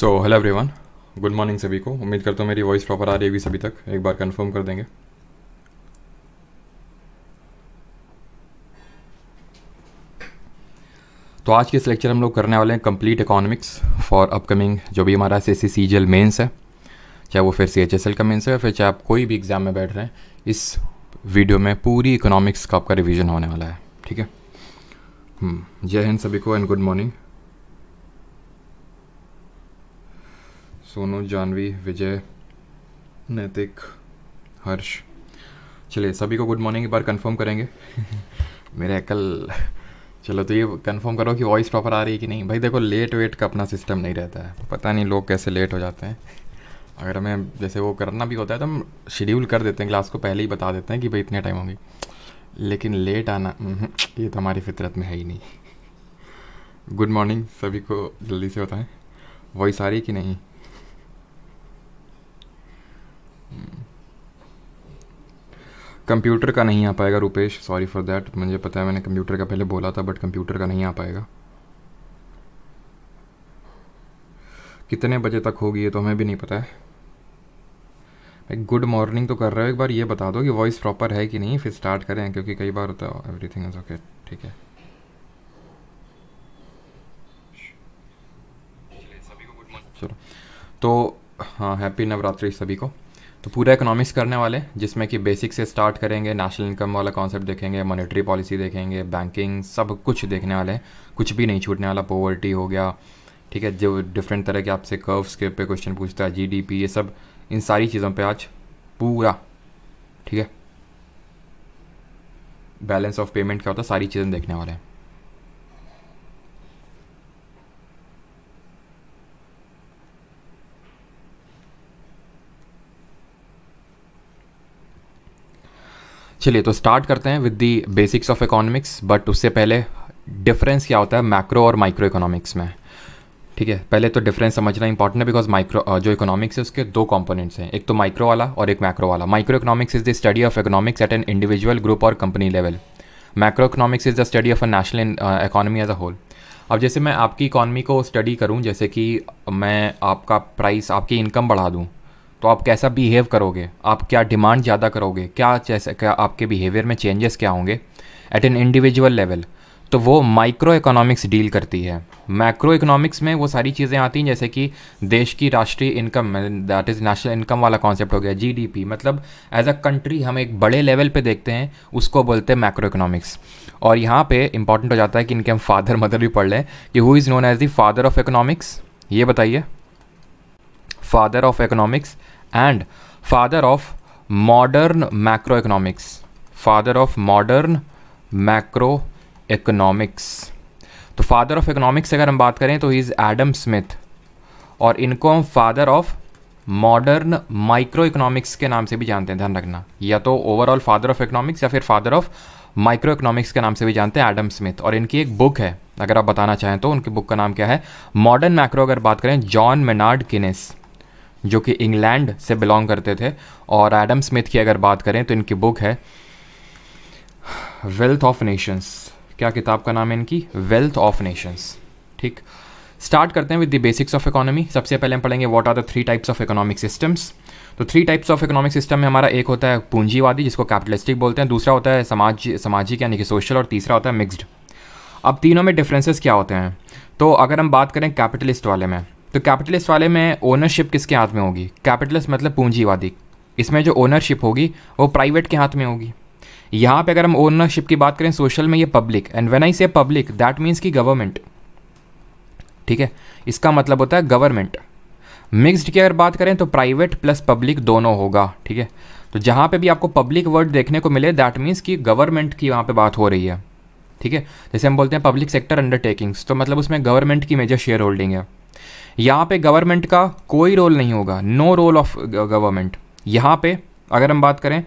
सो hello everyone good morning सभी को उम्मीद करता हूँ मेरी वॉइस प्रॉपर आ रही है सभी तक एक बार कंफर्म कर देंगे तो आज के इस लेक्चर हम लोग करने वाले हैं कंप्लीट इकोनॉमिक्स फॉर अपकमिंग जो भी हमारा सी सी जी एल मेन्स है चाहे वो फिर सी एच एस एल का मेन्स है फिर चाहे आप कोई भी एग्ज़ाम में बैठ रहे हैं इस वीडियो में पूरी इकोनॉमिक्स का आपका रिविजन होने वाला है ठीक है हम्म। जय हिंद सभी को and good morning Sonu Janvi Vijay Naitik Harsh चलिए सभी को गुड मॉर्निंग एक बार कंफर्म करेंगे मेरे कल चलो तो ये कंफर्म करो कि वॉइस प्रॉपर आ रही है कि नहीं भाई देखो लेट वेट का अपना सिस्टम नहीं रहता है पता नहीं लोग कैसे लेट हो जाते हैं अगर हमें जैसे वो करना भी होता है तो हम शेड्यूल कर देते हैं क्लास को पहले ही बता देते हैं कि भाई इतने टाइम होंगे लेकिन लेट आना हम्म, ये तो हमारी फितरत में है ही नहीं गुड मॉर्निंग सभी को जल्दी से बताएं वॉइस आ रही है कि नहीं कंप्यूटर का नहीं आ पाएगा रुपेश सॉरी फॉर दैट मुझे पता है मैंने कंप्यूटर का पहले बोला था बट कंप्यूटर का नहीं आ पाएगा कितने बजे तक होगी ये तो हमें भी नहीं पता है गुड मॉर्निंग तो कर रहे हो एक बार ये बता दो कि वॉइस प्रॉपर है कि नहीं फिर स्टार्ट करें क्योंकि कई बार होता है एवरीथिंग इज़ ओके ठीक है चलो तो हाँ हैप्पी नवरात्रि सभी को तो पूरा इकोनॉमिक्स करने वाले जिसमें कि बेसिक से स्टार्ट करेंगे नेशनल इनकम वाला कॉन्सेप्ट देखेंगे मॉनेटरी पॉलिसी देखेंगे बैंकिंग सब कुछ देखने वाले हैं कुछ भी नहीं छूटने वाला पॉवर्टी हो गया ठीक है जो डिफरेंट तरह के आपसे कर्व्स के पे क्वेश्चन पूछता है जीडीपी ये सब इन सारी चीज़ों पे आज पूरा ठीक है बैलेंस ऑफ पेमेंट क्या होता है सारी चीज़ें देखने वाले हैं चलिए तो स्टार्ट करते हैं with the basics of economics but उससे पहले डिफरेंस क्या होता है मैक्रो और माइक्रो इकोनॉमिक्स में ठीक है पहले तो डिफरेंस समझना इंपॉर्टेंट है बिकॉज माइक्रो जो इकोनॉमिक्स है उसके दो कंपोनेंट्स हैं एक तो माइक्रो वाला और एक मैक्रो वाला micro economics is the study of economics at an individual group और company level macro economics is the study of a national economy as a whole अब जैसे मैं आपकी इकॉनमी को स्टडी करूं जैसे कि मैं आपका प्राइस आपकी इनकम बढ़ा दूं तो आप कैसा बिहेव करोगे आप क्या डिमांड ज़्यादा करोगे क्या जैसे क्या आपके बिहेवियर में चेंजेस क्या होंगे एट एन इंडिविजुअल लेवल तो वो माइक्रो इकोनॉमिक्स डील करती है मैक्रो इकोनॉमिक्स में वो सारी चीज़ें आती हैं जैसे कि देश की राष्ट्रीय income that is national income वाला कॉन्सेप्ट हो गया जीडीपी मतलब एज अ कंट्री हम एक बड़े लेवल पे देखते हैं उसको बोलते हैं मैक्रो इकोनॉमिक्स और यहाँ पे इंपॉर्टेंट हो जाता है कि इनके हम फादर मदर भी पढ़ लें कि who is known as the father of economics ये बताइए father of economics and father of modern macro economics father of modern macro economics तो फादर ऑफ इकोनॉमिक्स अगर हम बात करें तो इज़ एडम स्मिथ और इनको हम father of modern micro economics के नाम से भी जानते हैं ध्यान रखना या तो ओवरऑल फादर ऑफ इकोनॉमिक्स या फिर फादर ऑफ माइक्रो इकोनॉमिक्स के नाम से भी जानते हैं एडम स्मिथ और इनकी एक बुक है अगर आप बताना चाहें तो उनकी बुक का नाम क्या है मॉडर्न मैक्रो अगर बात करें जॉन मेनार्ड किनेस जो कि इंग्लैंड से बिलोंग करते थे और एडम स्मिथ की अगर बात करें तो इनकी बुक है वेल्थ ऑफ नेशंस क्या किताब का नाम है इनकी वेल्थ ऑफ नेशंस ठीक स्टार्ट करते हैं with the basics of economy सबसे पहले हम पढ़ेंगे what are the three types of economic systems तो three types of economic system में हमारा एक होता है पूंजीवादी जिसको कैपिटलिस्टिक बोलते हैं दूसरा होता है समाज सामाजिक यानी कि सोशल और तीसरा होता है मिक्सड अब तीनों में डिफरेंसेस क्या होते हैं तो अगर हम बात करें कैपिटलिस्ट वाले में तो कैपिटलिस्ट वाले में ओनरशिप किसके हाथ में होगी कैपिटलिस्ट मतलब पूंजीवादी इसमें जो ओनरशिप होगी वो प्राइवेट के हाथ में होगी यहाँ पे अगर हम ओनरशिप की बात करें सोशल में ये public and when I say public that means की गवर्नमेंट ठीक है इसका मतलब होता है गवर्नमेंट मिक्स्ड की अगर बात करें तो प्राइवेट प्लस पब्लिक दोनों होगा ठीक है तो जहाँ पे भी आपको पब्लिक वर्ड देखने को मिले दैट मीन्स कि गवर्नमेंट की वहाँ पे बात हो रही है ठीक है जैसे हम बोलते हैं पब्लिक सेक्टर अंडरटेकिंग्स तो मतलब उसमें गवर्नमेंट की मेजर शेयर होल्डिंग है यहाँ पे गवर्नमेंट का कोई रोल नहीं होगा नो रोल ऑफ गवर्नमेंट यहाँ पे अगर हम बात करें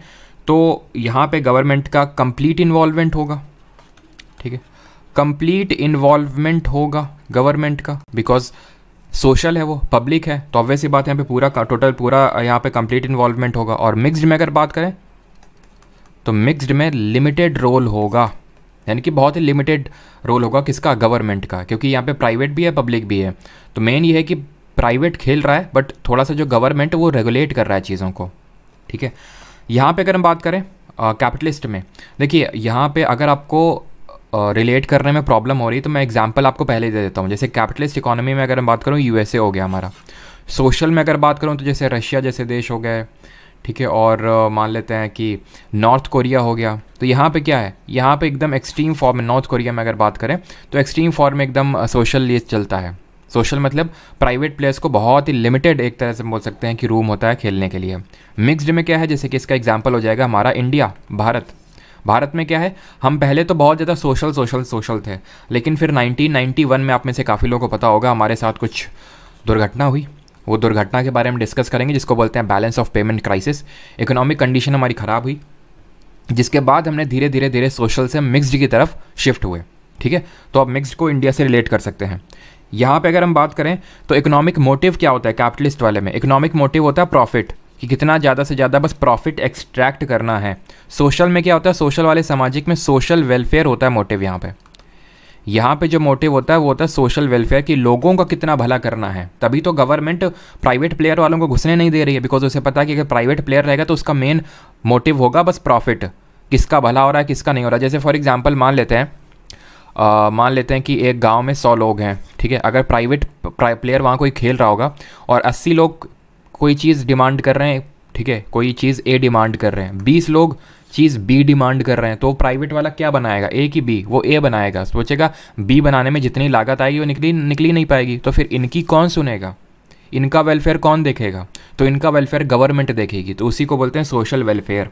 तो यहाँ पे गवर्नमेंट का कंप्लीट इन्वॉल्वमेंट होगा ठीक है कंप्लीट इन्वॉल्वमेंट होगा गवर्नमेंट का बिकॉज सोशल है वो पब्लिक है तो ऑब्वियस ही बात यहाँ पे पूरा टोटल पूरा यहाँ पे कंप्लीट इन्वॉल्वमेंट होगा और मिक्सड में अगर बात करें तो मिक्सड में लिमिटेड रोल होगा यानी कि बहुत ही लिमिटेड रोल होगा किसका गवर्नमेंट का क्योंकि यहाँ पे प्राइवेट भी है पब्लिक भी है तो मेन ये है कि प्राइवेट खेल रहा है बट थोड़ा सा जो गवर्नमेंट है वो रेगुलेट कर रहा है चीज़ों को ठीक है यहाँ पे अगर हम बात करें कैपिटलिस्ट में देखिए यहाँ पे अगर आपको रिलेट करने में प्रॉब्लम हो रही है तो मैं एग्जाम्पल आपको पहले दे देता हूँ जैसे कैपिटलिस्ट इकोनॉमी में अगर हम बात करूँ यूएसए हो गया हमारा सोशल में अगर बात करूँ तो जैसे रशिया जैसे देश हो गए ठीक है और मान लेते हैं कि नॉर्थ कोरिया हो गया तो यहाँ पे क्या है यहाँ पे एकदम एक्सट्रीम फॉर्म में नॉर्थ कोरिया में अगर बात करें तो एक्सट्रीम फॉर्म में एकदम सोशल ये चलता है सोशल मतलब प्राइवेट प्लेयर्स को बहुत ही लिमिटेड एक तरह से बोल सकते हैं कि रूम होता है खेलने के लिए मिक्सड में क्या है जैसे कि इसका एग्जाम्पल हो जाएगा हमारा इंडिया भारत भारत में क्या है हम पहले तो बहुत ज़्यादा सोशल सोशल सोशल थे लेकिन फिर 1991 में आप में से काफ़ी लोगों को पता होगा हमारे साथ कुछ दुर्घटना हुई वो दुर्घटना के बारे में डिस्कस करेंगे जिसको बोलते हैं balance of payment crisis economic condition हमारी ख़राब हुई जिसके बाद हमने धीरे धीरे धीरे सोशल से मिक्सड की तरफ शिफ्ट हुए ठीक है तो आप मिक्सड को इंडिया से रिलेट कर सकते हैं यहाँ पे अगर हम बात करें तो इकोनॉमिक मोटिव क्या होता है कैपिटलिस्ट वाले में इकोनॉमिक मोटिव होता है प्रॉफिट कि कितना ज़्यादा से ज़्यादा बस प्रॉफिट एक्सट्रैक्ट करना है सोशल में क्या होता है सोशल वाले सामाजिक में सोशल वेलफेयर होता है मोटिव यहाँ पे यहाँ पे जो मोटिव होता है वो होता है सोशल वेलफेयर कि लोगों का कितना भला करना है तभी तो गवर्नमेंट प्राइवेट प्लेयर वालों को घुसने नहीं दे रही है बिकॉज उसे पता है कि अगर प्राइवेट प्लेयर रहेगा तो उसका मेन मोटिव होगा बस प्रॉफिट किसका भला हो रहा है किसका नहीं हो रहा जैसे फॉर एग्जाम्पल मान लेते हैं मान लेते हैं कि एक गांव में सौ लोग हैं ठीक है अगर प्राइवेट प्लेयर वहाँ कोई खेल रहा होगा और अस्सी लोग कोई चीज़ डिमांड कर रहे हैं ठीक है कोई चीज़ ए डिमांड कर रहे हैं बीस लोग चीज़ बी डिमांड कर रहे हैं तो प्राइवेट वाला क्या बनाएगा ए की बी वो ए बनाएगा सोचेगा बी बनाने में जितनी लागत आएगी वो निकली निकली नहीं पाएगी तो फिर इनकी कौन सुनेगा इनका वेलफेयर कौन देखेगा तो इनका वेलफेयर गवर्नमेंट देखेगी तो उसी को बोलते हैं सोशल वेलफेयर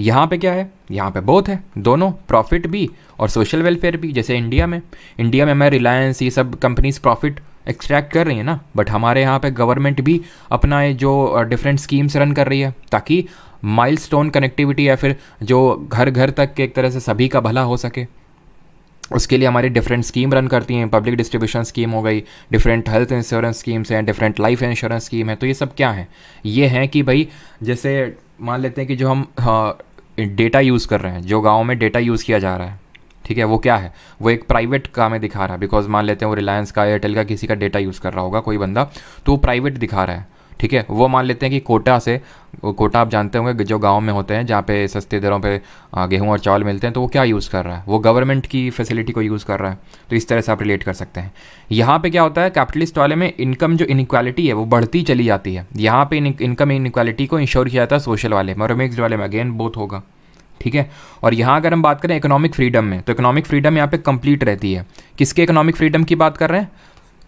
यहाँ पे क्या है यहाँ पे बहुत है दोनों प्रॉफिट भी और सोशल वेलफेयर भी जैसे इंडिया में इंडिया में हमें रिलायंस ये सब कंपनीज प्रॉफिट एक्सट्रैक्ट कर रही है ना बट हमारे यहाँ पे गवर्नमेंट भी अपना जो डिफरेंट स्कीम्स रन कर रही है ताकि माइलस्टोन कनेक्टिविटी या फिर जो घर घर तक के एक तरह से सभी का भला हो सके उसके लिए हमारी डिफरेंट स्कीम रन करती हैं पब्लिक डिस्ट्रीब्यूशन स्कीम हो गई डिफरेंट हेल्थ इंश्योरेंस स्कीम्स हैं डिफरेंट लाइफ इंश्योरेंस स्कीम है तो ये सब क्या है ये हैं कि भाई जैसे मान लेते हैं कि जो हम डेटा हाँ, यूज़ कर रहे हैं जो गाँव में डेटा यूज़ किया जा रहा है ठीक है वो क्या है वो एक प्राइवेट का में दिखा रहा है बिकॉज मान लेते हैं वो रिलायंस का एयरटेल का किसी का डेटा यूज़ कर रहा होगा कोई बंदा तो वो प्राइवेट दिखा रहा है ठीक है वो मान लेते हैं कि कोटा से कोटा आप जानते होंगे जो गांव में होते हैं जहाँ पे सस्ते दरों पे गेहूं और चावल मिलते हैं तो वो क्या यूज़ कर रहा है वो गवर्नमेंट की फैसिलिटी को यूज़ कर रहा है तो इस तरह से आप रिलेट कर सकते हैं यहाँ पे क्या होता है कैपिटलिस्ट वाले में इनकम जो इनक्वालिटी है वो बढ़ती चली जाती है यहाँ पे इनकम इनक्वालिटी को इंश्योर किया जाता है सोशल वाले में और मिक्सड वाले में अगेन बोथ होगा ठीक है और यहाँ अगर हम बात करें इकोनॉमिक फ्रीडम में तो इकोनॉमिक फ्रीडम यहाँ पे कंप्लीट रहती है किसके इकोनॉमिक फ्रीडम की बात कर रहे हैं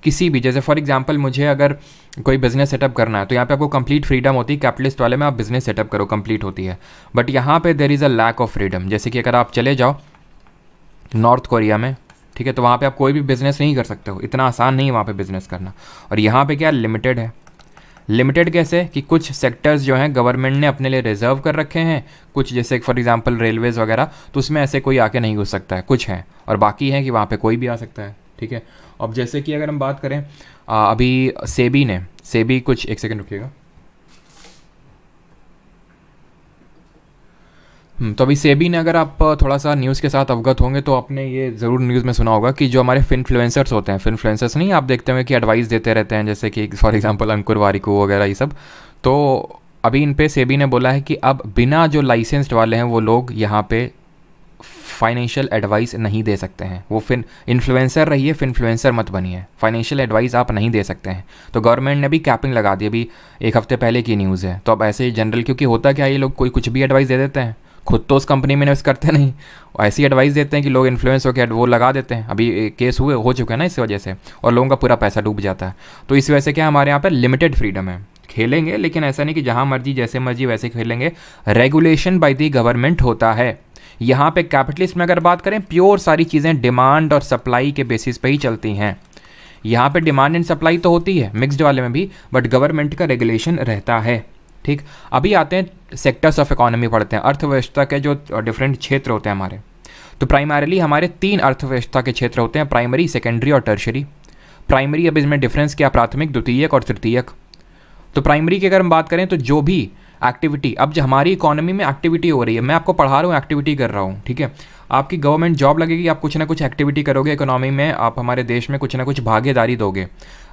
किसी भी जैसे फॉर एग्जाम्पल मुझे अगर कोई बिजनेस सेटअप करना है तो यहाँ पे आपको कंप्लीट फ्रीडम होती है कैपिटलिस्ट वाले में आप बिजनेस सेटअप करो कंप्लीट होती है बट यहाँ पे there is a lack of freedom जैसे कि अगर आप चले जाओ नॉर्थ कोरिया में ठीक है तो वहाँ पे आप कोई भी बिजनेस नहीं कर सकते हो इतना आसान नहीं है वहाँ पे बिजनेस करना और यहाँ पे क्या लिमिटेड है लिमिटेड कैसे कि कुछ सेक्टर्स जो हैं गवर्नमेंट ने अपने लिए रिजर्व कर रखे हैं कुछ जैसे फॉर एग्जांपल रेलवेज़ वगैरह तो उसमें ऐसे कोई आके नहीं घुस सकता है कुछ हैं और बाकी हैं कि वहाँ पे कोई भी आ सकता है ठीक है अब जैसे कि अगर हम बात करें आ, अभी सेबी ने सेबी कुछ एक सेकेंड रुकिएगा हम्म, तो अभी सेबी ने अगर आप थोड़ा सा न्यूज़ के साथ अवगत होंगे तो आपने ये ज़रूर न्यूज़ में सुना होगा कि जो हमारे फिनफ्लुएंसर्स होते हैं फिनफ्लुएंसर्स नहीं आप देखते होंगे कि एडवाइस देते रहते हैं जैसे कि फॉर एग्जांपल अंकुर वारिको वगैरह ये सब तो अभी इन पे सेबी ने बोला है कि अब बिना जो लाइसेंस्ड वाले हैं वो लोग यहाँ पे फाइनेंशियल एडवाइस नहीं दे सकते हैं वो फिर इन्फ्लुएंसर रहिए फिर इन्फ्लुएंसर मत बनिए फाइनेंशियल एडवाइस आप नहीं दे सकते हैं तो गवर्नमेंट ने भी कैपिंग लगा दी अभी एक हफ्ते पहले की न्यूज़ है तो अब ऐसे जनरल क्योंकि होता क्या ये लोग कोई कुछ भी एडवाइस दे देते हैं खुद तो उस कंपनी में इन्वेस्ट करते नहीं ऐसी एडवाइस देते हैं कि लोग इन्फ्लुएंस होकर वो लगा देते हैं अभी केस हुए हो चुके हैं ना इस वजह से और लोगों का पूरा पैसा डूब जाता है तो इस वजह से क्या हमारे यहाँ पर लिमिटेड फ्रीडम है खेलेंगे लेकिन ऐसा नहीं कि जहाँ मर्जी जैसे मर्जी वैसे खेलेंगे रेगुलेशन बाई दी गवर्नमेंट होता है यहाँ पे कैपिटलिस्ट में अगर बात करें प्योर सारी चीज़ें डिमांड और सप्लाई के बेसिस पे ही चलती हैं यहाँ पे डिमांड एंड सप्लाई तो होती है मिक्सड वाले में भी बट गवर्नमेंट का रेगुलेशन रहता है ठीक अभी आते हैं सेक्टर्स ऑफ इकोनॉमी पढ़ते हैं अर्थव्यवस्था के जो डिफरेंट क्षेत्र होते हैं हमारे तो प्राइमरीली हमारे तीन अर्थव्यवस्था के क्षेत्र होते हैं प्राइमरी सेकेंडरी और टर्शरी प्राइमरी अब इसमें डिफरेंस क्या प्राथमिक द्वितीयक और तृतीयक तो प्राइमरी की अगर हम बात करें तो जो भी एक्टिविटी अब जो हमारी इकोनॉमी में एक्टिविटी हो रही है मैं आपको पढ़ा रहा हूँ एक्टिविटी कर रहा हूँ ठीक है आपकी गवर्नमेंट जॉब लगेगी आप कुछ ना कुछ एक्टिविटी करोगे इकोनॉमी में आप हमारे देश में कुछ ना कुछ भागीदारी दोगे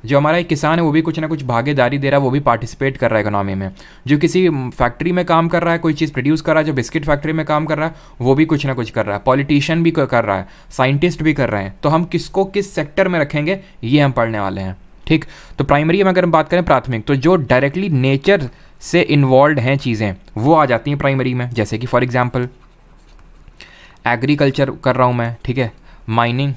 जो हमारा एक किसान है वो भी कुछ ना कुछ भागीदारी दे रहा है वो भी पार्टिसिपेट कर रहा है इकोनॉमी में जो किसी फैक्ट्री में काम कर रहा है कोई चीज़ प्रोड्यूस कर रहा है जो बिस्किट फैक्ट्री में काम कर रहा है वो भी कुछ ना कुछ कर रहा है पॉलिटिशियन भी कर रहा है साइंटिस्ट भी कर रहे हैं तो हम किसको किस सेक्टर में रखेंगे ये हम पढ़ने वाले हैं ठीक तो प्राइमरी में अगर हम बात करें प्राथमिक तो जो डायरेक्टली नेचर से इन्वॉल्व हैं चीज़ें वो आ जाती हैं प्राइमरी में जैसे कि फॉर एग्ज़ाम्पल एग्रीकल्चर कर रहा हूँ मैं ठीक है माइनिंग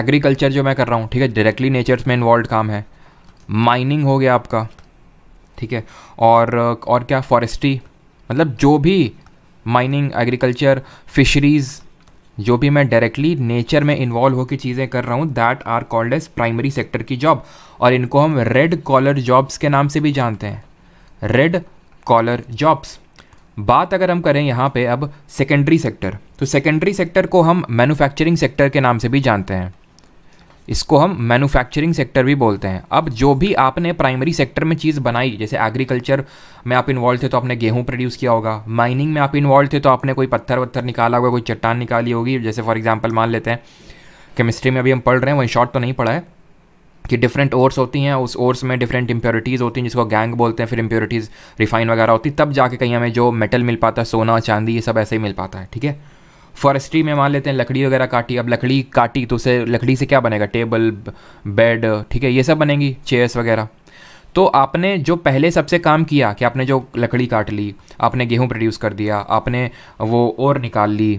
एग्रीकल्चर जो मैं कर रहा हूँ ठीक है डायरेक्टली नेचर्स में इन्वॉल्व काम है माइनिंग हो गया आपका ठीक है और और क्या फॉरेस्ट्री मतलब जो भी माइनिंग एग्रीकल्चर फिशरीज़ जो भी मैं डायरेक्टली नेचर में इन्वॉल्व होकर चीज़ें कर रहा हूँ that are called as primary sector की जॉब और इनको हम रेड कॉलर जॉब्स के नाम से भी जानते हैं रेड कॉलर जॉब्स बात अगर हम करें यहाँ पे अब सेकेंडरी सेक्टर तो सेकेंडरी सेक्टर को हम मैन्युफैक्चरिंग सेक्टर के नाम से भी जानते हैं इसको हम मैन्युफैक्चरिंग सेक्टर भी बोलते हैं अब जो भी आपने प्राइमरी सेक्टर में चीज़ बनाई जैसे एग्रीकल्चर में आप इन्वॉल्व थे तो आपने गेहूं प्रोड्यूस किया होगा माइनिंग में आप इन्वॉल्व थे तो आपने कोई पत्थर वत्थर निकाला होगा कोई चट्टान निकाली होगी जैसे फॉर एग्जाम्पल मान लेते हैं केमिस्ट्री में अभी हम पढ़ रहे हैं वहीं शॉर्ट तो नहीं पढ़ा है कि डिफरेंट ओर्स होती हैं उस ओर्स में डिफरेंट इंप्योरिटीज़ होती हैं जिसको गैंग बोलते हैं फिर इंप्योरिटीज़ रिफाइन वगैरह होती तब जाके कहीं हमें जो मेटल मिल पाता है सोना चांदी ये सब ऐसे ही मिल पाता है ठीक है फॉरेस्ट्री में मान लेते हैं लकड़ी वगैरह काटी अब लकड़ी काटी तो उसे लकड़ी से क्या बनेगा टेबल बेड ठीक है ये सब बनेंगी चेयर्स वगैरह तो आपने जो पहले सबसे काम किया कि आपने जो लकड़ी काट ली आपने गेहूँ प्रोड्यूस कर दिया आपने वो और निकाल ली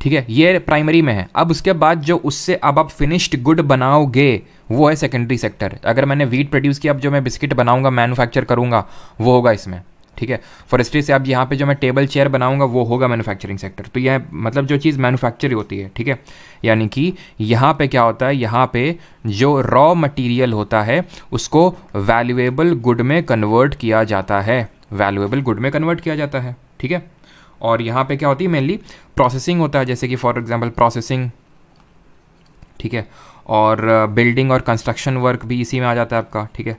ठीक है ये प्राइमरी में है अब उसके बाद जो उससे अब आप फिनिश्ड गुड बनाओगे वो है सेकेंडरी सेक्टर अगर मैंने वीट प्रोड्यूस किया अब जो मैं बिस्किट बनाऊंगा मैन्युफैक्चर करूंगा वो होगा इसमें ठीक है फॉरेस्ट्री से अब यहाँ पे जो मैं टेबल चेयर बनाऊंगा वो होगा मैन्युफैक्चरिंग सेक्टर तो यह मतलब जो चीज़ मैन्युफैक्चरिंग होती है ठीक है यानी कि यहाँ पे क्या होता है यहाँ पे जो रॉ मटेरियल होता है उसको वैल्यूएबल गुड में कन्वर्ट किया जाता है वैल्यूएबल गुड में कन्वर्ट किया जाता है ठीक है और यहाँ पे क्या होती है मेनली प्रोसेसिंग होता है जैसे कि फॉर एग्जाम्पल प्रोसेसिंग ठीक है और बिल्डिंग और कंस्ट्रक्शन वर्क भी इसी में आ जाता है आपका ठीक है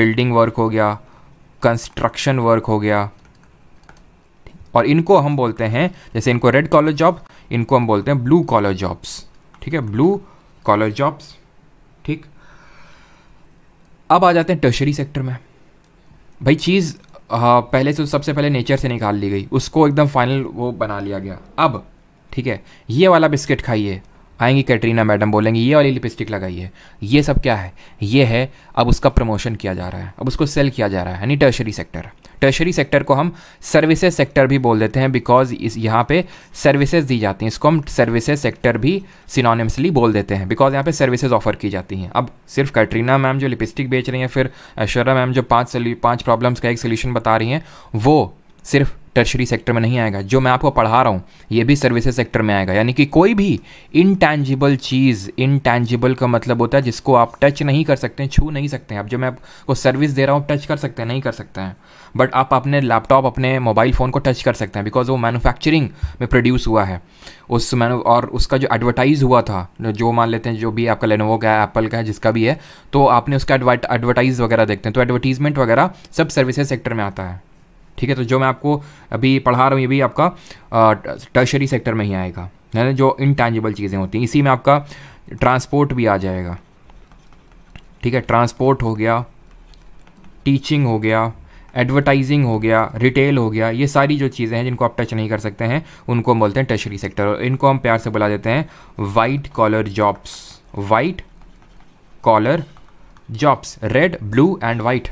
बिल्डिंग वर्क हो गया कंस्ट्रक्शन वर्क हो गया और इनको हम बोलते हैं जैसे इनको रेड कॉलर जॉब इनको हम बोलते हैं ब्लू कॉलर जॉब्स ठीक है ब्लू कॉलर जॉब्स ठीक अब आ जाते हैं टर्शरी सेक्टर में भाई चीज़ पहले से सबसे पहले नेचर से निकाल ली गई उसको एकदम फाइनल वो बना लिया गया अब ठीक है ये वाला बिस्किट खाइए आएंगी कैटरीना मैडम बोलेंगी ये वाली लिपस्टिक लगाइए ये सब क्या है ये है अब उसका प्रमोशन किया जा रहा है अब उसको सेल किया जा रहा है यानी टर्शरी सेक्टर टर्शरी सेक्टर को हम सर्विसेज सेक्टर भी बोल देते हैं बिकॉज इस यहाँ पे सर्विसेज दी जाती हैं इसको हम सर्विसेज सेक्टर भी सिनोनिमसली बोल देते हैं बिकॉज यहाँ पे सर्विसेज ऑफर की जाती हैं अब सिर्फ कैटरीना मैम जो लिपस्टिक बेच रही हैं फिर ऐश्वर्या मैम जो पाँच पाँच प्रॉब्लम्स का एक सोल्यूशन बता रही हैं वो सिर्फ टर्शरी सेक्टर में नहीं आएगा जो मैं आपको पढ़ा रहा हूँ ये भी सर्विसेज सेक्टर में आएगा यानी कि कोई भी इनटैंजिबल चीज़ इनटैंजिबल का मतलब होता है जिसको आप टच नहीं कर सकते छू नहीं सकते हैं अब जो मैं आपको सर्विस दे रहा हूँ टच कर सकते हैं नहीं कर सकते हैं बट आप अपने लैपटॉप अपने मोबाइल फ़ोन को टच कर सकते हैं बिकॉज वो मैनुफैक्चरिंग में प्रोड्यूस हुआ है उस मैनु और उसका जो एडवर्टाइज़ हुआ था जो मान लेते हैं जो भी आपका लेनोवो का है एप्पल का है जिसका भी है तो आपने उसका एडवर्टाइज़ वगैरह देखते हैं तो एडवर्टीज़मेंट वगैरह सब सर्विसेज सेक्टर में आता है ठीक है तो जो मैं आपको अभी पढ़ा रहा हूँ ये भी आपका टर्शरी सेक्टर में ही आएगा है ना जो इनटैंजिबल चीज़ें होती हैं इसी में आपका ट्रांसपोर्ट भी आ जाएगा ठीक है ट्रांसपोर्ट हो गया टीचिंग हो गया एडवर्टाइजिंग हो गया रिटेल हो गया ये सारी जो चीज़ें हैं जिनको आप टच नहीं कर सकते हैं उनको हम बोलते हैं टर्शरी सेक्टर और इनको हम प्यार से बुला देते हैं white collar jobs white collar jobs red blue and white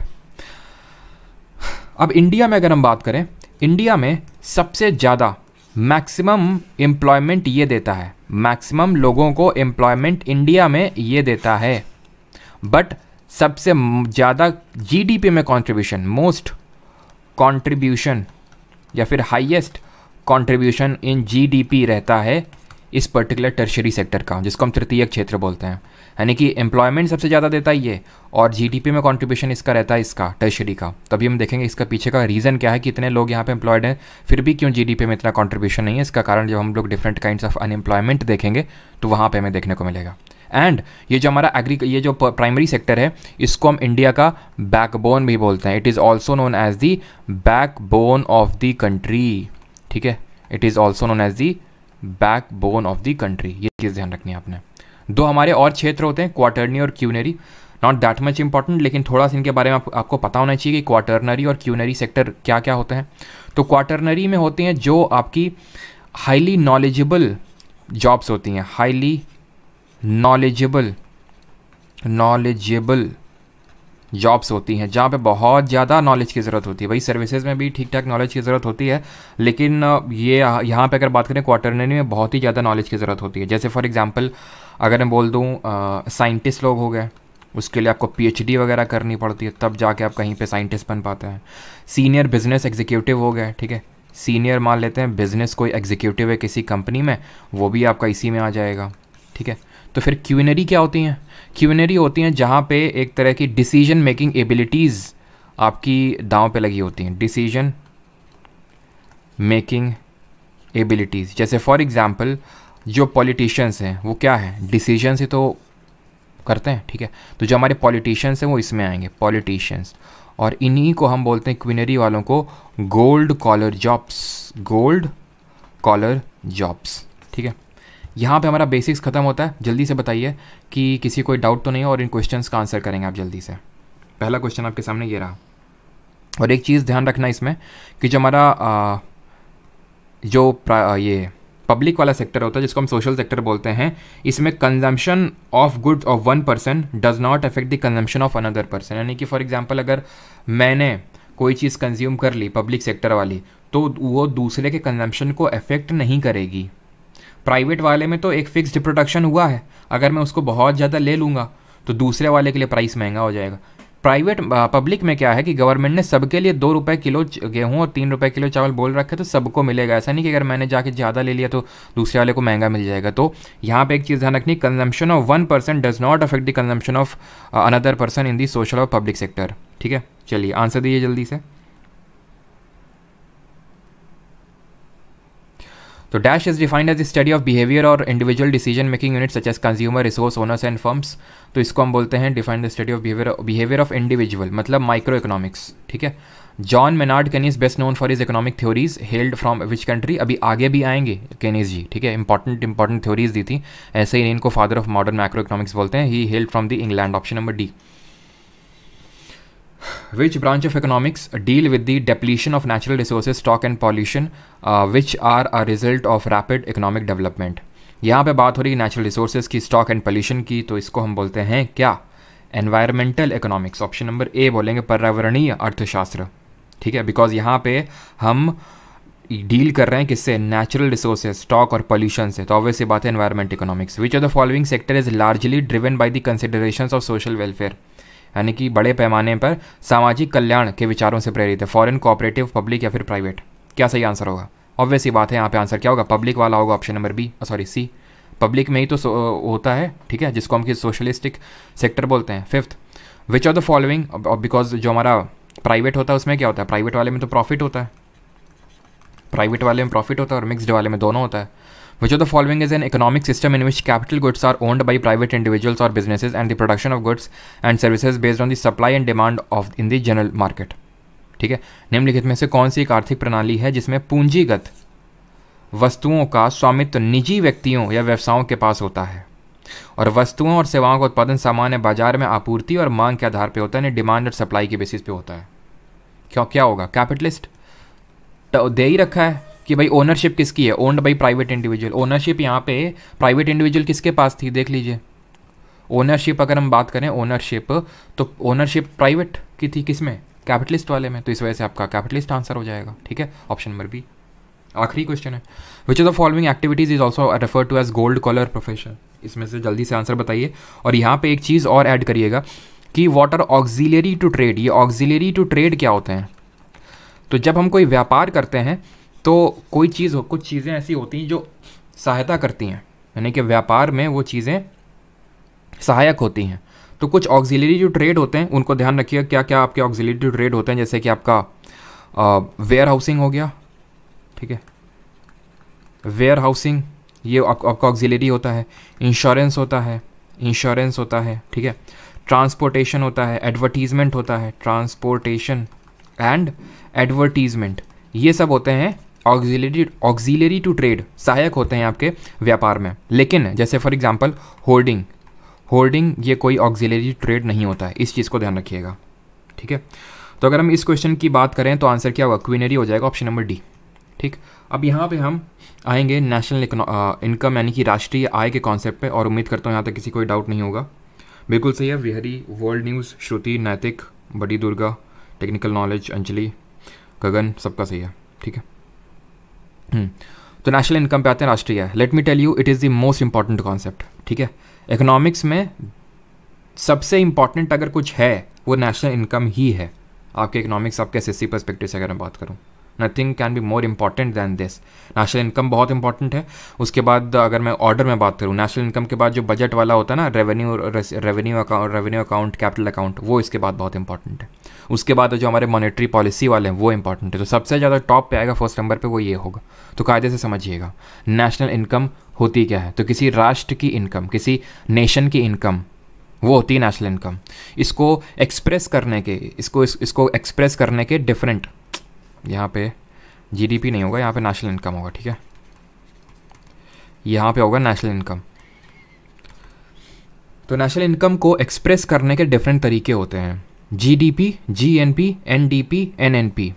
अब इंडिया में अगर हम बात करें इंडिया में सबसे ज़्यादा मैक्सिमम एम्प्लॉयमेंट ये देता है मैक्सिमम लोगों को एम्प्लॉयमेंट इंडिया में ये देता है बट सबसे ज़्यादा जीडीपी में कंट्रीब्यूशन मोस्ट कंट्रीब्यूशन या फिर हाईएस्ट कंट्रीब्यूशन इन जीडीपी रहता है इस पर्टिकुलर टर्शरी सेक्टर का जिसको हम तृतीय क्षेत्र बोलते हैं यानी कि एम्प्लॉयमेंट सबसे ज़्यादा देता है ये और जी में कॉन्ट्रीब्यूशन इसका रहता है इसका टर्शरी का तभी हम देखेंगे इसका पीछे का रीज़न क्या है कि इतने लोग यहाँ पे एम्प्लॉयड हैं फिर भी क्यों जी में इतना कॉन्ट्रीब्यूशन नहीं है इसका कारण जब हम लोग डिफरेंट काइंड ऑफ अनएम्प्लॉयमेंट देखेंगे तो वहाँ पर हमें देखने को मिलेगा एंड ये जो हमारा एग्री ये जो प्राइमरी सेक्टर है इसको हम इंडिया का बैकबोन भी बोलते हैं it is also known as the backbone of the country ठीक है it is also known as the backbone of the country ये चीज़ ध्यान रखनी है आपने दो हमारे और क्षेत्र होते हैं क्वार्टरनी और quinary not that much important लेकिन थोड़ा सा इनके बारे में आप, आपको पता होना चाहिए कि क्वाटर्नरी और क्यूनरी सेक्टर क्या क्या होते हैं तो क्वाटर्नरी में होती हैं जो आपकी हाईली नॉलेजेबल जॉब्स होती हैं हाईली नॉलेजेबल नॉलेजेबल जॉब्स होती हैं जहाँ पे बहुत ज़्यादा नॉलेज की ज़रूरत होती है वही सर्विसेज में भी ठीक ठाक नॉलेज की ज़रूरत होती है लेकिन ये यहाँ पे अगर बात करें क्वार्टरनरी में बहुत ही ज़्यादा नॉलेज की ज़रूरत होती है जैसे फॉर एग्जांपल अगर मैं बोल दूँ साइंटिस्ट लोग हो गए उसके लिए आपको पी वगैरह करनी पड़ती है तब जाके आप कहीं पर साइंटिस्ट बन पाते हैं सीनियर बिजनेस एग्जीक्यूटिव हो गए ठीक है सीनियर मान लेते हैं बिजनेस कोई एग्जीक्यूटिव है किसी कंपनी में वो भी आपका इसी में आ जाएगा ठीक है तो फिर क्यूनरी क्या होती हैं क्यूनरी होती हैं जहाँ पे एक तरह की डिसीजन मेकिंग एबिलिटीज़ आपकी दांव पे लगी होती हैं डिसीजन मेकिंग एबिलिटीज़ जैसे फॉर एग्ज़ाम्पल जो पॉलिटिशियंस हैं वो क्या है डिसीजन से तो करते हैं ठीक है तो जो हमारे पॉलिटिशियंस हैं वो इसमें आएंगे पॉलिटिशियंस और इन्हीं को हम बोलते हैं क्विनरी वालों को gold collar jobs gold collar jobs ठीक है यहाँ पे हमारा बेसिक्स ख़त्म होता है जल्दी से बताइए कि किसी कोई डाउट तो नहीं हो और इन क्वेश्चन का आंसर करेंगे आप जल्दी से पहला क्वेश्चन आपके सामने ये रहा और एक चीज़ ध्यान रखना इसमें कि जो हमारा जो ये पब्लिक वाला सेक्टर होता है जिसको हम सोशल सेक्टर बोलते हैं इसमें consumption of goods of one person does not affect the consumption of another person यानी कि फॉर एग्जांपल अगर मैंने कोई चीज़ कंज्यूम कर ली पब्लिक सेक्टर वाली तो वो दूसरे के कंजम्पशन को अफेक्ट नहीं करेगी प्राइवेट वाले में तो एक फिक्स्ड प्रोडक्शन हुआ है अगर मैं उसको बहुत ज़्यादा ले लूँगा तो दूसरे वाले के लिए प्राइस महंगा हो जाएगा प्राइवेट पब्लिक में क्या है कि गवर्नमेंट ने सबके लिए दो रुपये किलो गेहूँ और तीन रुपये किलो चावल बोल रखे तो सबको मिलेगा ऐसा नहीं कि अगर मैंने जाके ज़्यादा ले लिया तो दूसरे वाले को महंगा मिल जाएगा तो यहाँ पे एक चीज़ ध्यान रखनी consumption of one person does not affect the consumption of another person in the social और पब्लिक सेक्टर ठीक है चलिए आंसर दीजिए जल्दी से तो dash is defined as study of behaviour और or decision making unit such as as resource owners and firms तो इसको हम बोलते हैं define the study of behaviour behaviour of individual मतलब माइक्रो इकोनॉमिक्स ठीक है John Maynard कैनीज best known for is economic theories held from which country अभी आगे भी आएंगे केनीज जी ठीक है इंपॉर्टेंट इंपॉर्टेंट थ्योरीज दी थी ऐसे ही इनको father of modern micro economics बोलते हैं he held from the England option number D which branch of economics deal with the depletion of natural resources stock and pollution which are a result of rapid economic development यहाँ पे बात हो रही है natural resources की stock and pollution की तो इसको हम बोलते हैं क्या environmental economics option number A बोलेंगे पर्यावरणीय अर्थशास्त्र ठीक है बिकॉज यहाँ पे हम डील कर रहे हैं किससे नेचुरल रिसोर्सेज स्टॉक और पोल्यूशन से तो ऑब्वियसली बात है environment economics which are the following sector is largely driven by the considerations of social welfare यानी कि बड़े पैमाने पर सामाजिक कल्याण के विचारों से प्रेरित है फॉरन कोऑपरेटिव पब्लिक या फिर प्राइवेट क्या सही आंसर होगा ऑब्वियस ही बात है यहाँ पे आंसर क्या होगा पब्लिक वाला होगा option number B sorry C public में ही तो होता है ठीक है जिसको हम कि सोशलिस्टिक सेक्टर बोलते हैं fifth which are the following because जो हमारा प्राइवेट होता है उसमें क्या होता है प्राइवेट वाले में तो प्रॉफिट होता है प्राइवेट वाले में प्रॉफिट होता है और मिक्सड वाले में दोनों होता है Which of the following is an economic system in which capital goods are owned by private individuals or businesses and the production of goods and services based on the supply and demand of in the general market? ठीक है निम्नलिखित में से कौन सी एक आर्थिक प्रणाली है जिसमें पूंजीगत वस्तुओं का स्वामित्व निजी व्यक्तियों या व्यवसायों के पास होता है और वस्तुओं और सेवाओं का उत्पादन सामान्य बाजार में आपूर्ति और मांग के आधार पर होता है डिमांड और सप्लाई के बेसिस पे होता है क्यों क्या होगा कैपिटलिस्ट तो दे ही रखा है कि भाई ओनरशिप किसकी है owned by private individual ownership यहाँ पे प्राइवेट इंडिविजुअल किसके पास थी देख लीजिए ओनरशिप अगर हम बात करें ओनरशिप तो ओनरशिप प्राइवेट की थी किस में कैपिटलिस्ट वाले में तो इस वजह से आपका कैपिटलिस्ट आंसर हो जाएगा ठीक है ऑप्शन नंबर बी आखिरी क्वेश्चन है which of the following activities is also refer to as gold collar profession इसमें से जल्दी से आंसर बताइए और यहाँ पे एक चीज़ और ऐड करिएगा कि what are auxiliary to trade ये ऑक्सिलेरी टू ट्रेड क्या होते हैं तो जब हम कोई व्यापार करते हैं तो कोई चीज़ हो कुछ चीज़ें ऐसी होती हैं जो सहायता करती हैं यानी कि व्यापार में वो चीज़ें सहायक होती हैं तो कुछ ऑक्जिलरी जो ट्रेड होते हैं उनको ध्यान रखिएगा क्या क्या आपके ऑक्जिलरी जो ट्रेड होते हैं जैसे कि आपका वेयर हाउसिंग हो गया ठीक है वेयर हाउसिंग ये आपका ऑक्जिलरी होता है इंश्योरेंस होता है इंश्योरेंस होता है ठीक है ट्रांसपोर्टेशन होता है एडवर्टीज़मेंट होता है ट्रांसपोर्टेशन एंड एडवर्टीज़मेंट ये सब होते हैं ऑक्जिलरी ऑक्जिलरी टू ट्रेड सहायक होते हैं आपके व्यापार में लेकिन जैसे फॉर एग्जाम्पल होर्डिंग होर्डिंग ये कोई ऑक्जिलरी ट्रेड नहीं होता है इस चीज़ को ध्यान रखिएगा ठीक है तो अगर हम इस क्वेश्चन की बात करें तो आंसर क्या होगा क्विनरी हो जाएगा ऑप्शन नंबर डी ठीक अब यहाँ पे हम आएंगे नेशनल इनकम यानी कि राष्ट्रीय आय के कॉन्सेप्ट पे और उम्मीद करता हूँ यहाँ तक किसी कोई डाउट नहीं होगा बिल्कुल सही है विहरी वर्ल्ड न्यूज़ श्रुति नैतिक बड़ी दुर्गा टेक्निकल नॉलेज अंजलि गगन सबका सही है ठीक है हम्म। तो नेशनल इनकम पे आते हैं राष्ट्रीय let me tell you it is the most important concept ठीक है इकोनॉमिक्स में सबसे इंपॉर्टेंट अगर कुछ है वो नेशनल इनकम ही है आपके इकोनॉमिक्स आपके एस एस सी परस्पेक्टिव से अगर मैं बात करूँ nothing can be more important than this national income बहुत इंपॉर्टेंट है उसके बाद अगर मैं ऑर्डर में बात करूँ नेशनल इनकम के बाद जो बजट वाला होता है ना revenue revenue account revenue account capital account वो इसके बाद बहुत इंपॉर्टेंट है उसके बाद जो हमारे मॉनेटरी पॉलिसी वाले हैं वो इंपॉर्टेंट है तो सबसे ज़्यादा टॉप पे आएगा फर्स्ट नंबर पे वो ये होगा तो कायदे से समझिएगा नेशनल इनकम होती क्या है तो किसी राष्ट्र की इनकम किसी नेशन की इनकम वो होती है नेशनल इनकम इसको एक्सप्रेस करने के इसको इस, इसको एक्सप्रेस करने के डिफरेंट यहाँ पे जीडीपी नहीं होगा यहाँ पे नेशनल इनकम होगा ठीक है यहाँ पे होगा नेशनल इनकम तो नेशनल इनकम को एक्सप्रेस करने के डिफरेंट तरीके होते हैं जीडीपी, जीएनपी, एनडीपी, एनएनपी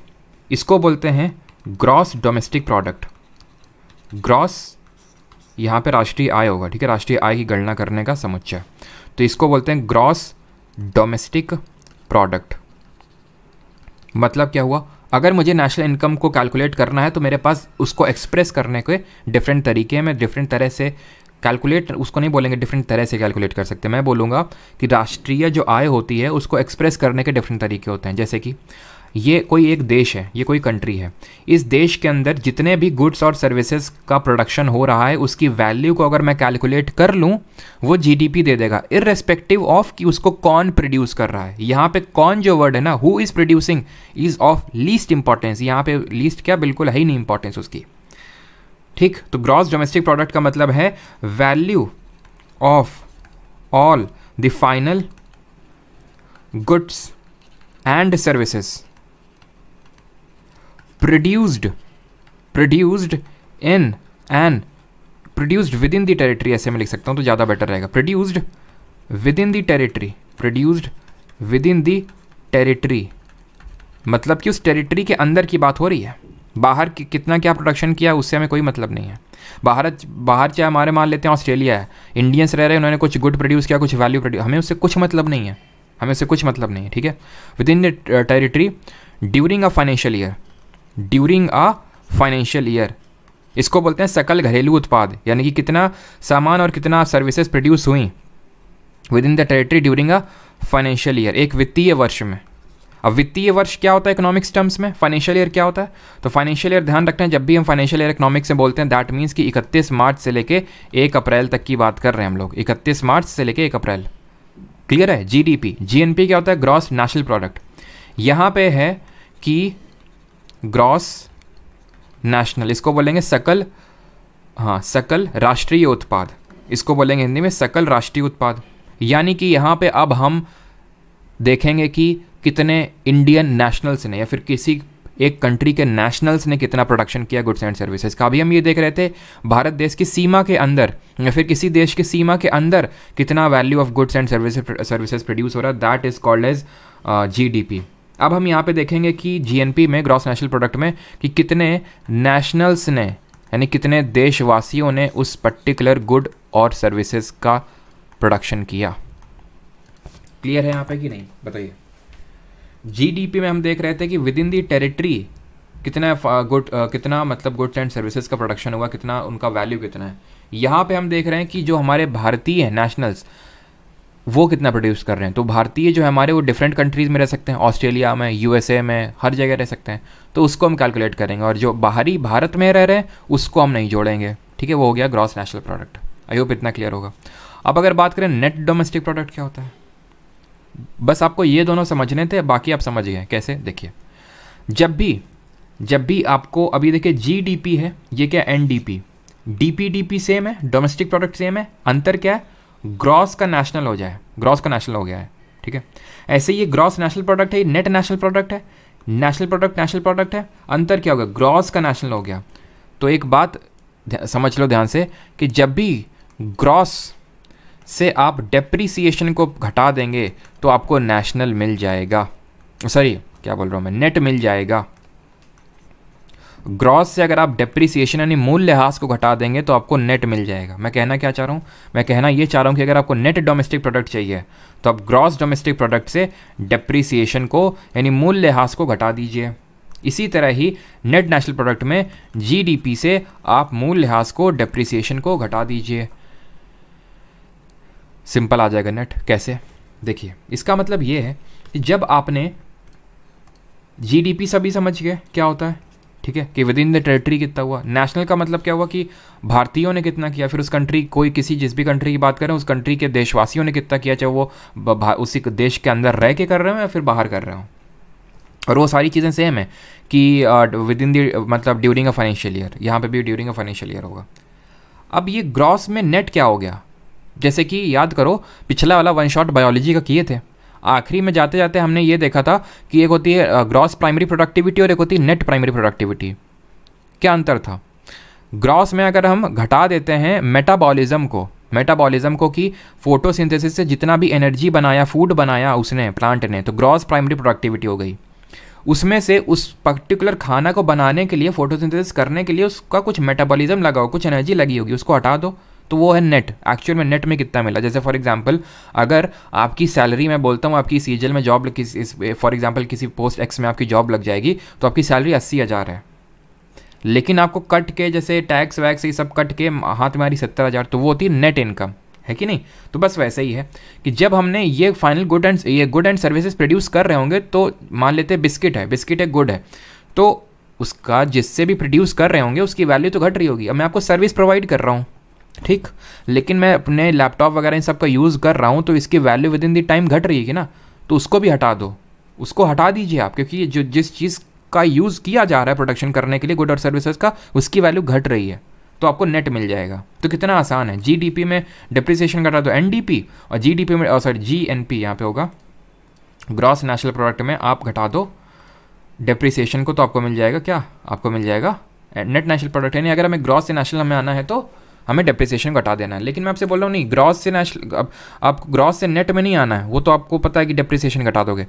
इसको बोलते हैं ग्रॉस डोमेस्टिक प्रोडक्ट ग्रॉस यहाँ पे राष्ट्रीय आय होगा ठीक है राष्ट्रीय आय की गणना करने का समुच्चय तो इसको बोलते हैं ग्रॉस डोमेस्टिक प्रोडक्ट मतलब क्या हुआ अगर मुझे नेशनल इनकम को कैलकुलेट करना है तो मेरे पास उसको एक्सप्रेस करने के डिफरेंट तरीके हैं मैं डिफरेंट तरह से कैलकुलेट उसको नहीं बोलेंगे डिफरेंट तरह से कैलकुलेट कर सकते मैं बोलूँगा कि राष्ट्रीय जो आय होती है उसको एक्सप्रेस करने के डिफरेंट तरीके होते हैं जैसे कि ये कोई एक देश है ये कोई कंट्री है इस देश के अंदर जितने भी गुड्स और सर्विसेज का प्रोडक्शन हो रहा है उसकी वैल्यू को अगर मैं कैलकुलेट कर लूँ वो जीडीपी दे देगा इरेस्पेक्टिव ऑफ कि उसको कौन प्रोड्यूस कर रहा है यहाँ पे कौन जो वर्ड है ना who is producing is of least importance यहाँ पे लीस्ट क्या बिल्कुल है ही नहीं इंपॉर्टेंस उसकी ठीक तो ग्रॉस डोमेस्टिक प्रोडक्ट का मतलब है value of all the final goods and services produced produced in an produced within the territory ऐसे मैं लिख सकता हूँ तो ज़्यादा बेटर रहेगा produced within the territory produced within the territory मतलब कि उस टेरिटरी के अंदर की बात हो रही है बाहर कि, कितना क्या प्रोडक्शन किया उससे हमें कोई मतलब नहीं है बाहर बाहर चाहे हमारे मान लेते हैं ऑस्ट्रेलिया है इंडियंस रह रहे हैं उन्होंने कुछ गुड प्रोड्यूस किया कुछ वैल्यू प्रोड्यूस हमें उससे कुछ मतलब नहीं है हमें उससे कुछ मतलब नहीं है ठीक है within the territory during a financial year during a financial year इसको बोलते हैं सकल घरेलू उत्पाद यानी कि कितना सामान और कितना सर्विसेज प्रोड्यूस हुई within the territory during a financial year एक वित्तीय वर्ष में अब वित्तीय वर्ष क्या होता है इकोनॉमिक्स टर्म्स में फाइनेंशियल ईयर क्या होता है तो फाइनेंशियल ईयर ध्यान रखते हैं जब भी हम फाइनेंशियल ईयर इकोनॉमिक्स में बोलते हैं दैट मीन्स कि 31 मार्च से लेके 1 अप्रैल तक की बात कर रहे हैं हम लोग 31 मार्च से लेके 1 अप्रैल क्लियर है जीडीपी जीएनपी क्या होता है ग्रॉस नेशनल प्रोडक्ट यहाँ पे है कि ग्रॉस नेशनल इसको बोलेंगे सकल हाँ सकल राष्ट्रीय उत्पाद इसको बोलेंगे हिंदी में सकल राष्ट्रीय उत्पाद यानी कि यहाँ पे अब हम देखेंगे कि कितने इंडियन नेशनल्स ने या फिर किसी एक कंट्री के नेशनल्स ने कितना प्रोडक्शन किया गुड्स एंड सर्विसेज का अभी हम ये देख रहे थे भारत देश की सीमा के अंदर या फिर किसी देश की सीमा के अंदर कितना value of goods and service services produce हो रहा है that is called as G D P अब हम यहाँ पे देखेंगे कि जीएनपी में ग्रॉस नेशनल प्रोडक्ट में कि कितने नेशनल्स ने यानी कितने देशवासियों ने उस पर्टिकुलर गुड और सर्विसेज का प्रोडक्शन किया क्लियर है यहाँ पे कि नहीं बताइए जीडीपी में हम देख रहे थे कि विद इन दी टेरिटरी कितना गुड uh, uh, कितना मतलब गुड्स एंड सर्विसेज का प्रोडक्शन हुआ कितना उनका वैल्यू कितना है यहाँ पे हम देख रहे हैं कि जो हमारे भारतीय नेशनल्स वो कितना प्रोड्यूस कर रहे हैं तो भारतीय जो है हमारे वो डिफरेंट कंट्रीज़ में रह सकते हैं ऑस्ट्रेलिया में यूएसए में हर जगह रह सकते हैं तो उसको हम कैलकुलेट करेंगे और जो बाहरी भारत में रह रहे हैं उसको हम नहीं जोड़ेंगे ठीक है वो हो गया gross national product I hope इतना क्लियर होगा अब अगर बात करें नेट डोमेस्टिक प्रोडक्ट क्या होता है बस आपको ये दोनों समझने थे बाकी आप समझ गए कैसे देखिए जब भी जब भी आपको अभी देखिए जी है ये क्या एन डी पी सेम है डोमेस्टिक प्रोडक्ट सेम है अंतर क्या है ग्रॉस का नेशनल हो जाए ग्रॉस का नेशनल हो गया है ठीक है ऐसे ये ग्रॉस नेशनल प्रोडक्ट है ये नेट नेशनल प्रोडक्ट है नेशनल प्रोडक्ट नेशनल प्रोडक्ट है अंतर क्या होगा ग्रॉस का नेशनल हो गया तो एक बात समझ लो ध्यान से कि जब भी ग्रॉस से आप डेप्रिसिएशन को घटा देंगे तो आपको नेशनल मिल जाएगा सॉरी क्या बोल रहा हूँ मैं नेट मिल जाएगा ग्रॉस से अगर आप डेप्रिसिएशन यानी मूल लिहाज को घटा देंगे तो आपको नेट मिल जाएगा मैं कहना क्या चाह रहा हूँ मैं कहना ये चाह रहा हूँ कि अगर आपको नेट डोमेस्टिक प्रोडक्ट चाहिए तो आप ग्रॉस डोमेस्टिक प्रोडक्ट से डेप्रिसिएशन को यानी मूल लिहाज को घटा दीजिए इसी तरह ही नेट नेशनल प्रोडक्ट में जीडीपी से आप मूल लिहाज को डेप्रिसिएशन को घटा दीजिए सिंपल आ जाएगा नेट कैसे देखिए इसका मतलब ये है कि जब आपने जीडीपी सभी समझ गए क्या होता है ठीक है कि विद इन द टेरिटरी कितना हुआ नेशनल का मतलब क्या हुआ कि भारतीयों ने कितना किया फिर उस कंट्री कोई किसी जिस भी कंट्री की बात करें उस कंट्री के देशवासियों ने कितना किया चाहे वो उसी देश के अंदर रह के कर रहे हो या फिर बाहर कर रहे हो और वो सारी चीज़ें सेम है कि विद इन द मतलब ड्यूरिंग अ फाइनेंशियल ईयर यहाँ पे भी ड्यूरिंग अ फाइनेंशियल ईयर होगा अब ये ग्रॉस में नेट क्या हो गया जैसे कि याद करो पिछला वाला वन शॉट बायोलॉजी का किए थे आखिरी में जाते जाते हमने ये देखा था कि एक होती है ग्रॉस प्राइमरी प्रोडक्टिविटी और एक होती है नेट प्राइमरी प्रोडक्टिविटी क्या अंतर था ग्रॉस में अगर हम घटा देते हैं मेटाबॉलिज्म को मेटाबॉलिज्म को कि फोटोसिंथेसिस से जितना भी एनर्जी बनाया फूड बनाया उसने प्लांट ने तो ग्रॉस प्राइमरी प्रोडक्टिविटी हो गई उसमें से उस पर्टिकुलर खाना को बनाने के लिए फोटोसिंथेसिस करने के लिए उसका कुछ मेटाबॉलिज्म लगा हो कुछ एनर्जी लगी होगी उसको हटा दो तो वो है नेट एक्चुअल में नेट में कितना मिला जैसे फॉर एग्जाम्पल अगर आपकी सैलरी मैं बोलता हूँ आपकी सी में जॉब फॉर एग्जाम्पल किसी पोस्ट एक्स में आपकी जॉब लग जाएगी तो आपकी सैलरी अस्सी हज़ार है लेकिन आपको कट के जैसे टैक्स वैक्स ये सब कट के हाथ में आ रही सत्तर हज़ार तो वो होती है नेट इनकम है कि नहीं तो बस वैसे ही है कि जब हमने ये फाइनल गुड एंड ये गुड एंड सर्विसेज प्रोड्यूस कर रहे होंगे तो मान लेते हैं बिस्किट है बिस्किट है गुड है तो उसका जिससे भी प्रोड्यूस कर रहे होंगे उसकी वैल्यू तो घट रही होगी अब मैं आपको सर्विस प्रोवाइड कर रहा हूँ ठीक लेकिन मैं अपने लैपटॉप वगैरह इन सब का यूज़ कर रहा हूँ तो इसकी value within the time घट रही है ना तो उसको भी हटा दो उसको हटा दीजिए आप क्योंकि जो जिस चीज़ का यूज़ किया जा रहा है प्रोडक्शन करने के लिए गुड और सर्विसेज का उसकी वैल्यू घट रही है तो आपको नेट मिल जाएगा तो कितना आसान है जी में डिप्रिसिएशन घटा दो एन और जी में सॉरी जी एन पी यहाँ पर होगा ग्रॉस नेशनल प्रोडक्ट में आप घटा दो डिप्रिसिएशन को तो आपको मिल जाएगा क्या आपको मिल जाएगा नेट नेशनल प्रोडक्ट यानी अगर हमें ग्रॉस नेशनल हमें आना है तो हमें डिप्रिसिएशन घटा देना है लेकिन मैं आपसे बोल रहा हूँ नहीं ग्रॉस से नेशनल अब आप ग्रॉस से नेट में नहीं आना है वो तो आपको पता है कि डिप्रिसिएशन घटा दोगे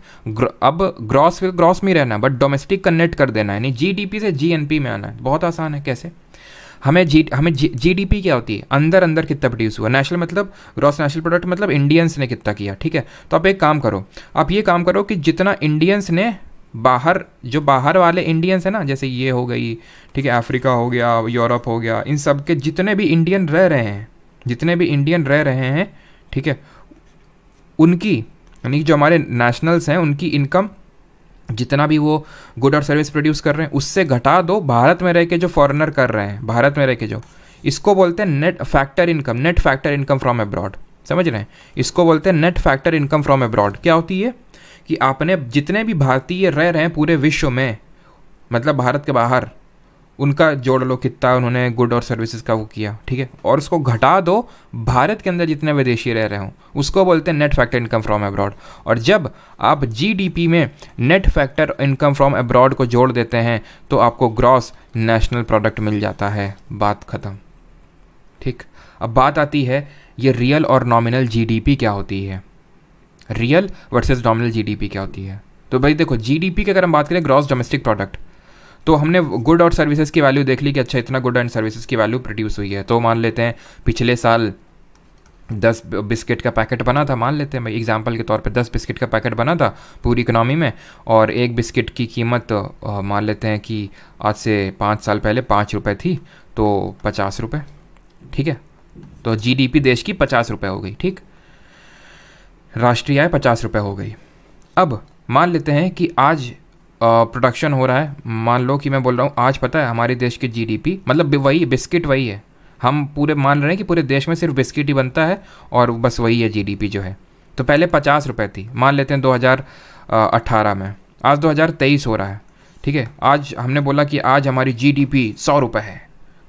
अब ग्रॉस पे ग्रॉस में ही रहना है बट डोमेस्टिक नेट कर देना है यानी जी से जी में आना है बहुत आसान है कैसे हमें जी हमें जी क्या होती है अंदर अंदर कितना प्रोड्यूस हुआ नेशनल मतलब ग्रॉस नेशनल प्रोडक्ट मतलब इंडियंस ने कितना किया ठीक है तो आप एक काम करो आप ये काम करो कि जितना इंडियंस ने बाहर जो बाहर वाले इंडियंस हैं ना जैसे ये हो गई ठीक है अफ्रीका हो गया यूरोप हो गया इन सब के जितने भी इंडियन रह रहे हैं जितने भी इंडियन रह रहे हैं ठीक है उनकी यानी जो हमारे नेशनल्स हैं उनकी इनकम जितना भी वो गुड और सर्विस प्रोड्यूस कर रहे हैं उससे घटा दो भारत में रह के जो फॉरेनर कर रहे हैं भारत में रह के जो इसको बोलते हैं net factor income net factor income from abroad समझ रहे हैं इसको बोलते हैं net factor income from abroad क्या होती है कि आपने जितने भी भारतीय रह रहे हैं पूरे विश्व में मतलब भारत के बाहर उनका जोड़ लो कितना उन्होंने गुड और सर्विसेज का वो किया ठीक है और उसको घटा दो भारत के अंदर जितने विदेशी रह रहे हों उसको बोलते हैं net factor income from abroad और जब आप जीडीपी में net factor income from abroad को जोड़ देते हैं तो आपको ग्रॉस नेशनल प्रोडक्ट मिल जाता है बात ख़त्म ठीक अब बात आती है ये रियल और नॉमिनल जीडीपी क्या होती है रियल वर्सेस नॉमिनल जीडीपी क्या होती है तो भाई देखो जीडीपी की अगर हम बात करें ग्रॉस डोमेस्टिक प्रोडक्ट तो हमने गुड और सर्विसेज की वैल्यू देख ली कि अच्छा इतना गुड एंड सर्विसेज की वैल्यू प्रोड्यूस हुई है तो मान लेते हैं पिछले साल दस बिस्किट का पैकेट बना था मान लेते हैं भाई एग्जाम्पल के तौर पर दस बिस्किट का पैकेट बना था पूरी इकनॉमी में और एक बिस्किट की कीमत मान लेते हैं कि आज से पाँच साल पहले पाँच रुपये थी तो पचास रुपये ठीक है तो जीडीपी देश की पचास रुपये हो गई ठीक राष्ट्रीय आय पचास रुपये हो गई अब मान लेते हैं कि आज प्रोडक्शन हो रहा है मान लो कि मैं बोल रहा हूँ आज पता है हमारे देश की जीडीपी मतलब वही बिस्किट वही है हम पूरे मान रहे हैं कि पूरे देश में सिर्फ बिस्किट ही बनता है और बस वही है जीडीपी जो है तो पहले पचास रुपये थी मान लेते हैं 2018 में आज 2023 हो रहा है ठीक है आज हमने बोला कि आज हमारी जीडीपी सौ रुपये है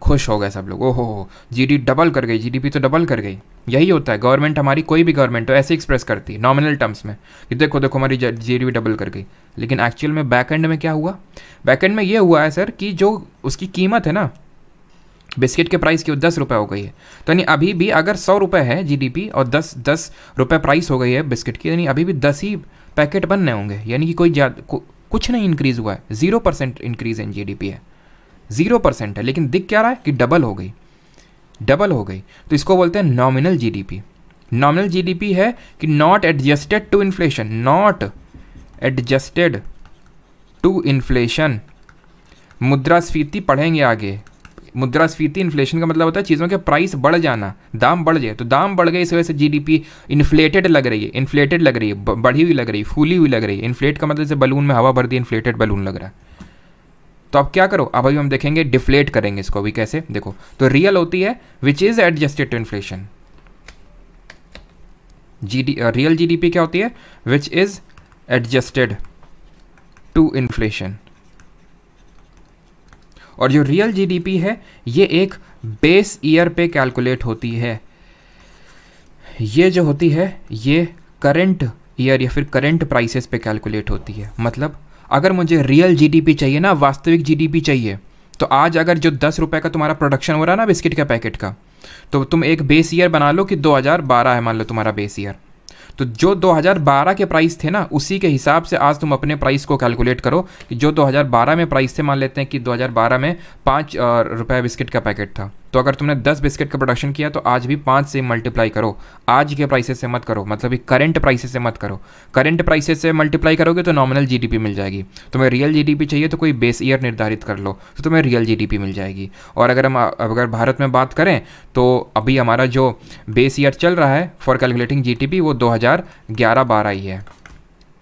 खुश हो गए सब लोग ओहो हो डी डबल कर गई जी तो डबल कर गई यही होता है गवर्नमेंट हमारी कोई भी गवर्नमेंट हो ऐसे एक्सप्रेस करती है नॉमिनल टर्म्स में कि देखो देखो हमारी जीडीपी डबल कर गई लेकिन एक्चुअल में बैक एंड में क्या हुआ बैक एंड में ये हुआ है सर कि जो उसकी कीमत है ना बिस्किट के प्राइस की दस रुपये हो गई है तो यानी अभी भी अगर सौ रुपये है जी और दस दस रुपये प्राइस हो गई है बिस्किट की यानी अभी भी दस ही पैकेट बनने होंगे यानी कि कोई ज्यादा कुछ नहीं इंक्रीज़ हुआ है zero percent increase in G है जीरो परसेंट है लेकिन दिख क्या रहा है कि डबल हो गई डबल हो गई तो इसको बोलते हैं नॉमिनल जीडीपी नॉमिनल जीडीपी है कि not adjusted to inflation not adjusted to inflation मुद्रास्फीति पढ़ेंगे आगे मुद्रास्फीति इन्फ्लेशन का मतलब होता है चीज़ों के प्राइस बढ़ जाना दाम बढ़ जाए तो दाम बढ़ गए इस वजह से जीडीपी इन्फ्लेटेड लग रही है इन्फ्लेटेड लग रही है बढ़ी हुई लग रही है फूली हुई लग रही है इन्फ्लेट का मतलब जैसे बलून में हवा भर दी इन्फ्लेटेड बलून लग रहा है तो अब क्या करो अब अभी हम देखेंगे डिफ्लेट करेंगे इसको अभी कैसे देखो तो रियल होती है which is adjusted to inflation जी रियल जीडीपी क्या होती है which is adjusted to inflation और जो रियल जीडीपी है ये एक बेस ईयर पे कैलकुलेट होती है ये जो होती है ये करंट ईयर या फिर करंट प्राइसेस पे कैलकुलेट होती है मतलब अगर मुझे रियल जीडीपी चाहिए ना वास्तविक जीडीपी चाहिए तो आज अगर जो दस रुपये का तुम्हारा प्रोडक्शन हो रहा है ना बिस्किट का पैकेट का तो तुम एक बेस ईयर बना लो कि 2012 है मान लो तुम्हारा बेस ईयर तो जो 2012 के प्राइस थे ना उसी के हिसाब से आज तुम अपने प्राइस को कैलकुलेट करो कि जो 2012 में प्राइस थे मान लेते हैं कि 2012 में पाँच रुपये बिस्किट का पैकेट था तो अगर तुमने 10 बिस्किट का प्रोडक्शन किया तो आज भी पाँच से मल्टीप्लाई करो आज के प्राइसेस से मत करो मतलब करंट प्राइसेस से मत करो करंट प्राइसेस से मल्टीप्लाई करोगे तो नॉमिनल जीडीपी मिल जाएगी तुम्हें रियल जीडीपी चाहिए तो कोई बेस ईयर निर्धारित कर लो तो तुम्हें रियल जीडीपी मिल जाएगी और अगर हम अगर भारत में बात करें तो अभी हमारा जो बेस ईयर चल रहा है फॉर कैलकुलेटिंग जी वो दो हज़ार ही है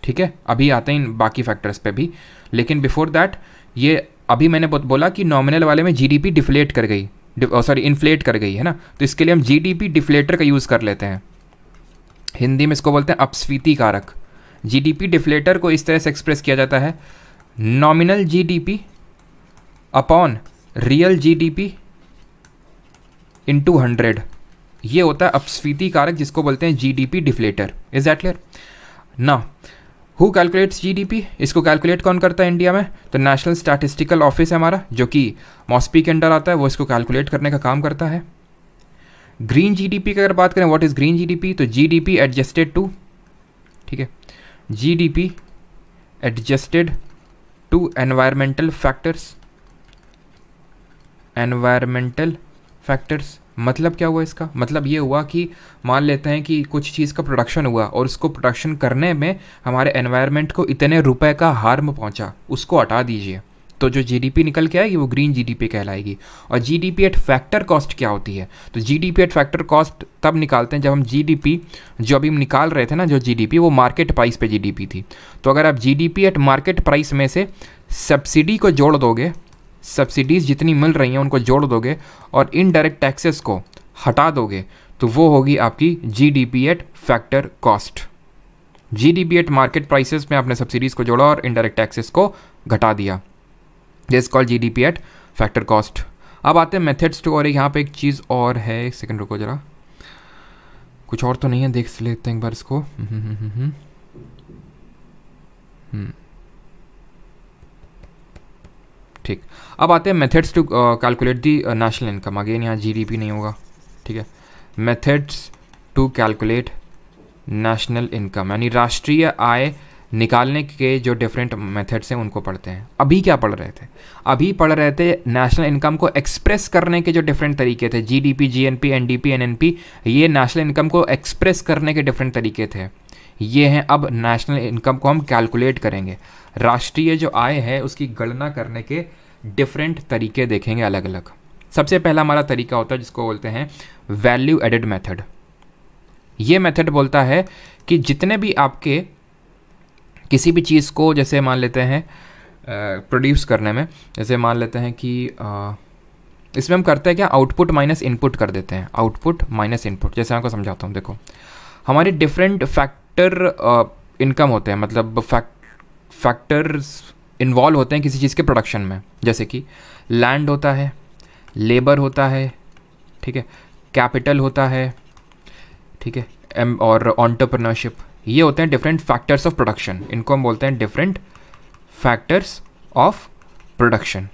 ठीक है अभी आते हैं इन बाकी फैक्टर्स पर भी लेकिन बिफोर दैट ये अभी मैंने बोला कि नॉमिनल वाले में जीडीपी डिफ्लेट कर गई सॉरी इन्फ्लेट कर गई है ना तो इसके लिए हम जीडीपी डिफ्लेटर का यूज़ कर लेते हैं हिंदी में इसको बोलते हैं अपस्फीति कारक जीडीपी डिफ्लेटर को इस तरह से एक्सप्रेस किया जाता है nominal GDP upon real GDP into hundred ये होता है अपस्फीति कारक जिसको बोलते हैं GDP deflator is that clear ना हु कैलकुलेट्स जीडीपी इसको कैलकुलेट कौन करता है इंडिया में तो नेशनल स्टैटिस्टिकल ऑफिस है हमारा जो कि मॉस्पी के अंडर आता है वो इसको कैलकुलेट करने का काम करता है ग्रीन जीडीपी की अगर बात करें व्हाट इज़ ग्रीन जीडीपी तो जीडीपी एडजस्टेड टू ठीक है GDP adjusted to environmental factors environmental factors मतलब क्या हुआ इसका मतलब ये हुआ कि मान लेते हैं कि कुछ चीज़ का प्रोडक्शन हुआ और उसको प्रोडक्शन करने में हमारे एनवायरनमेंट को इतने रुपए का हार्म पहुंचा उसको हटा दीजिए तो जो जीडीपी निकल के आएगी वो ग्रीन जीडीपी कहलाएगी और जीडीपी एट फैक्टर कॉस्ट क्या होती है तो जीडीपी एट फैक्टर कॉस्ट तब निकालते हैं जब हम जीडीपी जो अभी हम निकाल रहे थे ना जो जीडीपी वो मार्केट प्राइस पे जीडीपी थी तो अगर आप जीडीपी एट मार्केट प्राइस में से सब्सिडी को जोड़ दोगे सब्सिडीज़ जितनी मिल रही हैं उनको जोड़ दोगे और इनडायरेक्ट टैक्सेस को हटा दोगे तो वो होगी आपकी G D P at factor cost G D P at market prices में आपने सब्सिडीज़ को जोड़ा और इनडायरेक्ट टैक्सेस को घटा दिया this call G D P at factor cost अब आते हैं मेथड्स टू और यहाँ पे एक चीज़ और है एक सेकेंड रुको ज़रा कुछ और तो नहीं है देख लेते हैं एक बार इसको हम्म, हम्म, हम्म, हम्म ठीक अब आते हैं methods to calculate the national income again यहाँ जी नहीं होगा ठीक है methods to calculate national income यानी राष्ट्रीय आय निकालने के जो डिफरेंट मेथड्स हैं उनको पढ़ते हैं अभी क्या पढ़ रहे थे अभी पढ़ रहे थे नेशनल इनकम को एक्सप्रेस करने के जो डिफरेंट तरीके थे जीडीपी जीएनपी एनडीपी एनएनपी ये नेशनल इनकम को एक्सप्रेस करने के डिफरेंट तरीके थे ये हैं अब नेशनल इनकम को हम कैलकुलेट करेंगे राष्ट्रीय जो आय है उसकी गणना करने के डिफरेंट तरीके देखेंगे अलग अलग सबसे पहला हमारा तरीका होता है जिसको बोलते हैं वैल्यू एडेड मेथड ये मेथड बोलता है कि जितने भी आपके किसी भी चीज़ को जैसे मान लेते हैं प्रोड्यूस करने में जैसे मान लेते हैं कि आ, इसमें हम करते हैं क्या आउटपुट माइनस इनपुट कर देते हैं आउटपुट माइनस इनपुट जैसे आपको समझाता हूँ देखो हमारे डिफरेंट फैक्टर इनकम होते हैं मतलब फैक्टर्स इन्वॉल्व होते हैं किसी चीज़ के प्रोडक्शन में जैसे कि लैंड होता है लेबर होता है ठीक है कैपिटल होता है ठीक है और ऑन्टरप्रनरशिप ये होते हैं डिफरेंट फैक्टर्स ऑफ प्रोडक्शन इनको हम बोलते हैं different factors of production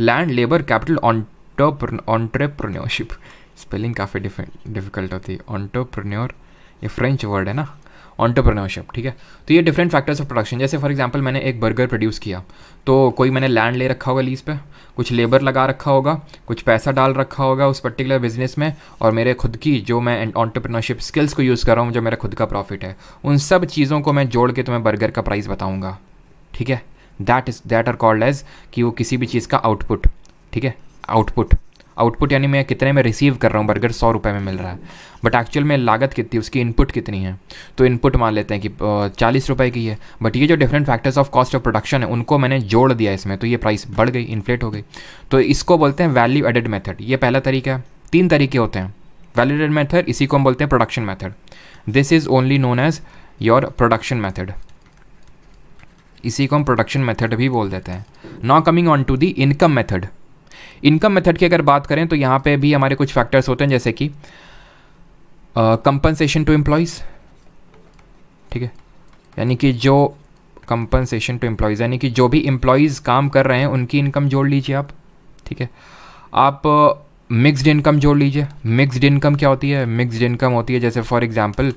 land labour capital entrepreneurship spelling काफ़ी डिफिकल्ट होती है ऑन्टरप्रन्योर ये फ्रेंच वर्ड है ना ऑन्टरप्रनरशिप ठीक है तो ये डिफरेंट फैक्टर्स ऑफ प्रोडक्शन जैसे फॉर एग्जाम्पल मैंने एक बर्गर प्रोड्यूस किया तो कोई मैंने लैंड ले रखा होगा लीज पर कुछ लेबर लगा रखा होगा कुछ पैसा डाल रखा होगा उस पर्टिकुलर बिजनेस में और मेरे खुद की जो मैं ऑन्टरप्रनरशिप स्किल्स को यूज़ कर रहा हूँ जो मेरा खुद का प्रॉफिट है उन सब चीज़ों को मैं जोड़ के तुम्हें बर्गर का प्राइस बताऊँगा ठीक है that is that are called as कि वो किसी भी चीज़ का आउटपुट ठीक है आउटपुट आउटपुट यानी मैं कितने में रिसीव कर रहा हूँ बर्गर सौ रुपये में मिल रहा है बट एक्चुअल में लागत कितनी उसकी इनपुट कितनी है तो इनपुट मान लेते हैं कि चालीस रुपये की है बट ये जो different factors of cost of production है उनको मैंने जोड़ दिया इसमें तो ये प्राइस बढ़ गई इन्फ्लेट हो गई तो इसको बोलते हैं वैल्यू एडेड मेथड ये पहला तरीका है तीन तरीके होते हैं वैल्यू एडेड मेथड इसी को हम बोलते हैं production method this is only known as your production method इसी को हम प्रोडक्शन मेथड भी बोल देते हैं now coming on to the income method income method की अगर बात करें तो यहाँ पे भी हमारे कुछ फैक्टर्स होते हैं जैसे कि कंपनसेशन टू एम्प्लॉयज़ ठीक है यानी कि जो कंपनसेशन टू एम्प्लॉयज़ यानी कि जो भी एम्प्लॉयज़ काम कर रहे हैं उनकी इनकम जोड़ लीजिए आप ठीक है आप मिक्सड इनकम जोड़ लीजिए मिक्सड इनकम क्या होती है मिक्सड इनकम होती है जैसे फॉर एग्ज़ाम्पल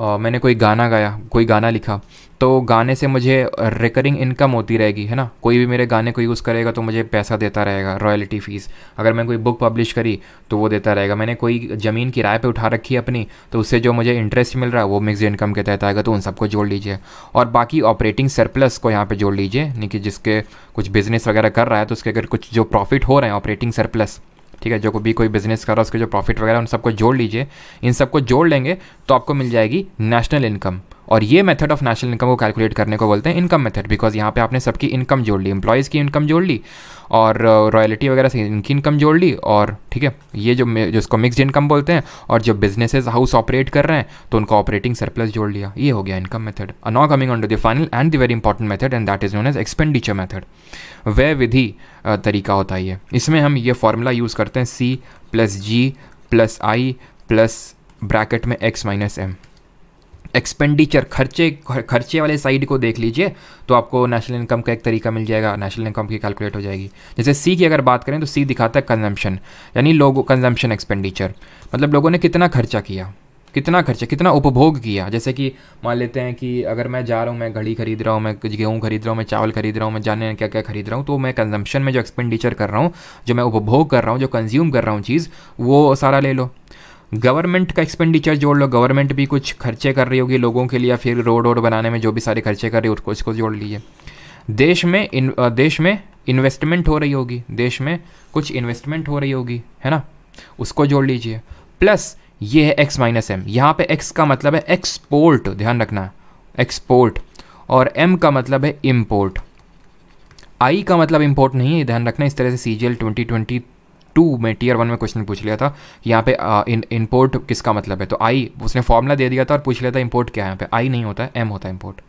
मैंने कोई गाना गाया कोई गाना लिखा तो गाने से मुझे रिकरिंग इनकम होती रहेगी है ना कोई भी मेरे गाने को यूज़ करेगा तो मुझे पैसा देता रहेगा रॉयल्टी फ़ीस अगर मैं कोई बुक पब्लिश करी तो वो देता रहेगा मैंने कोई ज़मीन किराए पे उठा रखी है अपनी तो उससे जो मुझे इंटरेस्ट मिल रहा है वो मिक्स इनकम के तहत आएगा तो उन सबको जोड़ लीजिए और बाकी ऑपरेटिंग सरप्लस को यहाँ पर जोड़ लीजिए यानी कि जिसके कुछ बिज़नेस वगैरह कर रहा है तो उसके अगर कुछ जो प्रॉफिट हो रहे हैं ऑपरेटिंग सरप्लस ठीक है जो को भी कोई बिजनेस कर रहा है उसके जो प्रॉफिट वगैरह उन सबको जोड़ लीजिए इन सबको जोड़ लेंगे तो आपको मिल जाएगी नेशनल इनकम और ये मेथड ऑफ नेशनल इनकम को कैलकुलेट करने को बोलते हैं इनकम मेथड बिकॉज यहाँ पे आपने सबकी इनकम जोड़ ली एम्प्लॉयज़ की इनकम जोड़ ली और रॉयल्टी uh, वगैरह से इनकी इनकम जोड़ ली और ठीक है ये जो जिसको मिक्सड इनकम बोलते हैं और जो बिजनेसेस हाउस ऑपरेट कर रहे हैं तो उनको ऑपरेटिंग सरप्लस जोड़ लिया ये हो गया income method now coming on to the final and the very important method and that is known as expenditure method वह विधि uh, तरीका होता है ये इसमें हम ये फॉर्मूला यूज़ करते हैं C plus G plus I plus bracket में एक्स माइनस एम एक्सपेंडिचर खर्चे खर्चे वाले साइड को देख लीजिए तो आपको नेशनल इनकम का एक तरीका मिल जाएगा नेशनल इनकम की कैलकुलेट हो जाएगी जैसे सी की अगर बात करें तो सी दिखाता है कंजम्पशन यानी लोगों कंजम्पशन एक्सपेंडिचर मतलब लोगों ने कितना खर्चा किया कितना खर्चा कितना उपभोग किया जैसे कि मान लेते हैं कि अगर मैं जा रहा हूँ मैं घड़ी खरीद रहा हूँ मैं कुछ गेहूँ खरीद रहा हूँ मैं चावल खरीद रहा हूँ मैं जाने क्या क्या खरीद रहा हूँ तो मैं कंजम्पशन में जो एक्सपेंडिचर कर रहा हूँ जो मैं उपभोग कर रहा हूँ जो कंज्यूम कर रहा हूँ चीज़ वो सारा ले लो गवर्नमेंट का एक्सपेंडिचर जोड़ लो गवर्नमेंट भी कुछ खर्चे कर रही होगी लोगों के लिए फिर रोड वोड बनाने में जो भी सारे खर्चे कर रही है उसको जोड़ लीजिए देश में इन देश में इन्वेस्टमेंट हो रही होगी देश में कुछ इन्वेस्टमेंट हो रही होगी है ना उसको जोड़ लीजिए प्लस ये है एक्स माइनस एम यहाँ पर एक्स का मतलब है एक्सपोर्ट ध्यान रखना एक्सपोर्ट और एम का मतलब है इम्पोर्ट आई का मतलब इम्पोर्ट नहीं है ध्यान रखना इस तरह से C G L twenty twenty two में टीयर वन में क्वेश्चन पूछ लिया था यहाँ पे इन इम्पोर्ट किसका मतलब है तो आई उसने फॉर्मूला दे दिया था और पूछ लिया था इम्पोर्ट क्या है यहाँ पे आई नहीं होता है एम होता है import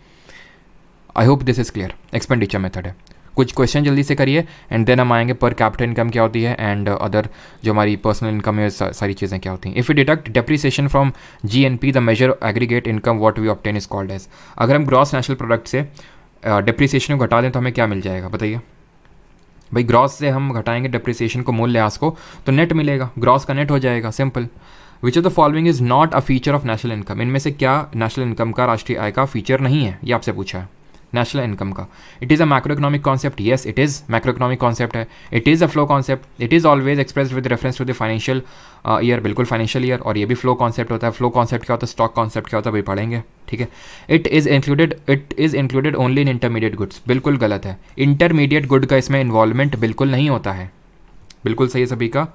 I hope this is clear expenditure method है कुछ क्वेश्चन जल्दी से करिए एंड देन हम आएंगे पर कैपिटल इनकम क्या होती है एंड अदर uh, जो हमारी पर्सनल इनकम है सारी चीज़ें क्या होती हैं if you deduct depreciation from G N P the measure aggregate income what we obtain is called as अगर हम ग्रॉस नेशनल प्रोडक्ट से डेप्रिसिएशन uh, को घटा दें तो हमें क्या मिल जाएगा बताइए भाई ग्रॉस से हम घटाएंगे डिप्रिसिएशन को मूल लिहाज को तो नेट मिलेगा ग्रॉस का नेट हो जाएगा simple which of the following is not a feature of national income इनमें से क्या नेशनल इनकम का राष्ट्रीय आय का फीचर नहीं है ये आपसे पूछा है नेशनल इनकम का it is a micro economic concept yes it is micro economic concept है it is a flow concept it is always express with reference to the financial year बिल्कुल फाइनेंशियल ईयर और ये भी flow concept होता है flow concept क्या होता है स्टॉक कॉन्सेप्ट क्या होता है अभी पढ़ेंगे ठीक है it is included it is included only in intermediate goods बिल्कुल गलत है इंटरमीडिएट गुड का इसमें इन्वॉल्वमेंट बिल्कुल नहीं होता है बिल्कुल सही है सभी का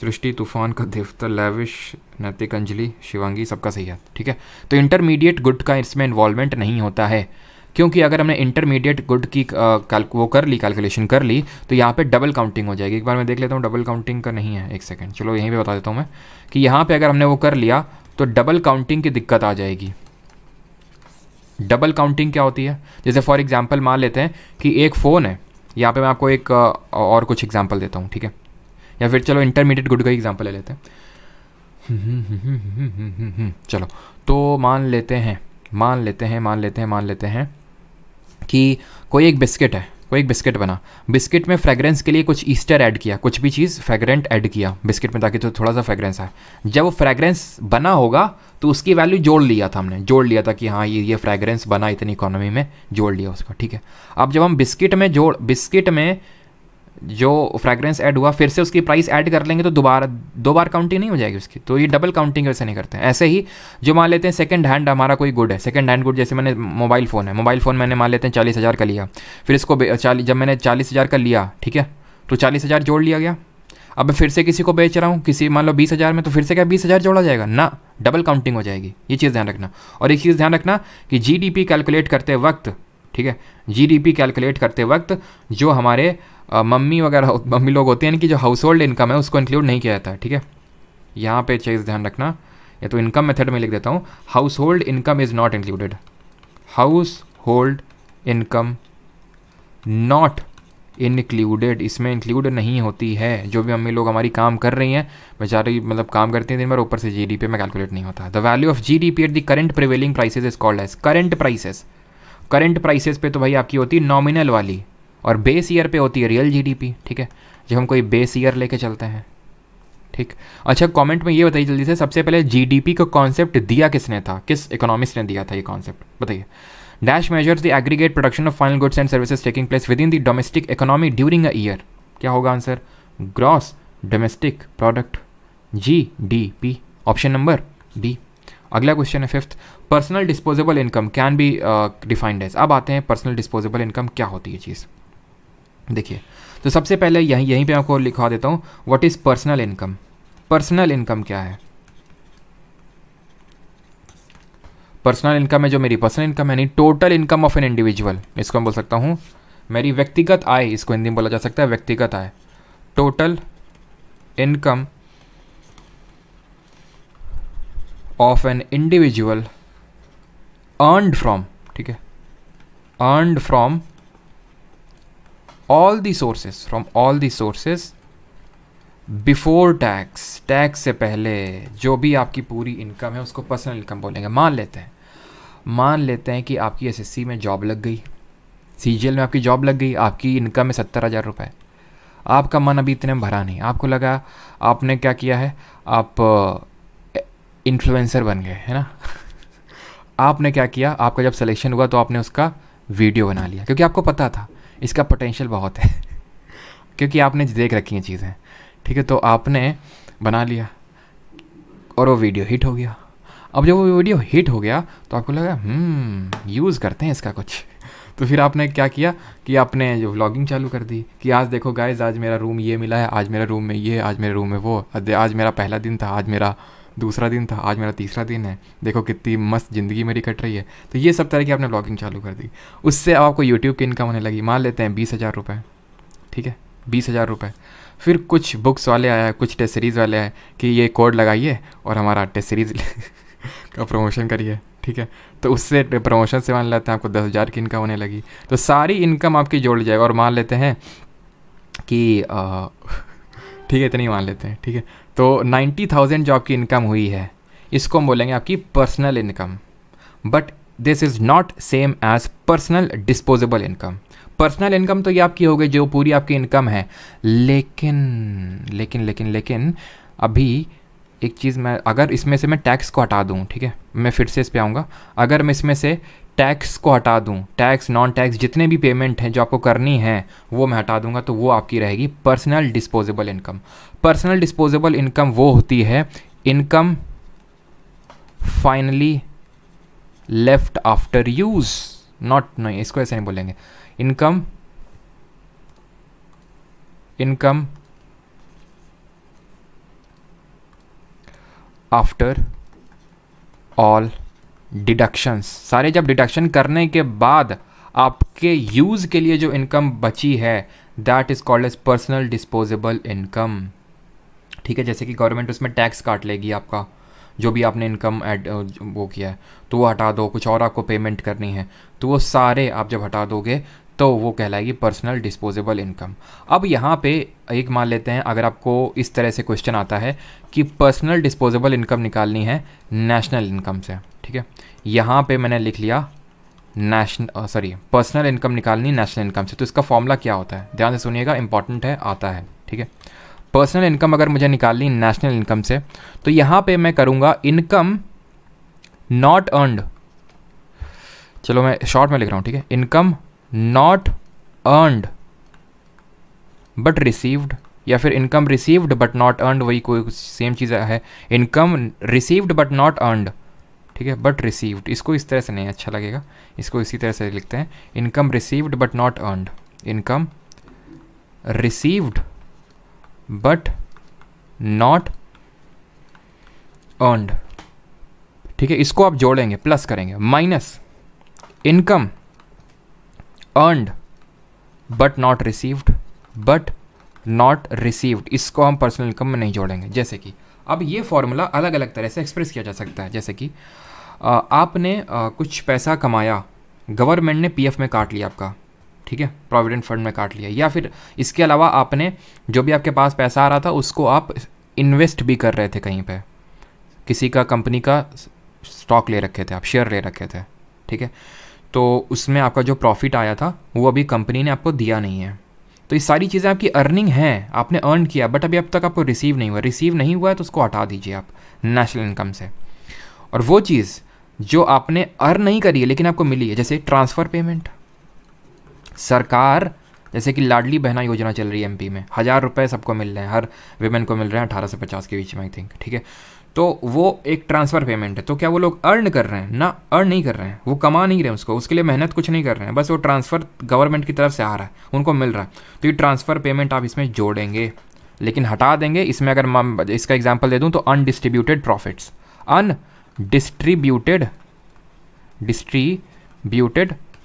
सृष्टि तूफान का देवता लैविश नैतिक अंजलि शिवांगी सबका सही है ठीक है तो इंटरमीडिएट गुड का इसमें इन्वॉल्वमेंट नहीं होता है क्योंकि अगर हमने इंटरमीडिएट गुड की वो कर ली कैलकुलेशन कर ली तो यहाँ पे डबल काउंटिंग हो जाएगी एक बार मैं देख लेता हूँ डबल काउंटिंग का नहीं है एक सेकेंड चलो यहीं पे बता देता हूँ मैं कि यहाँ पे अगर हमने वो कर लिया तो डबल काउंटिंग की दिक्कत आ जाएगी डबल काउंटिंग क्या होती है जैसे फॉर एग्जाम्पल मान लेते हैं कि एक फ़ोन है यहाँ पर मैं आपको एक और कुछ एग्जाम्पल देता हूँ ठीक है या फिर चलो इंटरमीडिएट गुड का एग्जाम्पल ले लेते हैं चलो तो मान लेते हैं मान लेते हैं मान लेते हैं मान लेते हैं कि कोई एक बिस्किट है कोई एक बिस्किट बना बिस्किट में फ्रेगरेंस के लिए कुछ ईस्टर ऐड किया कुछ भी चीज़ फ्रेगरेंट ऐड किया बिस्किट में ताकि तो थोड़ा सा फ्रेगरेंस आए जब वो फ्रेगरेंस बना होगा तो उसकी वैल्यू जोड़ लिया था हमने जोड़ लिया था कि हाँ ये ये फ्रेगरेंस बना इतनी इकोनॉमी में जोड़ लिया उसका ठीक है अब जब हम बिस्किट में जोड़ बिस्किट में जो फ्रेग्रेंस ऐड हुआ फिर से उसकी प्राइस ऐड कर लेंगे तो दोबारा दो बार काउंटिंग नहीं हो जाएगी उसकी तो ये डबल काउंटिंग वैसे नहीं करते हैं ऐसे ही जो मान लेते हैं सेकंड हैंड हमारा कोई गुड है सेकंड हैंड गुड जैसे मैंने मोबाइल फ़ोन है मोबाइल फ़ोन मैंने मान लेते हैं चालीस हज़ार का लिया फिर इसको चालीस जब मैंने चालीस हज़ार का लिया ठीक है तो चालीस हज़ार जोड़ लिया गया अब मैं फिर से किसी को बेच रहा हूँ किसी मान लो बीस हज़ार में तो फिर से क्या बीस हज़ार जोड़ा जाएगा ना डबल काउंटिंग हो जाएगी ये चीज़ ध्यान रखना और एक चीज़ ध्यान रखना कि जी कैलकुलेट करते वक्त ठीक है जी कैलकुलेट करते वक्त जो हमारे मम्मी वगैरह मम्मी लोग होते हैं यानी कि जो हाउस होल्ड इनकम है उसको इंक्लूड नहीं किया जाता है ठीक है यहाँ पे चीज़ ध्यान रखना या तो इनकम मेथड में लिख देता हूँ household income is not included household income not included इसमें इंक्लूड नहीं होती है जो भी मम्मी लोग हमारी काम कर रही हैं बेचारी मतलब काम करती हैं दिन भर ऊपर से पी में कैलकुलेट नहीं होता the value of G D P at the current prevailing prices is called as current prices current prices पे तो भाई आपकी होती है नॉमिनल वाली और बेस ईयर पे होती है रियल जीडीपी ठीक है जब हम कोई बेस ईयर लेके चलते हैं ठीक अच्छा कमेंट में ये बताइए जल्दी से सबसे पहले जीडीपी का कॉन्सेप्ट दिया किसने था किस इकोनॉमिक्स ने दिया था ये कॉन्सेप्ट बताइए dash measures the aggregate production of final goods and services taking place within the domestic economy during a year क्या होगा answer gross domestic product G D P option number D अगला question है fifth personal disposable income can be defined as अब आते हैं personal disposable income क्या होती है चीज़ देखिए तो सबसे पहले यहीं यहीं पे आपको लिखवा देता हूँ what is personal income personal income क्या है पर्सनल इनकम है जो मेरी पर्सनल इनकम है यानी total income of an individual इसको मैं बोल सकता हूँ मेरी व्यक्तिगत आय इसको हिंदी में बोला जा सकता है व्यक्तिगत आय total income of an individual earned from ठीक है earned from all the sources from all the sources before tax tax से पहले जो भी आपकी पूरी इनकम है उसको पर्सनल इनकम बोलेंगे मान लेते हैं मान लेते हैं कि आपकी सी में जॉब लग गई एल में आपकी जॉब लग गई आपकी इनकम है सत्तर हज़ार रुपये आपका मन अभी इतने भरा नहीं आपको लगा आपने क्या किया है आप इन्फ्लुएंसर बन गए है ना आपने क्या किया आपका जब सिलेक्शन हुआ तो आपने उसका वीडियो बना लिया क्योंकि आपको पता था इसका पोटेंशियल बहुत है क्योंकि आपने देख रखी हैं चीज़ें ठीक है तो आपने बना लिया और वो वीडियो हिट हो गया अब जब वो वीडियो हिट हो गया तो आपको लगा यूज़ हम्म, करते हैं इसका कुछ तो फिर आपने क्या किया कि आपने जो व्लॉगिंग चालू कर दी कि आज देखो गाइज आज मेरा रूम ये मिला है आज मेरा रूम में ये आज मेरे रूम में वो आज मेरा पहला दिन था आज मेरा दूसरा दिन था आज मेरा तीसरा दिन है देखो कितनी मस्त ज़िंदगी मेरी कट रही है तो ये सब तरह की आपने ब्लॉगिंग चालू कर दी उससे अब आपको यूट्यूब की इनकम होने लगी मान लेते हैं बीस हज़ार रुपये ठीक है बीस हज़ार रुपये फिर कुछ बुक्स वाले आए कुछ टेस्ट सीरीज़ वाले आए कि ये कोड लगाइए और हमारा टेस्ट सीरीज़ का प्रमोशन करिए ठीक है तो उससे प्रमोशन से मान लेते हैं आपको दस हज़ार की इनकम होने लगी तो सारी इनकम आपकी जोड़ जाएगा और मान लेते हैं कि ठीक है इतनी मान लेते हैं ठीक है तो नाइन्टी थाउजेंड जो आपकी इनकम हुई है इसको हम बोलेंगे आपकी personal income but this is not same as personal disposable income personal income तो ये आपकी होगी जो पूरी आपकी इनकम है लेकिन लेकिन लेकिन लेकिन अभी एक चीज़ मैं अगर इसमें से मैं टैक्स को हटा दूँ ठीक है मैं फिर से इस पर आऊँगा अगर मैं इसमें से टैक्स को हटा दूं टैक्स नॉन टैक्स जितने भी पेमेंट हैं जो आपको करनी है वो मैं हटा दूंगा तो वो आपकी रहेगी personal disposable income personal disposable income वो होती है income finally left after use not नहीं इसको ऐसे नहीं बोलेंगे income income after all deductions सारे जब डिडक्शन करने के बाद आपके यूज़ के लिए जो इनकम बची है that is called as personal disposable income ठीक है जैसे कि गवर्नमेंट उसमें टैक्स काट लेगी आपका जो भी आपने इनकम एड वो किया है तो वो हटा दो कुछ और आपको पेमेंट करनी है तो वो सारे आप जब हटा दोगे तो वो कहलाएगी पर्सनल डिस्पोजेबल इनकम अब यहाँ पे एक मान लेते हैं अगर आपको इस तरह से क्वेश्चन आता है कि पर्सनल डिस्पोजेबल इनकम निकालनी है नेशनल इनकम से ठीक है यहाँ पे मैंने लिख लिया नेशन सॉरी पर्सनल इनकम निकालनी नेशनल इनकम से तो इसका फॉर्मूला क्या होता है ध्यान से सुनिएगा इंपॉर्टेंट है आता है ठीक है पर्सनल इनकम अगर मुझे निकालनी नेशनल इनकम से तो यहाँ पे मैं करूँगा इनकम नॉट अर्नड चलो मैं शॉर्ट में लिख रहा हूँ ठीक है income not earned but received या फिर income received but not earned वही कोई सेम चीज़ है income received but not earned ठीक है बट रिसीव्ड इसको इस तरह से नहीं अच्छा लगेगा इसको इसी तरह से लिखते हैं income received but not earned income received but not earned ठीक है इसको आप जोड़ेंगे प्लस करेंगे minus income earned but not received but not received इसको हम पर्सनल इनकम में नहीं जोड़ेंगे जैसे कि अब ये फॉर्मूला अलग अलग तरह से एक्सप्रेस किया जा सकता है जैसे कि आपने कुछ पैसा कमाया गवर्नमेंट ने पीएफ में काट लिया आपका ठीक है प्रोविडेंट फंड में काट लिया या फिर इसके अलावा आपने जो भी आपके पास पैसा आ रहा था उसको आप इन्वेस्ट भी कर रहे थे कहीं पे किसी का कंपनी का स्टॉक ले रखे थे आप शेयर ले रखे थे ठीक है तो उसमें आपका जो प्रॉफिट आया था वो अभी कंपनी ने आपको दिया नहीं है तो ये सारी चीज़ें आपकी अर्निंग है आपने अर्न किया बट अभी अब तक आपको रिसीव नहीं हुआ रिसीव नहीं हुआ है तो उसको हटा दीजिए आप नेशनल इनकम से और वो चीज़ जो आपने अर्न नहीं करी है लेकिन आपको मिली है जैसे ट्रांसफ़र पेमेंट सरकार जैसे कि लाडली बहना योजना चल रही है एमपी में हज़ार रुपये सबको मिल रहे हैं हर वेमेन को मिल रहे हैं अठारह से पचास के बीच में आई थिंक ठीक है तो वो एक ट्रांसफ़र पेमेंट है तो क्या वो लोग अर्न कर रहे हैं ना अर्न नहीं कर रहे हैं वो कमा नहीं रहे उसको उसके लिए मेहनत कुछ नहीं कर रहे हैं बस वो ट्रांसफ़र गवर्नमेंट की तरफ से आ रहा है उनको मिल रहा है तो ये ट्रांसफ़र पेमेंट आप इसमें जोड़ेंगे लेकिन हटा देंगे इसमें अगर मैं इसका एग्जाम्पल दे दूँ तो undistributed profits undistributed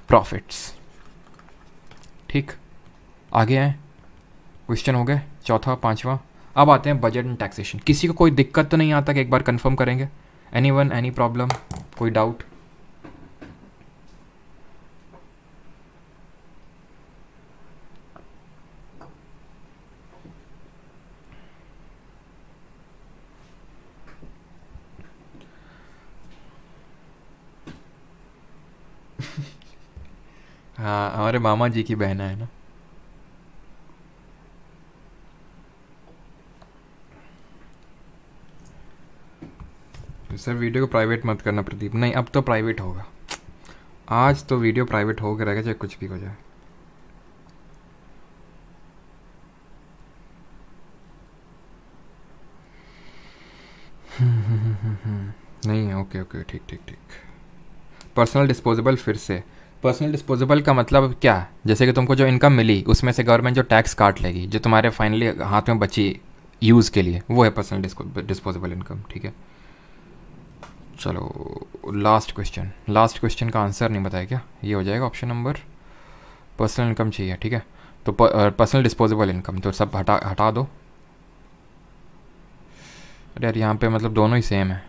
profits ठीक आगे आए क्वेश्चन हो गए चौथा पाँचवा अब आते हैं बजट एंड टैक्सेशन किसी को कोई दिक्कत तो नहीं आता कि एक बार कंफर्म करेंगे एनी वन एनी प्रॉब्लम कोई डाउट हाँ हमारे मामा जी की बहन है ना तो सर वीडियो को प्राइवेट मत करना प्रदीप नहीं अब तो प्राइवेट होगा आज तो वीडियो प्राइवेट होकर रहेगा चाहे कुछ भी हो जाए नहीं है ओके ओके ठीक ठीक ठीक पर्सनल डिस्पोजेबल फिर से पर्सनल डिस्पोजेबल का मतलब क्या जैसे कि तुमको जो इनकम मिली उसमें से गवर्नमेंट जो टैक्स काट लेगी जो तुम्हारे फाइनली हाथ में बची यूज़ के लिए वो है पर्सनल डिस्पोजेबल इनकम ठीक है चलो लास्ट क्वेश्चन लास्ट क्वेश्चन का आंसर नहीं बताया क्या ये हो जाएगा ऑप्शन नंबर पर्सनल इनकम चाहिए ठीक है तो पर्सनल डिस्पोजेबल इनकम तो सब हटा हटा दो अरे यार यहाँ पे मतलब दोनों ही सेम है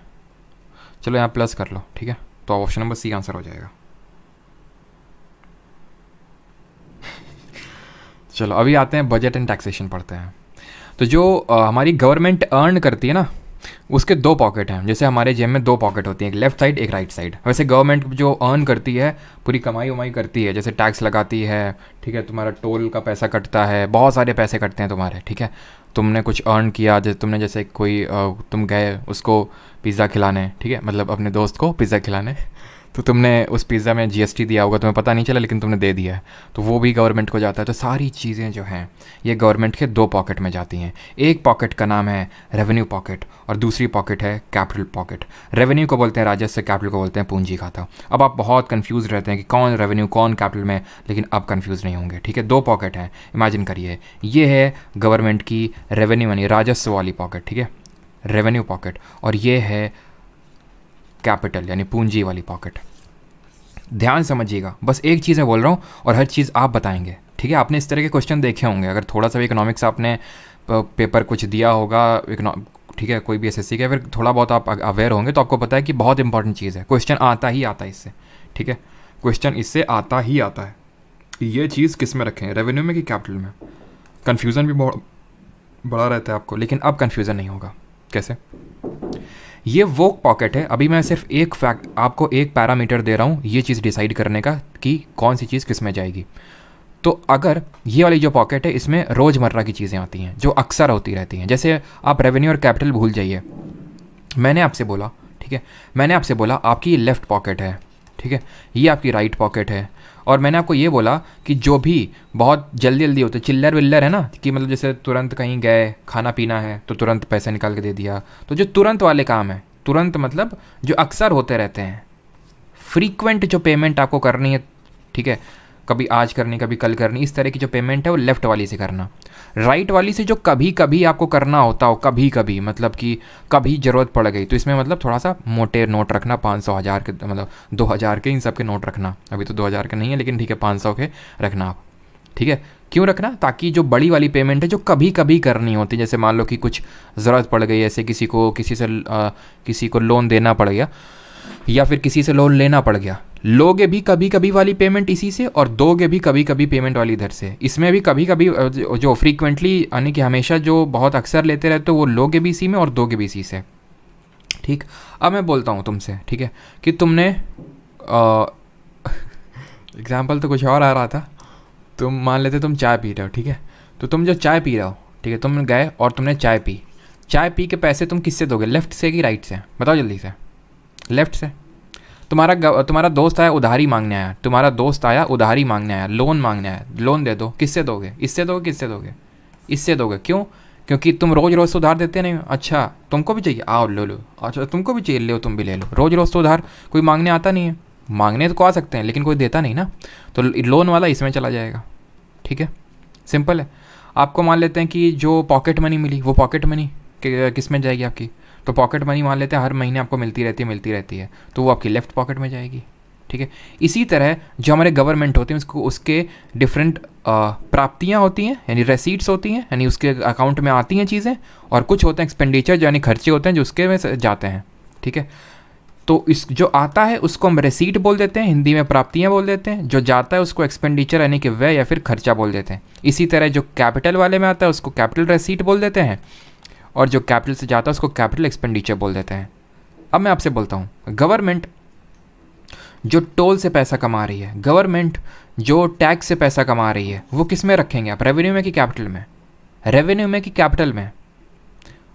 चलो यहाँ प्लस कर लो ठीक है तो ऑप्शन नंबर सी आंसर हो जाएगा चलो अभी आते हैं बजट एंड टैक्सेशन पढ़ते हैं तो जो आ, हमारी गवर्नमेंट अर्न करती है ना उसके दो पॉकेट हैं जैसे हमारे जेब में दो पॉकेट होती हैं एक लेफ्ट साइड एक राइट साइड वैसे गवर्नमेंट जो अर्न करती है पूरी कमाई उमाई करती है जैसे टैक्स लगाती है ठीक है तुम्हारा टोल का पैसा कटता है बहुत सारे पैसे कटते हैं तुम्हारे ठीक है तुमने कुछ अर्न किया जैसे तुमने जैसे कोई तुम गए उसको पिज़्ज़ा खिलाने ठीक है मतलब अपने दोस्त को पिज़्ज़ा खिलाने तो तुमने उस पिज़्ज़ा में जी दिया होगा तुम्हें पता नहीं चला लेकिन तुमने दे दिया है तो वो भी गवर्नमेंट को जाता है तो सारी चीज़ें जो हैं ये गवर्नमेंट के दो पॉकेट में जाती हैं एक पॉकेट का नाम है रेवेन्यू पॉकेट और दूसरी पॉकेट है कैपिटल पॉकेट रेवेन्यू को बोलते हैं राजस्व कैपिटल को बोलते हैं पूंजी खाता अब आप बहुत कन्फ्यूज़ रहते हैं कि कौन रेवेन्यू कौन कैपिटल में लेकिन अब कन्फ्यूज़ नहीं होंगे ठीक है दो पॉकेट हैं इमेजिन करिए ये है गवर्नमेंट की रेवेन्यू यानी राजस्व वाली पॉकेट ठीक है रेवेन्यू पॉकेट और ये है कैपिटल यानी पूंजी वाली पॉकेट ध्यान समझिएगा बस एक चीज़ मैं बोल रहा हूँ और हर चीज़ आप बताएंगे ठीक है आपने इस तरह के क्वेश्चन देखे होंगे अगर थोड़ा सा भी इकोनॉमिक्स आपने पेपर कुछ दिया होगा ठीक है कोई भी एस सी का फिर थोड़ा बहुत आप अवेयर होंगे तो आपको पता है कि बहुत इंपॉर्टेंट चीज़ है क्वेश्चन आता ही आता है इससे ठीक है क्वेश्चन इससे आता ही आता है ये चीज़ किस में रखें रेवेन्यू में कि कैपिटल में कन्फ्यूज़न भी बहुत बड़ा रहता है आपको लेकिन अब कन्फ्यूज़न नहीं होगा कैसे ये वो पॉकेट है अभी मैं सिर्फ एक फैक्ट आपको एक पैरामीटर दे रहा हूँ ये चीज़ डिसाइड करने का कि कौन सी चीज़ किस में जाएगी तो अगर ये वाली जो पॉकेट है इसमें रोज़मर्रा की चीज़ें आती हैं जो अक्सर होती रहती हैं जैसे आप रेवेन्यू और कैपिटल भूल जाइए मैंने आपसे बोला ठीक है मैंने आपसे बोला आपकी लेफ़्ट पॉकेट है ठीक है ये आपकी राइट पॉकेट है और मैंने आपको ये बोला कि जो भी बहुत जल्दी जल्दी होते चिल्लर विल्लर है ना कि मतलब जैसे तुरंत कहीं गए खाना पीना है तो तुरंत पैसा निकाल के दे दिया तो जो तुरंत वाले काम है तुरंत मतलब जो अक्सर होते रहते हैं फ्रीक्वेंट जो पेमेंट आपको करनी है ठीक है कभी आज करनी कभी कल करनी इस तरह की जो पेमेंट है वो लेफ़्ट वाली से करना राइट right वाली से जो कभी कभी आपको करना होता हो कभी कभी मतलब कि कभी ज़रूरत पड़ गई तो इसमें मतलब थोड़ा सा मोटे नोट रखना पाँच सौ हज़ार के मतलब दो हज़ार के इन सब के नोट रखना अभी तो दो हज़ार के नहीं है लेकिन ठीक है पाँच सौ के रखना आप ठीक है क्यों रखना ताकि जो बड़ी वाली पेमेंट है जो कभी कभी करनी होती है जैसे मान लो कि कुछ ज़रूरत पड़ गई ऐसे किसी को किसी से आ, किसी को लोन देना पड़ गया या फिर किसी से लोन लेना पड़ गया लोगे भी कभी कभी वाली पेमेंट इसी से और दोगे भी कभी कभी पेमेंट वाली इधर से इसमें भी कभी कभी जो फ्रीक्वेंटली यानी कि हमेशा जो बहुत अक्सर लेते रहते हो वो लोगे भी इसी में और दोगे भी इसी से ठीक अब मैं बोलता हूँ तुमसे ठीक है कि तुमने एग्ज़ाम्पल तो कुछ और आ रहा था तुम मान लेते तुम चाय पी रहे हो ठीक है तो तुम जो चाय पी रहे हो ठीक है तुम गए और तुमने चाय पी चाय पी के पैसे तुम किससे दोगे लेफ्ट से कि राइट से बताओ जल्दी से लेफ्ट से तुम्हारा तुम्हारा दोस्त आया उधारी मांगने आया तुम्हारा दोस्त आया उधारी मांगने आया लोन मांगने आया लोन दे दो किससे दोगे इससे दोगे किससे दोगे इससे दोगे क्यों क्योंकि तुम रोज़ रोज़ तो उधार देते नहीं अच्छा तुमको भी चाहिए आओ लो लो अच्छा तुमको भी चाहिए ले तुम भी ले लो रोज़ रोज़ तो उधार कोई मांगने आता नहीं है मांगने तो को आ सकते हैं लेकिन कोई देता नहीं ना तो लोन वाला इसमें चला जाएगा ठीक है सिंपल है आपको मान लेते हैं कि जो पॉकेट मनी मिली वो पॉकेट मनी किस में जाएगी आपकी तो पॉकेट मनी मान लेते हैं हर महीने आपको मिलती रहती है मिलती रहती है तो वो आपकी लेफ्ट पॉकेट में जाएगी ठीक है इसी तरह जो हमारे गवर्नमेंट होते हैं उसको उसके डिफरेंट प्राप्तियाँ होती हैं यानी रेसीट्स होती हैं यानी उसके अकाउंट में आती हैं चीज़ें और कुछ होते हैं एक्सपेंडिचर यानी खर्चे होते हैं जो उसके में जाते हैं ठीक है तो इस जो आता है उसको हम रेसीट बोल देते हैं हिंदी में प्राप्तियाँ बोल देते हैं जो जाता है उसको एक्सपेंडिचर यानी कि व्यय या फिर खर्चा बोल देते हैं इसी तरह जो कैपिटल वाले में आता है उसको कैपिटल रेसीट बोल देते हैं और जो कैपिटल से जाता है उसको कैपिटल एक्सपेंडिचर बोल देते हैं अब मैं आपसे बोलता हूँ गवर्नमेंट जो टोल से पैसा कमा रही है गवर्नमेंट जो टैक्स से पैसा कमा रही है वो किस में रखेंगे आप रेवेन्यू में कि कैपिटल में रेवेन्यू में कि कैपिटल में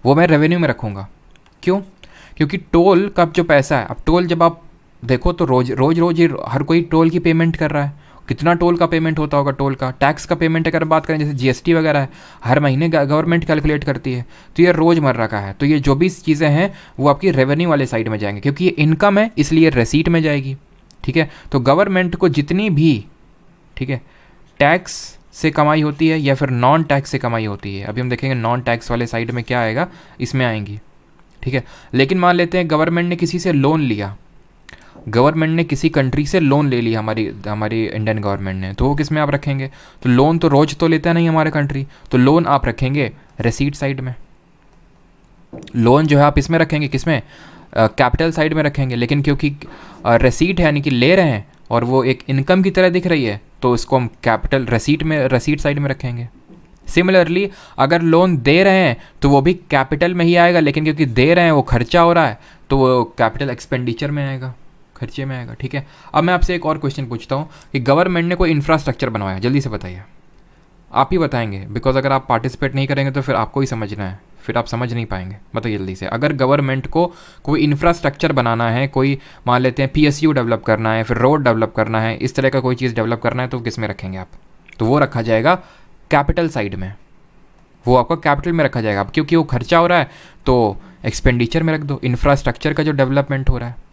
वो मैं रेवेन्यू में रखूँगा क्यों क्योंकि टोल का जो पैसा है अब टोल जब आप देखो तो रोज रोज रोज ही हर कोई टोल की पेमेंट कर रहा है कितना टोल का पेमेंट होता होगा टोल का टैक्स का पेमेंट अगर बात करें जैसे जीएसटी वगैरह है हर महीने गवर्नमेंट कैलकुलेट करती है तो ये रोजमर्रा का है तो ये जो भी चीज़ें हैं वो आपकी रेवेन्यू वाले साइड में जाएंगे क्योंकि ये इनकम है इसलिए रसीट में जाएगी ठीक है तो गवर्नमेंट को जितनी भी ठीक है टैक्स से कमाई होती है या फिर नॉन टैक्स से कमाई होती है अभी हम देखेंगे नॉन टैक्स वाले साइड में क्या आएगा इसमें आएंगी ठीक है लेकिन मान लेते हैं गवर्नमेंट ने किसी से लोन लिया गवर्नमेंट ने किसी कंट्री से लोन ले लिया हमारी हमारी इंडियन गवर्नमेंट ने तो वो किस में आप रखेंगे तो लोन तो रोज तो लेता नहीं हमारे कंट्री तो लोन आप रखेंगे रसीड साइड में लोन जो है आप इसमें रखेंगे किस में कैपिटल uh, साइड में रखेंगे लेकिन क्योंकि रसीड uh, है यानी कि ले रहे हैं और वो एक इनकम की तरह दिख रही है तो इसको हम कैपिटल रसीड में रसीड साइड में रखेंगे सिमिलरली अगर लोन दे रहे हैं तो वो भी कैपिटल में ही आएगा लेकिन क्योंकि दे रहे हैं वो खर्चा हो रहा है तो वो कैपिटल एक्सपेंडिचर में आएगा खर्चे में आएगा ठीक है अब मैं आपसे एक और क्वेश्चन पूछता हूँ कि गवर्नमेंट ने कोई इंफ्रास्ट्रक्चर बनवाया जल्दी से बताइए आप ही बताएंगे बिकॉज अगर आप पार्टिसिपेट नहीं करेंगे तो फिर आपको ही समझना है फिर आप समझ नहीं पाएंगे बताइए जल्दी से अगर गवर्नमेंट को कोई इंफ्रास्ट्रक्चर बनाना है कोई मान लेते हैं पी डेवलप करना है फिर रोड डेवलप करना है इस तरह का कोई चीज़ डेवलप करना है तो किस में रखेंगे आप तो वो रखा जाएगा कैपिटल साइड में वो आपका कैपिटल में रखा जाएगा क्योंकि वो खर्चा हो रहा है तो एक्सपेंडिचर में रख दो इंफ्रास्ट्रक्चर का जो डेवलपमेंट हो रहा है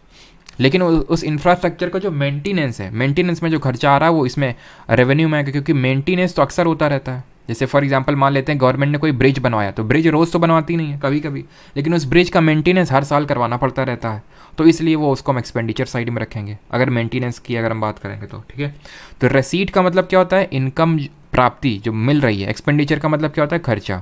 लेकिन उस इंफ्रास्ट्रक्चर का जो मेंटेनेंस है मेंटेनेंस में जो खर्चा आ रहा है वो इसमें रेवेन्यू में आएगा क्योंकि मेंटेनेंस तो अक्सर होता रहता है जैसे फॉर एग्जाम्पल मान लेते हैं गवर्नमेंट ने कोई ब्रिज बनवाया तो ब्रिज रोज़ तो बनवाती नहीं है कभी कभी लेकिन उस ब्रिज का मेंटेनेंस हर साल करवाना पड़ता रहता है तो इसलिए वो उसको हम एक्सपेंडिचर साइड में रखेंगे अगर मेंटेनेंस की अगर हम बात करेंगे तो ठीक है तो रसीट का मतलब क्या होता है इनकम प्राप्ति जो मिल रही है एक्सपेंडिचर का मतलब क्या होता है खर्चा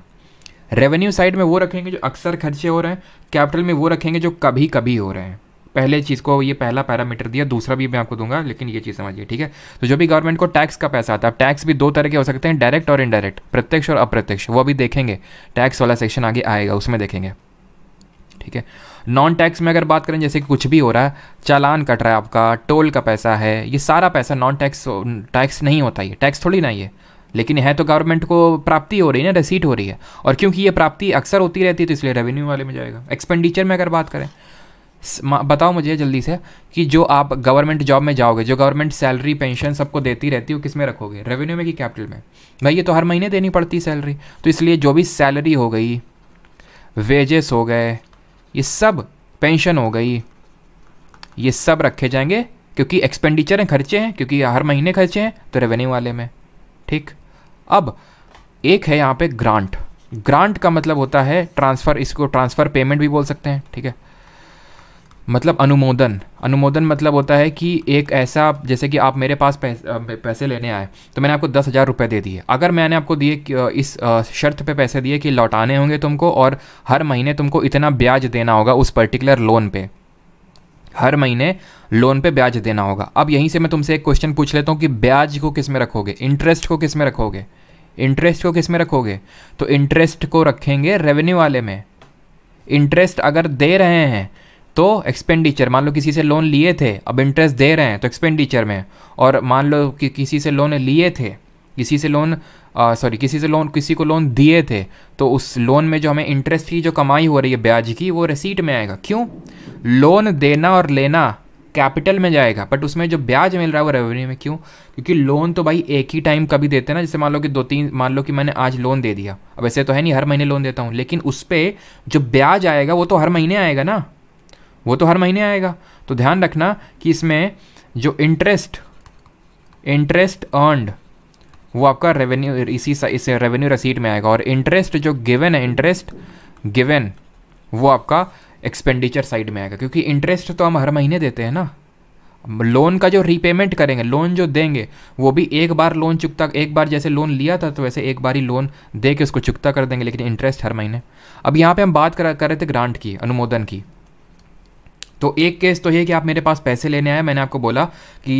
रेवेन्यू साइड में वो रखेंगे जो अक्सर खर्चे हो रहे हैं कैपिटल में वो रखेंगे जो कभी कभी हो रहे हैं पहले चीज़ को ये पहला पैरामीटर दिया दूसरा भी मैं आपको दूंगा लेकिन ये चीज़ समझिए ठीक है तो जो भी गवर्नमेंट को टैक्स का पैसा आता है टैक्स भी दो तरह के हो सकते हैं डायरेक्ट और इनडायरेक्ट प्रत्यक्ष और अप्रत्यक्ष वो भी देखेंगे टैक्स वाला सेक्शन आगे आएगा उसमें देखेंगे ठीक है नॉन टैक्स में अगर बात करें जैसे कि कुछ भी हो रहा है चालान कट रहा है आपका टोल का पैसा है ये सारा पैसा नॉन टैक्स टैक्स नहीं होता ये टैक्स थोड़ी ना ये लेकिन है तो गवर्नमेंट को प्राप्ति हो रही है ना रिसीट हो रही है और क्योंकि ये प्राप्ति अक्सर होती रहती है तो इसलिए रेवेन्यू वाले में जाएगा एक्सपेंडिचर में अगर बात करें बताओ मुझे जल्दी से कि जो आप गवर्नमेंट जॉब में जाओगे जो गवर्नमेंट सैलरी पेंशन सबको देती रहती है किस में रखोगे रेवेन्यू में कि कैपिटल में भाई ये तो हर महीने देनी पड़ती सैलरी तो इसलिए जो भी सैलरी हो गई वेजेस हो गए ये सब पेंशन हो गई ये सब रखे जाएंगे क्योंकि एक्सपेंडिचर हैं खर्चे हैं क्योंकि हर महीने खर्चे हैं तो रेवेन्यू वाले में ठीक अब एक है यहाँ पे ग्रांट ग्रांट का मतलब होता है ट्रांसफ़र इसको ट्रांसफ़र पेमेंट भी बोल सकते हैं ठीक है मतलब अनुमोदन अनुमोदन मतलब होता है कि एक ऐसा जैसे कि आप मेरे पास पैसे, पैसे लेने आए तो मैंने आपको दस हज़ार रुपये दे दिए अगर मैंने आपको दिए इस शर्त पे पैसे दिए कि लौटाने होंगे तुमको और हर महीने तुमको इतना ब्याज देना होगा उस पर्टिकुलर लोन पे हर महीने लोन पे ब्याज देना होगा अब यहीं से मैं तुमसे एक क्वेश्चन पूछ लेता हूँ कि ब्याज को किस में रखोगे इंटरेस्ट को किस में रखोगे इंटरेस्ट को किस में रखोगे तो इंटरेस्ट को रखेंगे रेवेन्यू वाले में इंटरेस्ट अगर दे रहे हैं तो एक्सपेंडिचर मान लो किसी से लोन लिए थे अब इंटरेस्ट दे रहे हैं तो एक्सपेंडिचर में और मान लो कि किसी से लोन लिए थे किसी से लोन सॉरी किसी से लोन किसी को लोन दिए थे तो उस लोन में जो हमें इंटरेस्ट की जो कमाई हो रही है ब्याज की वो रसीट में आएगा क्यों लोन देना और लेना कैपिटल में जाएगा बट उसमें जो ब्याज मिल रहा है वो रेवेन्यू में क्यों क्योंकि लोन तो भाई एक ही टाइम कभी देते हैं ना जैसे मान लो कि दो तीन मान लो कि मैंने आज लोन दे दिया अब ऐसे तो है नहीं हर महीने लोन देता हूँ लेकिन उस पर जो ब्याज आएगा वो तो हर महीने आएगा ना वो तो हर महीने आएगा तो ध्यान रखना कि इसमें जो इंटरेस्ट इंटरेस्ट अर्नड वो आपका रेवेन्यू इसी इस रेवेन्यू रसीट में आएगा और इंटरेस्ट जो गिवन है इंटरेस्ट गिवन वो आपका एक्सपेंडिचर साइड में आएगा क्योंकि इंटरेस्ट तो हम हर महीने देते हैं ना लोन का जो रीपेमेंट करेंगे लोन जो देंगे वो भी एक बार लोन चुकता एक बार जैसे लोन लिया था तो वैसे एक बार ही लोन दे के उसको चुकता कर देंगे लेकिन इंटरेस्ट हर महीने अब यहाँ पे हम बात कर, कर रहे थे ग्रांट की अनुमोदन की तो एक केस तो ये कि आप मेरे पास पैसे लेने आए मैंने आपको बोला कि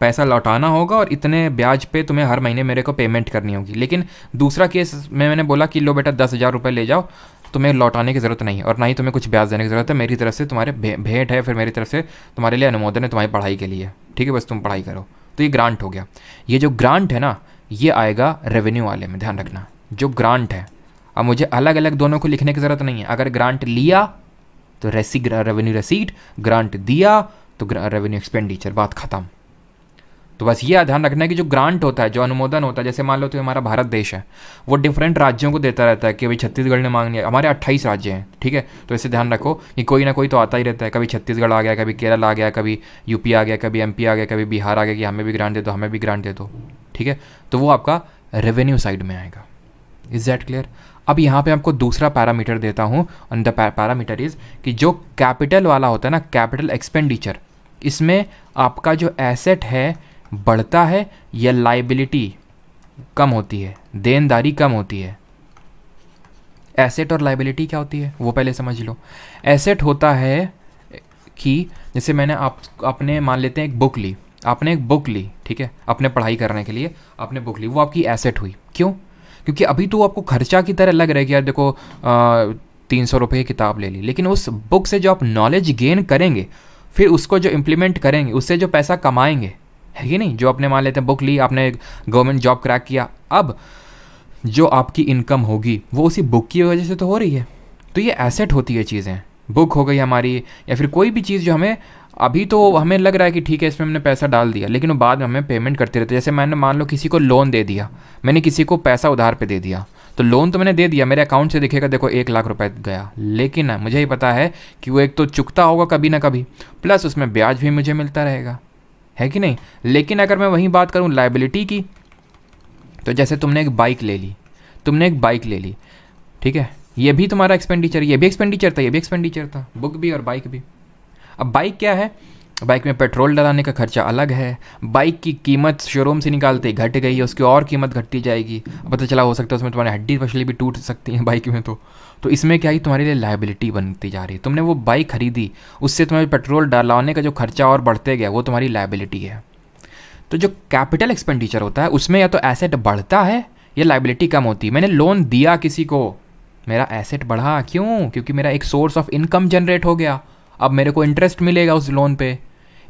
पैसा लौटाना होगा और इतने ब्याज पे तुम्हें हर महीने मेरे को पेमेंट करनी होगी लेकिन दूसरा केस में मैंने बोला कि लो बेटा दस हज़ार रुपये ले जाओ तुम्हें लौटाने की ज़रूरत नहीं और ना ही तुम्हें कुछ ब्याज देने की ज़रूरत है मेरी तरफ से तुम्हारे भेंट है फिर मेरी तरफ से तुम्हारे लिए अनुमोदन है तुम्हारी पढ़ाई के लिए ठीक है बस तुम पढ़ाई करो तो ये ग्रांट हो गया ये जो ग्रांट है ना ये आएगा रेवेन्यू वाले में ध्यान रखना जो ग्रांट है अब मुझे अलग अलग दोनों को लिखने की ज़रूरत नहीं है अगर ग्रांट लिया तो रेसी रेवेन्यू रसीड ग्रांट दिया तो रेवेन्यू एक्सपेंडिचर बात खत्म तो बस ये ध्यान रखना है कि जो ग्रांट होता है जो अनुमोदन होता है जैसे मान लो तो हमारा भारत देश है वो डिफरेंट राज्यों को देता रहता है कि भाई छत्तीसगढ़ ने मांग लिया हमारे अट्ठाईस राज्य हैं ठीक है तो इसे ध्यान रखो कि कोई ना कोई तो आता ही रहता है कभी छत्तीसगढ़ आ गया कभी केरल आ गया कभी यूपी आ गया कभी एम आ गया कभी बिहार आ गया कि हमें भी ग्रांट दे दो हमें भी ग्रांट दे दो ठीक है तो वो आपका रेवेन्यू साइड में आएगा इज दैट क्लियर अब यहाँ पे आपको दूसरा पैरामीटर देता हूँ ऑन द पैरामीटर इज़ कि जो कैपिटल वाला होता है ना कैपिटल एक्सपेंडिचर इसमें आपका जो एसेट है बढ़ता है या लाइबिलिटी कम होती है देनदारी कम होती है एसेट और लाइबिलिटी क्या होती है वो पहले समझ लो एसेट होता है कि जैसे मैंने आप अपने मान लेते हैं एक बुक ली आपने एक बुक ली ठीक है अपने पढ़ाई करने के लिए आपने बुक ली वो आपकी एसेट हुई क्यों क्योंकि अभी तो आपको खर्चा की तरह लग रहा है कि यार देखो तीन सौ रुपये की किताब ले ली लेकिन उस बुक से जो आप नॉलेज गेन करेंगे फिर उसको जो इम्प्लीमेंट करेंगे उससे जो पैसा कमाएंगे है कि नहीं जो आपने मान लेते हैं बुक ली आपने गवर्नमेंट जॉब क्रैक किया अब जो आपकी इनकम होगी वो उसी बुक की वजह से तो हो रही है तो ये एसेट होती है चीज़ें बुक हो गई हमारी या फिर कोई भी चीज़ जो हमें अभी तो हमें लग रहा है कि ठीक है इसमें हमने पैसा डाल दिया लेकिन वो बाद में हमें पेमेंट करते रहते जैसे मैंने मान लो किसी को लोन दे दिया मैंने किसी को पैसा उधार पे दे दिया तो लोन तो मैंने दे दिया मेरे अकाउंट से दिखेगा देखो एक लाख रुपए गया लेकिन मुझे ही पता है कि वो एक तो चुकता होगा कभी ना कभी प्लस उसमें ब्याज भी मुझे मिलता रहेगा है कि नहीं लेकिन अगर मैं वहीं बात करूँ लाइबिलिटी की तो जैसे तुमने एक बाइक ले ली तुमने एक बाइक ले ली ठीक है ये भी तुम्हारा एक्सपेंडिचर ये भी एक्सपेंडिचर था ये भी एक्सपेंडिचर था बुक भी और बाइक भी अब बाइक क्या है बाइक में पेट्रोल डलाने का खर्चा अलग है बाइक की कीमत शोरूम से निकालते घट गई है उसकी और कीमत घटती जाएगी पता चला हो सकता है उसमें तुम्हारी हड्डी पछली भी टूट सकती है बाइक में तो तो इसमें क्या ही तुम्हारे लिए लाइबिलिटी बनती जा रही है तुमने वो बाइक खरीदी उससे तुम्हारे पेट्रोल डलाने का जो खर्चा और बढ़ते गया वो तुम्हारी लाइबिलिटी है तो जो कैपिटल एक्सपेंडिचर होता है उसमें या तो एसेट बढ़ता है या लाइबिलिटी कम होती है मैंने लोन दिया किसी को मेरा एसेट बढ़ा क्यों क्योंकि मेरा एक सोर्स ऑफ इनकम जनरेट हो गया अब मेरे को इंटरेस्ट मिलेगा उस लोन पे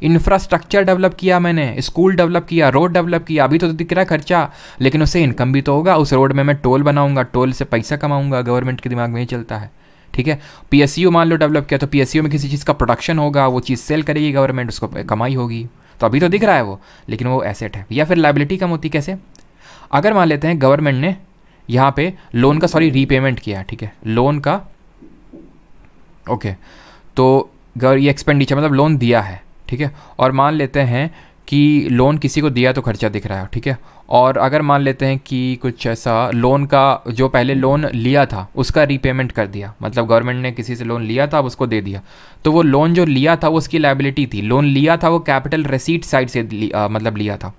इंफ्रास्ट्रक्चर डेवलप किया मैंने स्कूल डेवलप किया रोड डेवलप किया अभी तो दिख रहा खर्चा लेकिन उससे इनकम भी तो होगा उस रोड में मैं टोल बनाऊंगा टोल से पैसा कमाऊंगा गवर्नमेंट के दिमाग में ही चलता है ठीक है पी मान लो डेवलप किया तो पीएसयू में किसी चीज़ का प्रोडक्शन होगा वो चीज़ सेल करेगी गवर्नमेंट उसको कमाई होगी तो अभी तो दिख रहा है वो लेकिन वो एसेट है या फिर लाइबिलिटी कम होती कैसे अगर मान लेते हैं गवर्नमेंट ने यहाँ पे लोन का सॉरी रीपेमेंट किया ठीक है लोन का ओके तो ये एक्सपेंडिचर मतलब लोन दिया है ठीक है और मान लेते हैं कि लोन किसी को दिया तो खर्चा दिख रहा है ठीक है और अगर मान लेते हैं कि कुछ ऐसा लोन का जो पहले लोन लिया था उसका रीपेमेंट कर दिया मतलब गवर्नमेंट ने किसी से लोन लिया था अब उसको दे दिया तो वो लोन जो लिया था वो उसकी लाइबिलिटी थी लोन लिया था वो कैपिटल रिसीट साइड से लिया, मतलब लिया था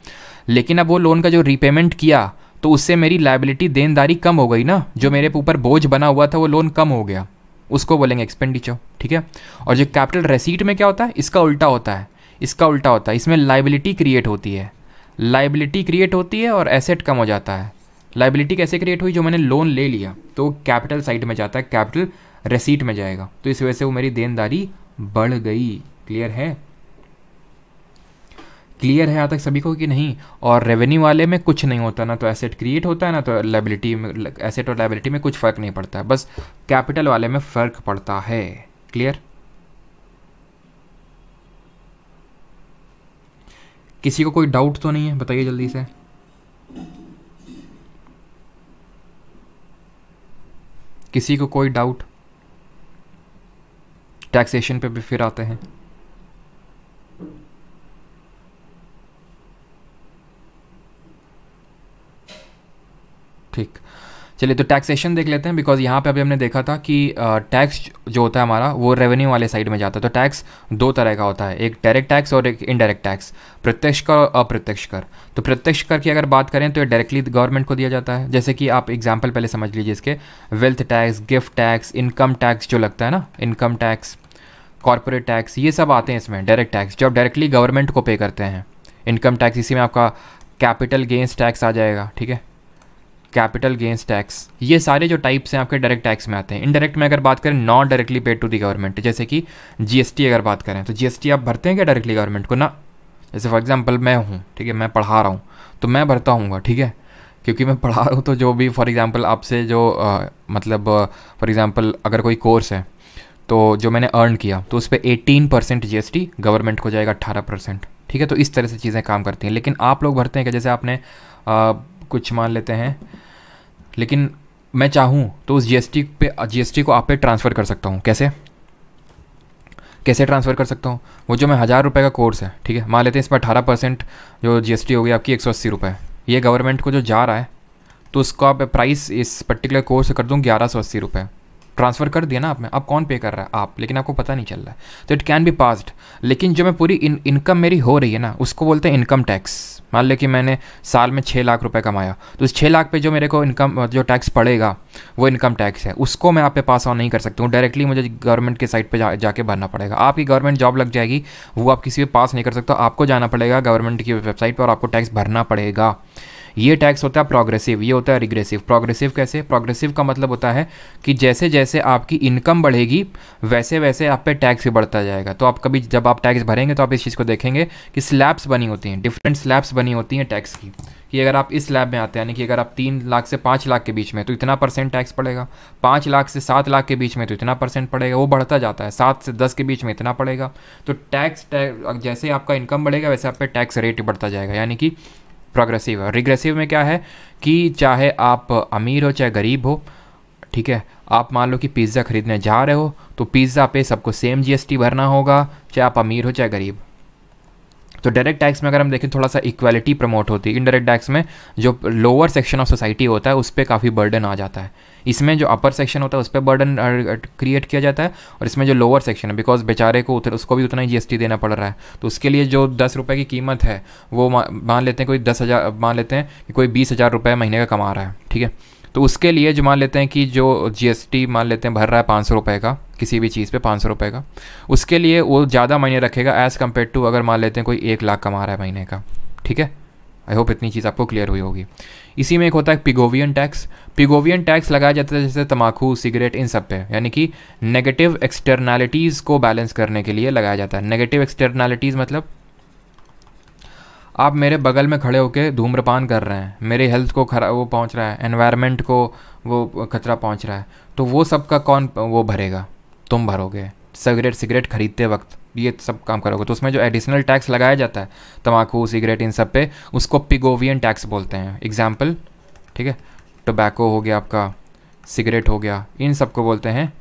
लेकिन अब वो लोन का जो रीपेमेंट किया तो उससे मेरी लाइबिलिटी देनदारी कम हो गई ना जो मेरे ऊपर बोझ बना हुआ था वो लोन कम हो गया उसको बोलेंगे एक्सपेंडिचर ठीक है और जो कैपिटल रेसीट में क्या होता है इसका उल्टा होता है इसका उल्टा होता है इसमें लाइबिलिटी क्रिएट होती है लाइबिलिटी क्रिएट होती है और एसेट कम हो जाता है लाइबिलिटी कैसे क्रिएट हुई जो मैंने लोन ले लिया तो कैपिटल साइड में जाता है कैपिटल रेसीट में जाएगा तो इस वजह से वो मेरी देनदारी बढ़ गई क्लियर है क्लियर है यहाँ तक सभी को कि नहीं और रेवेन्यू वाले में कुछ नहीं होता ना तो एसेट क्रिएट होता है ना तो लाइबिलिटी में एसेट और लाइबिलिटी में कुछ फ़र्क नहीं पड़ता है बस कैपिटल वाले में फ़र्क पड़ता है क्लियर किसी को कोई डाउट तो नहीं है बताइए जल्दी से किसी को कोई डाउट टैक्सेशन पे भी फिर आते हैं ठीक चलिए तो टैक्सेशन देख लेते हैं बिकॉज यहाँ पे अभी हमने देखा था कि टैक्स जो होता है हमारा वो रेवेन्यू वाले साइड में जाता है तो टैक्स दो तरह का होता है एक डायरेक्ट टैक्स और एक इनडायरेक्ट टैक्स प्रत्यक्ष कर और अप्रत्यक्ष कर तो प्रत्यक्ष कर की अगर बात करें तो ये डायरेक्टली गवर्नमेंट को दिया जाता है जैसे कि आप एग्जाम्पल पहले समझ लीजिए इसके wealth tax gift tax income tax जो लगता है ना इनकम टैक्स कॉरपोरेट टैक्स ये सब आते हैं इसमें डायरेक्ट टैक्स जो आप डायरेक्टली गवर्नमेंट को पे करते हैं इनकम टैक्स इसी में आपका कैपिटल गेंस टैक्स आ जाएगा ठीक है कैपिटल गेंस टैक्स ये सारे जो टाइप्स हैं आपके डायरेक्ट टैक्स में आते हैं इनडायरेक्ट में अगर बात करें non directly paid to the government जैसे कि जीएसटी अगर बात करें तो जीएसटी आप भरते हैं क्या डायरेक्टली गवर्नमेंट को ना जैसे फॉर एग्जाम्पल मैं हूँ ठीक है मैं पढ़ा रहा हूँ तो मैं भरता हूँगा ठीक है क्योंकि मैं पढ़ा रहा हूँ तो जो भी फॉर एग्ज़ाम्पल आपसे जो आ, मतलब फॉर एग्ज़ाम्पल अगर कोई कोर्स है तो जो मैंने अर्न किया तो उस पर एटीन परसेंट जी गवर्नमेंट को जाएगा अट्ठारह परसेंट ठीक है तो इस तरह से चीज़ें काम करती हैं लेकिन आप लोग भरते हैं क्या जैसे आपने कुछ मान लेते हैं लेकिन मैं चाहूँ तो उस जीएसटी पे जीएसटी को आप पे ट्रांसफ़र कर सकता हूँ कैसे कैसे ट्रांसफ़र कर सकता हूँ वो जो मैं हज़ार रुपये का कोर्स है ठीक है मान लेते हैं इसमें अठारह परसेंट जो जीएसटी गई आपकी एक सौ अस्सी रुपये ये गवर्नमेंट को जो जा रहा है तो उसको आप प्राइस इस पर्टिकुलर कोर्स कर दूँ ग्यारह सौ अस्सी रुपये ट्रांसफ़र कर दिया ना आपने अब कौन पे कर रहा है आप लेकिन आपको पता नहीं चल रहा है तो इट कैन बी पास्ड लेकिन जो मैं पूरी इन, इनकम मेरी हो रही है ना उसको बोलते हैं इनकम टैक्स मान लो कि मैंने साल में छः लाख रुपए कमाया तो उस छः लाख पे जो मेरे को इनकम जो टैक्स पड़ेगा वो इनकम टैक्स है उसको मैं आप पे पास ऑन नहीं कर सकता हूँ डायरेक्टली मुझे गवर्नमेंट के साइट पर जा, जाके भरना पड़ेगा आपकी गवर्नमेंट जॉब लग जाएगी वो आप किसी पे पास नहीं कर सकते तो आपको जाना पड़ेगा गवर्नमेंट की वेबसाइट पर और आपको टैक्स भरना पड़ेगा ये टैक्स होता है प्रोग्रेसिव ये होता है रिग्रेसिव प्रोग्रेसिव कैसे प्रोग्रेसिव का मतलब होता है कि जैसे जैसे आपकी इनकम बढ़ेगी वैसे वैसे आप पे टैक्स भी बढ़ता जाएगा तो आप कभी जब आप टैक्स भरेंगे तो आप इस चीज़ को देखेंगे कि स्लैब्स बनी होती हैं डिफरेंट स्लैब्स बनी होती हैं टैक्स की कि अगर आप इस स्लैब में आते हैं यानी कि अगर आप तीन लाख से पाँच लाख के बीच में तो इतना परसेंट टैक्स पड़ेगा पाँच लाख से सात लाख के बीच में तो इतना परसेंट पड़ेगा वो बढ़ता जाता है सात से दस के बीच में इतना पड़ेगा तो टैक्स जैसे आपका इनकम बढ़ेगा वैसे आप पे टैक्स रेट बढ़ता जाएगा यानी कि प्रोग्रेसिव है रिग्रेसिव में क्या है कि चाहे आप अमीर हो चाहे गरीब हो ठीक है आप मान लो कि पिज़्ज़ा ख़रीदने जा रहे हो तो पिज़्ज़ा पे सबको सेम जीएसटी भरना होगा चाहे आप अमीर हो चाहे गरीब तो डायरेक्ट टैक्स में अगर हम देखें थोड़ा सा इक्वालिटी प्रमोट होती है इनडायरेक्ट टैक्स में जो लोअर सेक्शन ऑफ सोसाइटी होता है उस पर काफ़ी बर्डन आ जाता है इसमें जो अपर सेक्शन होता है उस पर बर्डन क्रिएट किया जाता है और इसमें जो लोअर सेक्शन है बिकॉज बेचारे को उतर, उसको भी उतना ही जीएसटी देना पड़ रहा है तो उसके लिए जो दस रुपये की कीमत है वो मान लेते हैं कोई दस हज़ार मान लेते हैं कि कोई बीस हज़ार रुपये महीने का कमा रहा है ठीक है तो उसके लिए जो मान लेते हैं कि जो जीएसटी मान लेते हैं भर रहा है पाँच सौ रुपये का किसी भी चीज़ पे पाँच सौ रुपये का उसके लिए वो ज़्यादा महीने रखेगा एज़ कम्पेयर टू अगर मान लेते हैं कोई एक लाख कमा रहा है महीने का ठीक है आई होप इतनी चीज़ आपको क्लियर हुई होगी इसी में एक होता है पिगोवियन टैक्स पिगोवियन टैक्स लगाया जाता है जैसे तम्बाकू सिगरेट इन सब पे यानी कि नेगेटिव एक्सटर्नैलिटीज़ को बैलेंस करने के लिए लगाया जाता है नेगेटिव एक्सटर्नैलिटीज़ मतलब आप मेरे बगल में खड़े होकर धूम्रपान कर रहे हैं मेरे हेल्थ को खरा वो पहुंच रहा है एनवायरमेंट को वो खतरा पहुंच रहा है तो वो सब का कौन वो भरेगा तुम भरोगे सिगरेट सिगरेट खरीदते वक्त ये सब काम करोगे तो उसमें जो एडिशनल टैक्स लगाया जाता है तम्बाकू सिगरेट इन सब पे उसको पिगोवियन टैक्स बोलते हैं एग्जाम्पल ठीक है टोबैको हो गया आपका सिगरेट हो गया इन सब को बोलते हैं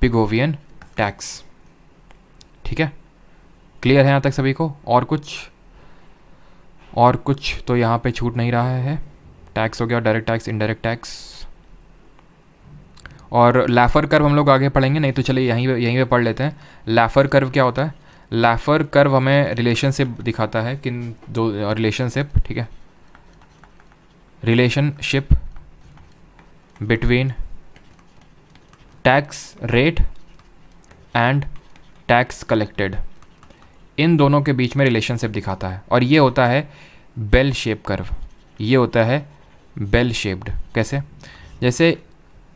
पिगोवियन टैक्स ठीक है क्लियर है यहाँ तक सभी को और कुछ और कुछ तो यहाँ पे छूट नहीं रहा है टैक्स हो गया डायरेक्ट टैक्स इनडायरेक्ट टैक्स और लैफर कर्व हम लोग आगे पढ़ेंगे नहीं तो चलिए यहीं पे यहीं पे पढ़ लेते हैं लैफर कर्व क्या होता है लैफर कर्व हमें रिलेशनशिप दिखाता है किन दो रिलेशनशिप ठीक है relationship between tax rate and tax collected इन दोनों के बीच में रिलेशनशिप दिखाता है और ये होता है बेल शेप कर्व ये होता है बेल शेप्ड कैसे जैसे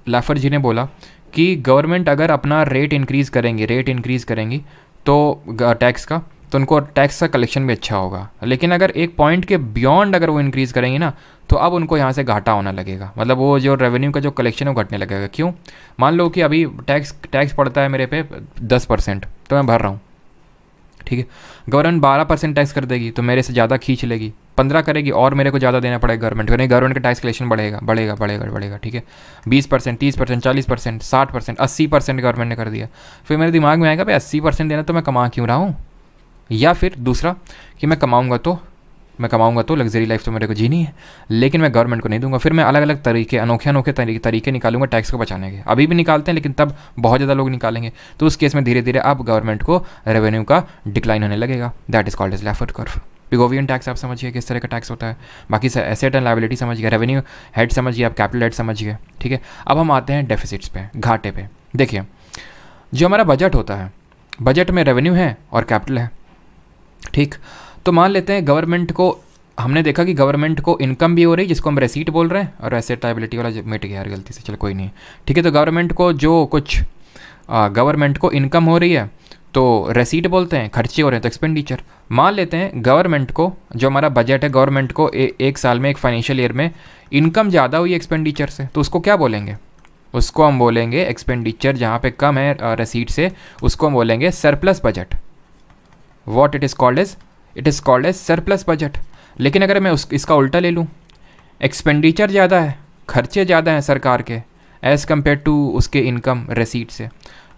लाफर जी ने बोला कि गवर्नमेंट अगर अपना रेट इंक्रीज़ करेंगी रेट इंक्रीज़ करेंगी तो टैक्स का तो उनको टैक्स का कलेक्शन भी अच्छा होगा लेकिन अगर एक पॉइंट के बियॉन्ड अगर वो इंक्रीज़ करेंगे ना तो अब उनको यहाँ से घाटा होना लगेगा मतलब वो जो रेवेन्यू का जो कलेक्शन है वो घटने लगेगा क्यों मान लो कि अभी टैक्स टैक्स पड़ता है मेरे पे दस परसेंट तो मैं भर रहा हूँ ठीक है गवर्नमेंट बारह परसेंट टैक्स कर देगी तो मेरे से ज़्यादा खींच लेगी पंद्रह करेगी और मेरे को ज़्यादा देना पड़ेगा गवर्नमेंट को नहीं गवर्नमेंट का टैक्स कलेक्शन बढ़ेगा बढ़ेगा बढ़ेगा बढ़ेगा ठीक है बीस परसेंट तीस परसेंट चालीस परसेंट साठ परसेंट अस्सी परसेंट गवर्नमेंट ने कर दिया फिर मेरे दिमाग में आएगा भाई अस्सी परसेंट देना तो मैं कमा क्यों रहा हूँ या फिर दूसरा कि मैं कमाऊँगा तो मैं कमाऊंगा तो लग्जरी लाइफ तो मेरे को जीनी है लेकिन मैं गवर्नमेंट को नहीं दूंगा फिर मैं अलग अलग तरीके अनोखे अनोखे तरीके निकालूंगा टैक्स को बचाने के अभी भी निकालते हैं लेकिन तब बहुत ज़्यादा लोग निकालेंगे तो उस केस में धीरे धीरे अब गवर्नमेंट को रेवेन्यू का डिक्लाइन होने लगेगा that is called is Laffer curve Pigovian tax आप समझिए किस तरह का टैक्स होता है बाकी सर एसेट एंड लाइबिलिटी समझिए रेवेन्यू हेड समझिए आप कैपिटल हेड समझिए ठीक है अब हम आते हैं डेफिसिट्स पे घाटे पे देखिए जो हमारा बजट होता है बजट में रेवेन्यू है और कैपिटल है ठीक तो मान लेते हैं गवर्नमेंट को हमने देखा कि गवर्नमेंट को इनकम भी हो रही जिसको हम रेसीट बोल रहे हैं और एसेट लाइबिलिटी वाला मिट गया यार गलती से चलो कोई नहीं ठीक है तो गवर्नमेंट को जो कुछ गवर्नमेंट को इनकम हो रही है तो रेसीट बोलते हैं खर्चे हो रहे हैं तो एक्सपेंडिचर मान लेते हैं गवर्नमेंट को जो हमारा बजट है गवर्नमेंट को ए, एक साल में एक फाइनेंशियल ईयर में इनकम ज़्यादा हुई एक्सपेंडिचर से तो उसको क्या बोलेंगे उसको हम बोलेंगे एक्सपेंडिचर जहाँ पे कम है रसीट से उसको हम बोलेंगे surplus budget what it is called as it is called as surplus budget लेकिन अगर मैं उस इसका उल्टा ले लूँ एक्सपेंडिचर ज़्यादा है खर्चे ज़्यादा हैं सरकार के एज़ कम्पेयर टू उसके इनकम रसीट से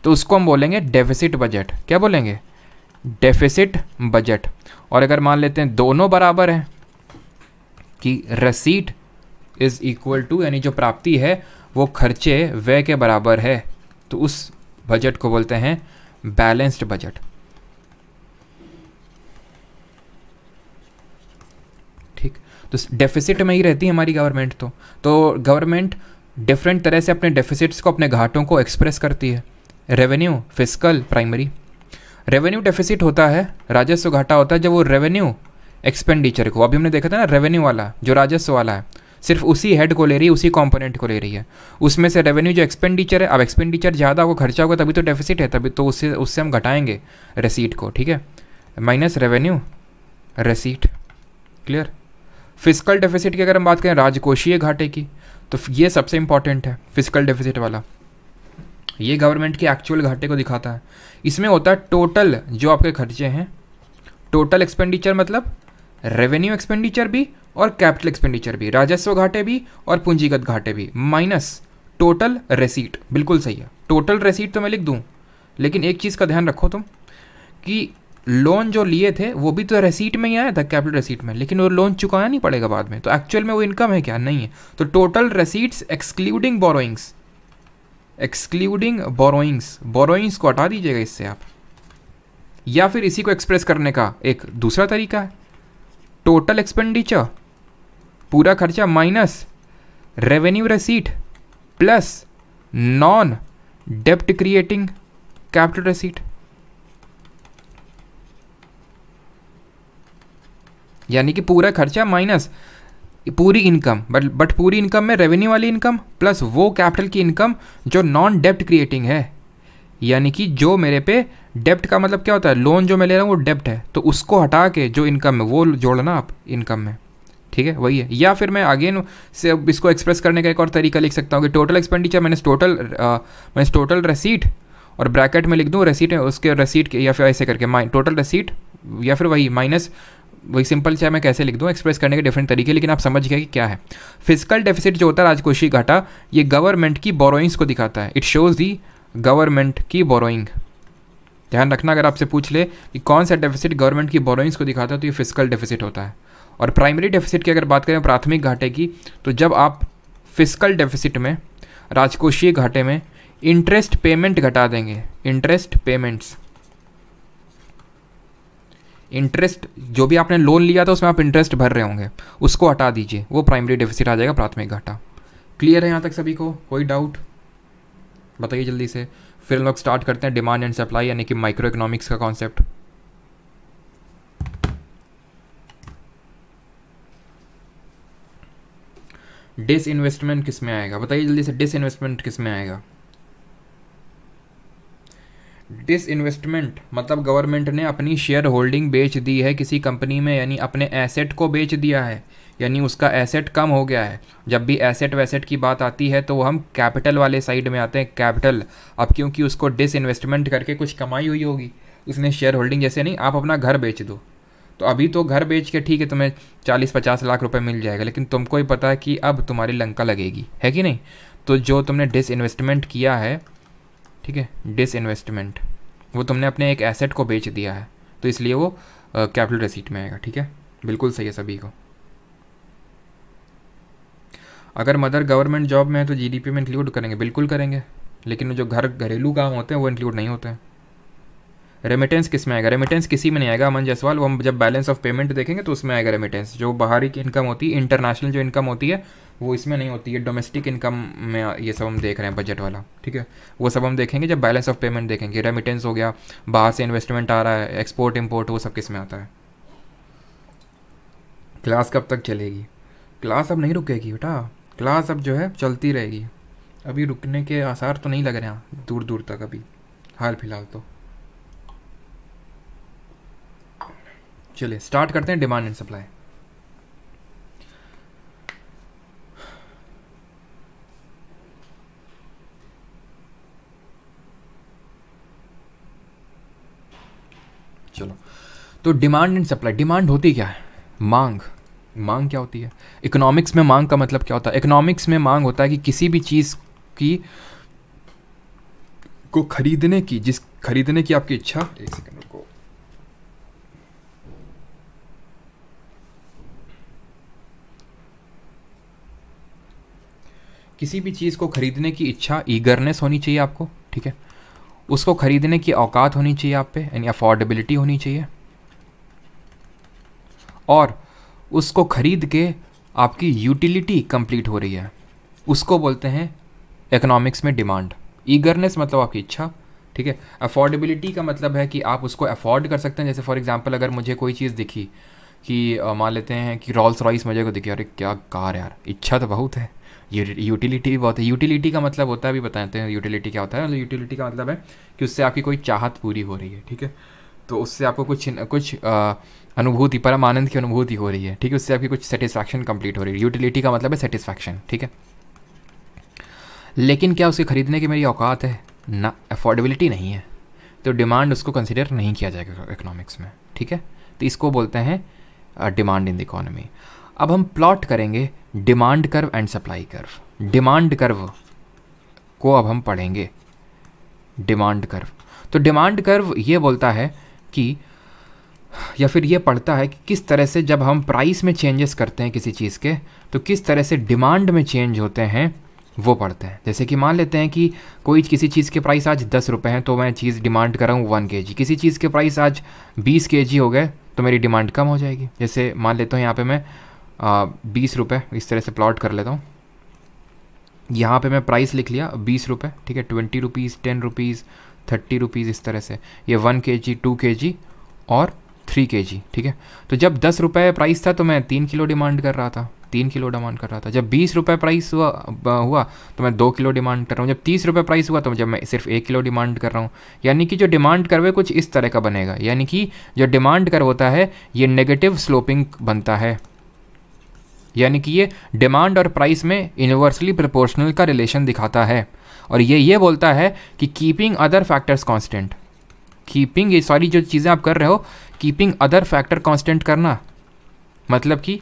तो उसको हम बोलेंगे डेफिसिट बजट क्या बोलेंगे डेफिसिट बजट और अगर मान लेते हैं दोनों बराबर हैं कि रसीट इज़ इक्वल टू यानी जो प्राप्ति है वो खर्चे व्यय के बराबर है तो उस बजट को बोलते हैं बैलेंस्ड बजट तो डेफिसिट में ही रहती है हमारी गवर्नमेंट तो तो गवर्नमेंट डिफरेंट तरह से अपने डेफिसिट्स को अपने घाटों को एक्सप्रेस करती है revenue fiscal primary revenue deficit होता है राजस्व घाटा होता है जब वो रेवेन्यू एक्सपेंडिचर को अभी हमने देखा था ना रेवेन्यू वाला जो राजस्व वाला है सिर्फ उसी हेड को ले रही है उसी कंपोनेंट को ले रही है उसमें से रेवेन्यू जो एक्सपेंडिचर है अब एक्सपेंडिचर ज़्यादा होगा खर्चा होगा तभी तो डेफिसिट है तभी तो उससे उससे हम घटाएंगे रसीट को ठीक है minus revenue receipt clear fiscal deficit की अगर हम बात करें राजकोषीय घाटे की तो ये सबसे इंपॉर्टेंट है फिजिकल डेफिसिट वाला ये गवर्नमेंट के एक्चुअल घाटे को दिखाता है इसमें होता है टोटल जो आपके खर्चे हैं टोटल एक्सपेंडिचर मतलब रेवेन्यू एक्सपेंडिचर भी और कैपिटल एक्सपेंडिचर भी राजस्व घाटे भी और पूंजीगत घाटे भी माइनस टोटल रेसीट बिल्कुल सही है टोटल रेसीट तो मैं लिख दूँ लेकिन एक चीज़ का ध्यान रखो तुम कि लोन जो लिए थे वो भी तो रसीट में ही आया था कैपिटल रसीट में लेकिन वो लोन चुकाना नहीं पड़ेगा बाद में तो एक्चुअल में वो इनकम है क्या नहीं है तो total receipts excluding borrowings excluding borrowings borrowings को हटा दीजिएगा इससे आप या फिर इसी को एक्सप्रेस करने का एक दूसरा तरीका है टोटल एक्सपेंडिचर पूरा खर्चा minus revenue receipt plus non डेप्ट क्रिएटिंग कैपिटल रसीट यानी कि पूरा खर्चा माइनस पूरी इनकम बट बट पूरी इनकम में रेवेन्यू वाली इनकम प्लस वो कैपिटल की इनकम जो नॉन डेप्ट क्रिएटिंग है यानी कि जो मेरे पे डेप्ट का मतलब क्या होता है लोन जो मैं ले रहा हूँ वो डेप्ट है तो उसको हटा के जो इनकम है वो जोड़ना आप इनकम में ठीक है वही है या फिर मैं अगेन से इसको एक्सप्रेस करने का एक और तरीका लिख सकता हूँ कि टोटल एक्सपेंडिचर मैंने टोटल मैंने टोटल रसीट और ब्रैकेट में लिख दूँ रसीट उसके रसीट या फिर ऐसे करके टोटल रसीट या फिर वही माइनस वही सिंपल चाहे मैं कैसे लिख दूँ एक्सप्रेस करने के डिफरेंट तरीके लेकिन आप समझ गए कि क्या है फिजिकल डेफिसिट जो होता है राजकोषीय घाटा ये गवर्नमेंट की बोरोइंग्स को दिखाता है इट शोज़ दी गवर्नमेंट की बोरोइंग ध्यान रखना अगर आपसे पूछ ले कि कौन सा डेफिसिट गवर्नमेंट की बोरोइंग्स को दिखाता है तो ये फिजिकल डेफिसिट होता है और प्राइमरी डेफिसिट की अगर बात करें प्राथमिक घाटे की तो जब आप फिजिकल डेफिसिट में राजकोषीय घाटे में इंटरेस्ट पेमेंट घटा देंगे इंटरेस्ट पेमेंट्स इंटरेस्ट जो भी आपने लोन लिया था उसमें आप इंटरेस्ट भर रहे होंगे उसको हटा दीजिए वो प्राइमरी डिफिसिट आ जाएगा प्राथमिक घाटा क्लियर है यहाँ तक सभी को कोई डाउट बताइए जल्दी से फिर हम लोग स्टार्ट करते हैं डिमांड एंड सप्लाई यानी कि माइक्रो इकोनॉमिक्स का कॉन्सेप्ट डिस इन्वेस्टमेंट किस में आएगा बताइए जल्दी से डिस इन्वेस्टमेंट किस में आएगा इन्वेस्टमेंट मतलब गवर्नमेंट ने अपनी शेयर होल्डिंग बेच दी है किसी कंपनी में यानी अपने एसेट को बेच दिया है यानी उसका एसेट कम हो गया है जब भी एसेट वैसेट की बात आती है तो हम कैपिटल वाले साइड में आते हैं कैपिटल अब क्योंकि उसको इन्वेस्टमेंट करके कुछ कमाई हुई होगी उसने शेयर होल्डिंग जैसे नहीं आप अपना घर बेच दो तो अभी तो घर बेच के ठीक है तुम्हें चालीस पचास लाख रुपये मिल जाएगा लेकिन तुमको ही पता है कि अब तुम्हारी लंका लगेगी है कि नहीं तो जो तुमने इन्वेस्टमेंट किया है ठीक है डिस इन्वेस्टमेंट वो तुमने अपने एक एसेट को बेच दिया है तो इसलिए वो कैपिटल uh, रिसीट में आएगा ठीक है बिल्कुल सही है सभी को अगर मदर गवर्नमेंट जॉब में है तो जीडीपी में इंक्लूड करेंगे बिल्कुल करेंगे लेकिन जो घर घरेलू काम होते हैं वो इंक्लूड नहीं होते हैं रेमिटेंस किस में आएगा रेमिटेंस किसी में नहीं आएगा अमन जसवाल वो हम जब बैलेंस ऑफ पेमेंट देखेंगे तो उसमें आएगा रेमिटेंस जो बाहरी की इनकम होती है इंटरनेशनल जो इनकम होती है वो इसमें नहीं होती है डोमेस्टिक इनकम में ये सब हम देख रहे हैं बजट वाला ठीक है वो सब हम देखेंगे जब बैलेंस ऑफ पेमेंट देखेंगे रेमिटेंस हो गया बाहर से इन्वेस्टमेंट आ रहा है एक्सपोर्ट इम्पोर्ट वो सब किस में आता है क्लास कब तक चलेगी क्लास अब नहीं रुकेगी बेटा क्लास अब जो है चलती रहेगी अभी रुकने के आसार तो नहीं लग रहे हैं दूर दूर तक अभी हाल फिलहाल तो चलिए स्टार्ट करते हैं डिमांड एंड सप्लाई तो डिमांड एंड सप्लाई डिमांड होती क्या है मांग मांग क्या होती है इकोनॉमिक्स में मांग का मतलब क्या होता है इकोनॉमिक्स में मांग होता है कि किसी भी चीज़ की को खरीदने की जिस खरीदने की आपकी इच्छा एक सेकंड को किसी भी चीज़ को खरीदने की इच्छा ईगरनेस होनी चाहिए आपको ठीक है उसको खरीदने की औकात होनी चाहिए आप पे यानी अफोर्डेबिलिटी होनी चाहिए और उसको खरीद के आपकी यूटिलिटी कंप्लीट हो रही है उसको बोलते हैं इकोनॉमिक्स में डिमांड ईगरनेस मतलब आपकी इच्छा ठीक है अफोर्डेबिलिटी का मतलब है कि आप उसको अफोर्ड कर सकते हैं जैसे फॉर एग्जांपल अगर मुझे कोई चीज़ दिखी कि मान लेते हैं कि रॉल्स रॉइस मुझे को दिखी अरे क्या कार यार इच्छा तो बहुत है यूटिलिटी भी बहुत है यूटिलिटी का मतलब होता है अभी बताते हैं यूटिलिटी क्या होता है यूटिलिटी का मतलब है कि उससे आपकी कोई चाहत पूरी हो रही है ठीक है तो उससे आपको कुछ कुछ आ, अनुभूति परम आनंद की अनुभूति हो रही है ठीक है उससे आपकी कुछ सेटिस्फैक्शन कंप्लीट हो रही है यूटिलिटी का मतलब है सेटिस्फैक्शन ठीक है लेकिन क्या उसे ख़रीदने की मेरी औकात है ना अफोर्डेबिलिटी नहीं है तो डिमांड उसको कंसिडर नहीं किया जाएगा इकोनॉमिक्स में ठीक है तो इसको बोलते हैं डिमांड इन द इकोनॉमी अब हम प्लॉट करेंगे demand curve and supply curve demand curve को अब हम पढ़ेंगे डिमांड कर्व तो डिमांड कर्व ये बोलता है कि या फिर ये पढ़ता है कि किस तरह से जब हम प्राइस में चेंजेस करते हैं किसी चीज़ के तो किस तरह से डिमांड में चेंज होते हैं वो पढ़ते हैं जैसे कि मान लेते हैं कि कोई किसी चीज़ के प्राइस आज दस रुपये हैं तो मैं चीज़ डिमांड कर रहा हूँ वन के जी किसी चीज़ के प्राइस आज बीस के जी हो गए तो मेरी डिमांड कम हो जाएगी जैसे मान लेता हूँ यहाँ पर मैं बीस रुपये इस तरह से प्लॉट कर लेता हूँ यहाँ पे मैं प्राइस लिख लिया बीस रुपये ठीक है twenty rupees ten rupees thirty rupees इस तरह से ये वन के जी टू के जी और थ्री के जी ठीक है तो जब दस रुपये प्राइस था तो मैं तीन किलो डिमांड कर रहा था तीन किलो डिमांड कर रहा था जब बीस रुपये प्राइस हुआ हुआ तो मैं दो किलो डिमांड कर रहा हूँ जब तीस रुपये प्राइस हुआ तो जब मैं सिर्फ एक किलो डिमांड कर रहा हूँ यानी कि जो डिमांड करवे कुछ इस तरह का बनेगा यानी कि जो डिमांड कर होता है ये नेगेटिव स्लोपिंग बनता है यानी कि ये डिमांड और प्राइस में यूनिवर्सली प्रपोर्शनल का रिलेशन दिखाता है और ये ये बोलता है कि keeping other factors constant keeping ये सारी जो चीज़ें आप कर रहे हो कीपिंग अदर फैक्टर कॉन्स्टेंट करना मतलब कि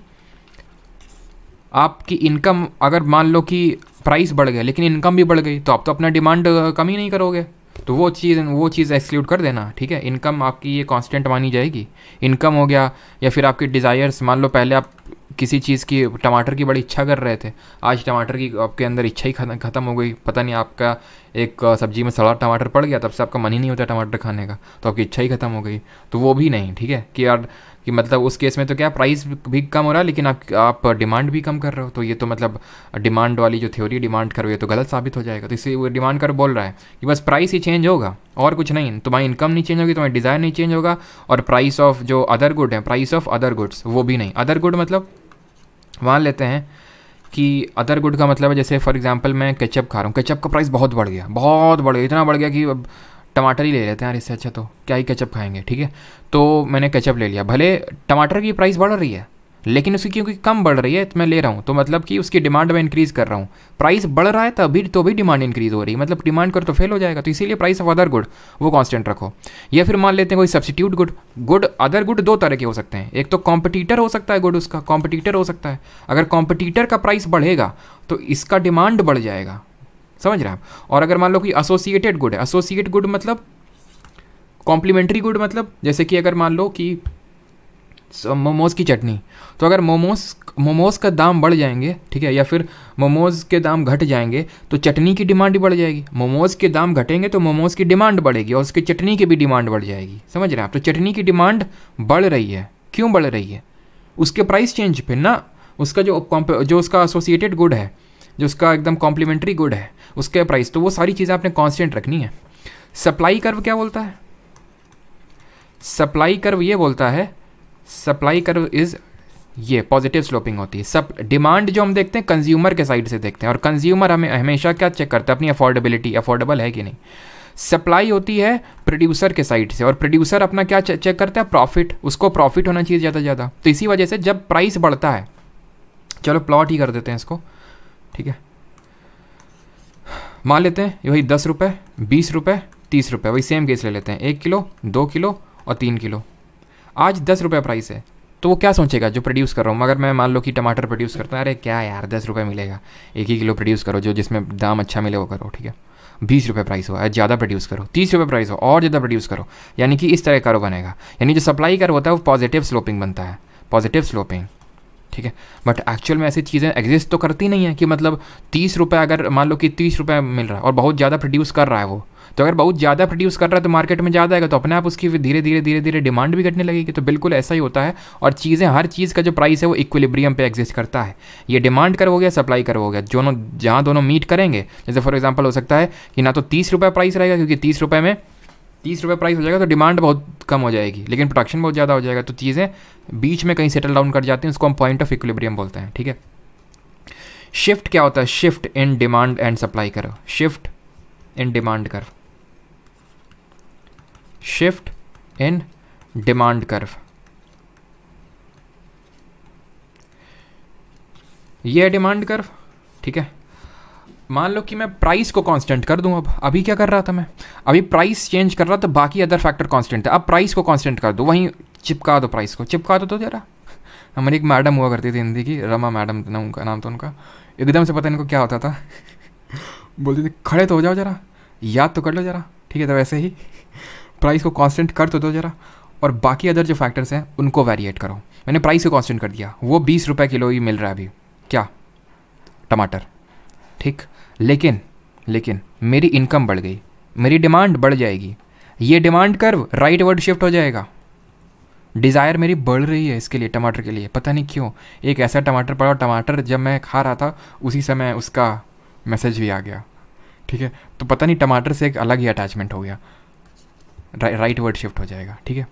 आपकी इनकम अगर मान लो कि प्राइस बढ़ गया लेकिन इनकम भी बढ़ गई तो आप तो अपना डिमांड कम ही नहीं करोगे तो वो चीज़ वो चीज़ एक्सक्लूड कर देना ठीक है इनकम आपकी ये कांस्टेंट मानी जाएगी इनकम हो गया या फिर आपके डिज़ायर्स मान लो पहले आप किसी चीज़ की टमाटर की बड़ी इच्छा कर रहे थे आज टमाटर की आपके अंदर इच्छा ही ख़त्म हो गई पता नहीं आपका एक सब्जी में सड़ा टमाटर पड़ गया तब से आपका मन ही नहीं होता टमाटर खाने का तो आपकी इच्छा ही ख़त्म हो गई तो वो भी नहीं ठीक है कि यार कि मतलब उस केस में तो क्या प्राइस भी कम हो रहा है लेकिन आप आप डिमांड भी कम कर रहे हो तो ये तो मतलब डिमांड वाली जो थ्योरी डिमांड करो ये तो गलत साबित हो जाएगा तो इसलिए वो डिमांड कर बोल रहा है कि बस प्राइस ही चेंज होगा और कुछ नहीं तुम्हारी इनकम नहीं चेंज होगी तुम्हारी डिज़ायर नहीं चेंज होगा और प्राइस ऑफ जो अदर गुड है प्राइस ऑफ अदर गुड्स वो भी नहीं अदर गुड मतलब मान लेते हैं कि अदर गुड का मतलब है जैसे फॉर एग्जांपल मैं केचप खा रहा हूँ केचप का प्राइस बहुत बढ़ गया बहुत बढ़ गया इतना बढ़ गया कि अब टमाटर ही ले लेते हैं यार इससे अच्छा तो क्या ही कैचअप खाएंगे ठीक है तो मैंने कैचअप ले लिया भले टमाटर की प्राइस बढ़ रही है लेकिन उसकी क्योंकि कम बढ़ रही है तो मैं ले रहा हूँ तो मतलब कि उसकी डिमांड मैं इंक्रीज़ कर रहा हूँ प्राइस बढ़ रहा है तो अभी तो भी डिमांड इंक्रीज़ हो रही है मतलब डिमांड कर तो फेल हो जाएगा तो इसीलिए प्राइस ऑफ अदर गुड वो कांस्टेंट रखो या फिर मान लेते हैं कोई substitute good good other good दो तरह के हो सकते हैं एक तो कॉम्पिटिटर हो सकता है गुड उसका कॉम्पिटिटर हो सकता है अगर कॉम्पिटिटर का प्राइस बढ़ेगा तो इसका डिमांड बढ़ जाएगा समझ रहे हैं आप और अगर मान लो कि एसोसिएटेड गुड है एसोसिएट गुड मतलब कॉम्प्लीमेंट्री गुड मतलब जैसे कि अगर मान लो कि मोमोज़ की चटनी तो अगर मोमोज़ मोमोज़ का दाम बढ़ जाएंगे ठीक है या फिर मोमोज़ के दाम घट जाएंगे तो चटनी की डिमांड बढ़ जाएगी मोमोज़ के दाम घटेंगे तो मोमोज़ की डिमांड बढ़ेगी और उसकी चटनी की भी डिमांड बढ़ जाएगी समझ रहे हैं आप तो चटनी की डिमांड बढ़ रही है क्यों बढ़ रही है उसके प्राइस चेंज पे ना उसका जो जो उसका एसोसिएटेड गुड है जो उसका एकदम कॉम्प्लीमेंट्री गुड है उसके प्राइस तो वो सारी चीज़ें आपने कॉन्स्टेंट रखनी है सप्लाई कर्व क्या बोलता है सप्लाई कर्व ये बोलता है सप्लाई कर्व इज़ ये पॉजिटिव स्लोपिंग होती है सब डिमांड जो हम देखते हैं कंज्यूमर के साइड से देखते हैं और कंज्यूमर हमें हमेशा क्या चेक करता है अपनी अफोर्डेबिलिटी अफोर्डेबल है कि नहीं सप्लाई होती है प्रोड्यूसर के साइड से और प्रोड्यूसर अपना क्या चेक करता है प्रॉफिट उसको प्रॉफिट होना चाहिए ज़्यादा ज़्यादा तो इसी वजह से जब प्राइस बढ़ता है चलो प्लॉट ही कर देते हैं इसको ठीक है मान लेते हैं वही दस रुपये बीस रुपये तीस रुपये वही सेम केस ले लेते हैं एक किलो दो किलो और तीन किलो आज दस रुपये प्राइस है तो वो क्या सोचेगा जो प्रोड्यूस कर रहा हूँ मगर मैं मान लो कि टमाटर प्रोड्यूस करता हूँ अरे क्या यार दस रुपये मिलेगा एक ही किलो प्रोड्यूस करो जो जिसमें दाम अच्छा मिले वो करो ठीक है बीस रुपये प्राइस हो और ज़्यादा प्रोड्यूस करो तीस रुपये प्राइस हो और ज़्यादा प्रोड्यूस करो यानी कि इस तरह का बनेगा यानी जो सप्लाई कर होता है वो पॉजिटिव स्लोपिंग बनता है पॉजिटिव स्लोपिंग ठीक है बट एक्चुअल में ऐसी चीज़ें एग्जिस्ट तो करती नहीं है कि मतलब तीस रुपये अगर मान लो कि तीस रुपये मिल रहा है और बहुत ज़्यादा प्रोड्यूस कर रहा है वो तो अगर बहुत ज़्यादा प्रोड्यूस कर रहा है तो मार्केट में ज़्यादा आएगा तो अपने आप उसकी धीरे धीरे धीरे धीरे डिमांड भी घटने लगेगी तो बिल्कुल ऐसा ही होता है और चीज़ें हर चीज़ का जो प्राइस है वो इक्विलिब्रियम पे एग्जिस्ट करता है ये डिमांड कर हो गया सप्लाई कर हो गया दोनों जहाँ दोनों मीट करेंगे जैसे फॉर एग्जाम्पल हो सकता है कि ना तो तीस रुपये प्राइस रहेगा क्योंकि तीस रुपये में तीस रुपये प्राइस हो जाएगा तो डिमांड बहुत कम हो जाएगी लेकिन प्रोडक्शन बहुत ज़्यादा हो जाएगा तो चीज़ें बीच में कहीं सेटल डाउन कर जाती हैं उसको हम पॉइंट ऑफ इक्विलिब्रियम बोलते हैं ठीक है शिफ्ट क्या होता है shift in demand and supply करो shift in demand curve shift in demand curve ये डिमांड कर्व ठीक है मान लो कि मैं प्राइस को कांस्टेंट कर दूं अब अभी क्या कर रहा था मैं अभी प्राइस चेंज कर रहा था बाकी अदर फैक्टर कांस्टेंट था अब प्राइस को कांस्टेंट कर दो वहीं चिपका दो प्राइस को चिपका दो तो जरा हमारी एक मैडम हुआ करती थी हिंदी की रमा मैडम ना उनका नाम तो उनका एकदम से पता इनको क्या होता था बोलती थी खड़े तो हो जाओ जरा याद तो कर लो जरा ठीक है तो वैसे ही प्राइस को कांस्टेंट कर तो दो जरा और बाकी अदर जो फैक्टर्स हैं उनको वेरिएट करो मैंने प्राइस को कांस्टेंट कर दिया वो बीस रुपये किलो ही मिल रहा है अभी क्या टमाटर ठीक लेकिन लेकिन मेरी इनकम बढ़ गई मेरी डिमांड बढ़ जाएगी ये demand curve rightward shift हो जाएगा डिज़ायर मेरी बढ़ रही है इसके लिए टमाटर के लिए पता नहीं क्यों एक ऐसा टमाटर पड़ा टमाटर जब मैं खा रहा था उसी समय उसका मैसेज भी आ गया ठीक है तो पता नहीं टमाटर से एक अलग ही अटैचमेंट हो गया रा, राइट वर्ड शिफ्ट हो जाएगा ठीक है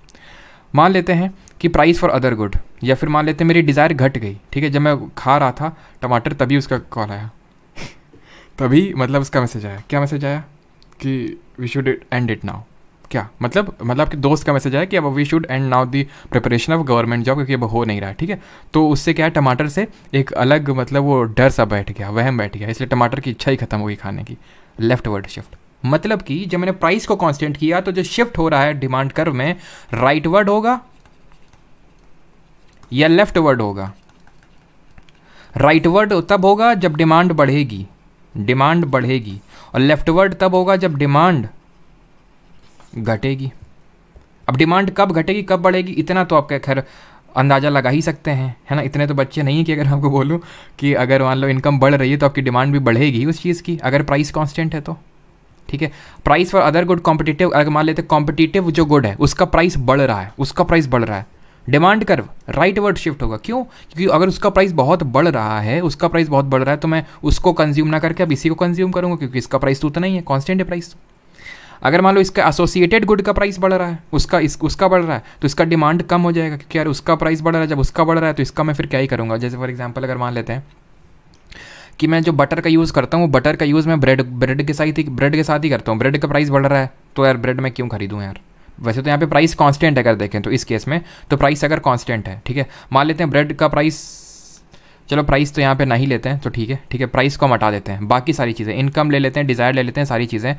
मान लेते हैं कि प्राइस फॉर अदर गुड या फिर मान लेते हैं मेरी डिज़ायर घट गई ठीक है जब मैं खा रहा था टमाटर तभी उसका कॉल आया तभी मतलब उसका मैसेज आया क्या मैसेज आया कि we should end it now क्या मतलब मतलब आपके दोस्त का मैसेज आया कि अब we should end now the preparation of government job क्योंकि अब हो नहीं रहा है ठीक है तो उससे क्या है टमाटर से एक अलग मतलब वो डर सा बैठ गया वहम बैठ गया इसलिए टमाटर की इच्छा ही खत्म हुई खाने की लेफ्ट वर्ड शिफ्ट मतलब कि जब मैंने प्राइस को कॉन्स्टेंट किया तो जो शिफ्ट हो रहा है डिमांड कर्व में राइट वर्ड होगा या लेफ्ट वर्ड होगा राइट वर्ड तब होगा जब डिमांड बढ़ेगी डिमांड बढ़ेगी और लेफ्टवर्ड तब होगा जब डिमांड घटेगी अब डिमांड कब घटेगी कब बढ़ेगी इतना तो आपका खैर अंदाज़ा लगा ही सकते हैं है ना इतने तो बच्चे नहीं हैं कि अगर आपको बोलूँ कि अगर मान लो इनकम बढ़ रही है तो आपकी डिमांड भी बढ़ेगी उस चीज़ की अगर प्राइस कांस्टेंट है तो ठीक है price for other good competitive अगर मान लेते कॉम्पिटिटिव जो गुड है उसका प्राइस बढ़ रहा है उसका प्राइस बढ़ रहा है demand curve rightward shift होगा क्यों क्योंकि अगर उसका प्राइस बहुत बढ़ रहा है उसका प्राइस बहुत बढ़ रहा है तो मैं उसको कंज्यूम ना करके अब इसी को कंज्यूम करूँगा क्योंकि इसका प्राइस तो उतना ही है कॉन्स्टेंट है प्राइस अगर मान लो इसका एसोसिएटेड गुड का प्राइस बढ़ रहा है उसका इस उसका बढ़ रहा है तो इसका डिमांड कम हो जाएगा क्योंकि यार उसका प्राइस बढ़ रहा है जब उसका बढ़ रहा है तो इसका मैं फिर क्या ही करूँगा जैसे फॉर एग्जाम्पल अगर मान लेते हैं कि मैं जो बटर का यूज़ करता हूँ वो बटर का यूज़ मैं ब्रेड ब्रेड के साथ ही ब्रेड के साथ ही करता हूँ ब्रेड का प्राइस बढ़ रहा है तो यार ब्रेड मैं क्यों खरीदूँ यार वैसे तो यहाँ पे प्राइस कांस्टेंट अगर देखें तो इस केस में तो प्राइस अगर कांस्टेंट है ठीक है मान लेते हैं ब्रेड का प्राइस चलो प्राइस तो यहाँ पे नहीं लेते हैं तो ठीक है ठीक है प्राइस को हम हटा देते हैं बाकी सारी चीज़ें इनकम ले लेते हैं डिज़ायर ले लेते हैं सारी चीज़ें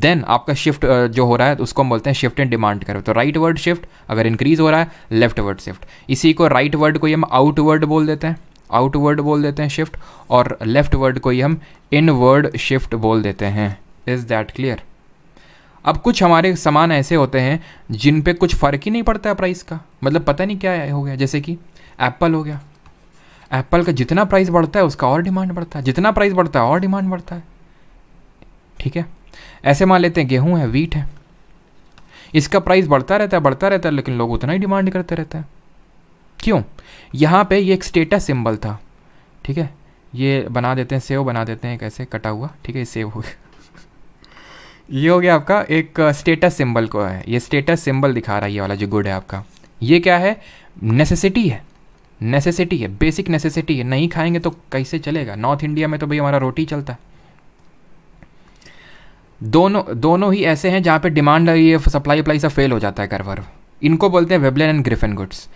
देन आपका शिफ्ट जो हो रहा है उसको हम बोलते हैं शिफ्ट इन डिमांड कर्व तो राइट वर्ड शिफ्ट अगर इंक्रीज़ हो रहा है लेफ्ट वर्ड शिफ्ट इसी को राइट right वर्ड को ही हम आउट वर्ड बोल देते हैं आउट वर्ड बोल देते हैं शिफ्ट और लेफ्ट वर्ड को ही हम इन वर्ड शिफ्ट बोल देते हैं इज़ दैट क्लियर अब कुछ हमारे सामान ऐसे होते हैं जिन पे कुछ फ़र्क ही नहीं पड़ता है प्राइस का मतलब पता नहीं क्या हो गया जैसे कि एप्पल हो गया एप्पल का जितना प्राइस बढ़ता है उसका और डिमांड बढ़ता है जितना प्राइस बढ़ता है और डिमांड बढ़ता है ठीक है ऐसे मान लेते हैं गेहूँ है वीट है इसका प्राइस बढ़ता रहता है बढ़ता रहता है लेकिन लोग उतना ही डिमांड करते रहते हैं क्यों यहाँ पे ये एक स्टेटस सिंबल था ठीक है ये बना देते हैं सेव बना देते हैं कैसे कटा हुआ ठीक है सेव हो गया ये हो गया आपका एक स्टेटस सिंबल को है ये स्टेटस सिंबल दिखा रहा है ये वाला जो गुड है आपका ये क्या है नेसेसिटी है नेसेसिटी है बेसिक नेसेसिटी है नहीं खाएंगे तो कैसे चलेगा नॉर्थ इंडिया में तो भाई हमारा रोटी चलता है दोनों दोनों ही ऐसे हैं जहाँ पे डिमांड ये सप्लाई वप्लाई सब फेल हो जाता है करवर इनको बोलते हैं वेबलेन एंड ग्रिफिन गुड्स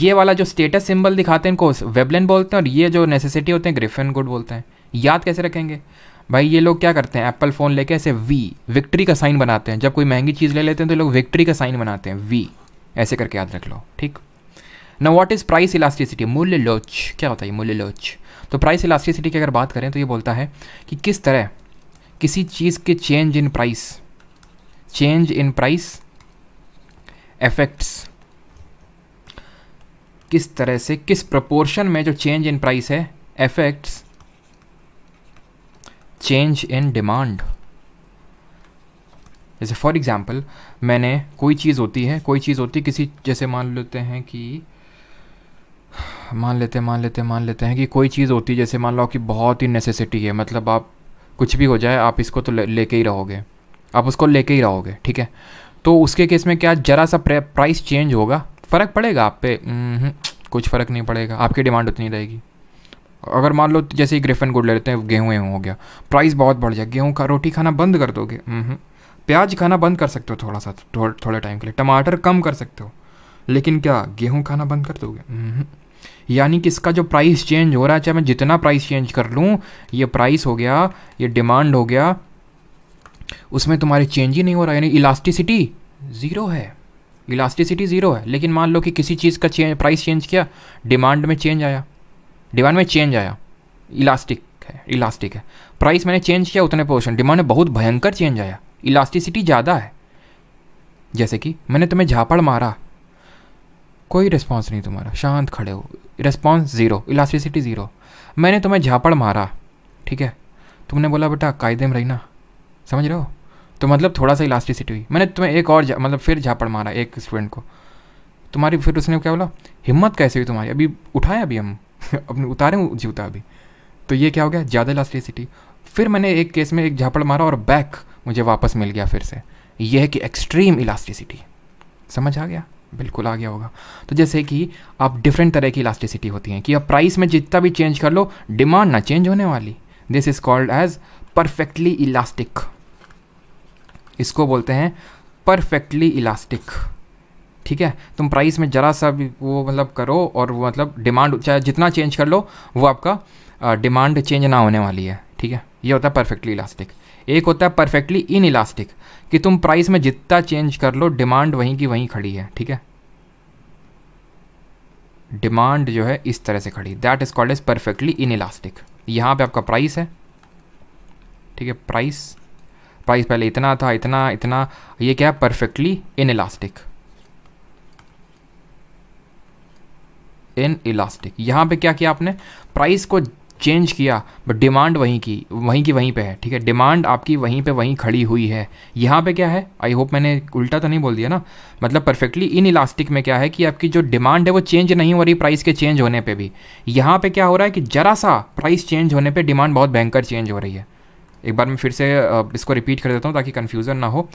ये वाला जो स्टेटस सिंबल दिखाते हैं इनको वेबलेन बोलते हैं और ये जो नेसेसिटी होते हैं ग्रिफिन गुड बोलते हैं याद कैसे रखेंगे भाई ये लोग क्या करते हैं एप्पल फ़ोन लेके ऐसे वी विक्ट्री का साइन बनाते हैं जब कोई महंगी चीज़ ले लेते हैं तो लोग विक्ट्री का साइन बनाते हैं वी ऐसे करके याद रख लो ठीक ना वॉट इज़ प्राइस इलास्टिसिटी मूल्य लोच क्या होता है मूल्य लोच तो प्राइस इलास्टिसिटी की अगर बात करें तो ये बोलता है कि किस तरह किसी चीज़ के change in price change in price effects किस तरह से किस प्रपोर्शन में जो चेंज इन प्राइस है एफेक्ट्स चेंज इन डिमांड जैसे फॉर एग्ज़ाम्पल मैंने कोई चीज़ होती है कोई चीज़ होती है किसी जैसे मान लेते हैं कि मान लेते मान लेते मान लेते हैं कि कोई चीज़ होती है जैसे मान लो कि बहुत ही नेसेसिटी है मतलब आप कुछ भी हो जाए आप इसको तो लेके ही रहोगे आप उसको लेके ही रहोगे ठीक है तो उसके केस में क्या ज़रा सा प्राइस चेंज होगा फ़र्क पड़ेगा आप पे हम्म, कुछ फ़र्क नहीं पड़ेगा आपकी डिमांड उतनी रहेगी अगर मान लो जैसे ही ग्रेफन गुड ले लेते हैं गेहूँ वेहूँ हो गया प्राइस बहुत बढ़ जाए गेहूँ का रोटी खाना बंद कर दोगे हम्म। प्याज खाना बंद कर सकते हो थोड़ा सा थो, थोड़े टाइम के लिए टमाटर कम कर सकते हो लेकिन क्या गेहूँ खाना बंद कर दोगे हम्म। यानी कि इसका जो प्राइस चेंज हो रहा है चाहे मैं जितना प्राइस चेंज कर लूँ ये प्राइस हो गया ये डिमांड हो गया उसमें तुम्हारे चेंज ही नहीं हो रहा यानी इलास्टिसिटी ज़ीरो है इलास्टिसिटी ज़ीरो है लेकिन मान लो कि किसी चीज़ का चेंज प्राइस चेंज किया डिमांड में चेंज आया डिमांड में चेंज आया इलास्टिक है इलास्टिक है प्राइस मैंने चेंज किया उतने पोर्शन डिमांड में बहुत भयंकर चेंज आया इलास्टिसिटी ज़्यादा है जैसे कि मैंने तुम्हें झापड़ मारा कोई रिस्पॉन्स नहीं तुम्हारा शांत खड़े हो रिस्पॉन्स ज़ीरो इलास्टिसिटी ज़ीरो मैंने तुम्हें झापड़ मारा ठीक है तुमने बोला बेटा कायदे में रहना समझ रहे हो तो मतलब थोड़ा सा इलास्टिसिटी हुई मैंने तुम्हें एक और मतलब फिर झापड़ मारा एक स्टूडेंट को तुम्हारी फिर उसने क्या बोला हिम्मत कैसे हुई तुम्हारी अभी उठाया अभी हम अपने उतारे जूता अभी तो ये क्या हो गया ज़्यादा इलास्टिसिटी फिर मैंने एक केस में एक झापड़ मारा और बैक मुझे वापस मिल गया फिर से यह है कि एक्सट्रीम इलास्टिसिटी समझ आ गया बिल्कुल आ गया होगा तो जैसे कि आप डिफरेंट तरह की इलास्टिसिटी होती हैं कि आप प्राइस में जितना भी चेंज कर लो डिमांड ना चेंज होने वाली this is called as perfectly elastic इसको बोलते हैं परफेक्टली इलास्टिक ठीक है तुम प्राइस में ज़रा सा भी वो मतलब करो और वो मतलब डिमांड चाहे जितना चेंज कर लो वो आपका डिमांड चेंज ना होने वाली है ठीक है ये होता है परफेक्टली इलास्टिक एक होता है परफेक्टली इन इलास्टिक कि तुम प्राइस में जितना चेंज कर लो डिमांड वहीं की वहीं खड़ी है ठीक है डिमांड जो है इस तरह से खड़ी that is called is perfectly inelastic यहाँ पर आपका प्राइस है ठीक है प्राइस प्राइस पहले इतना था इतना इतना ये क्या है perfectly inelastic inelastic यहाँ पे क्या किया आपने प्राइस को चेंज किया बट डिमांड वहीं की वहीं की वहीं पे है ठीक है डिमांड आपकी वहीं पे वहीं खड़ी हुई है यहाँ पे क्या है आई होप मैंने उल्टा तो नहीं बोल दिया ना मतलब परफेक्टली इन इलास्टिक में क्या है कि आपकी जो डिमांड है वो चेंज नहीं हो रही प्राइस के चेंज होने पे भी यहाँ पे क्या हो रहा है कि जरा सा प्राइस चेंज होने पर डिमांड बहुत भयंकर चेंज हो रही है एक बार मैं फिर से इसको रिपीट कर देता हूँ ताकि कन्फ्यूज़न ना हो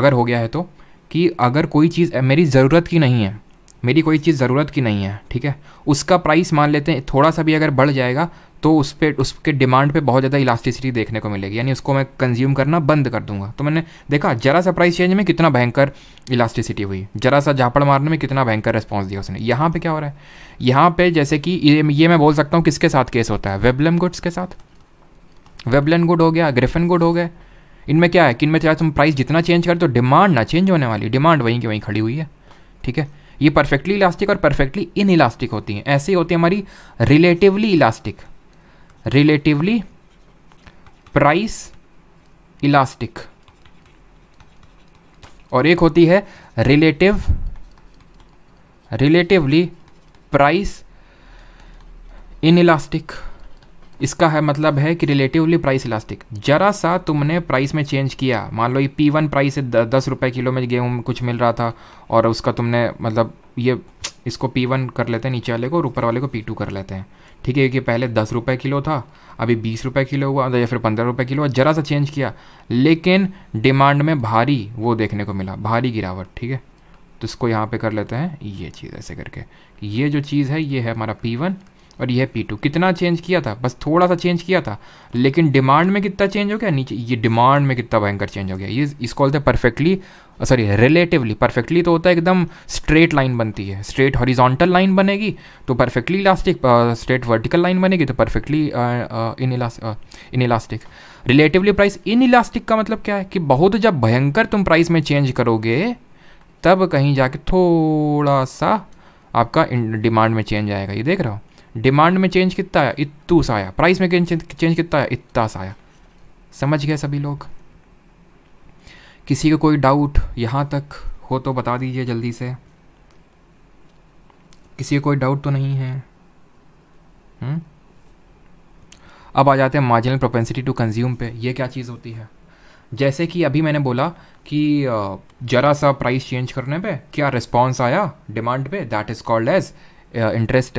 अगर हो गया है तो कि अगर कोई चीज़ मेरी ज़रूरत की नहीं है मेरी कोई चीज़ ज़रूरत की नहीं है ठीक है उसका प्राइस मान लेते हैं थोड़ा सा भी अगर बढ़ जाएगा तो उस पर उसके डिमांड पे बहुत ज़्यादा इलास्टिसिटी देखने को मिलेगी यानी उसको मैं कंज्यूम करना बंद कर दूंगा तो मैंने देखा जरा सा प्राइस चेंज में कितना भयंकर इलास्टिसिटी हुई जरा सा झापड़ मारने में कितना भयंकर रिस्पॉन्स दिया उसने यहाँ पे क्या हो रहा है यहाँ पर जैसे कि ये, ये मैं बोल सकता हूँ किसके साथ केस होता है वेबलम गुड्स के साथ वेबलन गुड हो गया ग्रिफिन गुड हो गए इनमें क्या है कि इनमें चाहे तुम प्राइस जितना चेंज कर दो डिमांड ना चेंज होने वाली डिमांड वहीं की वहीं खड़ी हुई है ठीक है ये परफेक्टली इलास्टिक और परफेक्टली इन इलास्टिक होती हैं ऐसी होती है हमारी relatively elastic relatively price elastic और एक होती है relative relatively price inelastic इसका है मतलब है कि रिलेटिवली प्राइस इलास्टिक जरा सा तुमने प्राइस में चेंज किया मान लो ये पी वन प्राइस है दस रुपये किलो में गेहूँ कुछ मिल रहा था और उसका तुमने मतलब ये इसको पी वन कर लेते हैं नीचे वाले को और ऊपर वाले को पी टू कर लेते हैं ठीक है क्योंकि पहले दस रुपये किलो था अभी बीस रुपये किलो हुआ या फिर पंद्रह रुपये किलो हुआ ज़रा सा चेंज किया लेकिन डिमांड में भारी वो देखने को मिला भारी गिरावट ठीक है तो इसको यहाँ पे कर लेते हैं ये चीज़ ऐसे करके ये जो चीज़ है ये है हमारा पी वन और यह पी टू कितना चेंज किया था बस थोड़ा सा चेंज किया था लेकिन डिमांड में कितना चेंज हो गया नीचे ये डिमांड में कितना भयंकर चेंज हो गया ये इसको बोलते हैं परफेक्टली सॉरी रिलेटिवली परफेक्टली तो होता है एकदम स्ट्रेट लाइन बनती है स्ट्रेट हॉरिजॉन्टल लाइन बनेगी तो perfectly elastic straight vertical line बनेगी तो perfectly in inelastic relatively price inelastic का मतलब क्या है कि बहुत जब भयंकर तुम प्राइस में चेंज करोगे तब कहीं जाके थोड़ा सा आपका डिमांड में चेंज आएगा ये देख रहा हो डिमांड में चेंज कितना आया इतूस आया प्राइस में चेंज कितना आया सा आया समझ गए सभी लोग किसी को कोई डाउट यहाँ तक हो तो बता दीजिए जल्दी से किसी को कोई डाउट तो नहीं है हुँ? हम्म? अब आ जाते हैं मार्जिनल प्रोपेंसिटी टू कंज्यूम पे ये क्या चीज़ होती है जैसे कि अभी मैंने बोला कि ज़रा सा प्राइस चेंज करने पे क्या रिस्पॉन्स आया डिमांड पे that is called as interest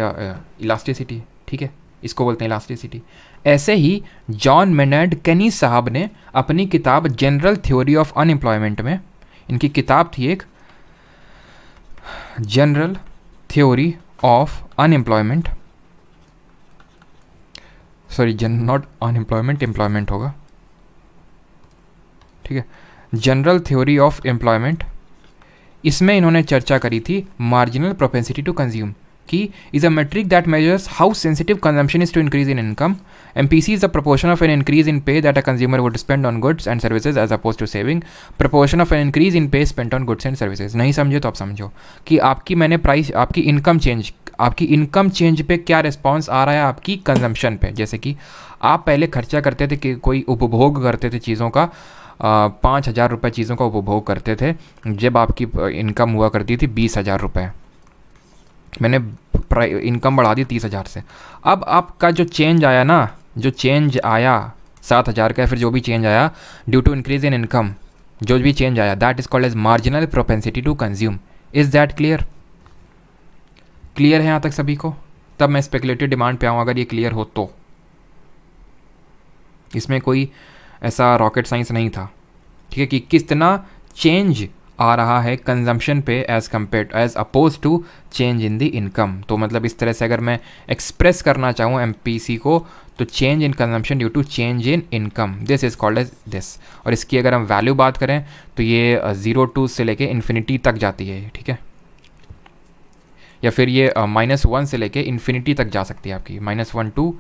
elasticity ठीक है इसको बोलते हैं इलास्टिसिटी ऐसे ही जॉन मेनर्ड कैनी साहब ने अपनी किताब जनरल थ्योरी ऑफ अनएम्प्लॉयमेंट में इनकी किताब थी एक general theory of unemployment sorry जन नॉट अनएम्प्लॉयमेंट एम्प्लॉयमेंट होगा ठीक है जनरल थ्योरी ऑफ एम्प्लॉयमेंट इसमें इन्होंने चर्चा करी थी मार्जिनल प्रोपेंसिटी टू कंज्यूम कि is a metric that measures how sensitive consumption is to increase in income M P C is the proportion of an increase in pay that a consumer would spend on goods and services as oppose to saving proportion of an increase in pay spend on goods and services नहीं समझो तो आप समझो कि आपकी मैंने price आपकी income change आपकी इनकम चेंज पे क्या रिस्पॉन्स आ रहा है आपकी कंजम्पशन पे जैसे कि आप पहले खर्चा करते थे कि कोई उपभोग करते थे चीज़ों का पाँच हज़ार रुपये चीज़ों का उपभोग करते थे जब आपकी इनकम हुआ करती थी बीस हज़ार रुपये मैंने इनकम बढ़ा दी तीस हज़ार से अब आपका जो चेंज आया ना जो चेंज आया सात हज़ार का फिर जो भी चेंज आया due to increase in income जो भी चेंज आया that is called as marginal propensity to consume is that clear clear है यहाँ तक सभी को तब मैं स्पेकुलेटिव डिमांड पे आऊँ अगर ये क्लियर हो तो इसमें कोई ऐसा रॉकेट साइंस नहीं था ठीक है कि कितना चेंज आ रहा है कंजम्पशन पे as compare as oppose to change in the income तो मतलब इस तरह से अगर मैं एक्सप्रेस करना चाहूँ एम को तो change in consumption due to change in income this is called as this और इसकी अगर हम वैल्यू बात करें तो ये ज़ीरो टू से लेके इन्फिनिटी तक जाती है ठीक है या फिर ये माइनस वन से लेके इन्फिनिटी तक जा सकती है आपकी माइनस वन टू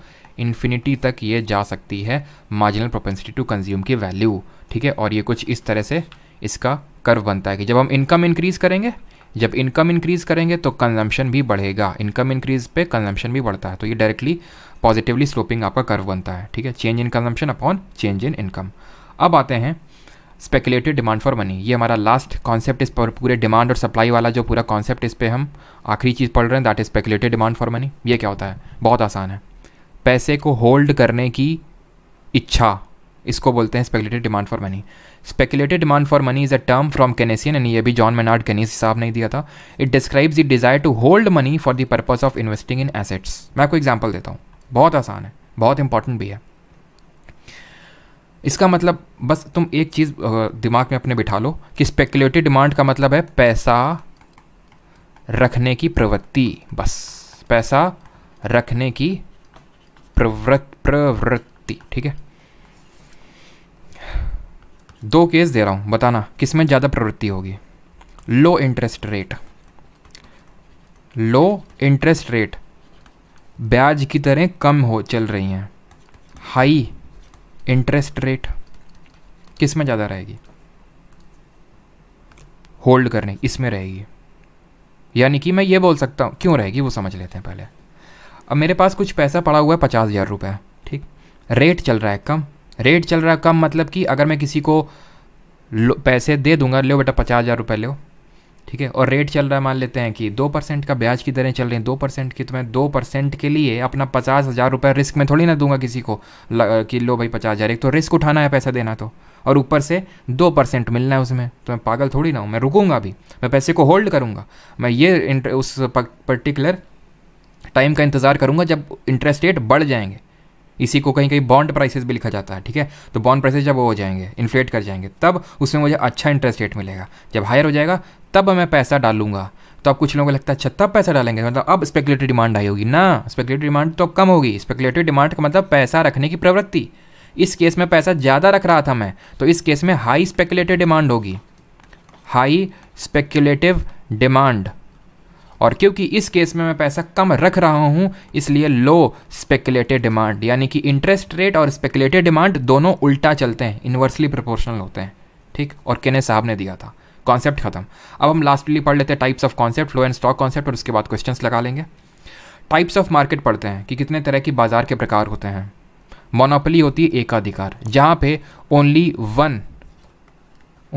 इन्फिनिटी तक ये जा सकती है मार्जिनल प्रोपेंसिटी टू कंज्यूम की वैल्यू ठीक है और ये कुछ इस तरह से इसका कर्व बनता है कि जब हम इनकम इंक्रीज़ करेंगे जब इनकम इंक्रीज़ करेंगे तो कंजम्पशन भी बढ़ेगा इनकम इंक्रीज़ पे कंजम्पशन भी बढ़ता है तो ये डायरेक्टली पॉजिटिवली स्लोपिंग आपका कर्व बनता है ठीक है change in consumption upon change in income अब आते हैं स्पेकुलेटिव डिमांड फॉर मनी ये हमारा लास्ट कॉन्सेप्ट इस पर पूरे डिमांड और सप्लाई वाला जो पूरा कॉन्सेप्ट इस पर हम आखिरी चीज़ पढ़ रहे हैं that is speculative demand for money ये क्या होता है बहुत आसान है पैसे को होल्ड करने की इच्छा इसको बोलते हैं speculated demand for money speculated demand for money is a term from Keynesian and ये भी जॉन मेनार्ड कैनेस साहब ने दिया था it describes the desire to hold money for the purpose of investing in assets मैं आपको example देता हूँ बहुत आसान है बहुत इंपॉर्टेंट भी है इसका मतलब बस तुम एक चीज़ दिमाग में अपने बिठा लो कि स्पेकुलेटिव डिमांड का मतलब है पैसा रखने की प्रवृत्ति बस पैसा रखने की प्रवृत्ति प्रवृत्ति ठीक है दो केस दे रहा हूँ बताना किस में ज़्यादा प्रवृत्ति होगी low interest rate low interest rate ब्याज की तरह कम हो चल रही हैं हाई इंटरेस्ट रेट किस में ज़्यादा रहेगी होल्ड करने इसमें रहेगी यानी कि मैं ये बोल सकता हूँ क्यों रहेगी वो समझ लेते हैं पहले अब मेरे पास कुछ पैसा पड़ा हुआ है पचास हज़ार रुपये ठीक रेट चल रहा है कम रेट चल रहा है कम मतलब कि अगर मैं किसी को पैसे दे दूंगा लो बेटा पचास हज़ार रुपये लो ठीक है और रेट चल रहा है मान लेते हैं कि दो परसेंट का ब्याज की दरें चल रही हैं दो परसेंट की तो मैं दो परसेंट के लिए अपना पचास हज़ार रुपये रिस्क में थोड़ी ना दूंगा किसी को कि लो भाई पचास हज़ार एक तो रिस्क उठाना है पैसा देना तो और ऊपर से दो परसेंट मिलना है उसमें तो मैं पागल थोड़ी ना हूँ मैं रुकूंगा भी मैं पैसे को होल्ड करूँगा मैं ये उस पर्टिकुलर टाइम का इंतज़ार करूँगा जब इंटरेस्ट रेट बढ़ जाएंगे इसी को कहीं कहीं बॉन्ड प्राइसेस भी लिखा जाता है ठीक है तो बॉन्ड प्राइसेस जब वो हो जाएंगे इन्फ्लेट कर जाएंगे तब उसमें मुझे अच्छा इंटरेस्ट रेट मिलेगा जब हायर हो जाएगा तब मैं पैसा डालूंगा तो अब कुछ लोगों को लगता है अच्छा तब पैसा डालेंगे मतलब अब स्पेकुलेटिव डिमांड आई होगी ना स्पेकुलेटिव डिमांड तो कम होगी स्पेकुलेटिव डिमांड का मतलब पैसा रखने की प्रवृत्ति इस केस में पैसा ज़्यादा रख रहा था मैं तो इस केस में हाई स्पेकुलेटिव डिमांड होगी हाई स्पेकुलेटिव डिमांड और क्योंकि इस केस में मैं पैसा कम रख रहा हूँ इसलिए लो स्पेकुलेटेड डिमांड यानी कि इंटरेस्ट रेट और स्पेकुलेटेड डिमांड दोनों उल्टा चलते हैं इन्वर्सली प्रोपोर्शनल होते हैं ठीक और केने साहब ने दिया था कॉन्सेप्ट खत्म अब हम लास्टली पढ़ लेते हैं types of concept flow and stock concept और उसके बाद क्वेश्चन लगा लेंगे टाइप्स ऑफ मार्केट पढ़ते हैं कि कितने तरह की बाजार के प्रकार होते हैं मोनोपली होती है एकाधिकार जहाँ पे only one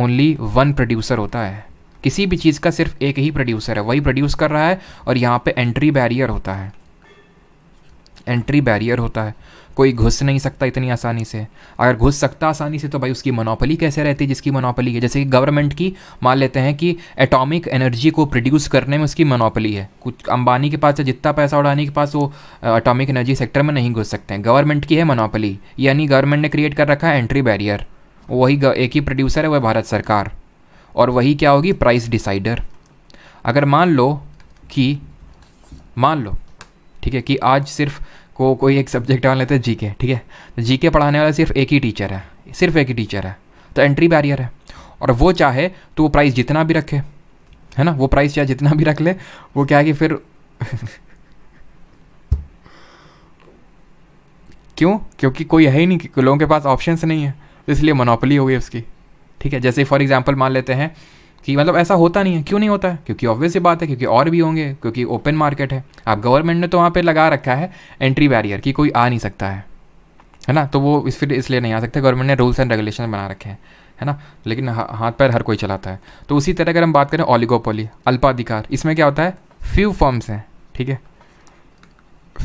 only one producer होता है किसी भी चीज़ का सिर्फ एक ही प्रोड्यूसर है वही प्रोड्यूस कर रहा है और यहाँ पे एंट्री बैरियर होता है एंट्री बैरियर होता है कोई घुस नहीं सकता इतनी आसानी से अगर घुस सकता आसानी से तो भाई उसकी मनोपली कैसे रहती है जिसकी मनोपली है जैसे कि गवर्नमेंट की मान लेते हैं कि एटॉमिक एनर्जी को प्रोड्यूस करने में उसकी मनोपली है कुछ अंबानी के पास जितना पैसा उड़ानी के पास वो एटॉमिक एनर्जी सेक्टर में नहीं घुस सकते हैं गवर्नमेंट की है मनोपली यानी गवर्नमेंट ने क्रिएट कर रखा है एंट्री बैरियर वही एक ही प्रोड्यूसर है वह भारत सरकार और वही क्या होगी प्राइस डिसाइडर अगर मान लो कि मान लो ठीक है कि आज सिर्फ को कोई एक सब्जेक्ट वाले लेते हैं जी के ठीक है तो जी के पढ़ाने वाला सिर्फ एक ही टीचर है सिर्फ एक ही टीचर है तो एंट्री बैरियर है और वो चाहे तो वो प्राइस जितना भी रखे है ना वो प्राइस चाहे जितना भी रख ले वो क्या है कि फिर क्यों क्योंकि कोई है ही नहीं लोगों के पास ऑप्शंस नहीं है इसलिए मोनोपली हो गई उसकी ठीक है जैसे फॉर एग्जाम्पल मान लेते हैं कि मतलब ऐसा होता नहीं है क्यों नहीं होता है क्योंकि ऑब्वियस बात है क्योंकि और भी होंगे क्योंकि ओपन मार्केट है आप गवर्नमेंट ने तो वहाँ पे लगा रखा है एंट्री बैरियर कि कोई आ नहीं सकता है है ना तो वो इस फिर इसलिए नहीं आ सकते गवर्नमेंट ने रूल्स एंड रेगुलेशन बना रखे हैं है ना लेकिन हाथ पैर हर कोई चलाता है तो उसी तरह अगर हम बात करें ओलिगोपोली अल्पाधिकार इसमें क्या होता है फ्यू फॉर्म्स हैं ठीक है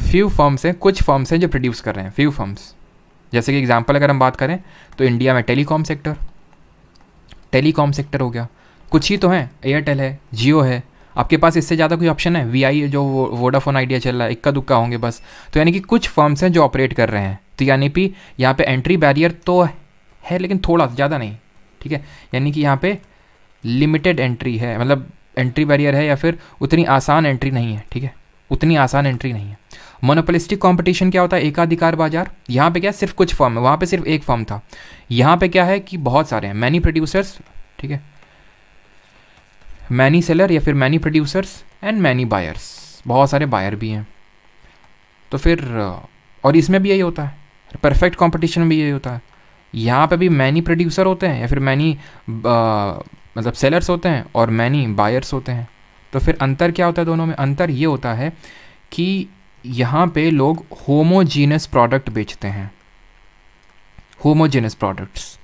फ्यू फॉर्म्स हैं कुछ फॉर्म्स हैं जो प्रोड्यूस कर रहे हैं फ्यू फॉर्म्स जैसे कि एग्जाम्पल अगर हम बात करें तो इंडिया में टेलीकॉम सेक्टर टेलीकॉम सेक्टर हो गया कुछ ही तो हैं एयरटेल है जियो है आपके पास इससे ज़्यादा कोई ऑप्शन है वी आई जो वोडाफोन आइडिया चल रहा है इक्का दुक्का होंगे बस तो यानी कि कुछ फर्म्स हैं जो ऑपरेट कर रहे हैं तो यानी कि यहाँ पे एंट्री बैरियर तो है लेकिन थोड़ा ज़्यादा नहीं ठीक है यानी कि यहाँ पे लिमिटेड एंट्री है मतलब एंट्री बैरियर है या फिर उतनी आसान एंट्री नहीं है ठीक है उतनी आसान एंट्री नहीं है मोनोपोलिस्टिक कॉम्पिटिशन क्या होता है एकाधिकार बाजार यहाँ पे क्या सिर्फ कुछ फॉर्म है वहाँ पे सिर्फ एक फॉर्म था यहाँ पे क्या है कि बहुत सारे हैं मैनी प्रोड्यूसर्स ठीक है मैनी सेलर या फिर many producers and many buyers बहुत सारे बायर भी हैं तो फिर और इसमें भी यही होता है परफेक्ट कॉम्पिटिशन में भी यही होता है यहाँ पे भी मैनी प्रोड्यूसर होते हैं या फिर मैनी मतलब सेलर्स होते हैं और मैनी बायर्स होते हैं तो फिर अंतर क्या होता है दोनों में अंतर ये होता है कि यहाँ पे लोग होमोजीनस प्रोडक्ट बेचते हैं होमोजीनस प्रोडक्ट्स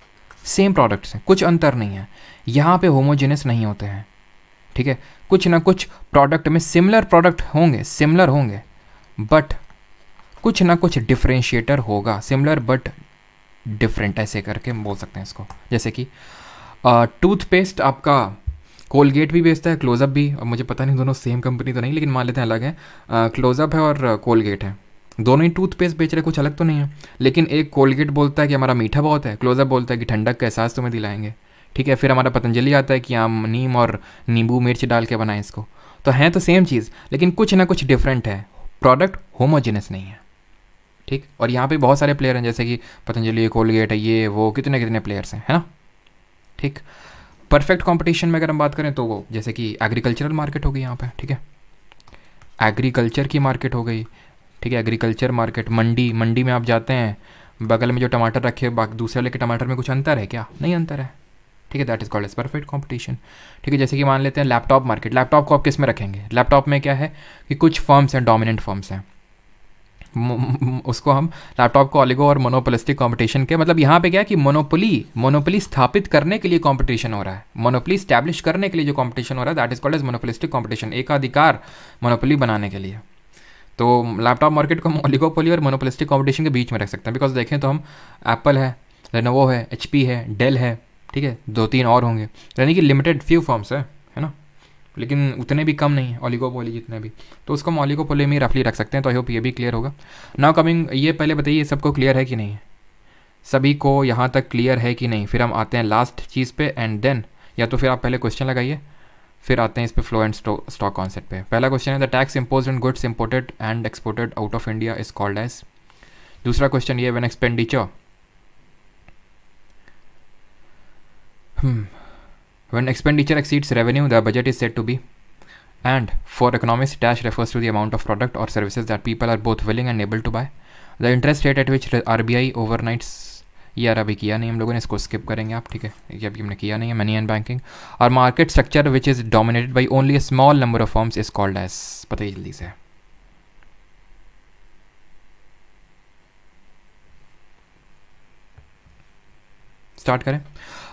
सेम प्रोडक्ट्स हैं कुछ अंतर नहीं है यहाँ पे होमोजीनस नहीं होते हैं ठीक है कुछ ना कुछ प्रोडक्ट में सिमिलर प्रोडक्ट होंगे सिमिलर होंगे बट कुछ ना कुछ डिफ्रेंशिएटर होगा सिमिलर बट डिफरेंट ऐसे करके बोल सकते हैं इसको जैसे कि टूथपेस्ट आपका कोलगेट भी बेचता है क्लोजअप भी और मुझे पता नहीं दोनों सेम कंपनी तो नहीं लेकिन मान लेते हैं अलग है क्लोजअप है और कोलगेट है दोनों ही टूथपेस्ट बेच रहे कुछ अलग तो नहीं है लेकिन एक कोलगेट बोलता है कि हमारा मीठा बहुत है क्लोजअप बोलता है कि ठंडक का एहसास तुम्हें दिलाएंगे ठीक है फिर हमारा पतंजलि आता है कि आम नीम और नींबू मिर्च डाल के बनाएं इसको तो हैं तो सेम चीज़ लेकिन कुछ ना कुछ डिफरेंट है प्रोडक्ट होमोजिनस नहीं है ठीक और यहाँ पे बहुत सारे प्लेयर हैं जैसे कि पतंजलि कोलगेट है ये वो कितने कितने प्लेयर्स हैं है ना ठीक परफेक्ट कॉम्पिटिशन में अगर हम बात करें तो वो जैसे कि एग्रीकल्चरल मार्केट हो गई यहाँ पर ठीक है एग्रीकल्चर की मार्केट हो गई ठीक है एग्रीकल्चर मार्केट मंडी मंडी में आप जाते हैं बगल में जो टमाटर रखे बाकी दूसरे वाले के टमाटर में कुछ अंतर है क्या नहीं अंतर है ठीक है that is called as perfect competition ठीक है जैसे कि मान लेते हैं लैपटॉप मार्केट लैपटॉप को आप किस में रखेंगे लैपटॉप में क्या है कि कुछ फर्म्स हैं डोमिनेंट फर्म्स हैं उसको हम लैपटॉप को ऑलिगो और मोनोपोलिस्टिक कंपटीशन के मतलब यहाँ पे क्या कि मोनोपोली मोनोपोली स्थापित करने के लिए कंपटीशन हो रहा है मोनोपोली स्टैब्लिश करने के लिए जो कंपटीशन हो रहा है that is called as monopolistic competition एक अधिकार मोनोपोली बनाने के लिए तो लैपटॉप मार्केट को हम ओलिगोपोली और मोनोपोलिस्टिक कॉम्पिटिशन के बीच में रख सकते हैं बिकॉज देखें तो हम एप्पल है लेनोवो है एच है डेल है ठीक है दो तीन और होंगे यानी कि लिमिटेड फ्यू फॉर्म्स है लेकिन उतने भी कम नहीं है ओलिगोपोली जितने भी तो उसको हम ओलिगोपोली में रफली रख सकते हैं तो आई होप ये भी क्लियर होगा नाउ कमिंग ये पहले बताइए सबको क्लियर है कि नहीं है सभी को यहाँ तक क्लियर है कि नहीं फिर हम आते हैं लास्ट चीज़ पे एंड देन या तो फिर आप पहले क्वेश्चन लगाइए फिर आते हैं इस पर फ्लो एंड स्टॉक कॉन्सेप्ट पे पहला क्वेश्चन है the tax impose on goods imported and exported out of India is called as दूसरा क्वेश्चन ये when expenditure When expenditure exceeds revenue, the budget is said to be. And for economics dash refers to the amount of product or services that people are both willing and able to buy. the interest rate at which RBI overnights ये यार अभी किया नहीं हम लोगों ने इसको skip करेंगे आप ठीक है ये अभी हमने किया नहीं है मनी एंड बैंकिंग और market structure which is dominated by only small number of forms is called as पता ही जल्दी से स्टार्ट करें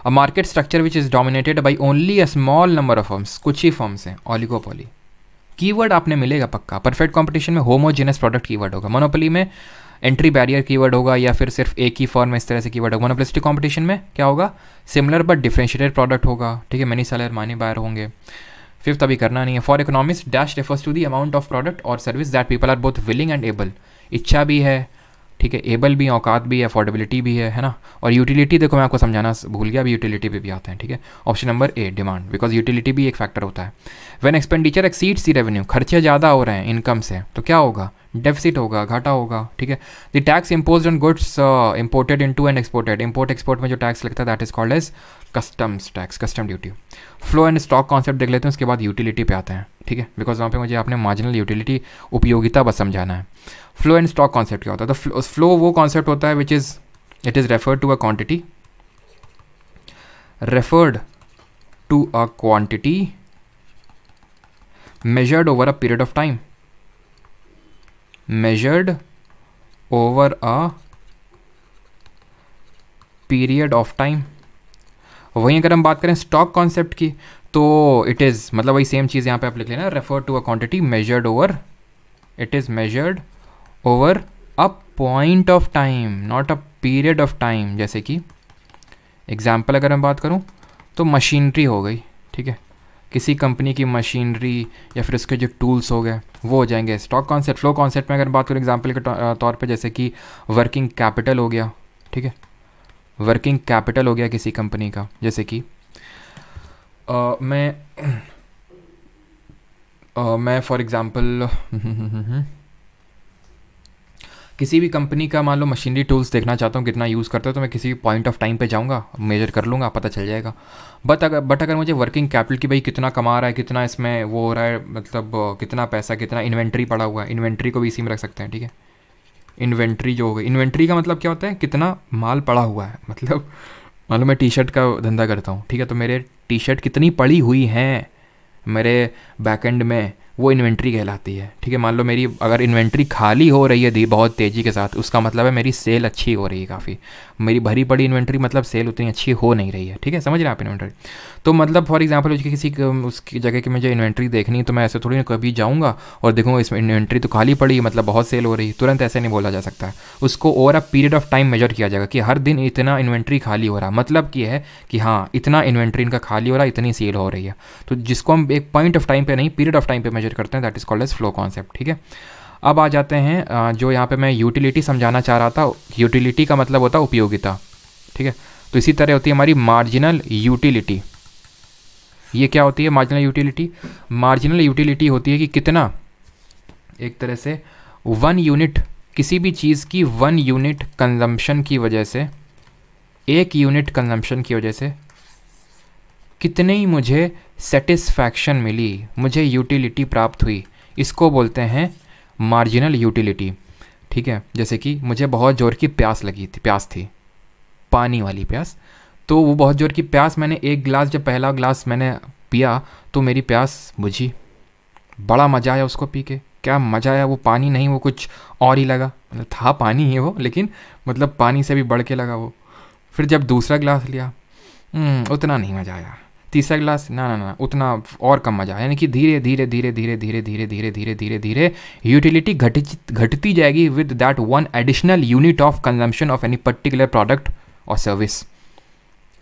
a market structure which is dominated by only a small number of firms कुछ ही firms हैं की कीवर्ड आपने मिलेगा पक्का परफेक्ट कंपटीशन में होमोजेनस प्रोडक्ट कीवर्ड होगा मोनोपोली में एंट्री बैरियर कीवर्ड होगा या फिर सिर्फ एक ही फॉर्म में इस तरह से कीवर्ड होगा मोनोप्लिस्टिक कंपटीशन में क्या होगा सिमिलर बट डिफ्रेंशिएटेड प्रोडक्ट होगा ठीक है मनी सेलर मानी बायर होंगे फिफ्थ अभी करना नहीं है for economics dash refers to the amount of product और service that people are both willing and able इच्छा भी है ठीक है एबल भी औकात भी है अफोर्डेबिलिटी भी है है ना और यूटिलिटी देखो मैं आपको समझाना भूल गया अभी यूटिलिटी पे भी आते हैं ठीक है option number A demand because utility भी एक फैक्टर होता है when expenditure exceeds C revenue खर्चे ज़्यादा हो रहे हैं इनकम से तो क्या होगा डेफिसिट होगा घाटा होगा ठीक है the tax impose on goods imported into and exported import export में जो टैक्स लगता है that is called as customs tax custom duty flow and stock concept देख लेते हैं उसके बाद यूटिलिटी पे आते हैं ठीक है बिकॉज वहाँ पे मुझे आपने मार्जिनल यूटिलिटी उपयोगिता बस समझाना है फ्लो एंड स्टॉक कॉन्सेप्ट क्या होता है तो फ्लो वो कॉन्सेप्ट होता है which is it is refer to a quantity referred to a quantity measured over a period of time measured over a period of time वहीं अगर हम बात करें स्टॉक कॉन्सेप्ट की तो इट इज़ मतलब वही सेम चीज़ यहाँ पे आप लिख लेना refer to a quantity measured over it is measured over a point of time not a period of time जैसे कि एग्जाम्पल अगर मैं बात करूँ तो मशीनरी हो गई ठीक है किसी कंपनी की मशीनरी या फिर उसके जो टूल्स हो गए वो हो जाएंगे स्टॉक कॉन्सेप्ट फ्लो कॉन्सेप्ट में अगर बात करूँ एग्जाम्पल के तौर पर जैसे कि वर्किंग कैपिटल हो गया ठीक है वर्किंग कैपिटल हो गया किसी कंपनी का जैसे कि आ, मैं आ, मैं फॉर एग्ज़ाम्पल किसी भी कंपनी का मान लो मशीनरी टूल्स देखना चाहता हूँ कितना यूज़ करता है तो मैं किसी भी पॉइंट ऑफ टाइम पे जाऊँगा मेजर कर लूँगा पता चल जाएगा बट अगर बट अगर मुझे वर्किंग कैपिटल की भाई कितना कमा रहा है कितना इसमें वो हो रहा है मतलब कितना पैसा कितना इन्वेंट्री पड़ा हुआ है इन्वेंट्री को भी इसी में रख सकते हैं ठीक है इन्वेंट्री जो होगी इन्वेंट्री का मतलब क्या होता है कितना माल पड़ा हुआ है मतलब मान लो मैं टी शर्ट का धंधा करता हूँ ठीक है तो मेरे टी शर्ट कितनी पड़ी हुई हैं मेरे बैकेंड में वो इन्वेंट्री कहलाती है ठीक है मान लो मेरी अगर इन्वेंट्री खाली हो रही है दी बहुत तेज़ी के साथ उसका मतलब है मेरी सेल अच्छी हो रही है काफ़ी मेरी भरी पड़ी इन्वेंट्री मतलब सेल उतनी अच्छी हो नहीं रही है ठीक है समझ रहे हैं आप इन्वेंट्री तो मतलब फॉर एग्जाम्पल उसकी किसी उसकी जगह की मुझे इन्वेंट्री देखनी है तो मैं ऐसे थोड़ी ना कभी जाऊँगा और देखूँगा इसमें इन्वेंट्री तो खाली पड़ी मतलब बहुत सेल हो रही तुरंत ऐसे नहीं बोला जा सकता है उसको over a period of time measure किया जाएगा कि हर दिन इतना इन्वेंट्री खाली हो रहा मतलब कि है कि हाँ इतना इन्वेंट्री इनका खाली हो रहा इतनी सेल हो रही है तो जिसको हम एक पॉइंट ऑफ टाइम पर नहीं पीरियड ऑफ टाइम पर मेजर करते हैं that is called as flow concept ठीक है अब आ जाते हैं जो यहाँ पे मैं यूटिलिटी समझाना चाह रहा था यूटिलिटी का मतलब होता है उपयोगिता ठीक है तो इसी तरह होती है हमारी मार्जिनल यूटिलिटी ये क्या होती है मार्जिनल यूटिलिटी मार्जिनल यूटिलिटी होती है कि कितना एक तरह से वन यूनिट किसी भी चीज़ की वन यूनिट कन्जम्पन की वजह से एक यूनिट कंजम्पशन की वजह से कितनी मुझे सेटिस्फैक्शन मिली मुझे यूटिलिटी प्राप्त हुई इसको बोलते हैं मार्जिनल यूटिलिटी ठीक है जैसे कि मुझे बहुत ज़ोर की प्यास लगी थी प्यास थी पानी वाली प्यास तो वो बहुत ज़ोर की प्यास मैंने एक गिलास जब पहला गिलास मैंने पिया तो मेरी प्यास बुझी बड़ा मज़ा आया उसको पी के क्या मज़ा आया वो पानी नहीं वो कुछ और ही लगा मतलब था पानी ही वो लेकिन मतलब पानी से भी बढ़ के लगा वो फिर जब दूसरा गिलास लिया हम्म, उतना नहीं मज़ा आया तीसरा गिलास ना ना ना उतना और कम मजा यानी कि धीरे धीरे धीरे धीरे धीरे धीरे धीरे धीरे धीरे धीरे यूटिलिटी घटती जाएगी with that one additional unit of consumption of any particular product और सर्विस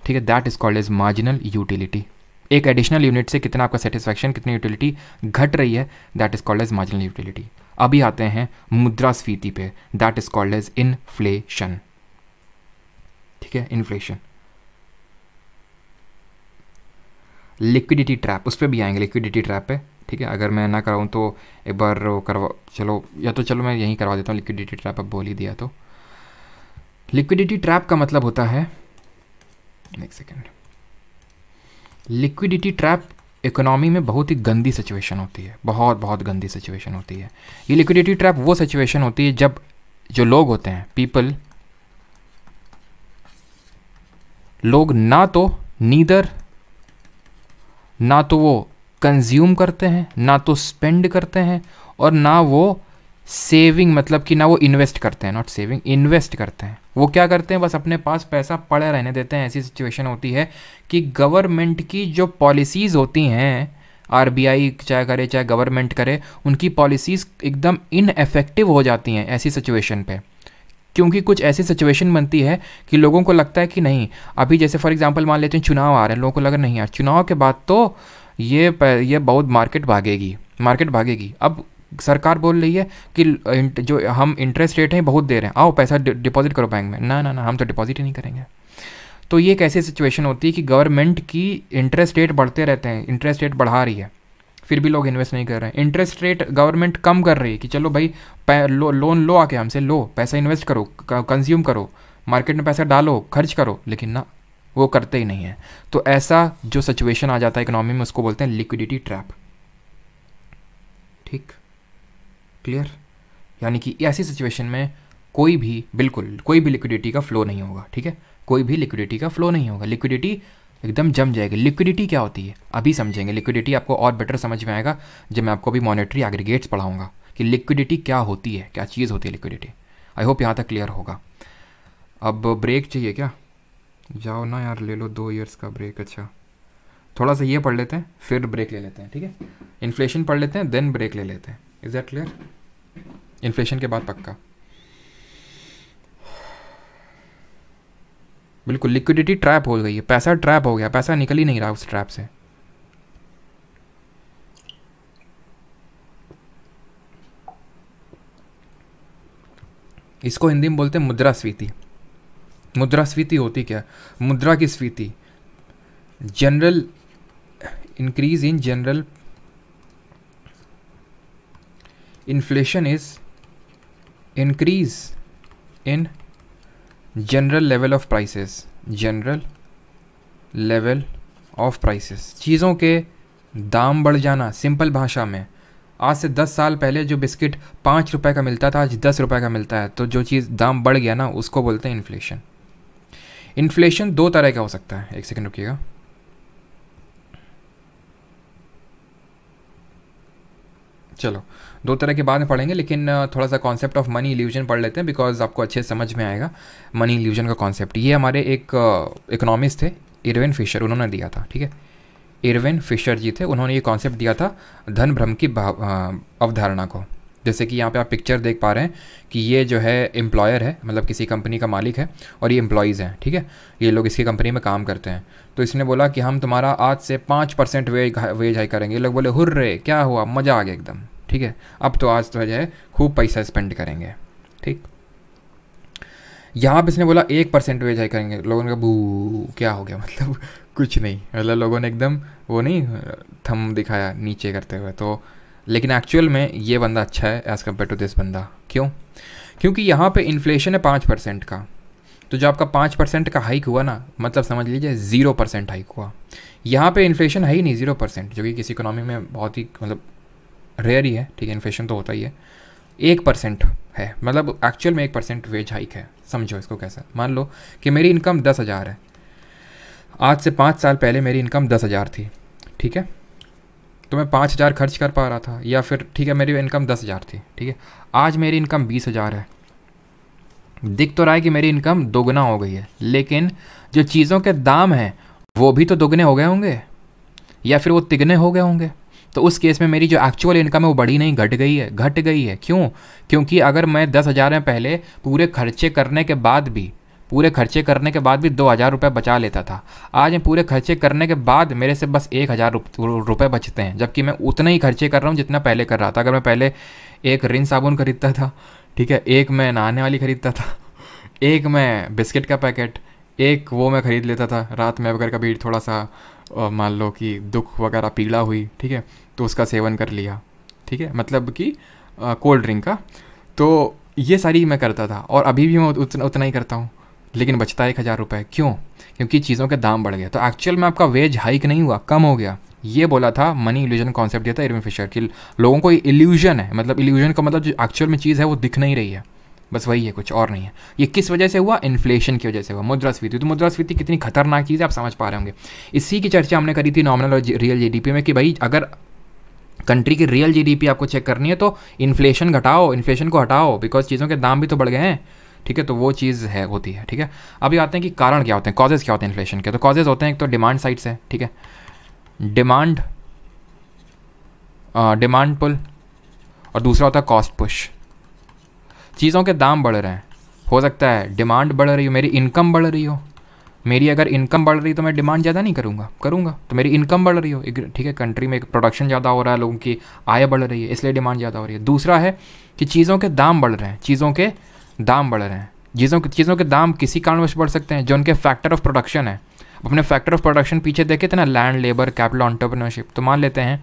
ठीक है that is called is marginal utility एक एडिशनल यूनिट से कितना आपका सेटिस्फैक्शन कितनी यूटिलिटी घट रही है that is called is marginal utility अभी आते हैं मुद्रास्फीति पे that is called is inflation ठीक है इन्फ्लेशन लिक्विडिटी ट्रैप उस पर भी आएंगे लिक्विडिटी ट्रैप पे ठीक है अगर मैं ना कराऊँ तो एक बार करवा चलो या तो चलो मैं यहीं करवा देता हूँ लिक्विडिटी ट्रैप अब बोल ही दिया तो लिक्विडिटी ट्रैप का मतलब होता है एक सेकेंड लिक्विडिटी ट्रैप इकोनॉमी में बहुत ही गंदी सिचुएशन होती है बहुत बहुत गंदी सिचुएशन होती है ये लिक्विडिटी ट्रैप वो सिचुएशन होती है जब जो लोग होते हैं पीपल लोग ना तो नीदर ना तो वो कंज्यूम करते हैं ना तो स्पेंड करते हैं और ना वो सेविंग मतलब कि ना वो इन्वेस्ट करते हैं नॉट सेविंग इन्वेस्ट करते हैं वो क्या करते हैं बस अपने पास पैसा पड़े रहने देते हैं ऐसी सिचुएशन होती है कि गवर्नमेंट की जो पॉलिसीज़ होती हैं आर चाहे करे चाहे गवर्नमेंट करे उनकी पॉलिसीज़ एकदम इनफेक्टिव हो जाती हैं ऐसी सिचुएशन पर क्योंकि कुछ ऐसी सिचुएशन बनती है कि लोगों को लगता है कि नहीं अभी जैसे फॉर एग्जाम्पल मान लेते हैं चुनाव आ रहे हैं लोगों को लग रहा नहीं यार चुनाव के बाद तो ये ये बहुत मार्केट भागेगी मार्केट भागेगी अब सरकार बोल रही है कि जो हम इंटरेस्ट रेट हैं बहुत दे रहे हैं आओ पैसा डिपॉजिट करो बैंक में ना ना ना हम तो डिपॉजिट ही नहीं करेंगे तो ये एक ऐसी सिचुएशन होती है कि गवर्नमेंट की इंटरेस्ट रेट बढ़ते रहते हैं इंटरेस्ट रेट बढ़ा रही है फिर भी लोग इन्वेस्ट नहीं कर रहे हैं इंटरेस्ट रेट गवर्नमेंट कम कर रही है कि चलो भाई लो, लोन लो आके हमसे लो पैसा इन्वेस्ट करो कंज्यूम करो मार्केट में पैसा डालो खर्च करो लेकिन ना वो करते ही नहीं है तो ऐसा जो सिचुएशन आ जाता है इकोनॉमी में उसको बोलते हैं लिक्विडिटी ट्रैप ठीक क्लियर यानी कि ऐसी सिचुएशन में कोई भी बिल्कुल कोई भी लिक्विडिटी का फ्लो नहीं होगा ठीक है कोई भी लिक्विडिटी का फ्लो नहीं होगा लिक्विडिटी एकदम जम जाएगी लिक्विडिटी क्या होती है अभी समझेंगे लिक्विडिटी आपको और बेटर समझ में आएगा जब मैं आपको अभी मॉनिटरी एग्रीगेट्स पढ़ाऊँगा कि लिक्विडिटी क्या होती है क्या चीज़ होती है लिक्विडिटी आई होप यहाँ तक क्लियर होगा अब ब्रेक चाहिए क्या जाओ ना यार ले लो दो ईयर्स का ब्रेक अच्छा थोड़ा सा ये पढ़ लेते हैं फिर ब्रेक ले लेते हैं ठीक है इन्फ्लेशन पढ़ लेते हैं देन ब्रेक ले लेते हैं इज़ दैट क्लियर इन्फ्लेशन के बाद पक्का बिल्कुल लिक्विडिटी ट्रैप हो गई है पैसा ट्रैप हो गया पैसा निकल ही नहीं रहा उस ट्रैप से इसको हिंदी में बोलते हैं मुद्रा मुद्रास्फीति होती क्या मुद्रा की स्फीति general increase in general inflation is increase in general level of prices general level of prices चीज़ों के दाम बढ़ जाना सिंपल भाषा में आज से दस साल पहले जो बिस्किट पाँच रुपए का मिलता था आज दस रुपये का मिलता है तो जो चीज़ दाम बढ़ गया ना उसको बोलते हैं इन्फ्लेशन इन्फ्लेशन दो तरह का हो सकता है एक सेकेंड रुकिएगा चलो दो तरह के बाद में पढ़ेंगे लेकिन थोड़ा सा कॉन्सेप्ट ऑफ मनी इल्यूजन पढ़ लेते हैं बिकॉज आपको अच्छे समझ में आएगा मनी इल्यूजन का कॉन्सेप्ट ये हमारे एक इकोनॉमिस्ट थे इरविन फिशर उन्होंने दिया था ठीक है इरविन फिशर जी थे उन्होंने ये कॉन्सेप्ट दिया था धन भ्रम की अवधारणा को जैसे कि यहाँ पे आप पिक्चर देख पा रहे हैं कि ये जो है एम्प्लॉयर है मतलब किसी कंपनी का मालिक है और ये एम्प्लॉयज़ हैं ठीक है ये लोग इसकी कंपनी में काम करते हैं तो इसने बोला कि हम तुम्हारा आज से पाँच परसेंट वेज वेज हाई करेंगे ये लोग बोले हुर्रे क्या हुआ मज़ा आ गया एकदम ठीक है अब तो आज तो है खूब पैसा स्पेंड करेंगे ठीक यहाँ पर इसने बोला एक परसेंट वेज हाई करेंगे लोगों ने कहा भू क्या हो गया मतलब कुछ नहीं मतलब लोगों ने एकदम वो नहीं थम दिखाया नीचे करते हुए तो लेकिन एक्चुअल में ये बंदा अच्छा है एज़ कम्पेयर टू दिस बंदा क्यों क्योंकि यहाँ पे इन्फ्लेशन है पाँच परसेंट का तो जो आपका पाँच परसेंट का हाइक हुआ ना मतलब समझ लीजिए ज़ीरो परसेंट हाइक हुआ यहाँ पे इन्फ्लेशन है ही नहीं ज़ीरो परसेंट जो कि किसी इकोनॉमी में बहुत ही मतलब रेयर ही है ठीक है इन्फ्लेशन तो होता ही है एक परसेंट है मतलब एक्चुअल में एक परसेंट वेज हाइक है समझो इसको कैसा मान लो कि मेरी इनकम दस हज़ार है आज से पाँच साल पहले मेरी इनकम दस हज़ार थी ठीक है तो मैं पाँच हज़ार खर्च कर पा रहा था या फिर ठीक है मेरी इनकम दस हज़ार थी ठीक है आज मेरी इनकम बीस हज़ार है दिख तो रहा है कि मेरी इनकम दोगुना हो गई है लेकिन जो चीज़ों के दाम हैं वो भी तो दोगुने हो गए होंगे या फिर वो तिगने हो गए होंगे तो उस केस में मेरी जो एक्चुअल इनकम है वो बढ़ी नहीं घट गई है घट गई है क्यों क्योंकि अगर मैं दस हज़ार में पहले पूरे खर्चे करने के बाद भी पूरे खर्चे करने के बाद भी दो हज़ार रुपये बचा लेता था आज मैं पूरे खर्चे करने के बाद मेरे से बस एक हज़ार रुपये बचते हैं जबकि मैं उतना ही खर्चे कर रहा हूँ जितना पहले कर रहा था अगर मैं पहले एक रिन साबुन खरीदता था ठीक है एक मैं नहाने वाली खरीदता था एक मैं बिस्किट का पैकेट एक वो मैं ख़रीद लेता था रात में अगर कभी थोड़ा सा मान लो कि दुख वगैरह पीड़ा हुई ठीक है तो उसका सेवन कर लिया ठीक है मतलब कि कोल्ड ड्रिंक का तो ये सारी मैं करता था और अभी भी मैं उतना उतना ही करता हूँ लेकिन बचता है एक हज़ार रुपये क्यों क्योंकि चीज़ों के दाम बढ़ गया तो एक्चुअल में आपका वेज हाइक नहीं हुआ कम हो गया ये बोला था मनी इल्यूजन कॉन्सेप्ट दिया था इरविन फिशर कि लोगों को इल्यूजन है मतलब इल्यूजन का मतलब जो एक्चुअल में चीज़ है वो दिख नहीं रही है बस वही है कुछ और नहीं है ये किस वजह से हुआ इन्फ्लेशन की वजह से हुआ मुद्रास्फीति तो मुद्रास्फीति कितनी खतरनाक चीज़ है आप समझ पा रहे होंगे इसी की चर्चा हमने करी थी नॉमिनल और रियल जीडीपी में कि भाई अगर कंट्री की रियल जीडीपी आपको चेक करनी है तो इन्फ्लेशन घटाओ इन्फ्लेशन को हटाओ बिकॉज चीज़ों के दाम भी तो बढ़ गए हैं ठीक है तो वो चीज़ है होती है ठीक है अभी आते हैं कि कारण क्या होते हैं कॉजेज़ क्या होते हैं इन्फ्लेशन के तो कॉजेज़ होते हैं एक तो डिमांड साइड से ठीक है डिमांड डिमांड पुल और दूसरा होता है कॉस्ट पुश चीज़ों के दाम बढ़ रहे हैं हो सकता है डिमांड बढ़ रही हो मेरी इनकम बढ़ रही हो मेरी अगर इनकम बढ़ रही तो मैं डिमांड ज़्यादा नहीं करूँगा करूँगा तो मेरी इनकम बढ़ रही हो ठीक है कंट्री में प्रोडक्शन ज़्यादा हो रहा है लोगों की आय बढ़ रही है इसलिए डिमांड ज़्यादा हो रही है दूसरा है कि चीज़ों के दाम बढ़ रहे हैं चीज़ों के दाम बढ़ रहे हैं चीज़ों के चीज़ों के दाम किसी कारणवश बढ़ सकते हैं जो उनके फैक्टर ऑफ प्रोडक्शन है अपने फैक्टर ऑफ प्रोडक्शन पीछे देखे थे ना लैंड लेबर कैपिटल ऑन्टरप्रनरशिप तो मान लेते हैं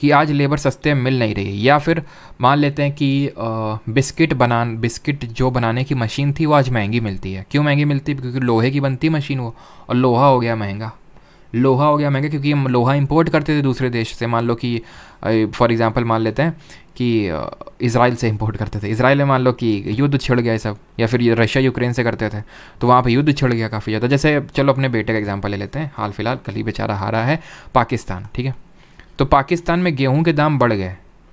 कि आज लेबर सस्ते मिल नहीं रही या फिर मान लेते हैं कि बिस्किट बना बिस्किट जो बनाने की मशीन थी वो आज महंगी मिलती है क्यों महंगी मिलती है क्योंकि लोहे की बनती मशीन वो और लोहा हो गया महंगा लोहा हो गया महंगा क्योंकि हम लोहा इंपोर्ट करते थे दूसरे देश से मान लो कि फॉर एग्जांपल मान लेते हैं कि इसराइल से इंपोर्ट करते थे इसराइल में मान लो कि युद्ध छिड़ गया सब या फिर रशिया यूक्रेन से करते थे तो वहाँ पर युद्ध छिड़ गया काफ़ी ज़्यादा जैसे चलो अपने बेटे का एग्जाम्पल ले लेते हैं हाल फिलहाल कल ही बेचारा हारा है पाकिस्तान ठीक है तो पाकिस्तान में गेहूं के दाम बढ़ गए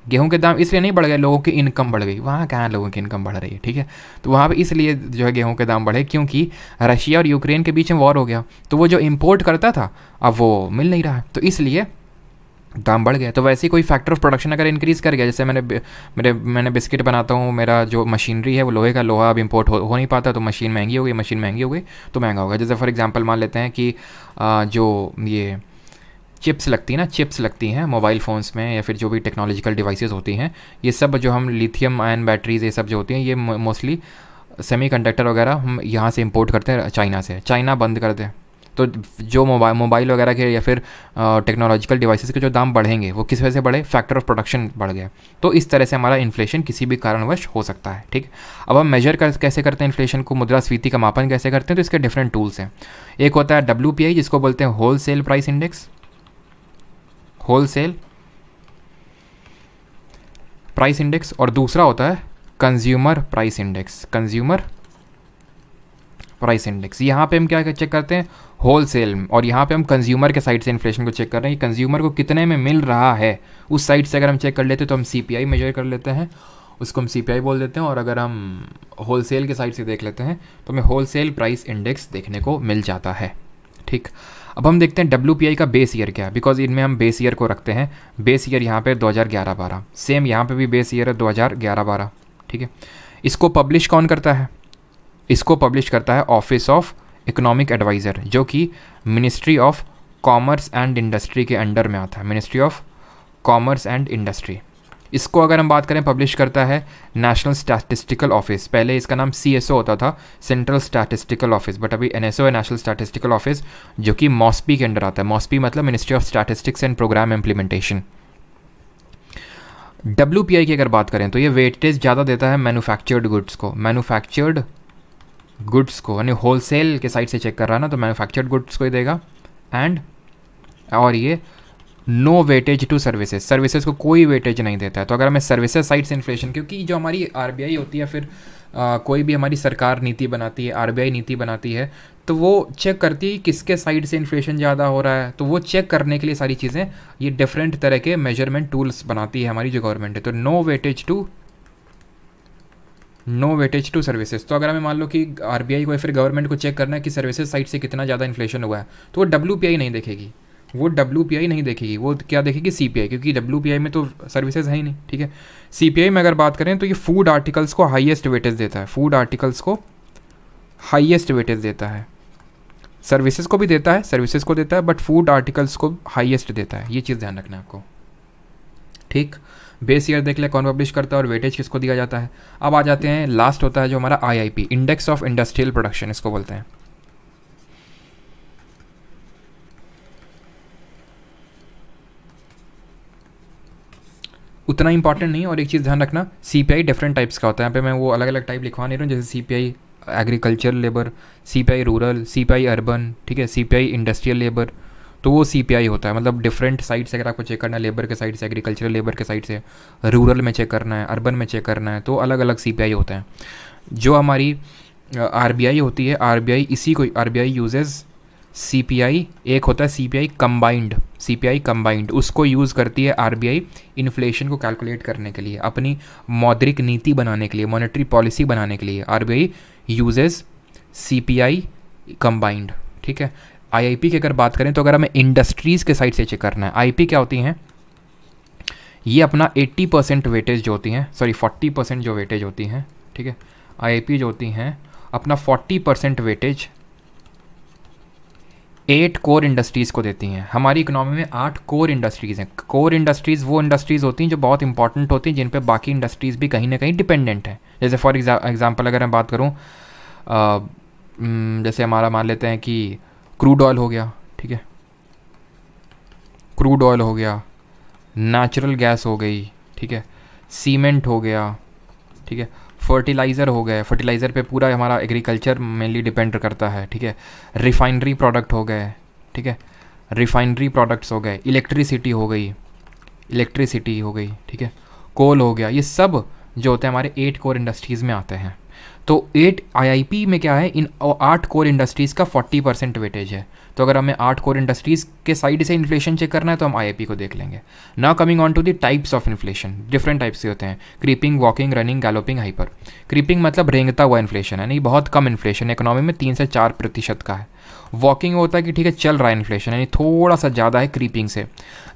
गेहूं के दाम इसलिए नहीं बढ़ गए लोगों की इनकम बढ़ गई वहाँ कहाँ लोगों की इनकम बढ़ रही है ठीक है तो वहाँ पर इसलिए जो है गेहूं के दाम बढ़े क्योंकि रशिया और यूक्रेन के बीच में वॉर हो गया तो वो जो इम्पोर्ट करता था अब वो मिल नहीं रहा है तो इसलिए दाम बढ़ गया तो वैसे ही कोई फैक्टर ऑफ प्रोडक्शन अगर इंक्रीज़ कर गया जैसे मैंने मेरे मैंने बिस्किट बनाता हूँ मेरा जो मशीनरी है वो लोहे का लोहा अब इम्पोर्ट हो, हो नहीं पाता तो मशीन महंगी हो गई मशीन महंगी हो गई तो महंगा होगा जैसे फॉर एग्जांपल मान लेते हैं कि आ, जो ये चिप्स लगती हैं ना चिप्स लगती हैं मोबाइल फ़ोन्स में या फिर जो भी टेक्नोलॉजिकल डिवाइसेस होती हैं ये सब जो हम लिथियम आयन बैटरीज ये सब जो होती हैं ये मोस्टली सेमी कंडक्टर वगैरह हम यहाँ से इम्पोर्ट करते हैं चाइना से चाइना बंद कर दें तो जो मोबाइल मोबाइल वगैरह के या फिर टेक्नोलॉजिकल डिवाइसेस के जो दाम बढ़ेंगे वो किस वजह से बढ़े फैक्टर ऑफ प्रोडक्शन बढ़ गया तो इस तरह से हमारा इन्फ्लेशन किसी भी कारणवश हो सकता है ठीक अब हम मेजर कर, कैसे करते हैं इन्फ्लेशन को मुद्रा मुद्रास्फीति का मापन कैसे करते हैं तो इसके डिफरेंट टूल्स हैं एक होता है डब्ल्यू जिसको बोलते हैं wholesale price index wholesale price index और दूसरा होता है consumer price index consumer price index यहाँ पे हम क्या चेक करते हैं होलसेल और यहाँ पे हम कंज्यूमर के साइड से इन्फ्लेशन को चेक कर रहे हैं कंज्यूमर को कितने में मिल रहा है उस साइड से अगर हम चेक कर लेते हैं तो हम सीपीआई मेजर कर लेते हैं उसको हम सीपीआई बोल देते हैं और अगर हम होलसेल के साइड से देख लेते हैं तो हमें होलसेल प्राइस इंडेक्स देखने को मिल जाता है ठीक अब हम देखते हैं डब्ल्यू का बेस ईयर क्या है बिकॉज इनमें हम बेस ईयर को रखते हैं बेस ईयर यहाँ पे 2011-12 सेम यहाँ पे भी बेस ईयर है 2011-12 ठीक है इसको पब्लिश कौन करता है इसको पब्लिश करता है ऑफिस ऑफ इकोनॉमिक एडवाइज़र जो कि ministry of commerce and industry के अंडर में आता है ministry of commerce and industry इसको अगर हम बात करें पब्लिश करता है नेशनल स्टैटिस्टिकल ऑफिस पहले इसका नाम सी होता था सेंट्रल स्टैटिस्टिकल ऑफिस बट अभी एन है नेशनल स्टैटिस्टिकल ऑफिस जो कि मॉस्पी के अंडर आता है मॉस्पी मतलब ministry of statistics and programme implementation W की अगर बात करें तो ये वेटेज ज़्यादा देता है मैनुफैक्चर्ड गुड्स को मैनुफैक्चर्ड गुड्स को यानी होलसेल के साइड से चेक कर रहा है ना तो मैनुफैक्चर्ड गुड्स को ही देगा एंड और ये no weightage to services services को कोई वेटेज नहीं देता है तो अगर हमें सर्विसेज साइड से इन्फ्लेशन क्योंकि जो हमारी आर होती है फिर Uh, कोई भी हमारी सरकार नीति बनाती है आरबीआई नीति बनाती है तो वो चेक करती है किसके साइड से इन्फ्लेशन ज़्यादा हो रहा है तो वो चेक करने के लिए सारी चीज़ें ये डिफरेंट तरह के मेजरमेंट टूल्स बनाती है हमारी जो गवर्नमेंट है तो no weightage to no weightage to services तो अगर हमें मान लो कि आर को या फिर गवर्नमेंट को चेक करना है कि सर्विसेज साइड से कितना ज़्यादा इन्फ्लेशन हुआ है तो वो डब्ल्यू नहीं देखेगी वो डब्ल्यू नहीं देखेगी वो क्या देखेगी सी क्योंकि डब्ल्यू में तो सर्विसेज है ही नहीं ठीक है सी में अगर बात करें तो ये फूड आर्टिकल्स को हाइएस्ट वेटेज देता है फूड आर्टिकल्स को हाइएस्ट वेटेज देता है सर्विसेज को भी देता है सर्विसेज को देता है बट फूड आर्टिकल्स को हाइएस्ट देता है ये चीज़ ध्यान रखना है आपको ठीक बेस ईयर देख ले कौन पब्लिश करता है और वेटेज किसको दिया जाता है अब आ जाते हैं लास्ट होता है जो हमारा P index of industrial production इसको बोलते हैं उतना इंपॉर्टेंट नहीं और एक चीज़ ध्यान रखना C P I different types का होता है यहाँ पे मैं वो अलग अलग टाइप लिखवा नहीं रहा हूँ जैसे C P I agriculture labour C P I rural C P I urban ठीक है C P I industrial labour तो वो सी पी आई होता है मतलब डिफरेंट साइड से अगर आपको चेक करना है लेबर के साइड से एग्रीकल्चरल लेबर के साइड से रूरल में चेक करना है अर्बन में चेक करना है तो अलग अलग सी पी आई होते हैं जो हमारी आर बी आई होती है आर बी आई इसी को R B I uses C P I एक होता है C P I combined C P I combined उसको यूज़ करती है आर बी आई इन्फ्लेशन को कैलकुलेट करने के लिए अपनी मौद्रिक नीति बनाने के लिए मॉनिटरी पॉलिसी बनाने के लिए R B I uses C P I combined ठीक है आई आई पी की अगर बात करें तो अगर हमें इंडस्ट्रीज़ के साइड से चेक करना है आई पी क्या होती हैं ये अपना 80 परसेंट वेटेज जो होती हैं सॉरी 40 परसेंट जो वेटेज होती हैं ठीक है आई आई पी जो होती हैं अपना 40 percent weightage eight core industries को देती हैं हमारी इकोनॉमी में आठ कोर इंडस्ट्रीज़ हैं कोर इंडस्ट्रीज़ वो इंडस्ट्रीज़ होती हैं जो बहुत इंपॉर्टेंट होती हैं जिन पर बाकी इंडस्ट्रीज़ भी कहीं ना कहीं डिपेंडेंट हैं जैसे फॉर एग्ज़ाम्पल अगर मैं बात करूँ जैसे हमारा मान लेते हैं कि क्रूड ऑयल हो गया ठीक है क्रूड ऑयल हो गया नेचुरल गैस हो गई ठीक है सीमेंट हो गया ठीक है फर्टिलाइज़र हो गए फर्टिलाइज़र पे पूरा हमारा एग्रीकल्चर मेनली डिपेंड करता है ठीक है रिफाइनरी प्रोडक्ट हो गए ठीक है रिफाइनरी प्रोडक्ट्स हो गए इलेक्ट्रिसिटी हो गई इलेक्ट्रिसिटी हो गई ठीक है कोल हो गया ये सब जो होते हैं हमारे एट कोर इंडस्ट्रीज़ में आते हैं तो एट आईआईपी में क्या है इन आठ कोर इंडस्ट्रीज़ का फोर्टी परसेंट वेटेज है तो अगर हमें आठ कोर इंडस्ट्रीज़ के साइड से इन्फ्लेशन चेक करना है तो हम आईआईपी को देख लेंगे ना coming on to the types of inflation different types के होते हैं creeping walking running galloping hyper creeping मतलब रेंगता हुआ इन्फ्लेशन है नहीं बहुत कम इन्फ्लेशन इकोनॉमी में तीन से चार प्रतिशत का है वॉकिंग होता है कि ठीक है चल रहा है इन्फ्लेशन यानी थोड़ा सा ज़्यादा है क्रीपिंग से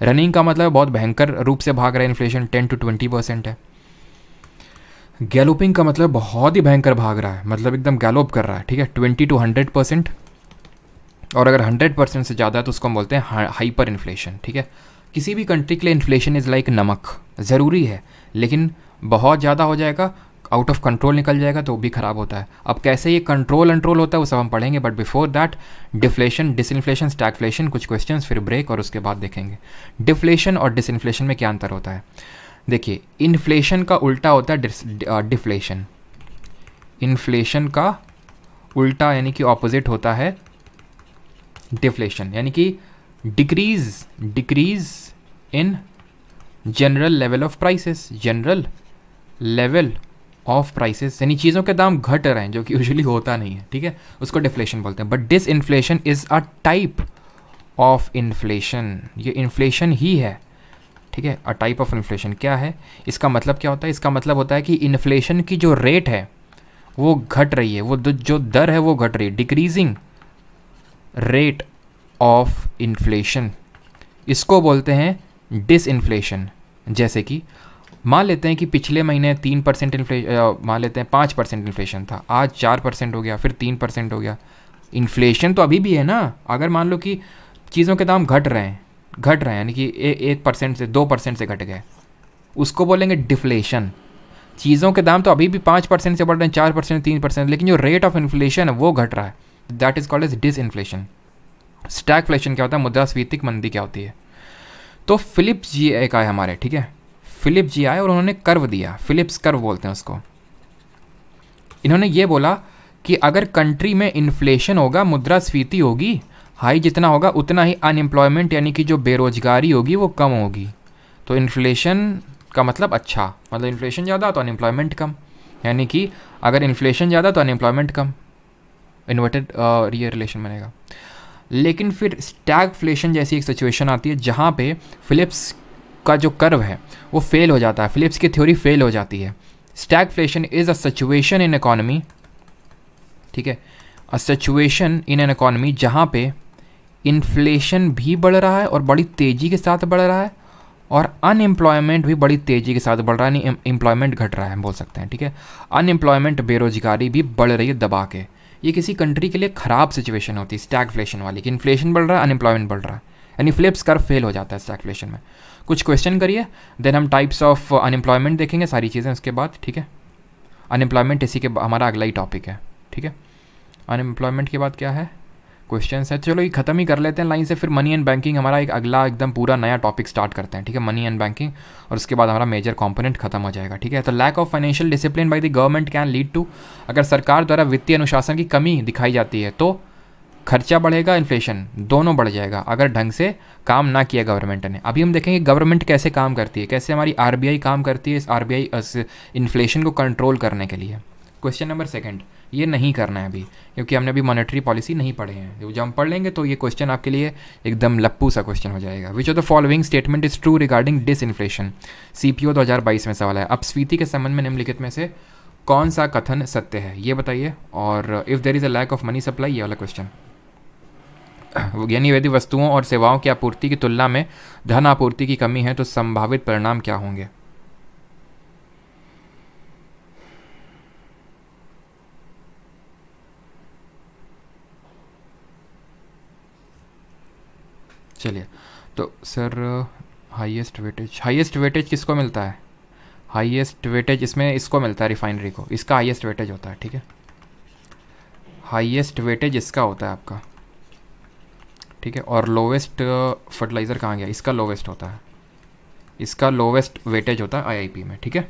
रनिंग का मतलब बहुत भयंकर रूप से भाग रहा है inflation ten to twenty percent है गैलोपिंग का मतलब बहुत ही भयंकर भाग रहा है मतलब एकदम गैलोप कर रहा है ठीक है ट्वेंटी टू हंड्रेड परसेंट और अगर हंड्रेड परसेंट से ज़्यादा है तो उसको हम बोलते हैं हाइपर इन्फ्लेशन ठीक है किसी भी कंट्री के लिए इन्फ्लेशन इज़ लाइक नमक ज़रूरी है लेकिन बहुत ज़्यादा हो जाएगा आउट ऑफ कंट्रोल निकल जाएगा तो भी ख़राब होता है अब कैसे ये कंट्रोल अंट्रोल होता है वो सब हम पढ़ेंगे but before that deflation disinflation stagflation कुछ क्वेश्चंस फिर ब्रेक और उसके बाद देखेंगे डिफ्लेशन और डिसइन्फ्लेशन में क्या अंतर होता है देखिए इन्फ्लेशन का उल्टा होता है डिफ्लेशन इन्फ्लेशन uh, का उल्टा यानी कि ऑपोजिट होता है डिफ्लेशन यानी कि decrease decrease in general level of prices general level of prices यानी चीज़ों के दाम घट रहे हैं जो कि यूजुअली होता नहीं है ठीक है उसको डिफ्लेशन बोलते हैं but disinflation is a type of inflation ये इन्फ्लेशन ही है ठीक है अ टाइप ऑफ इन्फ्लेशन क्या है इसका मतलब क्या होता है इसका मतलब होता है कि इन्फ्लेशन की जो रेट है वो घट रही है वो जो दर है वो घट रही है डिक्रीजिंग रेट ऑफ इन्फ्लेशन इसको बोलते हैं डिस इन्फ्लेशन जैसे कि मान लेते हैं कि पिछले महीने तीन परसेंट इन्फ्लेशन मान लेते हैं पाँच परसेंट इन्फ्लेशन था आज चार परसेंट हो गया फिर तीन परसेंट हो गया इन्फ्लेशन तो अभी भी है ना अगर मान लो कि चीज़ों के दाम घट रहे हैं घट रहे हैं यानी कि एक परसेंट से दो परसेंट से घट गए उसको बोलेंगे डिफ्लेशन चीज़ों के दाम तो अभी भी पाँच परसेंट से बढ़ रहे हैं चार परसेंट तीन परसेंट लेकिन जो रेट ऑफ इन्फ्लेशन है वो घट रहा है that is called as disinflation flation क्या होता है मुद्रास्फीतिक मंदी क्या होती है तो फिलिप्स जी एक आए हमारे ठीक है फिलिप जी आए और उन्होंने कर्व दिया फिलिप्स कर्व बोलते हैं उसको इन्होंने ये बोला कि अगर कंट्री में इन्फ्लेशन होगा मुद्रास्फीति होगी हाई जितना होगा उतना ही अनएम्प्लॉयमेंट यानी कि जो बेरोज़गारी होगी वो कम होगी तो इन्फ्लेशन का मतलब अच्छा मतलब इन्फ्लेशन ज़्यादा तो अनएम्प्लॉयमेंट कम यानी कि अगर इन्फ्लेशन ज़्यादा तो अनएम्प्लॉयमेंट कम इन्वर्टेड ये रिलेशन बनेगा लेकिन फिर फ्लेशन जैसी एक सिचुएशन आती है जहाँ पे फिलिप्स का जो कर्व है वो फेल हो जाता है फिलिप्स की थ्योरी फेल हो जाती है stagflation is a situation in economy ठीक है a situation in an economy जहाँ पे इन्फ्लेशन भी बढ़ रहा है और बड़ी तेज़ी के साथ बढ़ रहा है और अनएम्प्लॉयमेंट भी बड़ी तेज़ी के साथ बढ़ रहा है यानी एम्प्लॉयमेंट घट रहा है हम बोल सकते हैं ठीक है अनएम्प्लॉयमेंट बेरोजगारी भी बढ़ रही है दबा के ये किसी कंट्री के लिए ख़राब सिचुएशन होती है स्टैगफ्लेशन वाली कि इन्फ्लेशन बढ़ रहा है अनएम्प्लॉयमेंट बढ़ रहा है यानी फ्लिप्स कर फेल हो जाता है स्टैगफ्लेशन में कुछ क्वेश्चन करिए देन हम टाइप्स ऑफ अनएम्प्लॉयमेंट देखेंगे सारी चीज़ें उसके बाद ठीक है अनएम्प्लॉयमेंट इसी के हमारा अगला ही टॉपिक है ठीक है अनएम्प्लॉयमेंट के बाद क्या है क्वेश्चन है चलो ये खत्म ही कर लेते हैं लाइन से फिर मनी एंड बैंकिंग हमारा एक अगला एकदम पूरा नया टॉपिक स्टार्ट करते हैं ठीक है मनी एंड बैंकिंग और उसके बाद हमारा मेजर कॉम्पोनेंट खत्म हो जाएगा ठीक है तो lack of financial discipline by the government can lead to अगर सरकार द्वारा वित्तीय अनुशासन की कमी दिखाई जाती है तो खर्चा बढ़ेगा इन्फ्लेशन दोनों बढ़ जाएगा अगर ढंग से काम ना किया गवर्नमेंट ने अभी हम देखेंगे गवर्नमेंट कैसे काम करती है कैसे हमारी आरबीआई काम करती है इस आरबीआई इन्फ्लेशन को कंट्रोल करने के लिए क्वेश्चन नंबर सेकंड ये नहीं करना है अभी क्योंकि हमने अभी मॉनेटरी पॉलिसी नहीं पढ़े हैं जब हम पढ़ लेंगे तो ये क्वेश्चन आपके लिए एकदम लप्पू सा क्वेश्चन हो जाएगा which of the following statement is true regarding disinflation C P O दो हज़ार बाईस में सवाल है अब स्वीति के संबंध में निम्नलिखित में से कौन सा कथन सत्य है ये बताइए और if there is a lack of money supply ये वाला क्वेश्चन यानी यदि वस्तुओं और सेवाओं की आपूर्ति की तुलना में धन आपूर्ति की कमी है तो संभावित परिणाम क्या होंगे चलिए तो sir highest weightage highest weightage किसको मिलता है हाईएस्ट वेटेज इसमें इसको मिलता है रिफाइनरी को इसका हाईएस्ट वेटेज होता है ठीक है हाईएस्ट वेटेज इसका होता है आपका ठीक है और लोवेस्ट फर्टिलाइज़र uh, कहाँ गया इसका लोवेस्ट होता है इसका लोवेस्ट वेटेज होता है आई में ठीक है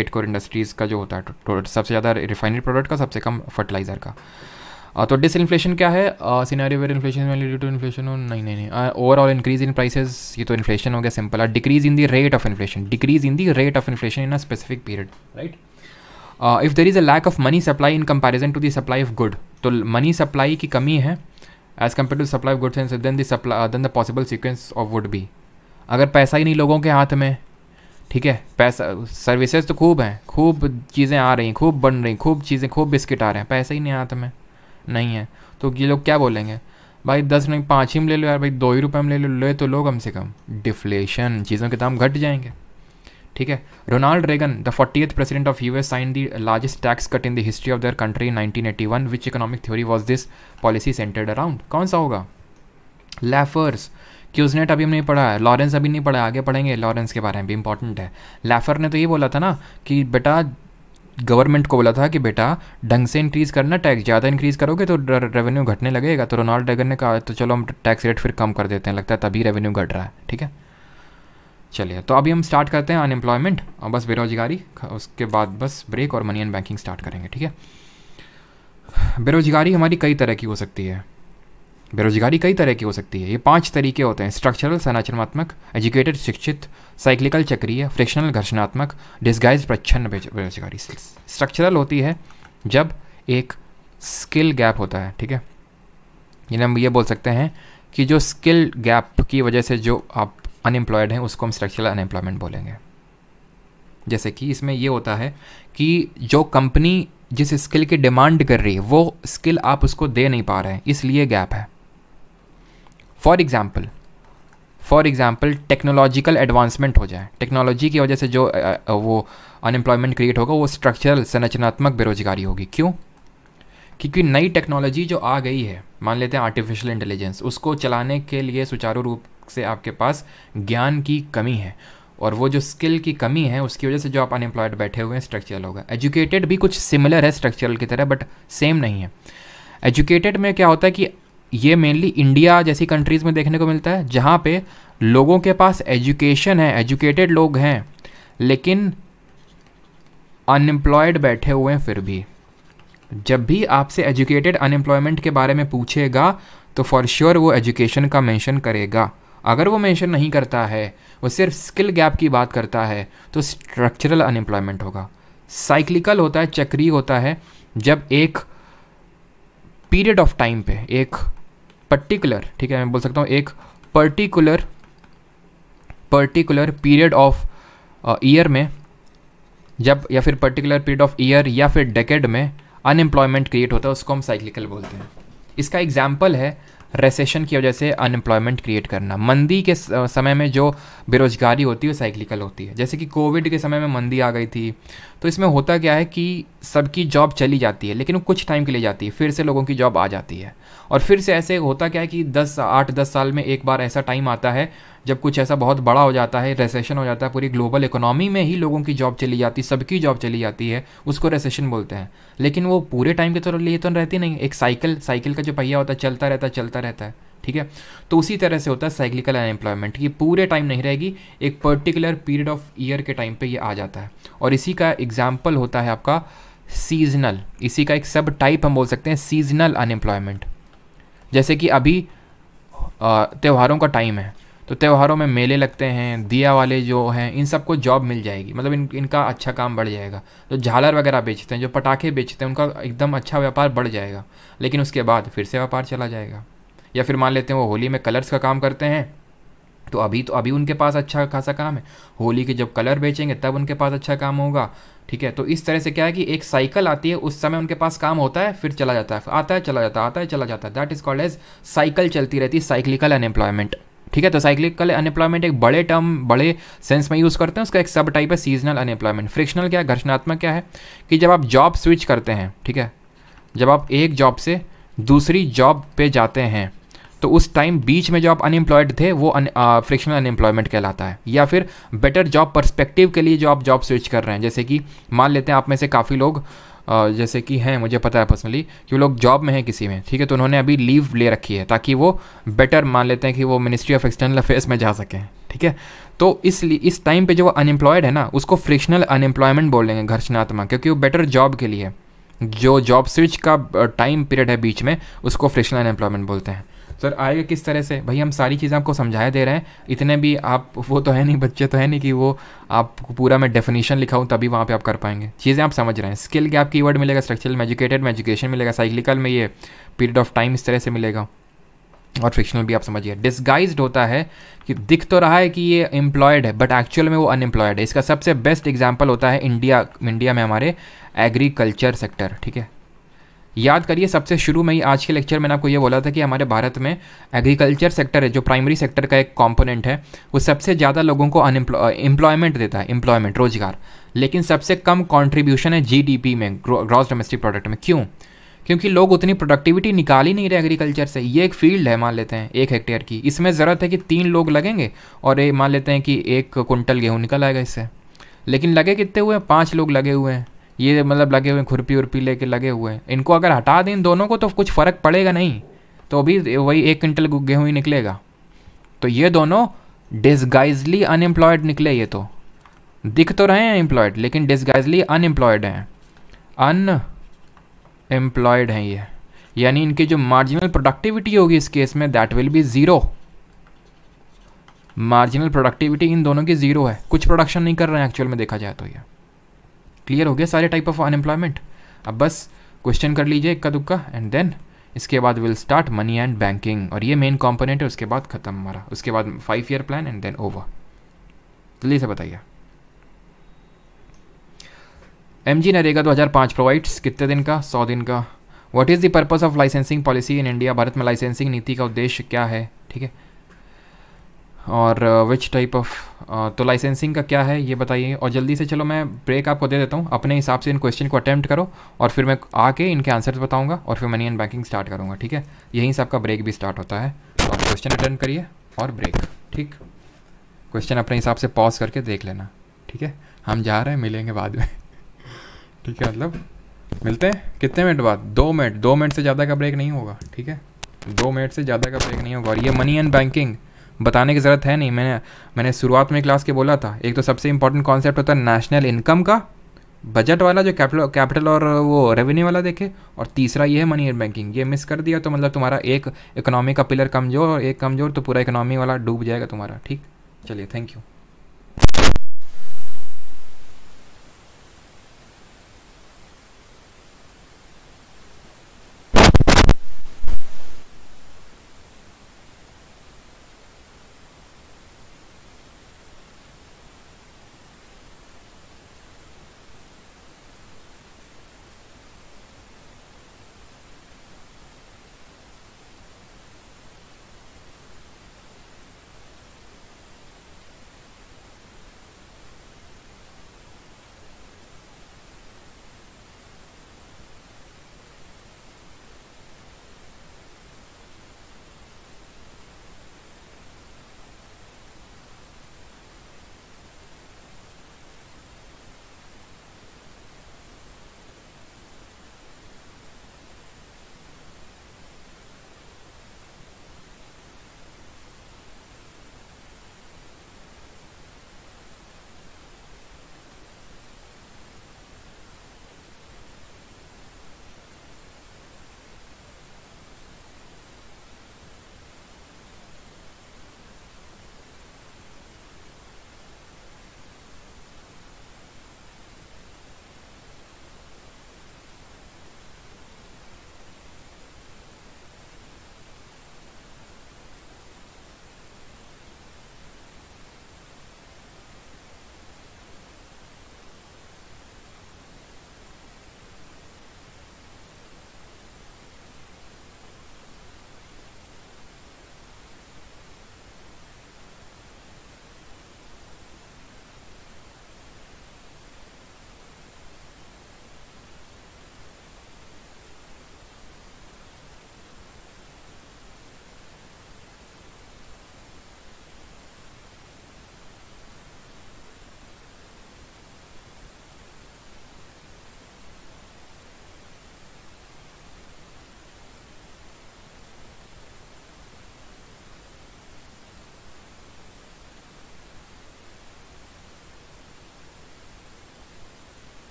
एट कोर इंडस्ट्रीज़ का जो होता है तो, तो सबसे ज़्यादा रिफाइनरी प्रोडक्ट का सबसे कम फर्टिलाइज़र का Uh, तो डिस इन्फ्लेशन क्या है scenario where inflation due to inflation नहीं नहीं नहीं ओवरऑल इंक्रीज इन प्राइसेस ये तो इन्फ्लेशन हो गया सिंपल है decrease in the rate of inflation decrease in the rate of inflation in a specific period right if there is a lack of money supply in comparison to the supply of good तो money supply की कमी है as compare to supply of goods and then then the possible sequence of would be अगर पैसा ही नहीं लोगों के हाथ में ठीक है पैसा सर्विसेज तो खूब हैं खूब चीज़ें आ रही खूब बन रही खूब चीज़ें खूब बिस्किट आ रहे हैं पैसा ही नहीं हाथ में नहीं है तो ये लोग क्या बोलेंगे भाई दस नहीं पाँच ही में ले लो यार भाई दो ही रुपये में ले लो ले तो लो कम से कम डिफ्लेशन चीज़ों के दाम घट जाएंगे ठीक है Ronald Reagan the forty president of U S sign the largest tax cut in the history of their country nineteen eighty one which economic theory was this policy centered around कौन सा होगा लैफर्स क्यूजनेट अभी हमने नहीं पढ़ा है लॉरेंस अभी नहीं पढ़ा आगे पढ़ेंगे लॉरेंस के बारे में भी इंपॉर्टेंट है लैफर ने तो ये बोला था ना कि बेटा गवर्नमेंट को बोला था कि बेटा ढंग से इंक्रीज़ करना टैक्स ज़्यादा इंक्रीज़ करोगे तो रेवेन्यू घटने लगेगा तो रोनाल्ड डेगर ने कहा तो चलो हम टैक्स रेट फिर कम कर देते हैं लगता है तभी रेवेन्यू घट रहा है ठीक है चलिए तो अभी हम स्टार्ट करते हैं अनएम्प्लॉयमेंट और बस बेरोजगारी उसके बाद बस ब्रेक और मनी एंड बैंकिंग स्टार्ट करेंगे ठीक है बेरोजगारी हमारी कई तरह की हो सकती है बेरोजगारी कई तरह की हो सकती है ये पांच तरीके होते हैं स्ट्रक्चरल संरचनात्मक एजुकेटेड शिक्षित साइक्लिकल चक्रीय फ्रिक्शनल घर्षणात्मक डिस्गाइज प्रच्छन्न बेरोजगारी स्ट्रक्चरल होती है जब एक स्किल गैप होता है ठीक है यानी हम ये बोल सकते हैं कि जो स्किल गैप की वजह से जो आप अनएम्प्लॉयड हैं उसको हम स्ट्रक्चरल अनएम्प्लॉयमेंट बोलेंगे जैसे कि इसमें ये होता है कि जो कंपनी जिस स्किल की डिमांड कर रही है वो स्किल आप उसको दे नहीं पा रहे हैं इसलिए गैप है for example for example technological advancement हो जाए टेक्नोलॉजी की वजह से जो वो अनएम्प्लॉयमेंट क्रिएट होगा वो स्ट्रक्चरल संरचनात्मक बेरोजगारी होगी क्यों क्योंकि नई टेक्नोलॉजी जो आ गई है मान लेते हैं आर्टिफिशियल इंटेलिजेंस उसको चलाने के लिए सुचारू रूप से आपके पास ज्ञान की कमी है और वो जो स्किल की कमी है उसकी वजह से जो आप अनएम्प्लॉयड बैठे हुए हैं स्ट्रक्चरल होगा एजुकेटेड भी कुछ सिमिलर है स्ट्रक्चरल की तरह बट सेम नहीं है एजुकेटेड में क्या होता है कि ये मेनली इंडिया जैसी कंट्रीज़ में देखने को मिलता है जहाँ पे लोगों के पास एजुकेशन है एजुकेटेड लोग हैं लेकिन अनएम्प्लॉयड बैठे हुए हैं फिर भी जब भी आपसे एजुकेटेड अनएम्प्लॉयमेंट के बारे में पूछेगा तो फॉर श्योर sure वो एजुकेशन का मेंशन करेगा अगर वो मेंशन नहीं करता है वो सिर्फ स्किल गैप की बात करता है तो स्ट्रक्चरल अनएम्प्लॉयमेंट होगा साइक्लिकल होता है चक्री होता है जब एक पीरियड ऑफ टाइम पे एक पर्टिकुलर ठीक है मैं बोल सकता हूँ एक particular particular period of year में जब या फिर पर्टिकुलर पीरियड ऑफ ईयर या फिर डेकेड में अनएम्प्लॉयमेंट क्रिएट होता है उसको हम साइक्लिकल बोलते हैं इसका एग्जाम्पल है रेसेशन की वजह से अनएम्प्लॉयमेंट क्रिएट करना मंदी के uh, समय में जो बेरोजगारी होती है वो साइक्लिकल होती है जैसे कि कोविड के समय में मंदी आ गई थी तो इसमें होता क्या है कि सबकी जॉब चली जाती है लेकिन कुछ टाइम के लिए जाती है फिर से लोगों की जॉब आ जाती है और फिर से ऐसे होता क्या है कि दस आठ दस साल में एक बार ऐसा टाइम आता है जब कुछ ऐसा बहुत बड़ा हो जाता है रेसेशन हो जाता है पूरी ग्लोबल इकोनॉमी में ही लोगों की जॉब चली जाती है सबकी जॉब चली जाती है उसको रेसेशन बोलते हैं लेकिन वो पूरे टाइम के तो लिए तो रहती नहीं एक साइकिल साइकिल का जो पहिया होता है चलता रहता है चलता रहता है ठीक है तो उसी तरह से होता है साइक्लिकल अनएम्प्लॉयमेंट ये पूरे टाइम नहीं रहेगी एक पर्टिकुलर पीरियड ऑफ ईयर के टाइम पे ये आ जाता है और इसी का एग्जाम्पल होता है आपका सीजनल इसी का एक सब टाइप हम बोल सकते हैं सीजनल अनएम्प्लॉयमेंट जैसे कि अभी त्यौहारों का टाइम है तो त्यौहारों में मेले लगते हैं दिया वाले जो हैं इन सबको जॉब मिल जाएगी मतलब इन इनका अच्छा काम बढ़ जाएगा जो तो झालर वगैरह बेचते हैं जो पटाखे बेचते हैं उनका एकदम अच्छा व्यापार बढ़ जाएगा लेकिन उसके बाद फिर से व्यापार चला जाएगा या फिर मान लेते हैं वो होली में कलर्स का काम करते हैं तो अभी तो अभी उनके पास अच्छा खासा काम है होली के जब कलर बेचेंगे तब उनके पास अच्छा काम होगा ठीक है तो इस तरह से क्या है कि एक साइकिल आती है उस समय उनके पास काम होता है फिर चला जाता है आता है चला जाता है आता है चला जाता है that is called as cycle चलती रहती है साइक्लिकल अनएम्प्लॉयमेंट ठीक है तो साइक्लिकल अनएम्प्लॉयमेंट एक बड़े टर्म बड़े सेंस में यूज़ करते हैं उसका एक सब टाइप है सीजनल अनएम्प्लॉयमेंट फ्रिक्शनल क्या है घर्षणात्मक क्या है कि जब आप जॉब स्विच करते हैं ठीक है जब आप एक जॉब से दूसरी जॉब पे जाते हैं तो उस टाइम बीच में जो आप अनएम्प्लॉयड थे वो फ्रिक्शनल अनएम्प्लॉयमेंट कहलाता है या फिर बेटर जॉब परस्पेक्टिव के लिए जो आप जॉब स्विच कर रहे हैं जैसे कि मान लेते हैं आप में से काफ़ी लोग जैसे कि हैं मुझे पता है पर्सनली कि वो लोग जॉब में हैं किसी में ठीक है तो उन्होंने अभी लीव ले रखी है ताकि वो बेटर मान लेते हैं कि वो मिनिस्ट्री ऑफ एक्सटर्नल अफेयर्स में जा सकें ठीक है तो इसलिए इस टाइम पे जो वो अनएम्प्लॉयड है ना उसको फ्रिक्शनल अनएम्प्लॉयमेंट बोल लेंगे घर्षणात्मक क्योंकि वो बेटर जॉब के लिए जो जॉब स्विच का टाइम पीरियड है बीच में उसको फ्रिक्शनल अनएम्प्लॉयमेंट बोलते हैं सर आएगा किस तरह से भाई हम सारी चीज़ें आपको समझाए दे रहे हैं इतने भी आप वो तो है नहीं बच्चे तो है नहीं कि वो आपको पूरा मैं डेफिनेशन लिखाऊँ तभी वहाँ पर आप कर पाएंगे चीज़ें आप समझ रहे हैं स्किल के की वर्ड मिलेगा स्ट्रक्चरल में एजुकेटेड में एजुकेशन मिलेगा साइकिलिकल में ये पीरियड ऑफ टाइम इस तरह से मिलेगा और फिक्शनल भी आप समझिए डिस्गाइज होता है कि दिख तो रहा है कि ये एम्प्लॉयड है बट एक्चुअल में वो अनएम्प्लॉयड है इसका सबसे बेस्ट एग्जाम्पल होता है इंडिया इंडिया में हमारे एग्रीकल्चर सेक्टर ठीक है याद करिए सबसे शुरू में ही आज के लेक्चर में आपको ये बोला था कि हमारे भारत में एग्रीकल्चर सेक्टर है जो प्राइमरी सेक्टर का एक कॉम्पोनेंट है वो सबसे ज़्यादा लोगों को अनएम्प्लॉयमेंट देता है एम्प्लॉयमेंट रोजगार लेकिन सबसे कम कॉन्ट्रीब्यूशन है जी में ग्रॉस डोमेस्टिक प्रोडक्ट में क्यों क्योंकि लोग उतनी प्रोडक्टिविटी निकाल ही नहीं रहे एग्रीकल्चर से ये एक फील्ड है मान लेते हैं एक हेक्टेयर की इसमें ज़रूरत है कि तीन लोग लगेंगे और ये मान लेते हैं कि एक कुंटल गेहूँ निकल आएगा इससे लेकिन लगे कितने हुए हैं पाँच लोग लगे हुए हैं ये मतलब लगे हुए खुरपी उर्पी लेके लगे हुए हैं इनको अगर हटा दें दोनों को तो कुछ फ़र्क पड़ेगा नहीं तो अभी वही एक क्विंटल गेहूँ ही निकलेगा तो ये दोनों डिसगाइजली अनएम्प्लॉयड निकले ये तो दिख तो रहे हैं एम्प्लॉयड लेकिन डिसगाइजली अनएम्प्लॉयड हैं अन एम्प्लॉयड हैं ये यानी इनकी जो मार्जिनल प्रोडक्टिविटी होगी इस केस में that will be zero marginal productivity in दोनों की ज़ीरो है कुछ प्रोडक्शन नहीं कर रहे हैं एक्चुअल में देखा जाए तो ये क्लियर हो गया सारे टाइप ऑफ अनएम्प्लॉयमेंट अब बस क्वेश्चन कर लीजिए इक्का दुक्का एंड देन इसके बाद will start money and banking और ये मेन कॉम्पोनेंट है उसके बाद ख़त्म हमारा उसके बाद five year plan and then over जल्दी से बताइए एम जी नरेगा दो हज़ार पाँच प्रोवाइड्स कितने दिन का सौ दिन का what is the purpose of licensing policy in India Bharat में लाइसेंसिंग नीति का उद्देश्य क्या है ठीक है और विच टाइप ऑफ तो लाइसेंसिंग का क्या है ये बताइए और जल्दी से चलो मैं ब्रेक आपको दे देता हूँ अपने हिसाब से इन क्वेश्चन को अटैम्प्ट करो और फिर मैं आके इनके आंसर्स बताऊँगा और फिर मनी एंड बैंकिंग स्टार्ट करूँगा ठीक है यहीं से आपका ब्रेक भी स्टार्ट होता है तो आप क्वेश्चन अटैम्प्ट करिए और ब्रेक ठीक क्वेश्चन अपने हिसाब से पॉज करके देख लेना ठीक है हम जा रहे हैं मिलेंगे बाद में ठीक है मतलब मिलते हैं कितने मिनट बाद दो मिनट दो मिनट से ज़्यादा का ब्रेक नहीं होगा ठीक है दो मिनट से ज़्यादा का ब्रेक नहीं होगा और ये मनी एंड बैंकिंग बताने की ज़रूरत है नहीं मैंने मैंने शुरुआत में क्लास के बोला था एक तो सबसे इंपॉर्टेंट कॉन्सेप्ट होता है नेशनल इनकम का बजट वाला जो कैपिटल कैपिटल और वो रेवेन्यू वाला देखे और तीसरा ये है मनी बैंकिंग ये मिस कर दिया तो मतलब तुम्हारा एक इकोनॉमी का पिलर कमज़ोर और एक कमज़ोर तो पूरा इकोनॉमी वाला डूब जाएगा तुम्हारा ठीक चलिए थैंक यू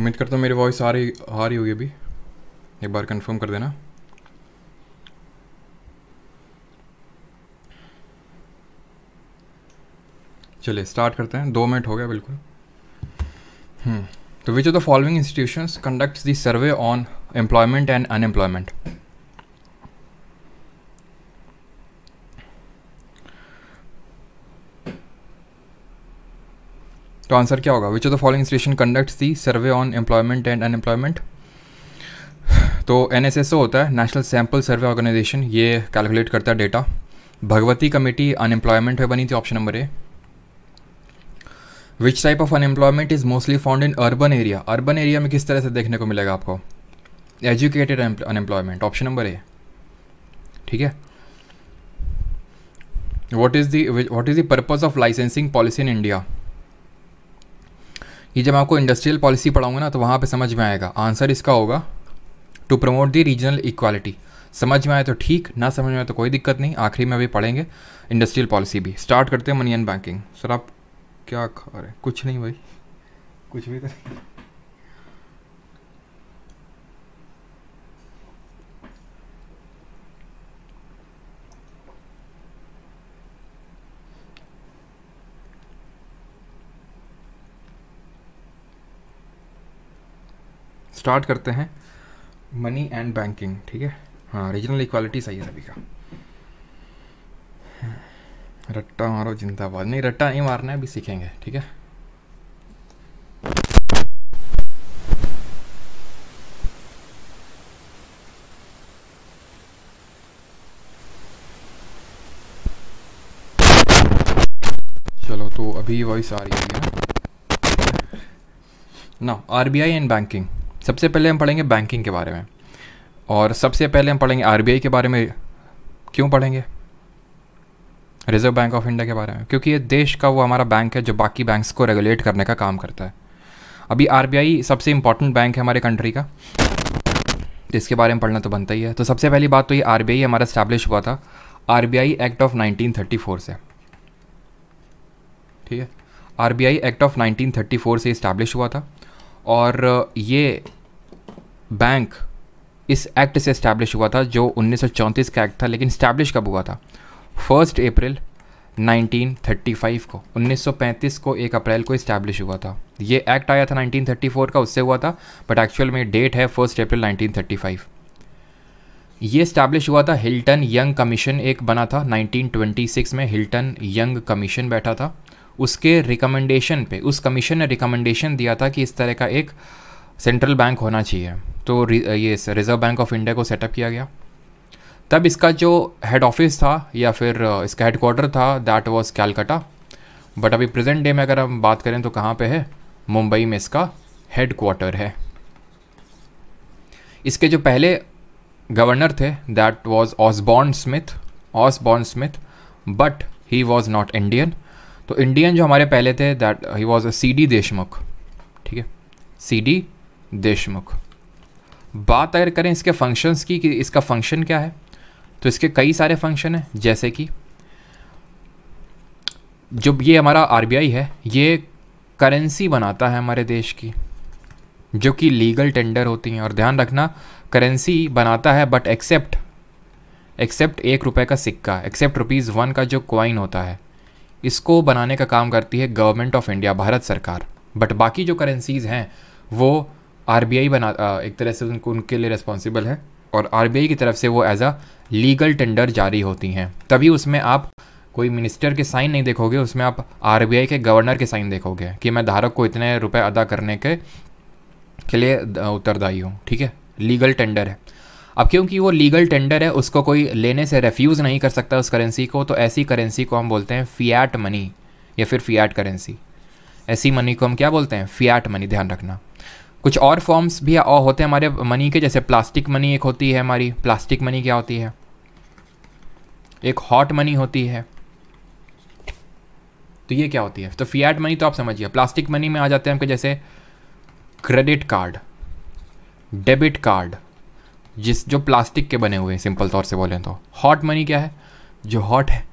उम्मीद करता हूँ मेरी वॉइस आ रही आ रही होगी अभी एक बार कंफर्म कर देना चलिए स्टार्ट करते हैं दो मिनट हो गया बिल्कुल हम्म, तो which of the following institutions conducts the survey on employment and unemployment तो आंसर क्या होगा which of the following institution conduct the survey on employment and unemployment तो एन होता है नेशनल सैम्पल सर्वे ऑर्गेनाइजेशन ये कैलकुलेट करता है डेटा भगवती कमेटी अनएम्प्लॉयमेंट बनी थी option number A which type of unemployment is mostly found in urban area urban area में किस तरह से देखने को मिलेगा आपको educated unemployment option number A ठीक है what is that is the purpose of licensing policy in India ये जब आपको इंडस्ट्रियल पॉलिसी पढ़ाऊंगा ना तो वहाँ पे समझ में आएगा आंसर इसका होगा to promote the regional equality समझ में आए तो ठीक ना समझ में आए तो कोई दिक्कत नहीं आखिरी में अभी पढ़ेंगे इंडस्ट्रियल पॉलिसी भी स्टार्ट करते हैं मनी एंड बैंकिंग सर आप क्या खा रहे हैं कुछ नहीं भाई कुछ भी तो नहीं स्टार्ट करते हैं मनी एंड बैंकिंग ठीक है हाँ रीजनल इक्वालिटी सही है सभी का रट्टा मारो जिंदाबाद नहीं रट्टा नहीं मारना है अभी सीखेंगे ठीक है चलो तो अभी वॉइस आ रही है ना R B I and banking सबसे पहले हम पढ़ेंगे बैंकिंग के बारे में और सबसे पहले हम पढ़ेंगे आर के बारे में क्यों पढ़ेंगे रिजर्व बैंक ऑफ इंडिया के बारे में क्योंकि ये देश का वो हमारा बैंक है जो बाकी बैंक्स को रेगुलेट करने का काम करता है अभी आर सबसे इंपॉर्टेंट बैंक है हमारे कंट्री का इसके बारे में पढ़ना तो बनता ही है तो सबसे पहली बात तो ये आर हमारा इस्टेब्लिश हुआ था आर एक्ट ऑफ नाइनटीन से ठीक है आर एक्ट ऑफ नाइनटीन से इस्टेब्लिश हुआ था और ये बैंक इस एक्ट से इस्टेब्लिश हुआ था जो उन्नीस का एक्ट था लेकिन इस्टेब्लिश कब हुआ था फर्स्ट अप्रैल 1935 को 1935 को एक अप्रैल को इस्टेब्लिश हुआ था ये एक्ट आया था 1934 का उससे हुआ था बट एक्चुअल में डेट है फर्स्ट अप्रैल 1935 ये इस्टेब्लिश हुआ था हिल्टन यंग कमीशन एक बना था 1926 में हिल्टन यंग कमीशन बैठा था उसके रिकमेंडेशन पे उस कमीशन ने रिकमेंडेशन दिया था कि इस तरह का एक सेंट्रल बैंक होना चाहिए तो ये रिज़र्व बैंक ऑफ इंडिया को सेटअप किया गया तब इसका जो हेड ऑफिस था या फिर इसका हेड क्वार्टर था दैट वाज कैलकाटा बट अभी प्रेजेंट डे में अगर हम बात करें तो कहाँ पे है मुंबई में इसका हेड क्वार्टर है इसके जो पहले गवर्नर थे that was Osborne Smith Osborne Smith but he was not Indian तो इंडियन जो हमारे पहले थे that he was a C D Deshmukh ठीक है सी डी देशमुख बात अगर करें इसके फंक्शंस की कि इसका फंक्शन क्या है तो इसके कई सारे फंक्शन हैं जैसे कि जब ये हमारा आर है ये करेंसी बनाता है हमारे देश की जो कि लीगल टेंडर होती हैं और ध्यान रखना करेंसी बनाता है बट एक्सेप्ट एक्सेप्ट एक रुपए का सिक्का एक्सेप्ट रुपीज़ वन का जो क्वाइन होता है इसको बनाने का काम करती है गवर्नमेंट ऑफ इंडिया भारत सरकार बट बाकी जो करेंसीज़ हैं वो आर बना एक तरह से उनको उनके लिए रिस्पॉन्सिबल है और आर की तरफ से वो एज अ लीगल टेंडर जारी होती हैं तभी उसमें आप कोई मिनिस्टर के साइन नहीं देखोगे उसमें आप आर के गवर्नर के साइन देखोगे कि मैं धारक को इतने रुपए अदा करने के के लिए उत्तरदायी हूँ ठीक है लीगल टेंडर है अब क्योंकि वो लीगल टेंडर है उसको कोई लेने से रेफ्यूज़ नहीं कर सकता उस करेंसी को तो ऐसी करेंसी को हम बोलते हैं फियाट मनी या फिर फियाट करेंसी ऐसी मनी को हम क्या बोलते हैं फियाट मनी ध्यान रखना कुछ और फॉर्म्स भी और होते हैं हमारे मनी के जैसे प्लास्टिक मनी एक होती है हमारी प्लास्टिक मनी क्या होती है एक हॉट मनी होती है तो ये क्या होती है तो फियाट मनी तो आप समझिए प्लास्टिक मनी में आ जाते हैं हमके जैसे क्रेडिट कार्ड डेबिट कार्ड जिस जो प्लास्टिक के बने हुए हैं सिंपल तौर से बोलें तो हॉट मनी क्या है जो हॉट है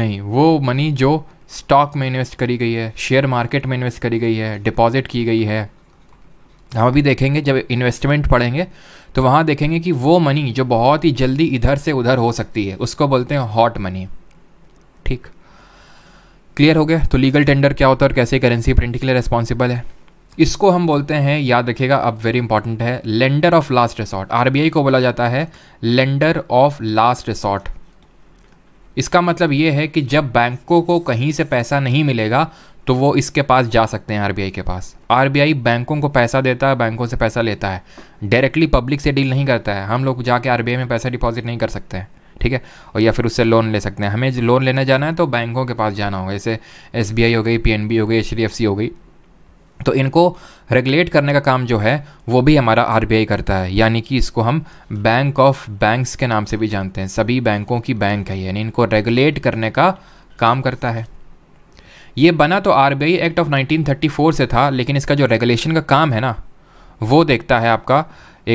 नहीं वो मनी जो स्टॉक में इन्वेस्ट करी गई है शेयर मार्केट में इन्वेस्ट करी गई है डिपॉजिट की गई है हम अभी देखेंगे जब इन्वेस्टमेंट पढ़ेंगे तो वहाँ देखेंगे कि वो मनी जो बहुत ही जल्दी इधर से उधर हो सकती है उसको बोलते हैं हॉट मनी ठीक क्लियर हो गया तो लीगल टेंडर क्या होता है और कैसे करेंसी प्रिंटिंग के लिए रिस्पॉन्सिबल है इसको हम बोलते हैं याद रखिएगा अब वेरी इंपॉर्टेंट है lender of last resort RBI को बोला जाता है लेंडर ऑफ लास्ट रिसोर्ट इसका मतलब ये है कि जब बैंकों को कहीं से पैसा नहीं मिलेगा तो वो इसके पास जा सकते हैं आरबीआई के पास आरबीआई बैंकों को पैसा देता है बैंकों से पैसा लेता है डायरेक्टली पब्लिक से डील नहीं करता है हम लोग जाके आरबीआई में पैसा डिपॉजिट नहीं कर सकते हैं ठीक है और या फिर उससे लोन ले सकते हैं हमें लोन लेने जाना है तो बैंकों के पास जाना होगा जैसे एस हो गई पी हो गई एच हो गई तो इनको रेगुलेट करने का काम जो है वो भी हमारा आर करता है यानी कि इसको हम बैंक ऑफ बैंक्स के नाम से भी जानते हैं सभी बैंकों की बैंक है यानी इनको रेगुलेट करने का काम करता है ये बना तो आर एक्ट ऑफ 1934 से था लेकिन इसका जो रेगुलेशन का काम है ना वो देखता है आपका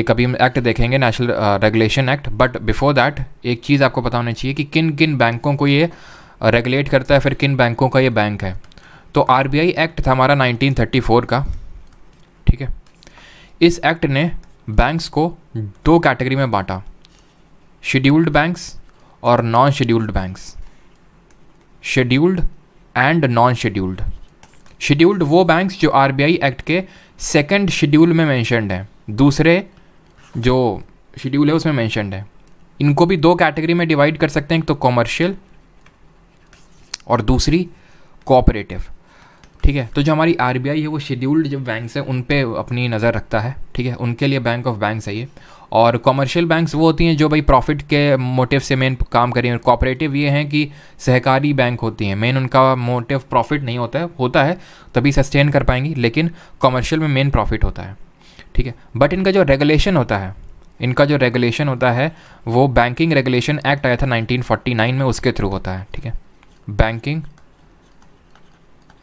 एक अभी हम एक्ट देखेंगे national regulation act but before that एक चीज़ आपको पता चाहिए कि किन किन बैंकों को ये रेगुलेट करता है फिर किन बैंकों का ये बैंक है तो आर एक्ट था हमारा 1934 का ठीक है इस एक्ट ने बैंक्स को दो कैटेगरी में बांटा शेड्यूल्ड बैंक्स और non scheduled banks scheduled and non scheduled scheduled वो बैंक्स जो आरबीआई एक्ट के सेकंड शेड्यूल में मैंशनड हैं दूसरे जो शेड्यूल है उसमें मैंशनड है इनको भी दो कैटेगरी में डिवाइड कर सकते हैं एक तो कॉमर्शियल और दूसरी कोऑपरेटिव ठीक है तो जो हमारी आर है वो शेड्यूल्ड जो बैंक्स है उन पर अपनी नज़र रखता है ठीक है उनके लिए बैंक ऑफ बैंक है ये और कॉमर्शियल बैंक्स वो होती हैं जो भाई प्रॉफिट के मोटिव से मेन काम करें और कॉपरेटिव ये हैं कि सहकारी बैंक होती हैं मेन उनका मोटिव प्रॉफिट नहीं होता है होता है तभी सस्टेन कर पाएंगी लेकिन कॉमर्शियल में मेन प्रॉफिट होता है ठीक है बट इनका जो रेगुलेशन होता है इनका जो रेगुलेशन होता है वो बैंकिंग रेगुलेशन एक्ट आया था 1949 में उसके थ्रू होता है ठीक है बैंकिंग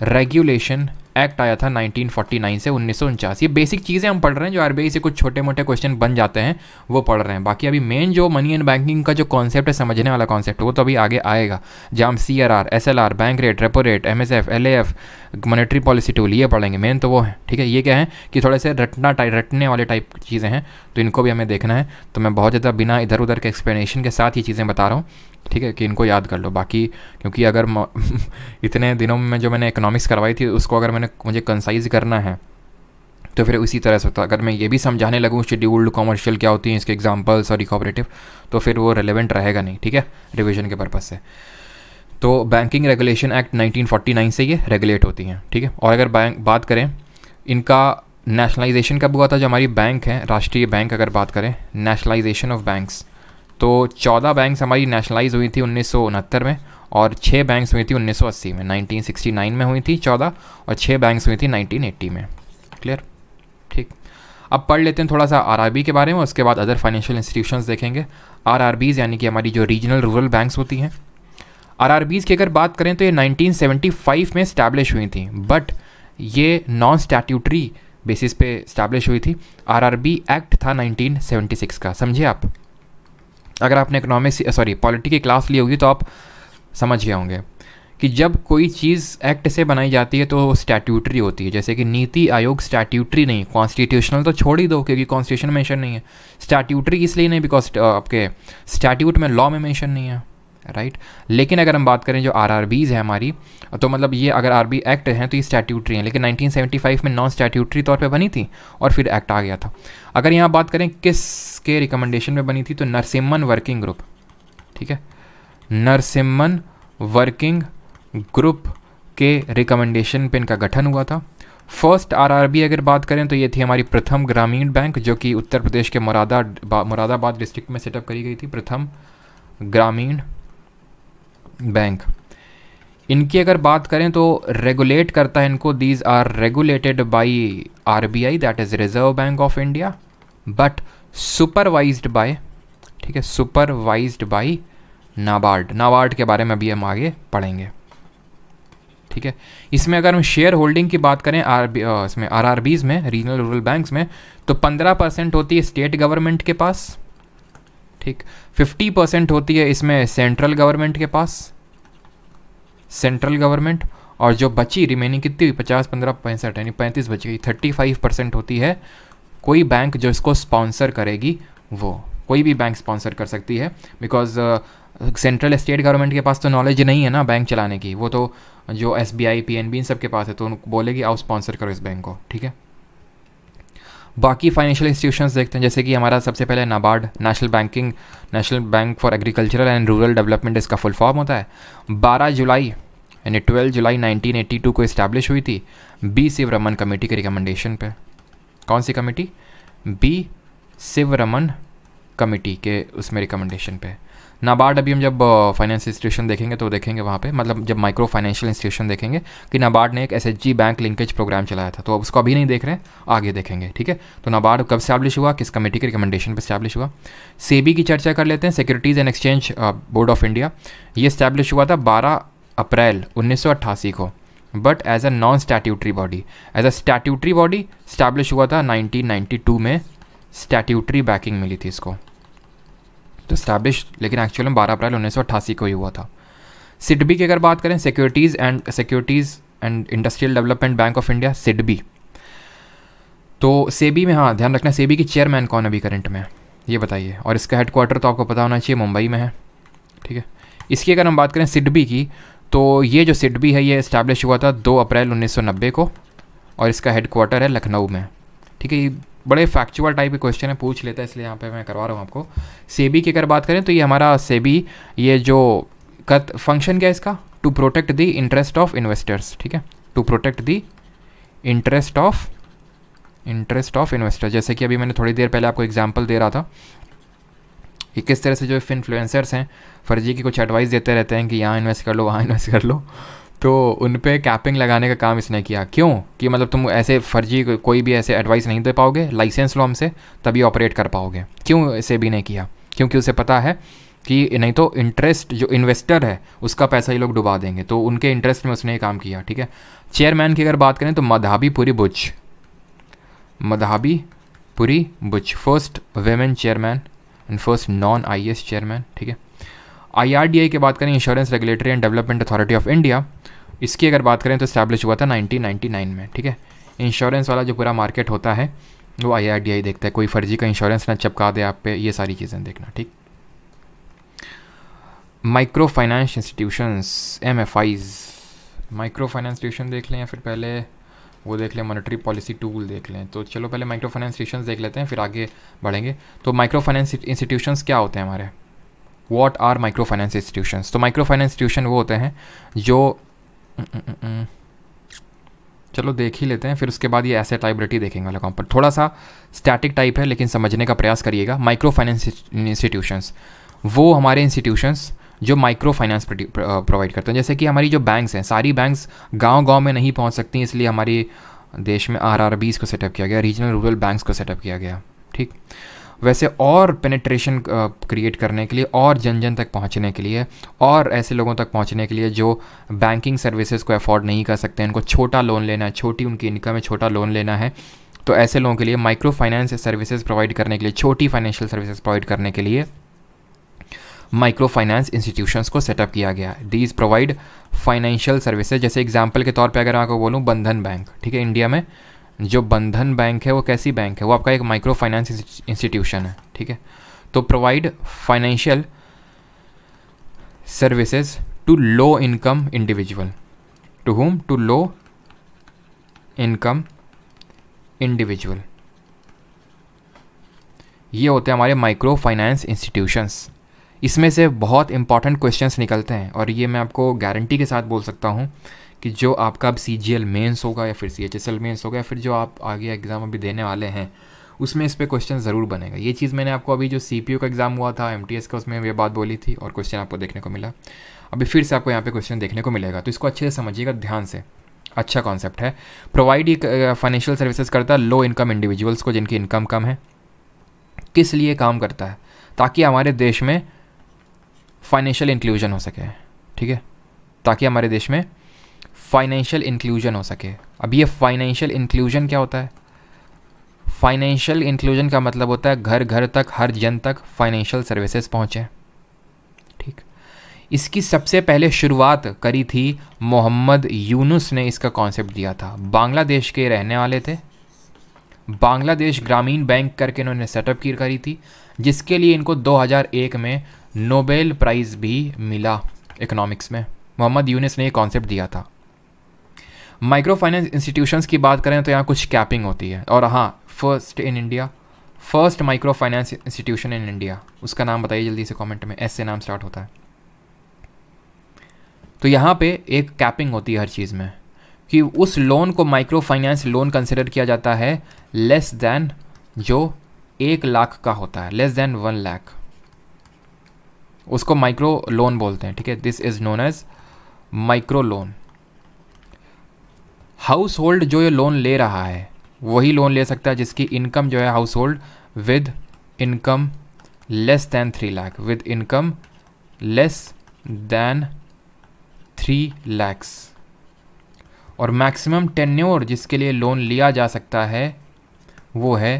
रेगुलेशन एक्ट आया था 1949 से उन्नीस ये बेसिक चीज़ें हम पढ़ रहे हैं जो आर से कुछ छोटे मोटे क्वेश्चन बन जाते हैं वो पढ़ रहे हैं बाकी अभी मेन जो मनी एंड बैंकिंग का जो कॉन्सेप्ट है समझने वाला कॉन्सेप्ट वो तो अभी आगे आएगा जहाँ हम C R R bank rate repo rate M S F L F monetary policy tool ये पढ़ेंगे मेन तो वो है ठीक है ये क्या है कि थोड़े से रटना टाइप रटने वाले टाइप की चीज़ें हैं तो इनको भी हमें देखना है तो मैं बहुत ज़्यादा बिना इधर उधर के एक्सप्लेनेशन के साथ ये चीज़ें बता रहा हूँ ठीक है कि इनको याद कर लो बाकी क्योंकि अगर इतने दिनों में जो मैंने इकोनॉमिक्स करवाई थी उसको अगर मैंने मुझे कंसाइज करना है तो फिर उसी तरह से होता तो अगर मैं ये भी समझाने लगूँ शेड्यूल्ड कॉमर्शियल क्या होती हैं इसके एग्जाम्पल्स और रिकॉपरेटिव तो फिर वो रेलिवेंट रहेगा नहीं ठीक है रिविजन के पर्पज़ से तो बैंकिंग रेगुलेशन एक्ट 1949 से ये रेगुलेट होती हैं ठीक है और अगर बैंक बात करें इनका नेशनलाइजेशन कब हुआ था जो हमारी बैंक है राष्ट्रीय बैंक अगर बात करें नेशनलाइजेशन ऑफ बैंक्स तो 14 बैंक्स हमारी नेशनलाइज हुई थी उन्नीस में और छः बैंक्स हुई थी 1980 में 1969 में हुई थी 14 और छः बैंक्स हुई थी 1980 में क्लियर ठीक अब पढ़ लेते हैं थोड़ा सा आर के बारे में उसके बाद अदर फाइनेंशियल इंस्टीट्यूशन देखेंगे आर यानी कि हमारी जो रीजनल रूरल बैंक्स होती हैं बीज की अगर बात करें तो ये 1975 में स्टैब्लिश हुई थी बट ये नॉन स्टैट्यूटरी बेसिस पे स्टैब्लिश हुई थी बी एक्ट था 1976 का समझे आप अगर आपने इकोनॉमिक्स सॉरी पॉलिटी की क्लास ली होगी तो आप समझ गए होंगे कि जब कोई चीज़ एक्ट से बनाई जाती है तो स्टैट्यूटरी होती है जैसे कि नीति आयोग स्टैट्यूटरी नहीं कॉन्स्टिट्यूशनल तो छोड़ ही दो क्योंकि कॉन्स्टिट्यूशन मेंशन नहीं है स्टैट्यूटरी इसलिए नहीं बिकॉज uh, आपके स्टैट्यूट में लॉ में मेंशन नहीं है राइट right? लेकिन अगर हम बात करें जो आर आर बीज़ है हमारी तो मतलब ये अगर आर बी एक्ट हैं तो ये स्टैट्यूटरी हैं लेकिन 1975 में नॉन स्टैट्यूटरी तौर पे बनी थी और फिर एक्ट आ गया था अगर यहाँ बात करें किस किसके रिकमेंडेशन में बनी थी तो नरसिम्हन वर्किंग ग्रुप ठीक है नरसिम्हन वर्किंग ग्रुप के रिकमेंडेशन पे इनका गठन हुआ था फर्स्ट आरआरबी अगर बात करें तो ये थी हमारी प्रथम ग्रामीण बैंक जो कि उत्तर प्रदेश के मुरादा मुरादाबाद डिस्ट्रिक्ट में सेटअप करी गई थी प्रथम ग्रामीण बैंक इनकी अगर बात करें तो रेगुलेट करता है इनको these are regulated by R B I that is Reserve bank of India but supervised by ठीक है सुपरवाइज्ड बाय नाबार्ड नाबार्ड के बारे में अभी हम आगे पढ़ेंगे ठीक है इसमें अगर हम शेयर होल्डिंग की बात करें आर इसमें आर में रीजनल रूरल बैंक्स में तो 15 परसेंट होती है स्टेट गवर्नमेंट के पास ठीक 50 परसेंट होती है इसमें सेंट्रल गवर्नमेंट के पास सेंट्रल गवर्नमेंट और जो बची रिमेनिंग कितनी हुई पचास पंद्रह पैंसठ यानी पैंतीस बची गई थर्टी फाइव परसेंट होती है कोई बैंक जो इसको स्पॉन्सर करेगी वो कोई भी बैंक स्पॉन्सर कर सकती है बिकॉज सेंट्रल स्टेट गवर्नमेंट के पास तो नॉलेज नहीं है ना बैंक चलाने की वो तो जो S B I P N B इन सब के पास है तो उनको बोलेगी आओ स्पॉन्सर करो इस बैंक को ठीक है बाकी फाइनेंशियल इंस्टीट्यूशंस देखते हैं जैसे कि हमारा सबसे पहले NABARD national banking national bank for agricultural and rural development इसका फुल फॉर्म होता है 12 जुलाई यानी 12 जुलाई 1982 को इस्टेब्लिश हुई थी बी रमन कमेटी के रिकमेंडेशन पर कौन सी कमेटी बी शिवरमन कमेटी के उसमें रिकमेंडेशन पे नाबार्ड अभी हम जब फाइनेंस इंस्टीट्यूशन देखेंगे तो देखेंगे वहाँ पे मतलब जब माइक्रो फाइनेंशियल इंस्टीट्यूशन देखेंगे कि नाबार्ड ने एक एस बैंक लिंकेज प्रोग्राम चलाया था तो अब उसको अभी नहीं देख रहे हैं आगे देखेंगे ठीक है तो नाबार्ड कब स्टैब्लिश हुआ किस कमेटी के रिकमेंडेशन पर स्टैब्लिश हुआ सेबी की चर्चा कर लेते हैं securities and exchange board of India ये स्टैब्लिश हुआ था बारह अप्रैल उन्नीस को but as a non statutory body as a statutory body establish हुआ था 1992 में स्टैट्यूटरी बैकिंग मिली थी इसको तो स्टैब्लिश लेकिन एक्चुअल में 12 अप्रैल उन्नीस को ही हुआ था सिडबी की अगर बात करें securities and securities and industrial development bank of India SIDBI तो सेबी में हाँ ध्यान रखना सेबी की चेयरमैन कौन अभी करंट में ये बताइए और इसका हेडक्वार्टर तो आपको पता होना चाहिए मुंबई में है ठीक है इसकी अगर हम बात करें सिडबी की तो ये जो सिडबी है ये इस्टेब्लिश हुआ था 2 अप्रैल 1990 को और इसका हेड क्वार्टर है लखनऊ में ठीक है बड़े फैक्चुअल टाइप के क्वेश्चन है पूछ लेता है इसलिए यहाँ पे मैं करवा रहा हूँ आपको सेबी की अगर बात करें तो ये हमारा सेबी ये जो कत फंक्शन क्या है इसका to protect the interest of investors ठीक है to protect the interest of interest of investor जैसे कि अभी मैंने थोड़ी देर पहले आपको एग्जाम्पल दे रहा था कि किस तरह से जो इन्फ्लुएंसर्स हैं फर्जी की कुछ एडवाइस देते रहते हैं कि यहाँ इन्वेस्ट कर लो वहाँ इन्वेस्ट कर लो तो उन पर कैपिंग लगाने का काम इसने किया क्यों कि मतलब तुम ऐसे फर्जी कोई भी ऐसे एडवाइस नहीं दे पाओगे लाइसेंस लो हमसे तभी ऑपरेट कर पाओगे क्यों इसे भी नहीं किया क्योंकि उसे पता है कि नहीं तो इंटरेस्ट जो इन्वेस्टर है उसका पैसा ये लोग डुबा देंगे तो उनके इंटरेस्ट में उसने ये काम किया ठीक है चेयरमैन की अगर बात करें तो Madhabi Puri Buch Madhabi Puri Buch first women chairman and first non I chairman ठीक है आई की बात करें insurance regulatory and development authority of India इसकी अगर बात करें तो स्टैब्लिश हुआ था 1999 में ठीक है इंश्योरेंस वाला जो पूरा मार्केट होता है वो आई देखता है कोई फर्जी का इंश्योरेंस ना चपका दे आप पे ये सारी चीज़ें देखना ठीक micro finance institutions M F Is micro finance institution देख लें या फिर पहले वो देख लें मॉनेटरी पॉलिसी टूल देख लें तो चलो पहले माइक्रो फाइनेंस इंस्टीट्यूशन देख लेते हैं फिर आगे बढ़ेंगे तो माइक्रो फाइनेंस इंस्टीट्यूशन क्या होते हैं हमारे what are micro finance institutions तो माइक्रो फाइनेंस इंस्टीट्यूशन वो होते हैं जो हम्म, हम्म, हम्म, चलो देख ही लेते हैं फिर उसके बाद ये एसेट टाइबिलिटी देखेंगे वाले पर थोड़ा सा स्टैटिक टाइप है लेकिन समझने का प्रयास करिएगा माइक्रो फाइनेंस इंस्टीट्यूशंस वो हमारे इंस्टीट्यूशंस जो माइक्रो फाइनेंस प्रोवाइड करते हैं जैसे कि हमारी जो बैंक्स हैं सारी बैंक्स गांव गांव में नहीं पहुंच सकती इसलिए हमारे देश में आर आर बीज को सेटअप किया गया रीजनल रूरल बैंक्स को सेटअप किया गया ठीक वैसे और पेनेट्रेशन क्रिएट uh, करने के लिए और जन जन तक पहुंचने के लिए और ऐसे लोगों तक पहुंचने के लिए जो बैंकिंग सर्विसेज को अफोर्ड नहीं कर सकते उनको छोटा लोन लेना है छोटी उनकी इनकम में छोटा लोन लेना है तो ऐसे लोगों के लिए माइक्रो फाइनेंस सर्विसेज प्रोवाइड करने के लिए छोटी फाइनेंशियल सर्विसेज प्रोवाइड करने के लिए माइक्रो फाइनेंस इंस्टीट्यूशंस को सेटअप किया गया है दीज प्रोवाइड फाइनेंशियल सर्विसेज जैसे एग्जाम्पल के तौर पर अगर आपको बोलूँ बंधन बैंक ठीक है इंडिया में जो बंधन बैंक है वो कैसी बैंक है वो आपका एक माइक्रो फाइनेंस इंस्टीट्यूशन है ठीक है तो provide financial services to low income individual to home to low income individual ये होते हैं हमारे माइक्रो फाइनेंस इंस्टीट्यूशंस इसमें से बहुत इंपॉर्टेंट क्वेश्चन निकलते हैं और ये मैं आपको गारंटी के साथ बोल सकता हूँ कि जो आपका अब सी जी एल मेन्स होगा या फिर C H S L mains होगा या फिर जो आप आगे एग्ज़ाम अभी देने वाले हैं उसमें इस पर क्वेश्चन ज़रूर बनेगा ये चीज़ मैंने आपको अभी जो सी पी ओ का एग्ज़ाम हुआ था एम टी एस का उसमें ये बात बोली थी और क्वेश्चन आपको देखने को मिला अभी फिर से आपको यहाँ पे क्वेश्चन देखने को मिलेगा तो इसको अच्छे से समझिएगा ध्यान से अच्छा कॉन्सेप्ट है प्रोवाइड ये फाइनेंशियल सर्विसेज करता है लो इनकम इंडिविजुअल्स को जिनकी इनकम कम है किस लिए काम करता है ताकि हमारे देश में फाइनेंशियल इंक्लूजन हो सके ठीक है ताकि हमारे देश में फाइनेंशियल इंक्लूजन हो सके अब ये फाइनेंशियल इंक्लूजन क्या होता है फाइनेंशियल इंक्लूजन का मतलब होता है घर घर तक हर जन तक फाइनेंशियल सर्विसेज पहुँचे ठीक इसकी सबसे पहले शुरुआत करी थी मोहम्मद यूनुस ने इसका कॉन्सेप्ट दिया था बांग्लादेश के रहने वाले थे बांग्लादेश ग्रामीण बैंक करके इन्होंने सेटअप की करी थी जिसके लिए इनको 2001 में नोबेल प्राइज़ भी मिला इकोनॉमिक्स में मोहम्मद यूनिस ने ये कॉन्सेप्ट दिया था माइक्रो फाइनेंस इंस्टीट्यूशंस की बात करें तो यहाँ कुछ कैपिंग होती है और हाँ first in India first micro finance institution in India उसका नाम बताइए जल्दी से कमेंट में एस से नाम स्टार्ट होता है तो यहाँ पे एक कैपिंग होती है हर चीज़ में कि उस लोन को माइक्रो फाइनेंस लोन कंसिडर किया जाता है लेस देन जो एक लाख का होता है लेस देन वन लाख उसको माइक्रो लोन बोलते हैं ठीक है this is known as micro loan household जो ये लोन ले रहा है वही लोन ले सकता है जिसकी इनकम जो है household with income less than three lakh with income less than three lakhs और मैक्सिमम टेन्योर जिसके लिए लोन लिया जा सकता है वो है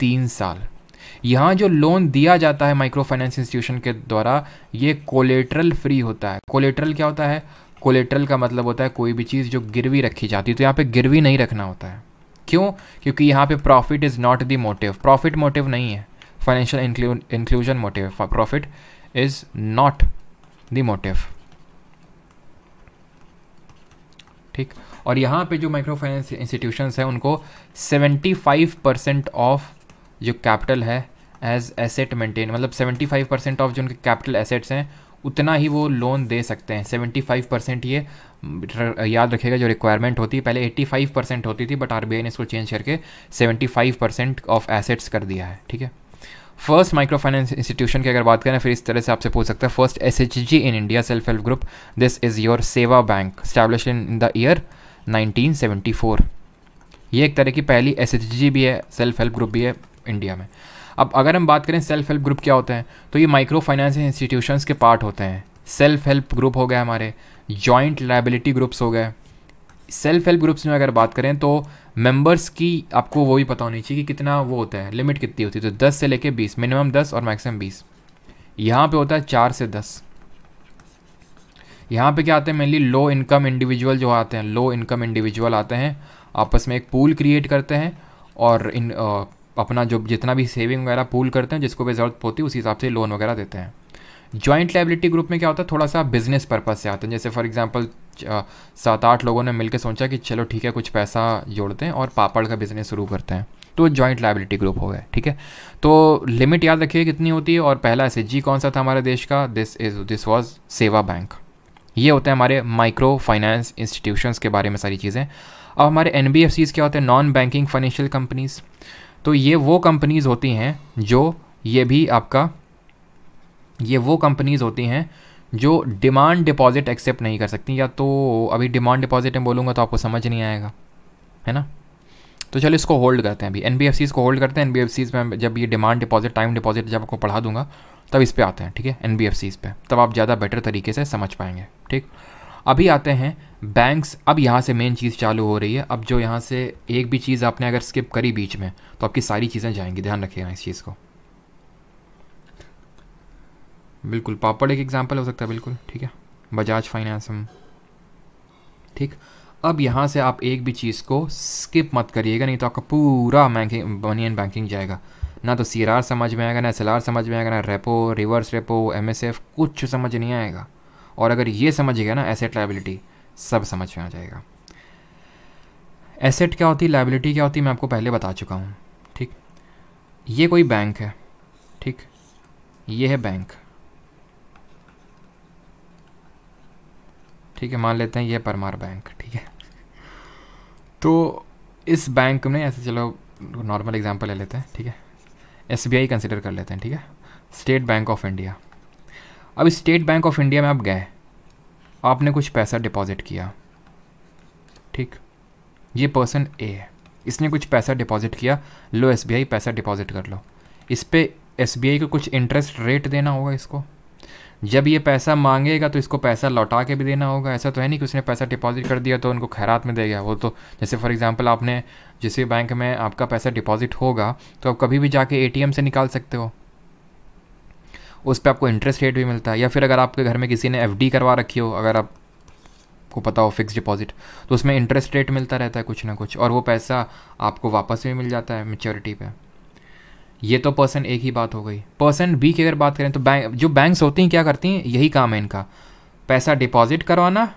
तीन साल यहाँ जो लोन दिया जाता है माइक्रो फाइनेंस इंस्टीट्यूशन के द्वारा ये कोलेट्रल फ्री होता है कोलेट्रल क्या होता है कोलेट्रल का मतलब होता है कोई भी चीज़ जो गिरवी रखी जाती है तो यहाँ पे गिरवी नहीं रखना होता है क्यों क्योंकि यहाँ पे profit is not the motive profit motive नहीं है financial inclusion motive profit is not the motive ठीक और यहाँ पे जो माइक्रो फाइनेंस इंस्टीट्यूशंस हैं उनको 75 परसेंट ऑफ जो कैपिटल है एज एसेट मेंटेन मतलब 75 परसेंट ऑफ जो उनके कैपिटल एसेट्स हैं उतना ही वो लोन दे सकते हैं 75 परसेंट ये याद रखेगा जो रिक्वायरमेंट होती है पहले 85 परसेंट होती थी बट आर ने इसको चेंज करके 75 परसेंट ऑफ एसेट्स कर दिया है ठीक है फर्स्ट माइक्रो फाइनेंस इंस्टीट्यूशन की अगर बात करें फिर इस तरह से आपसे पूछ सकता है first S in India self help group this is your सेवा bank establish in the year 1974 ये एक तरह की पहली एस भी है सेल्फ हेल्प ग्रुप भी है इंडिया में अब अगर हम बात करें सेल्फ हेल्प ग्रुप क्या होते हैं तो ये माइक्रो फाइनेंस इंस्टीट्यूशंस के पार्ट होते हैं सेल्फ हेल्प ग्रुप हो गए हमारे जॉइंट लाइबिलिटी ग्रुप्स हो गए सेल्फ हेल्प ग्रुप्स में अगर बात करें तो मेंबर्स की आपको वो भी पता होनी चाहिए कि कितना वो होता है लिमिट कितनी होती है तो 10 से लेके 20 मिनिमम 10 और मैक्सिमम 20 यहाँ पे होता है चार से दस यहाँ पे क्या आते हैं मेनली लो इनकम इंडिविजुअल जो आते हैं लो इनकम इंडिविजुअल आते हैं आपस में एक पूल क्रिएट करते हैं और इन अपना जो जितना भी सेविंग वगैरह पूल करते हैं जिसको भी ज़रूरत होती है उस हिसाब से लोन वगैरह देते हैं जॉइंट लाइबिलिटी ग्रुप में क्या होता है थोड़ा सा बिजनेस पर्पज़ से आते हैं जैसे फॉर एग्जांपल सात आठ लोगों ने मिलकर सोचा कि चलो ठीक है कुछ पैसा जोड़ते हैं और पापड़ का बिजनेस शुरू करते हैं तो जॉइंट लाइबिलिटी ग्रुप हो गए ठीक है तो लिमिट याद रखिए कितनी होती है और पहला एस कौन सा था हमारे देश का दिस इज दिस वॉज सेवा बैंक ये होते हैं हमारे माइक्रो फाइनेंस इंस्टीट्यूशंस के बारे में सारी चीज़ें अब हमारे एन क्या होते हैं नॉन बैंकिंग फाइनेंशियल कंपनीज़ तो ये वो कंपनीज़ होती हैं जो ये भी आपका ये वो कंपनीज़ होती हैं जो डिमांड डिपॉजिट एक्सेप्ट नहीं कर सकती या तो अभी डिमांड डिपॉजिट में बोलूँगा तो आपको समझ नहीं आएगा है ना तो चलो इसको होल्ड करते हैं अभी एन को होल्ड करते हैं एन में जब ये डिमांड डिपॉजिट टाइम डिपॉजिट जब आपको पढ़ा दूंगा तब इस पर आते हैं ठीक है एन पे तब आप ज़्यादा बेटर तरीके से समझ पाएंगे ठीक अभी आते हैं बैंक्स अब यहाँ से मेन चीज़ चालू हो रही है अब जो यहाँ से एक भी चीज़ आपने अगर स्किप करी बीच में तो आपकी सारी चीज़ें जाएंगी ध्यान रखिएगा इस चीज़ को बिल्कुल पापड़ एक एग्जाम्पल हो सकता है बिल्कुल ठीक है बजाज फाइनेंस हम ठीक अब यहाँ से आप एक भी चीज़ को स्किप मत करिएगा नहीं तो आपका पूरा बैंकिंग मनी एंड बैंकिंग जाएगा ना तो सी समझ में आएगा ना एस समझ में आएगा ना रेपो रिवर्स रेपो एम कुछ समझ नहीं आएगा और अगर ये समझ गया ना एसेट लाइबिलिटी सब समझ में आ जाएगा एसेट क्या होती है लाइबिलिटी क्या होती है मैं आपको पहले बता चुका हूँ ठीक ये कोई बैंक है ठीक ये है बैंक ठीक है मान लेते हैं ये परमार बैंक ठीक है तो इस बैंक में ऐसे चलो नॉर्मल एग्जांपल ले लेते हैं ठीक है एस बी आई कंसिडर कर लेते हैं ठीक है स्टेट बैंक ऑफ इंडिया अब स्टेट बैंक ऑफ इंडिया में आप गए आपने कुछ पैसा डिपॉजिट किया ठीक ये पर्सन ए है इसने कुछ पैसा डिपॉजिट किया लो एस पैसा डिपॉजिट कर लो इस पर एस को कुछ इंटरेस्ट रेट देना होगा इसको जब ये पैसा मांगेगा तो इसको पैसा लौटा के भी देना होगा ऐसा तो है नहीं कि उसने पैसा डिपॉजिट कर दिया तो उनको खैरात में देगा वो तो जैसे फॉर एग्जांपल आपने जिस भी बैंक में आपका पैसा डिपॉजिट होगा तो आप कभी भी जाके एटीएम से निकाल सकते हो उस पर आपको इंटरेस्ट रेट भी मिलता है या फिर अगर आपके घर में किसी ने एफ करवा रखी हो अगर आप को पता हो फिक्स डिपॉजिट तो उसमें इंटरेस्ट रेट मिलता रहता है कुछ ना कुछ और वो पैसा आपको वापस भी मिल जाता है मेच्योरिटी पे ये तो पर्सन एक ही बात हो गई पर्सन बी की अगर बात करें तो बैंक जो बैंक्स होती हैं क्या करती हैं यही काम है इनका पैसा डिपॉजिट करवाना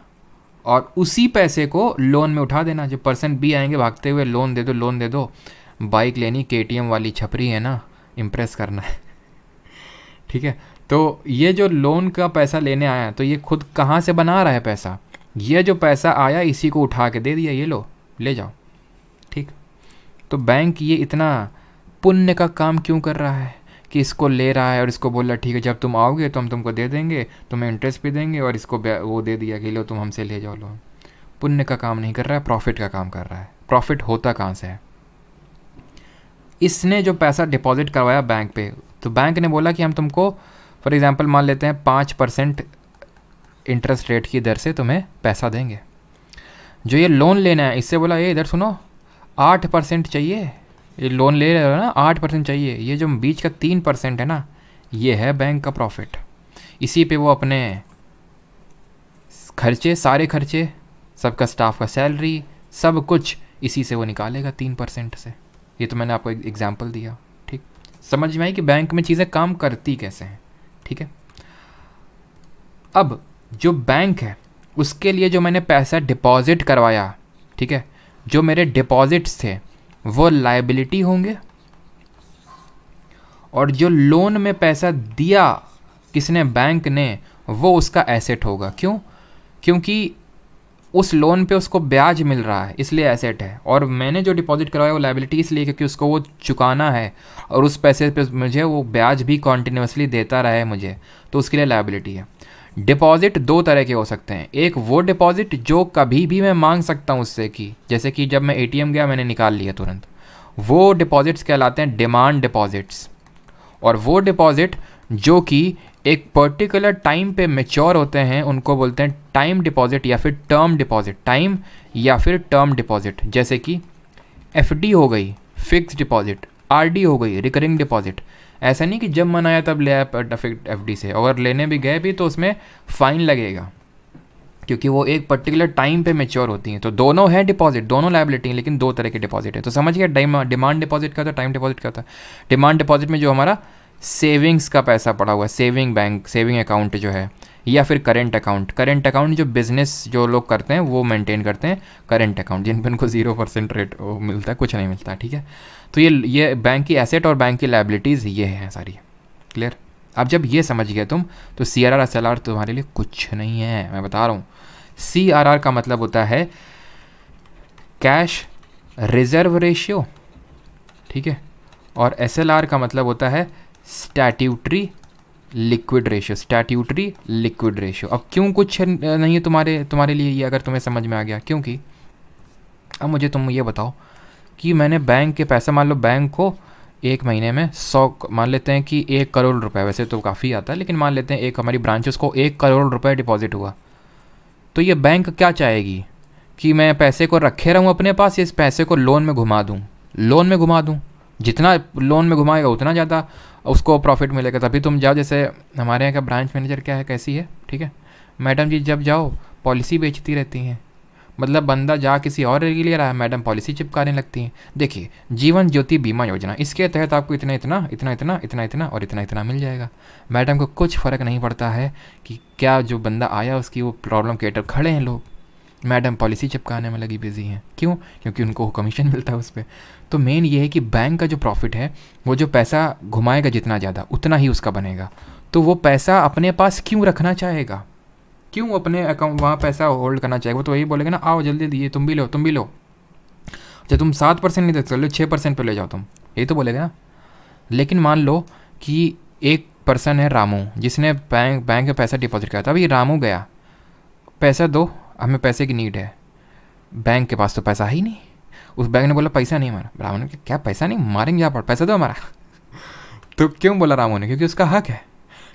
और उसी पैसे को लोन में उठा देना जो पर्सन बी आएंगे भागते हुए लोन दे दो लोन दे दो बाइक लेनी के वाली छपरी है ना इम्प्रेस करना है ठीक है तो ये जो लोन का पैसा लेने आया तो ये खुद कहाँ से बना रहा है पैसा ये जो पैसा आया इसी को उठा के दे दिया ये लो ले जाओ ठीक तो बैंक ये इतना पुण्य का काम क्यों कर रहा है कि इसको ले रहा है और इसको बोल रहा ठीक है जब तुम आओगे तो हम तुमको दे देंगे तुम्हें इंटरेस्ट भी देंगे और इसको वो दे दिया कि लो तुम हमसे ले जाओ लोन पुण्य का काम नहीं कर रहा है प्रॉफिट का काम कर रहा है प्रॉफिट होता कहाँ से है इसने जो पैसा डिपॉजिट करवाया बैंक पे तो बैंक ने बोला कि हम तुमको फॉर एग्ज़ाम्पल मान लेते हैं पाँच परसेंट इंटरेस्ट रेट की दर से तुम्हें पैसा देंगे जो ये लोन लेना है इससे बोला ये इधर सुनो आठ परसेंट चाहिए ये लोन ले रहे हो ना आठ परसेंट चाहिए ये जो बीच का तीन परसेंट है ना ये है बैंक का प्रॉफिट इसी पे वो अपने खर्चे सारे खर्चे सबका स्टाफ का सैलरी सब कुछ इसी से वो निकालेगा तीन परसेंट से ये तो मैंने आपको एग्जाम्पल दिया समझ में आई कि बैंक में चीज़ें काम करती कैसे हैं ठीक है अब जो बैंक है उसके लिए जो मैंने पैसा डिपॉज़िट करवाया ठीक है जो मेरे डिपॉज़िट्स थे वो लाइबिलिटी होंगे और जो लोन में पैसा दिया किसने बैंक ने वो उसका एसेट होगा क्यों क्योंकि उस लोन पे उसको ब्याज मिल रहा है इसलिए एसेट है और मैंने जो डिपॉजिट करवाया वो लाइबिलिटी इसलिए क्योंकि उसको वो चुकाना है और उस पैसे पे मुझे वो ब्याज भी कॉन्टीन्यूसली देता रहा है मुझे तो उसके लिए लाइबिलिटी है डिपॉजिट दो तरह के हो सकते हैं एक वो डिपॉजिट जो कभी भी मैं मांग सकता हूँ उससे कि जैसे कि जब मैं ए गया मैंने निकाल लिया तुरंत वो डिपॉजिट्स कहलाते हैं डिमांड डिपॉजिट्स और वो डिपॉजिट जो कि एक पर्टिकुलर टाइम पे मेच्योर होते हैं उनको बोलते हैं टाइम डिपॉजिट या फिर टर्म डिपॉजिट टाइम या फिर टर्म डिपॉजिट जैसे कि एफडी हो गई फिक्स डिपॉजिट आरडी हो गई रिकरिंग डिपॉजिट ऐसा नहीं कि जब मन आया तब ले आया एफ डी से अगर लेने भी गए भी तो उसमें फ़ाइन लगेगा क्योंकि वो एक पर्टिकुलर टाइम पे मेच्योर होती हैं तो दोनों है डिपॉजिट दोनों लाइबिलिटी हैं लेकिन दो तरह के डिपॉजिट है तो समझ गया डिमांड डिपॉजिट का था टाइम डिपॉजिट का था डिमांड डिपॉजिट में जो हमारा सेविंग्स का पैसा पड़ा हुआ है सेविंग बैंक सेविंग अकाउंट जो है या फिर करेंट अकाउंट करेंट अकाउंट जो बिजनेस जो लोग करते हैं वो मेंटेन करते हैं करेंट अकाउंट जिन पर उनको जीरो परसेंट रेट मिलता है कुछ नहीं मिलता ठीक है तो ये ये बैंक की एसेट और बैंक की लाइबिलिटीज़ ये हैं सारी क्लियर अब जब ये समझ गए तुम तो C R R S L R तुम्हारे लिए कुछ नहीं है मैं बता रहा हूँ सी आर आर का मतलब होता है कैश रिजर्व रेशियो ठीक है और एस एल आर का मतलब होता है statutory liquid ratio statutory liquid ratio अब क्यों कुछ नहीं है तुम्हारे तुम्हारे लिए ये अगर तुम्हें समझ में आ गया क्योंकि अब मुझे तुम ये बताओ कि मैंने बैंक के पैसा मान लो बैंक को एक महीने में सौ मान लेते हैं कि एक करोड़ रुपए वैसे तो काफ़ी आता है लेकिन मान लेते हैं एक हमारी ब्रांचेस को एक करोड़ रुपए डिपॉजिट हुआ तो ये बैंक क्या चाहेगी कि मैं पैसे को रखे रहूँ अपने पास या इस पैसे को लोन में घुमा दूँ लोन में घुमा दूँ जितना लोन में घुमाएगा उतना ज़्यादा उसको प्रॉफिट मिलेगा तभी तुम जाओ जैसे हमारे यहाँ का ब्रांच मैनेजर क्या है कैसी है ठीक है मैडम जी जब जाओ पॉलिसी बेचती रहती हैं मतलब बंदा जा किसी और के लिए रहा है मैडम पॉलिसी चिपकाने लगती हैं देखिए जीवन ज्योति बीमा योजना इसके तहत आपको इतना इतना इतना इतना इतना इतना और इतना इतना मिल जाएगा मैडम को कुछ फ़र्क नहीं पड़ता है कि क्या जो बंदा आया उसकी वो प्रॉब्लम केटर खड़े हैं लोग मैडम पॉलिसी चिपकाने में लगी बिजी हैं क्यों क्योंकि उनको कमीशन मिलता है उस पर तो मेन ये है कि बैंक का जो प्रॉफिट है वो जो पैसा घुमाएगा जितना ज़्यादा उतना ही उसका बनेगा तो वो पैसा अपने पास क्यों रखना चाहेगा क्यों अपने अकाउंट वहाँ पैसा होल्ड करना चाहेगा वो तो यही बोलेगा ना आओ जल्दी दिए तुम भी लो तुम भी लो जब तुम सात परसेंट नहीं दे सकते छः परसेंट पर ले जाओ तुम यही तो बोलेगा ना लेकिन मान लो कि एक पर्सन है रामू जिसने बैंक बैंक में पैसा डिपॉजिट किया था अभी रामू गया पैसा दो हमें पैसे की नीड है बैंक के पास तो पैसा है ही नहीं उस बैग ने बोला पैसा नहीं हमारा ब्राह्मण ने क्या पैसा नहीं मारेंगे आप पैसा दो हमारा तो क्यों बोला रामू ने क्योंकि उसका हक है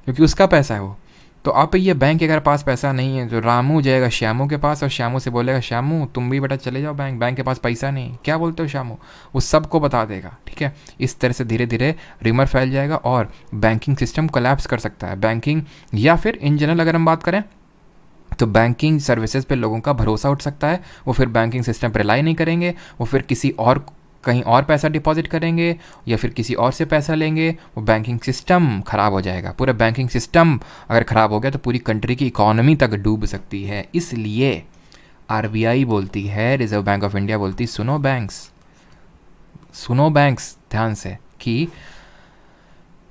क्योंकि उसका पैसा है वो तो आप ये बैंक के अगर पास पैसा नहीं है जो तो रामू जाएगा श्यामू के पास और श्यामू से बोलेगा श्यामू तुम भी बेटा चले जाओ बैंक बैंक के पास पैसा नहीं क्या बोलते हो श्यामू वो सबको बता देगा ठीक है इस तरह से धीरे धीरे रिमर फैल जाएगा और बैंकिंग सिस्टम कोलैप्स कर सकता है बैंकिंग या फिर इन जनरल अगर हम बात करें तो बैंकिंग सर्विसेज पे लोगों का भरोसा उठ सकता है वो फिर बैंकिंग सिस्टम पर रिलाई नहीं करेंगे वो फिर किसी और कहीं और पैसा डिपॉजिट करेंगे या फिर किसी और से पैसा लेंगे वो बैंकिंग सिस्टम ख़राब हो जाएगा पूरा बैंकिंग सिस्टम अगर ख़राब हो गया तो पूरी कंट्री की इकोनॉमी तक डूब सकती है इसलिए आर बोलती है रिजर्व बैंक ऑफ इंडिया बोलती सुनो बैंक्स सुनो बैंक्स ध्यान से कि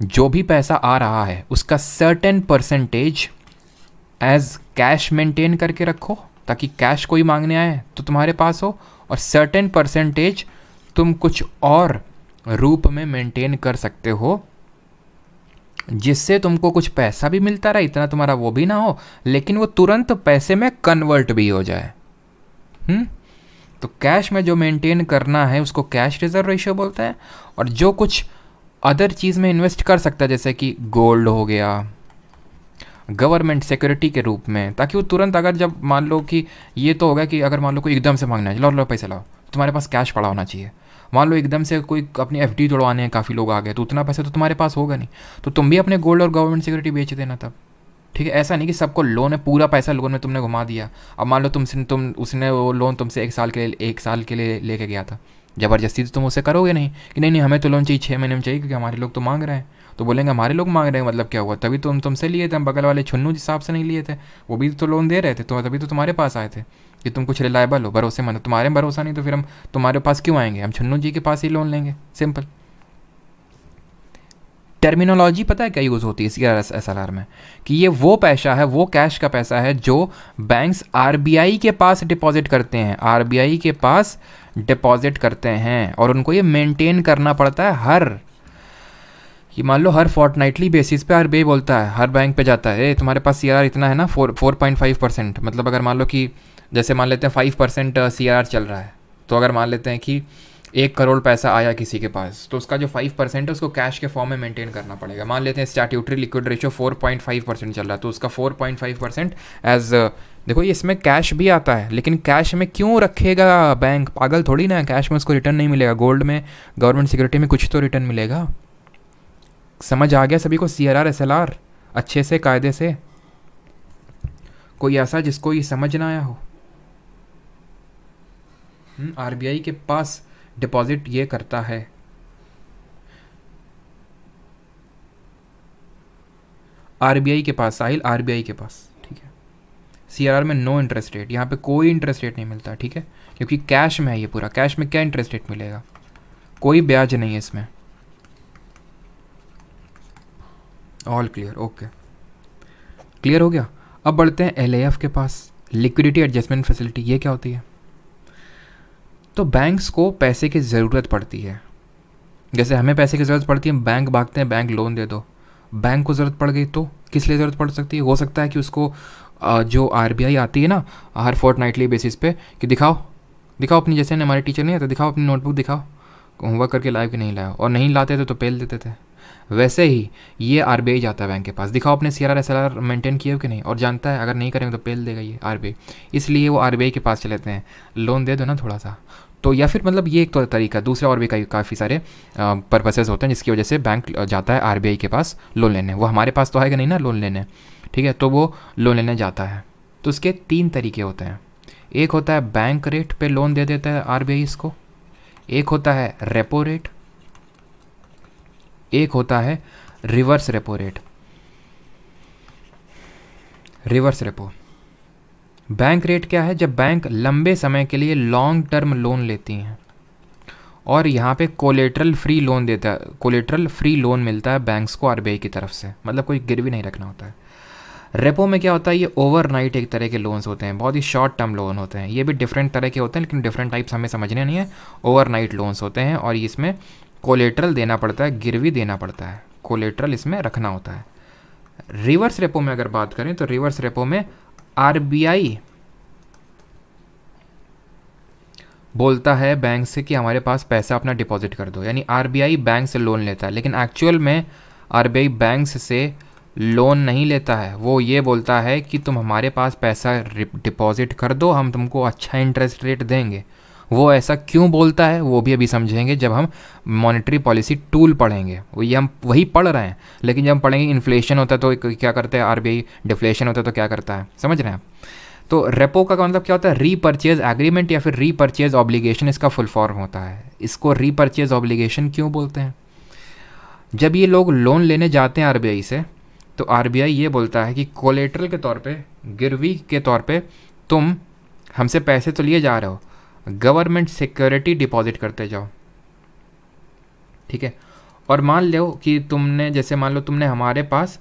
जो भी पैसा आ रहा है उसका certain percentage as cash maintain करके रखो ताकि कैश कोई मांगने आए तो तुम्हारे पास हो और सर्टेन परसेंटेज तुम कुछ और रूप में मेंटेन कर सकते हो जिससे तुमको कुछ पैसा भी मिलता रहे इतना तुम्हारा वो भी ना हो लेकिन वो तुरंत पैसे में कन्वर्ट भी हो जाए हुँ? हम्म? तो कैश में जो मेंटेन करना है उसको कैश रिजर्व रेशियो बोलते हैं और जो कुछ अदर चीज़ में इन्वेस्ट कर सकता है जैसे कि गोल्ड हो गया गवर्नमेंट सिक्योरिटी के रूप में ताकि वो तुरंत अगर जब मान लो कि ये तो होगा कि अगर मान लो कोई एकदम से मांगना है लो लो पैसे लाओ तुम्हारे पास कैश पड़ा होना चाहिए मान लो एकदम से कोई अपनी एफ डी जुड़वाने हैं काफ़ी लोग आ गए तो उतना पैसा तो तुम्हारे पास होगा नहीं तो तुम भी अपने गोल्ड और गवर्नमेंट सिक्योरिटी बेच देना तब ठीक है ऐसा नहीं कि सबको लोन है पूरा पैसा लोन में तुमने घुमा दिया अब मान लो तुमसे तुम उसने वो लोन तुमसे एक साल के लिए एक साल के लिए लेके गया था ज़बरदस्ती तो तुम उसे करोगे नहीं कि नहीं नहीं हमें तो लोन चाहिए छः महीने में चाहिए क्योंकि हमारे लोग तो मांग रहे हैं तो बोलेंगे हमारे लोग मांग रहे हैं मतलब क्या हुआ तभी तो हम तुमसे लिए थे हम बगल वाले छुन्नू जिस साहब से नहीं लिए थे वो भी तो लोन दे रहे थे तो तभी तो तुम्हारे पास आए थे कि तुम कुछ रिलायबल हो भरोसेमंद हो तुम्हारे भरोसा नहीं तो फिर हम तुम्हारे पास क्यों आएंगे हम छुन्नू जी के पास ही लोन लेंगे सिंपल टर्मिनोलॉजी पता है क्या यूज़ होती है इसकी एस में कि ये वो पैसा है वो कैश का पैसा है जो बैंक्स आर के पास डिपॉजिट करते हैं आर के पास डिपॉजिट करते हैं और उनको ये मेंटेन करना पड़ता है हर कि मान लो हर फोर्टनाइटली बेसिस पे हर बे बोलता है हर बैंक पे जाता है तुम्हारे पास सी इतना है ना four four point five percent मतलब अगर मान लो कि जैसे मान लेते हैं फाइव परसेंट सी चल रहा है तो अगर मान लेते हैं कि एक करोड़ पैसा आया किसी के पास तो उसका जो फाइव परसेंट है उसको कैश के फॉर्म में मेंटेन करना पड़ेगा मान लेते हैं statutory liquid ratio four point five percent चल रहा है तो उसका four point five percent as देखो ये इसमें कैश भी आता है लेकिन कैश में क्यों रखेगा बैंक पागल थोड़ी ना कैश में उसको रिटर्न नहीं मिलेगा गोल्ड में गवर्नमेंट सिक्योरिटी में कुछ तो रिटर्न मिलेगा समझ आ गया सभी को C R R S L R अच्छे से कायदे से कोई ऐसा जिसको ये समझ ना आया हो आर हम्म, बी के पास डिपॉजिट ये करता है आरबीआई के पास साहिल आर के पास ठीक है सी में नो इंटरेस्ट रेट यहाँ पे कोई इंटरेस्ट रेट नहीं मिलता ठीक है क्योंकि कैश में है ये पूरा कैश में क्या इंटरेस्ट रेट मिलेगा कोई ब्याज नहीं है इसमें ऑल क्लियर ओके क्लियर हो गया अब बढ़ते हैं एल के पास लिक्विडिटी एडजस्टमेंट फैसिलिटी ये क्या होती है तो बैंक्स को पैसे की ज़रूरत पड़ती है जैसे हमें पैसे की ज़रूरत पड़ती है बैंक भागते हैं बैंक लोन दे दो बैंक को ज़रूरत पड़ गई तो किस लिए ज़रूरत पड़ सकती है हो सकता है कि उसको जो आर आती है ना हर फोर्ट नाइटली बेसिस पे कि दिखाओ दिखाओ अपनी जैसे हमारे टीचर नहीं आते दिखाओ अपनी नोटबुक दिखाओ होमवर्क करके लाए कि नहीं लाया और नहीं लाते थे तो पेल देते थे वैसे ही ये आर जाता है बैंक के पास दिखाओ अपने C R S L R maintain किए हो कि नहीं और जानता है अगर नहीं करेंगे तो पेल देगा ये आर इसलिए वो आर के पास चले जाते हैं लोन दे दो ना थोड़ा सा तो या फिर मतलब ये एक तो तरीका दूसरा और भी का, काफ़ी सारे पर्पसेस होते हैं जिसकी वजह से बैंक जाता है आर के पास लोन लेने वो हमारे पास तो आएगा नहीं ना लोन लेने ठीक है तो वो लोन लेने जाता है तो उसके तीन तरीके होते हैं एक होता है बैंक रेट पे लोन दे देता है आर इसको एक होता है रेपो रेट एक होता है reverse repo rate reverse repo bank rate क्या है जब बैंक लंबे समय के लिए लॉन्ग टर्म लोन लेती हैं और यहाँ पे कोलेट्रल फ्री लोन देता है कोलेट्रल फ्री लोन मिलता है बैंक्स को आरबीआई की तरफ से मतलब कोई गिरवी नहीं रखना होता है रेपो में क्या होता है ये ओवरनाइट एक तरह के लोन्स होते हैं बहुत ही शॉर्ट टर्म लोन होते हैं ये भी डिफरेंट तरह के होते हैं लेकिन डिफरेंट टाइप्स हमें समझने नहीं है ओवरनाइट लोन्स होते हैं और इसमें कोलेट्रल देना पड़ता है गिरवी देना पड़ता है कोलेट्रल इसमें रखना होता है रिवर्स रेपो में अगर बात करें तो रिवर्स रेपो में आर बोलता है बैंक से कि हमारे पास पैसा अपना डिपॉजिट कर दो यानी आर बैंक से लोन लेता है लेकिन एक्चुअल में आर बैंक से लोन नहीं लेता है वो ये बोलता है कि तुम हमारे पास पैसा डिपॉजिट कर दो हम तुमको अच्छा इंटरेस्ट रेट देंगे वो ऐसा क्यों बोलता है वो भी अभी समझेंगे जब हम मॉनेटरी पॉलिसी टूल पढ़ेंगे वही हम वही पढ़ रहे हैं लेकिन जब हम पढ़ेंगे इन्फ्लेशन होता है तो क्या करते हैं आर डिफ्लेशन होता है तो क्या करता है समझ रहे हैं तो रेपो का मतलब क्या होता है रीपरचेज एग्रीमेंट या फिर रीपरचेज ऑब्लीगेशन इसका फुल फॉर्म होता है इसको रीपरचेज ऑब्लीगेशन क्यों बोलते हैं जब ये लोग लोन लेने जाते हैं आरबीआई से तो आरबीआई ये बोलता है कि कोलेट्रल के तौर पे गिरवी के तौर पे तुम हमसे पैसे तो लिए जा रहे हो गवर्नमेंट सिक्योरिटी डिपॉजिट करते जाओ ठीक है और मान लो कि तुमने जैसे मान लो तुमने हमारे पास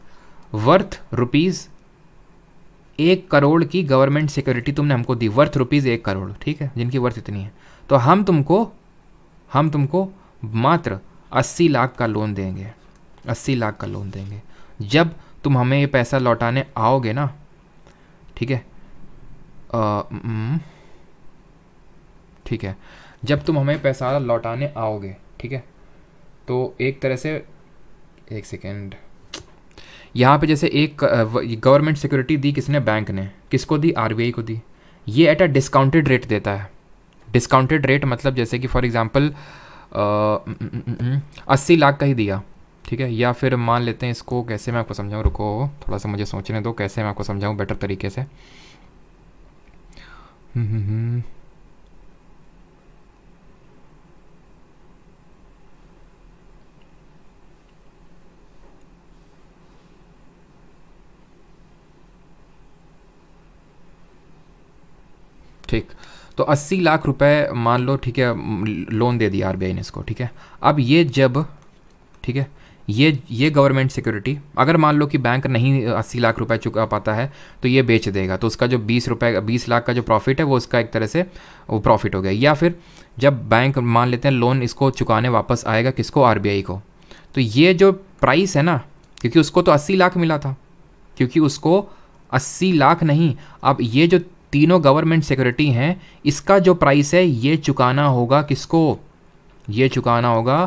वर्थ रुपीज़ एक करोड़ की गवर्नमेंट सिक्योरिटी तुमने हमको दी वर्थ रुपीज़ एक करोड़ ठीक है जिनकी वर्थ इतनी है तो हम तुमको हम तुमको मात्र अस्सी लाख का लोन देंगे अस्सी लाख का लोन देंगे जब तुम हमें ये पैसा लौटाने आओगे ना ठीक है हम्म, ठीक है जब तुम हमें पैसा लौटाने आओगे ठीक है तो एक तरह से एक सेकेंड यहाँ पे जैसे एक गवर्नमेंट सिक्योरिटी दी किसने बैंक ने किसको दी आर को दी ये एट अ डिस्काउंटेड रेट देता है डिस्काउंटेड रेट मतलब जैसे कि फॉर एग्ज़ाम्पल अस्सी लाख का ही दिया ठीक है या फिर मान लेते हैं इसको कैसे मैं आपको समझाऊँ रुको थोड़ा सा मुझे सोचने दो कैसे मैं आपको समझाऊँ बेटर तरीके से हम्म हम्म, हम्म। ठीक तो 80 लाख रुपए मान लो ठीक है लोन दे दिया आरबीआई ने इसको ठीक है अब ये जब ठीक है ये ये गवर्नमेंट सिक्योरिटी अगर मान लो कि बैंक नहीं अस्सी लाख रुपए चुका पाता है तो ये बेच देगा तो उसका जो बीस रुपये बीस लाख का जो प्रॉफिट है वो उसका एक तरह से वो प्रॉफिट हो गया या फिर जब बैंक मान लेते हैं लोन इसको चुकाने वापस आएगा किसको आर को तो ये जो प्राइस है ना क्योंकि उसको तो अस्सी लाख मिला था क्योंकि उसको अस्सी लाख नहीं अब ये जो तीनों गवर्नमेंट सिक्योरिटी हैं इसका जो प्राइस है ये चुकाना होगा किसको ये चुकाना होगा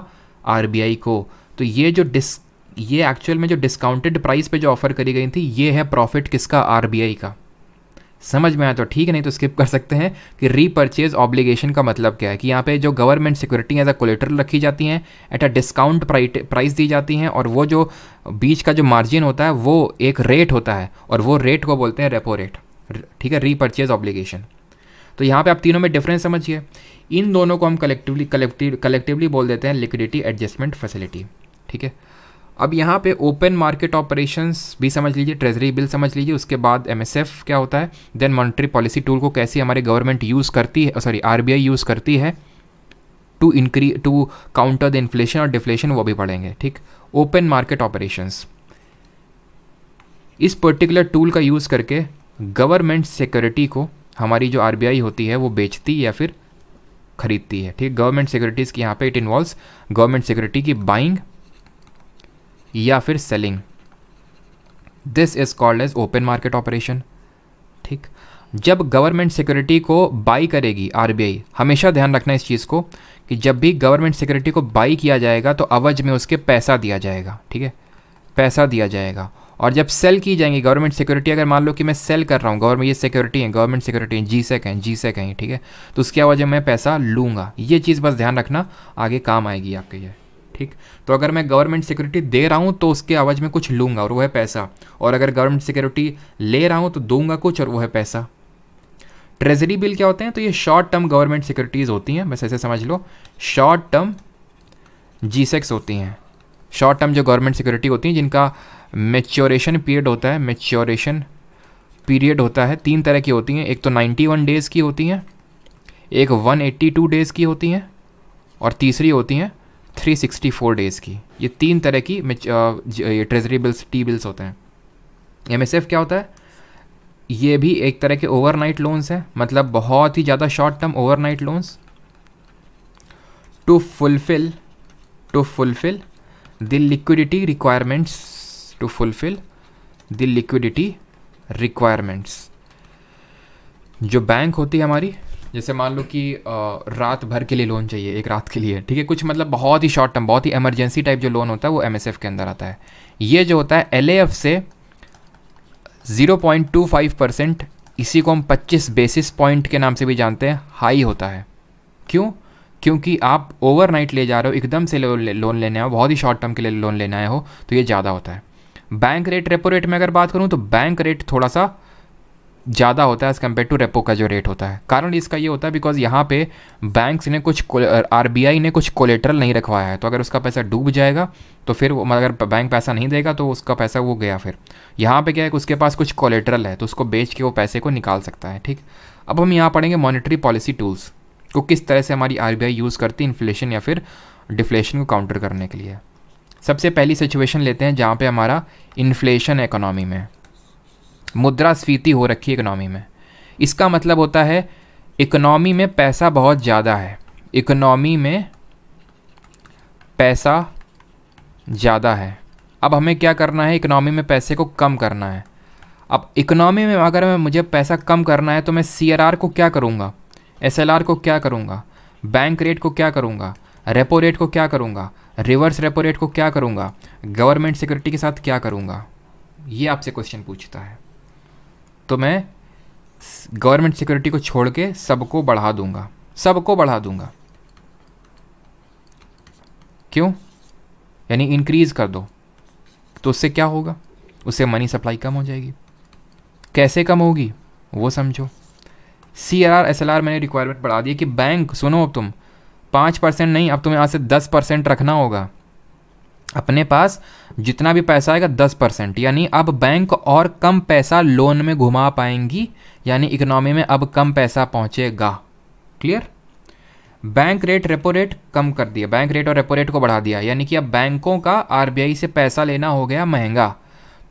आर को तो ये जो डिस ये एक्चुअल में जो डिस्काउंटेड प्राइस पे जो ऑफ़र करी गई थी ये है प्रॉफिट किसका आर का समझ में आया तो ठीक है नहीं तो स्किप कर सकते हैं कि रीपर्चेज ऑब्लिगेशन का मतलब क्या है कि यहाँ पे जो government security as a collateral रखी जाती हैं एट अ डिस्काउंट प्राइस दी जाती हैं और वो जो बीच का जो मार्जिन होता है वो एक रेट होता है और वो रेट को बोलते हैं रेपो रेट ठीक है रीपर्चेज ऑब्लिगेशन तो यहाँ पे आप तीनों में डिफरेंस समझिए इन दोनों को हम कलेक्टिवली कलेक्टिव कलेक्टिवली बोल देते हैं लिक्विडिटी एडजस्टमेंट फैसिलिटी ठीक है अब यहाँ पे ओपन मार्केट ऑपरेशंस भी समझ लीजिए ट्रेजरी बिल समझ लीजिए उसके बाद एमएसएफ क्या होता है देन मॉनिटरी पॉलिसी टूल को कैसे हमारी गवर्नमेंट यूज़ करती है सॉरी आरबीआई यूज़ करती है to increase to counter the inflation और डिफ्लेशन वो भी पढ़ेंगे ठीक ओपन मार्केट ऑपरेशंस इस पर्टिकुलर टूल का यूज़ करके गवर्नमेंट सिक्योरिटी को हमारी जो आर होती है वो बेचती या फिर खरीदती है ठीक गवर्नमेंट सिक्योरिटीज़ की यहाँ पे इट इन्वॉल्व्स गवर्नमेंट सिक्योरिटी की बाइंग या फिर selling this is called as open market operation ठीक जब गवर्नमेंट सिक्योरिटी को बाई करेगी आर हमेशा ध्यान रखना इस चीज़ को कि जब भी गवर्नमेंट सिक्योरिटी को बाई किया जाएगा तो अवज में उसके पैसा दिया जाएगा ठीक है पैसा दिया जाएगा और जब सेल की जाएंगी गवर्नमेंट सिक्योरिटी अगर मान लो कि मैं सेल कर रहा हूँ गवर्नमेंट ये सिक्योरिटी है गवर्नमेंट सिक्योरिटी है जी सेक है जी सेक है ठीक है तो उसके आवाज जब मैं पैसा लूँगा ये चीज़ बस ध्यान रखना आगे काम आएगी आपके ये ठीक तो अगर मैं गवर्नमेंट सिक्योरिटी दे रहा हूँ तो उसके आवाज़ में कुछ लूंगा और वो है पैसा और अगर गवर्नमेंट सिक्योरिटी ले रहा हूँ तो दूंगा कुछ और वो है पैसा ट्रेजरी बिल क्या होते हैं तो ये शॉर्ट टर्म गवर्नमेंट सिक्योरिटीज़ होती हैं बस ऐसे समझ लो शॉर्ट टर्म जी सेक्स होती हैं शॉर्ट टर्म जो गवर्नमेंट सिक्योरिटी होती हैं जिनका मेच्योरेशन पीरियड होता है मेच्योरेशन पीरियड होता है तीन तरह की होती हैं एक तो 91 डेज़ की होती हैं एक 182 डेज़ की होती हैं और तीसरी होती हैं 364 डेज़ की ये तीन तरह की ये ट्रेजरी बिल्स टी बिल्स होते हैं एम क्या होता है ये भी एक तरह के ओवरनाइट लोन्स हैं मतलब बहुत ही ज़्यादा short term overnight loans to fulfill to fulfill the liquidity requirements to fulfill the liquidity requirements जो बैंक होती है हमारी जैसे मान लो कि रात भर के लिए लोन चाहिए एक रात के लिए ठीक है कुछ मतलब बहुत ही शॉर्ट टर्म बहुत ही इमरजेंसी टाइप जो लोन होता है वो एम के अंदर आता है ये जो होता है एल से 0.25 परसेंट इसी को हम 25 बेसिस पॉइंट के नाम से भी जानते हैं हाई होता है क्यों क्योंकि आप ओवरनाइट ले जा रहे हो एकदम से लोन लेने आओ बहुत ही शॉर्ट टर्म के लिए लोन लेने आए हो तो ये ज़्यादा होता है बैंक रेट रेपो रेट में अगर बात करूँ तो बैंक रेट थोड़ा सा ज़्यादा होता है एज़ कम्पेयर टू रेपो का जो रेट होता है कारण इसका ये होता है बिकॉज यहाँ पे बैंक्स ने कुछ आर ने कुछ कोलेट्रल नहीं रखवाया है तो अगर उसका पैसा डूब जाएगा तो फिर वो अगर बैंक पैसा नहीं देगा तो उसका पैसा वो गया फिर यहाँ पे क्या है कि उसके पास कुछ कोलेट्रल है तो उसको बेच के वो पैसे को निकाल सकता है ठीक अब हम यहाँ पढ़ेंगे मॉनिटरी पॉलिसी टूल्स को किस तरह से हमारी आर यूज़ करती है इन्फ्लेशन या फिर डिफ्लेशन को काउंटर करने के लिए सबसे पहली सिचुएशन लेते हैं जहाँ पे हमारा इन्फ्लेशन है इकोनॉमी में मुद्रास्फीति हो रखी है इकोनॉमी में इसका मतलब होता है इकोनॉमी में पैसा बहुत ज़्यादा है इकोनॉमी में पैसा ज़्यादा है अब हमें क्या करना है इकोनॉमी में पैसे को कम करना है अब इकोनॉमी में अगर मैं मुझे पैसा कम करना है तो मैं सी को क्या करूँगा एस को क्या करूँगा बैंक रेट को क्या करूँगा रेपो रेट को क्या करूँगा रिवर्स रेपो रेट को क्या करूँगा गवर्नमेंट सिक्योरिटी के साथ क्या करूँगा ये आपसे क्वेश्चन पूछता है तो मैं गवर्नमेंट सिक्योरिटी को छोड़ के सबको बढ़ा दूंगा सबको बढ़ा दूंगा क्यों यानी इंक्रीज़ कर दो तो उससे क्या होगा उससे मनी सप्लाई कम हो जाएगी कैसे कम होगी वो समझो C R S L R मैंने रिक्वायरमेंट बढ़ा दी कि बैंक सुनो अब तुम पाँच परसेंट नहीं अब तुम्हें यहाँ से दस परसेंट रखना होगा अपने पास जितना भी पैसा आएगा दस परसेंट यानी अब बैंक और कम पैसा लोन में घुमा पाएंगी यानी इकोनॉमी में अब कम पैसा पहुँचेगा clear bank rate repo rate कम कर दिया बैंक रेट और रेपो रेट को बढ़ा दिया यानी कि अब बैंकों का आरबीआई से पैसा लेना हो गया महंगा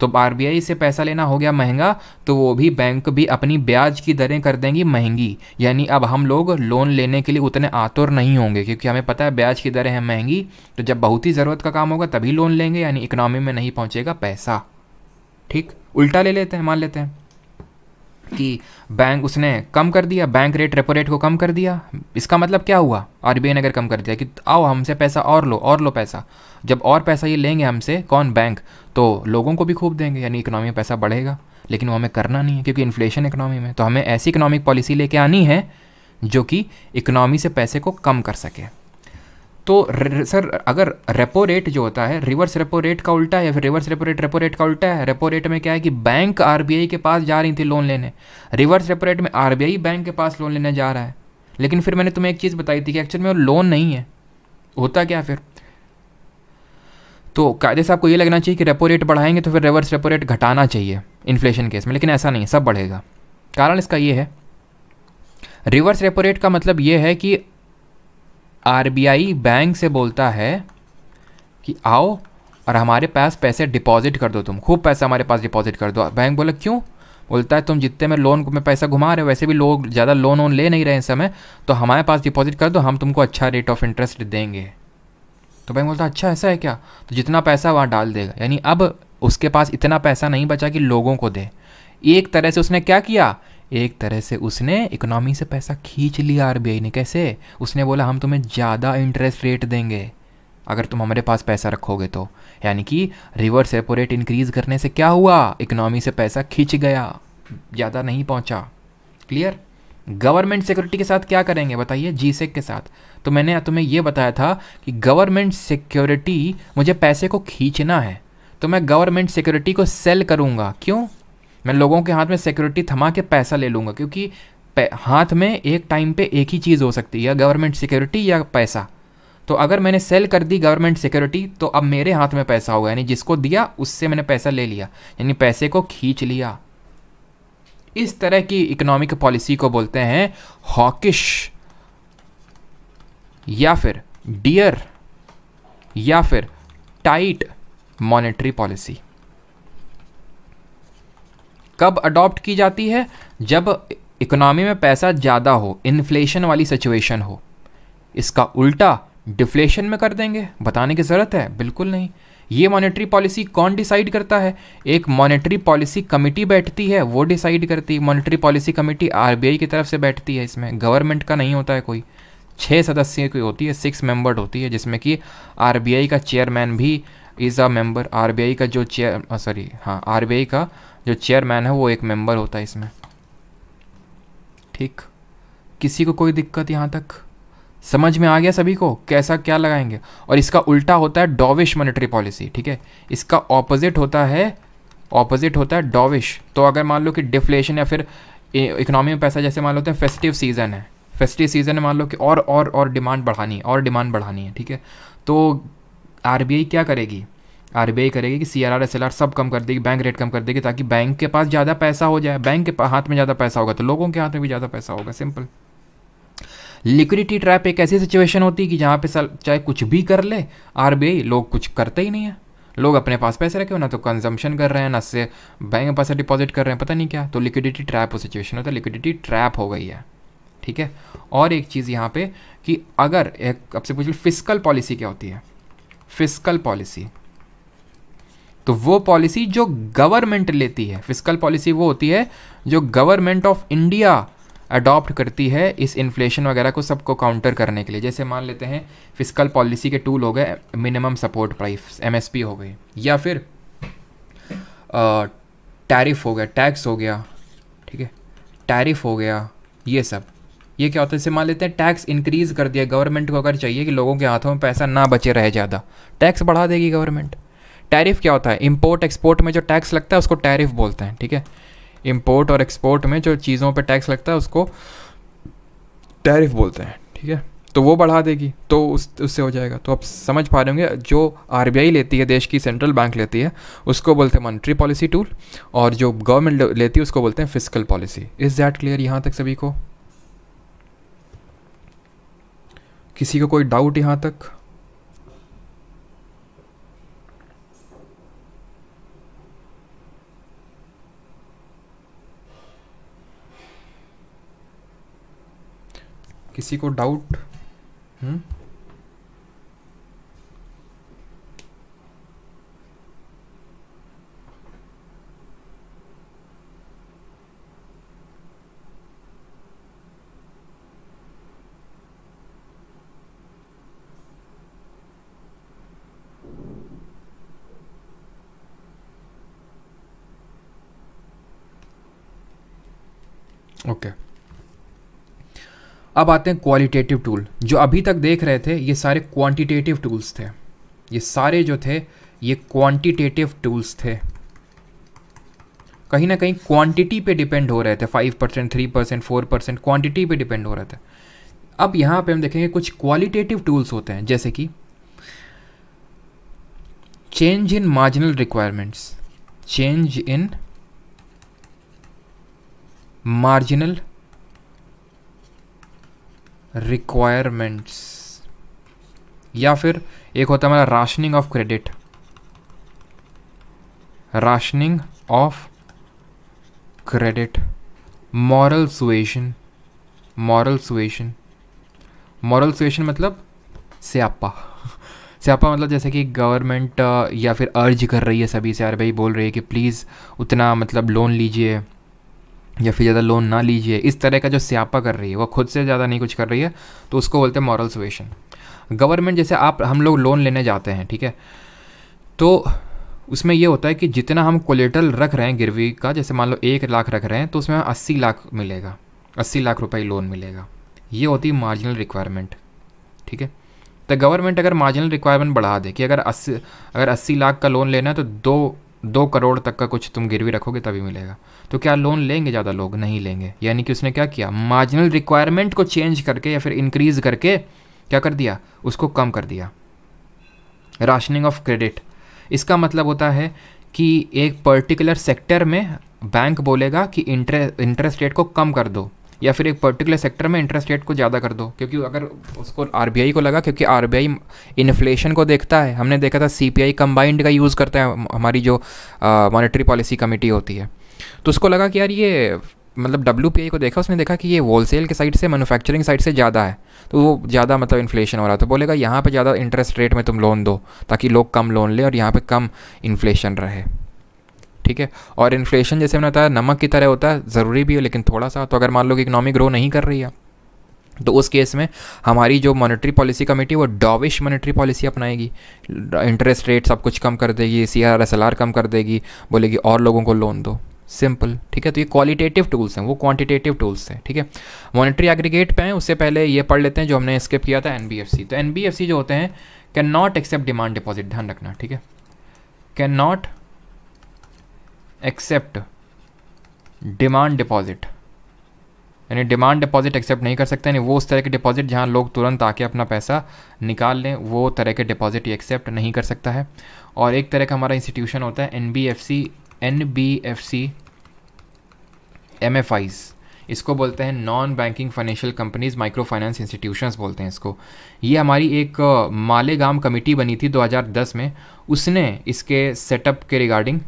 तो आर से पैसा लेना हो गया महंगा तो वो भी बैंक भी अपनी ब्याज की दरें कर देंगी महंगी यानी अब हम लोग लोन लेने के लिए उतने आतुर नहीं होंगे क्योंकि हमें पता है ब्याज की दरें हैं महंगी तो जब बहुत ही ज़रूरत का काम होगा तभी लोन लेंगे यानी इकनॉमी में नहीं पहुँचेगा पैसा ठीक उल्टा ले लेते हैं मान लेते हैं कि बैंक उसने कम कर दिया बैंक रेट रेपो रेट को कम कर दिया इसका मतलब क्या हुआ आई ने अगर कम कर दिया कि आओ हमसे पैसा और लो और लो पैसा जब और पैसा ये लेंगे हमसे कौन बैंक तो लोगों को भी खूब देंगे यानी इकनॉमी में पैसा बढ़ेगा लेकिन वो हमें करना नहीं है क्योंकि इन्फ्लेशन इकनॉमी में तो हमें ऐसी इकनॉमिक पॉलिसी लेके आनी है जो कि इकनॉमी से पैसे को कम कर सके तो सर अगर रेपो रेट जो होता है रिवर्स रेपो रेट का उल्टा है या फिर reverse repo rate repo rate का उल्टा है रेपो रेट में क्या है कि बैंक आरबीआई के पास जा रही थी लोन लेने रिवर्स रेपो रेट में आरबीआई बैंक के पास लोन लेने जा रहा है लेकिन फिर मैंने तुम्हें एक चीज़ बताई थी कि एक्चुअल में वो लोन नहीं है होता क्या फिर तो कायदे से आपको ये लगना चाहिए कि रेपो रेट बढ़ाएंगे तो फिर रिवर्स रेपो रेट घटाना चाहिए इन्फ्लेशन केस में लेकिन ऐसा नहीं सब बढ़ेगा कारण इसका ये है रिवर्स रेपो रेट का मतलब ये है कि आरबीआई बैंक से बोलता है कि आओ और हमारे पास पैसे डिपॉजिट कर दो तुम खूब पैसा हमारे पास डिपॉजिट कर दो बैंक बोला क्यों बोलता है तुम जितने में लोन में पैसा घुमा रहे हो वैसे भी लोग ज़्यादा लोन वोन ले नहीं रहे हैं समय तो हमारे पास डिपॉजिट कर दो हम तुमको अच्छा रेट ऑफ इंटरेस्ट देंगे तो बैंक बोलता अच्छा ऐसा है क्या तो जितना पैसा वहाँ डाल देगा यानी अब उसके पास इतना पैसा नहीं बचा कि लोगों को दे एक तरह से उसने क्या किया एक तरह से उसने इकोनॉमी से पैसा खींच लिया आरबीआई ने कैसे उसने बोला हम तुम्हें ज़्यादा इंटरेस्ट रेट देंगे अगर तुम हमारे पास पैसा रखोगे तो यानी कि रिवर्स रेपो रेट इंक्रीज़ करने से क्या हुआ इकोनॉमी से पैसा खींच गया ज़्यादा नहीं पहुंचा क्लियर गवर्नमेंट सिक्योरिटी के साथ क्या करेंगे बताइए जी सेक के साथ तो मैंने तुम्हें यह बताया था कि गवर्नमेंट सिक्योरिटी मुझे पैसे को खींचना है तो मैं गवर्नमेंट सिक्योरिटी को सेल करूँगा क्यों मैं लोगों के हाथ में सिक्योरिटी थमा के पैसा ले लूँगा क्योंकि हाथ में एक टाइम पे एक ही चीज़ हो सकती है या गवर्नमेंट सिक्योरिटी या पैसा तो अगर मैंने सेल कर दी गवर्नमेंट सिक्योरिटी तो अब मेरे हाथ में पैसा होगा यानी जिसको दिया उससे मैंने पैसा ले लिया यानी पैसे को खींच लिया इस तरह की इकोनॉमिक पॉलिसी को बोलते हैं हॉकिश या फिर डियर या फिर टाइट मॉनेटरी पॉलिसी कब अडॉप्ट की जाती है जब इकोनॉमी में पैसा ज़्यादा हो इन्फ्लेशन वाली सिचुएशन हो इसका उल्टा डिफ्लेशन में कर देंगे बताने की ज़रूरत है बिल्कुल नहीं ये मॉनेटरी पॉलिसी कौन डिसाइड करता है एक मॉनेटरी पॉलिसी कमेटी बैठती है वो डिसाइड करती है मॉनेटरी पॉलिसी कमेटी आरबीआई की तरफ से बैठती है इसमें गवर्नमेंट का नहीं होता है कोई छः सदस्य की होती है सिक्स मेंबर्ड होती है जिसमें कि आर का चेयरमैन भी इज़ अ मेंबर आर का जो चेयर सॉरी हाँ आर का जो चेयरमैन है वो एक मेंबर होता है इसमें ठीक किसी को कोई दिक्कत यहाँ तक समझ में आ गया सभी को कैसा क्या लगाएंगे और इसका उल्टा होता है डॉविश मॉनेटरी पॉलिसी ठीक है इसका ऑपोजिट होता है ऑपोजिट होता है डॉविश तो अगर मान लो कि डिफ्लेशन या फिर इकोनॉमी में पैसा जैसे मान लो तो फेस्टिव सीज़न है फेस्टिव सीज़न में मान लो कि और और और डिमांड बढ़ानी है और डिमांड बढ़ानी है ठीक है तो आर क्या करेगी आरबीआई करेगी कि सी आर सब कम कर देगी बैंक रेट कम कर देगी ताकि बैंक के पास ज़्यादा पैसा हो जाए बैंक के हाथ में ज़्यादा पैसा होगा तो लोगों के हाथ में भी ज़्यादा पैसा होगा सिंपल लिक्विडिटी ट्रैप एक ऐसी सिचुएशन होती है कि जहाँ पे चाहे कुछ भी कर ले आरबीआई लोग कुछ करते ही नहीं है लोग अपने पास पैसे रखे हो ना तो कंजम्पशन कर रहे हैं ना से बैंक में पैसा डिपॉजिट कर रहे हैं पता नहीं क्या तो लिक्विडिटी ट्रैप वो सिचुएशन होता है लिक्विडिटी ट्रैप हो गई है ठीक है और एक चीज़ यहाँ पे कि अगर एक आपसे पूछ फिजिकल पॉलिसी क्या होती है फिजिकल पॉलिसी तो वो पॉलिसी जो गवर्नमेंट लेती है फिजिकल पॉलिसी वो होती है जो गवर्नमेंट ऑफ इंडिया अडॉप्ट करती है इस इन्फ्लेशन वगैरह को सबको काउंटर करने के लिए जैसे मान लेते हैं फिजिकल पॉलिसी के टूल हो गए मिनिमम सपोर्ट प्राइस एम हो गई या फिर टैरिफ हो गया टैक्स हो गया ठीक है टैरिफ हो गया ये सब ये क्या होता है जैसे मान लेते हैं टैक्स इंक्रीज़ कर दिया गवर्नमेंट को अगर चाहिए कि लोगों के हाथों में पैसा ना बचे रहे ज़्यादा टैक्स बढ़ा देगी गवर्नमेंट टैरिफ क्या होता है इम्पोर्ट एक्सपोर्ट में जो टैक्स लगता है उसको टैरिफ बोलते हैं ठीक है इम्पोर्ट और एक्सपोर्ट में जो चीज़ों पर टैक्स लगता है उसको टैरिफ बोलते हैं ठीक है तो वो बढ़ा देगी तो उस उससे हो जाएगा तो आप समझ पा रहे होंगे जो आर लेती है देश की सेंट्रल बैंक लेती है उसको बोलते हैं मॉनिटरी पॉलिसी टूल और जो गवर्नमेंट लेती है उसको बोलते हैं physical policy is that clear यहाँ तक सभी को किसी को कोई डाउट यहाँ तक किसी को डाउट हम्म Okay. अब आते हैं क्वालिटेटिव टूल जो अभी तक देख रहे थे ये सारे क्वांटिटेटिव टूल्स थे ये सारे जो थे ये क्वांटिटेटिव टूल्स थे कहीं ना कहीं क्वांटिटी पे डिपेंड हो रहे थे five percent three percent four percent quantity पर डिपेंड हो रहे थे अब यहाँ पे हम देखेंगे कुछ क्वालिटेटिव टूल्स होते हैं जैसे कि change in marginal requirements change in marginal requirements या फिर एक होता है हमारा rationing of credit rationing of credit moral suasion moral suasion moral suasion मतलब स्यापा स्यापा मतलब जैसे कि गवर्नमेंट या फिर अर्ज कर रही है सभी से यार भाई बोल रही है कि प्लीज़ उतना मतलब लोन लीजिए या फिर ज़्यादा लोन ना लीजिए इस तरह का जो स्यापा कर रही है वो खुद से ज़्यादा नहीं कुछ कर रही है तो उसको बोलते हैं मॉरल सुएशन गवर्नमेंट जैसे आप हम लोग लोन लेने जाते हैं ठीक है तो उसमें यह होता है कि जितना हम कोलेटल रख रहे हैं गिरवी का जैसे मान लो एक लाख रख रहे हैं तो उसमें अस्सी लाख मिलेगा अस्सी लाख रुपये लोन मिलेगा ये होती है मार्जिनल रिक्वायरमेंट ठीक है तो गवर्नमेंट अगर मार्जिनल रिक्वायरमेंट बढ़ा दे कि अगर अस्सी अगर अस्सी लाख का लोन लेना है तो दो दो करोड़ तक का कुछ तुम गिरवी रखोगे तभी मिलेगा तो क्या लोन लेंगे ज़्यादा लोग नहीं लेंगे यानी कि उसने क्या किया मार्जिनल रिक्वायरमेंट को चेंज करके या फिर इंक्रीज़ करके क्या कर दिया उसको कम कर दिया राशनिंग ऑफ क्रेडिट इसका मतलब होता है कि एक पर्टिकुलर सेक्टर में बैंक बोलेगा कि इंटरेस्ट इंटरेस्ट रेट को कम कर दो या फिर एक पर्टिकुलर सेक्टर में इंटरेस्ट रेट को ज़्यादा कर दो क्योंकि अगर उसको आर को लगा क्योंकि आर इन्फ्लेशन को देखता है हमने देखा था सी पी कंबाइंड का यूज़ करता है हमारी जो मॉनिटरी पॉलिसी कमेटी होती है तो उसको लगा कि यार ये मतलब डब्ल्यू को देखा उसने देखा कि ये होलसेल के साइड से मैनुफैक्चरिंग साइड से ज़्यादा है तो वो ज़्यादा मतलब इन्फ्लेशन हो रहा था तो बोलेगा यहाँ पे ज़्यादा इंटरेस्ट रेट में तुम लोन दो ताकि लोग कम लोन लें और यहाँ पे कम इन्फ्लेशन रहे ठीक है और इन्फ्लेशन जैसे मैंने बताया नमक की तरह होता है ज़रूरी भी है लेकिन थोड़ा सा तो अगर मान लो कि इकनॉमी ग्रो नहीं कर रही है तो उस केस में हमारी जो मॉनेटरी पॉलिसी कमेटी वो डॉविश मॉनेटरी पॉलिसी अपनाएगी इंटरेस्ट रेट सब कुछ कम कर देगी C R S L R कम कर देगी बोलेगी और लोगों को लोन दो सिंपल ठीक है तो ये क्वालिटेटिव टूल्स हैं वो क्वांटिटेटिव टूल्स हैं ठीक है मॉनेटरी एग्रीगेट पे हैं उससे पहले ये पढ़ लेते हैं जो हमने स्किप किया था एन तो एन जो होते हैं can not accept demand deposit ध्यान रखना ठीक है can not accept demand deposit यानी डिमांड डिपॉजिट एक्सेप्ट नहीं कर सकते यानी वो उस तरह के डिपॉजिट जहाँ लोग तुरंत आके अपना पैसा निकाल लें वो तरह के डिपॉजिट ये एक्सेप्ट नहीं कर सकता है और एक तरह का हमारा इंस्टीट्यूशन होता है N B F C N B F C M F Is इसको बोलते हैं non banking financial companies micro finance institutions बोलते हैं इसको ये हमारी एक मालेगाम कमेटी बनी थी 2010 में उसने इसके सेटअप के रिगार्डिंग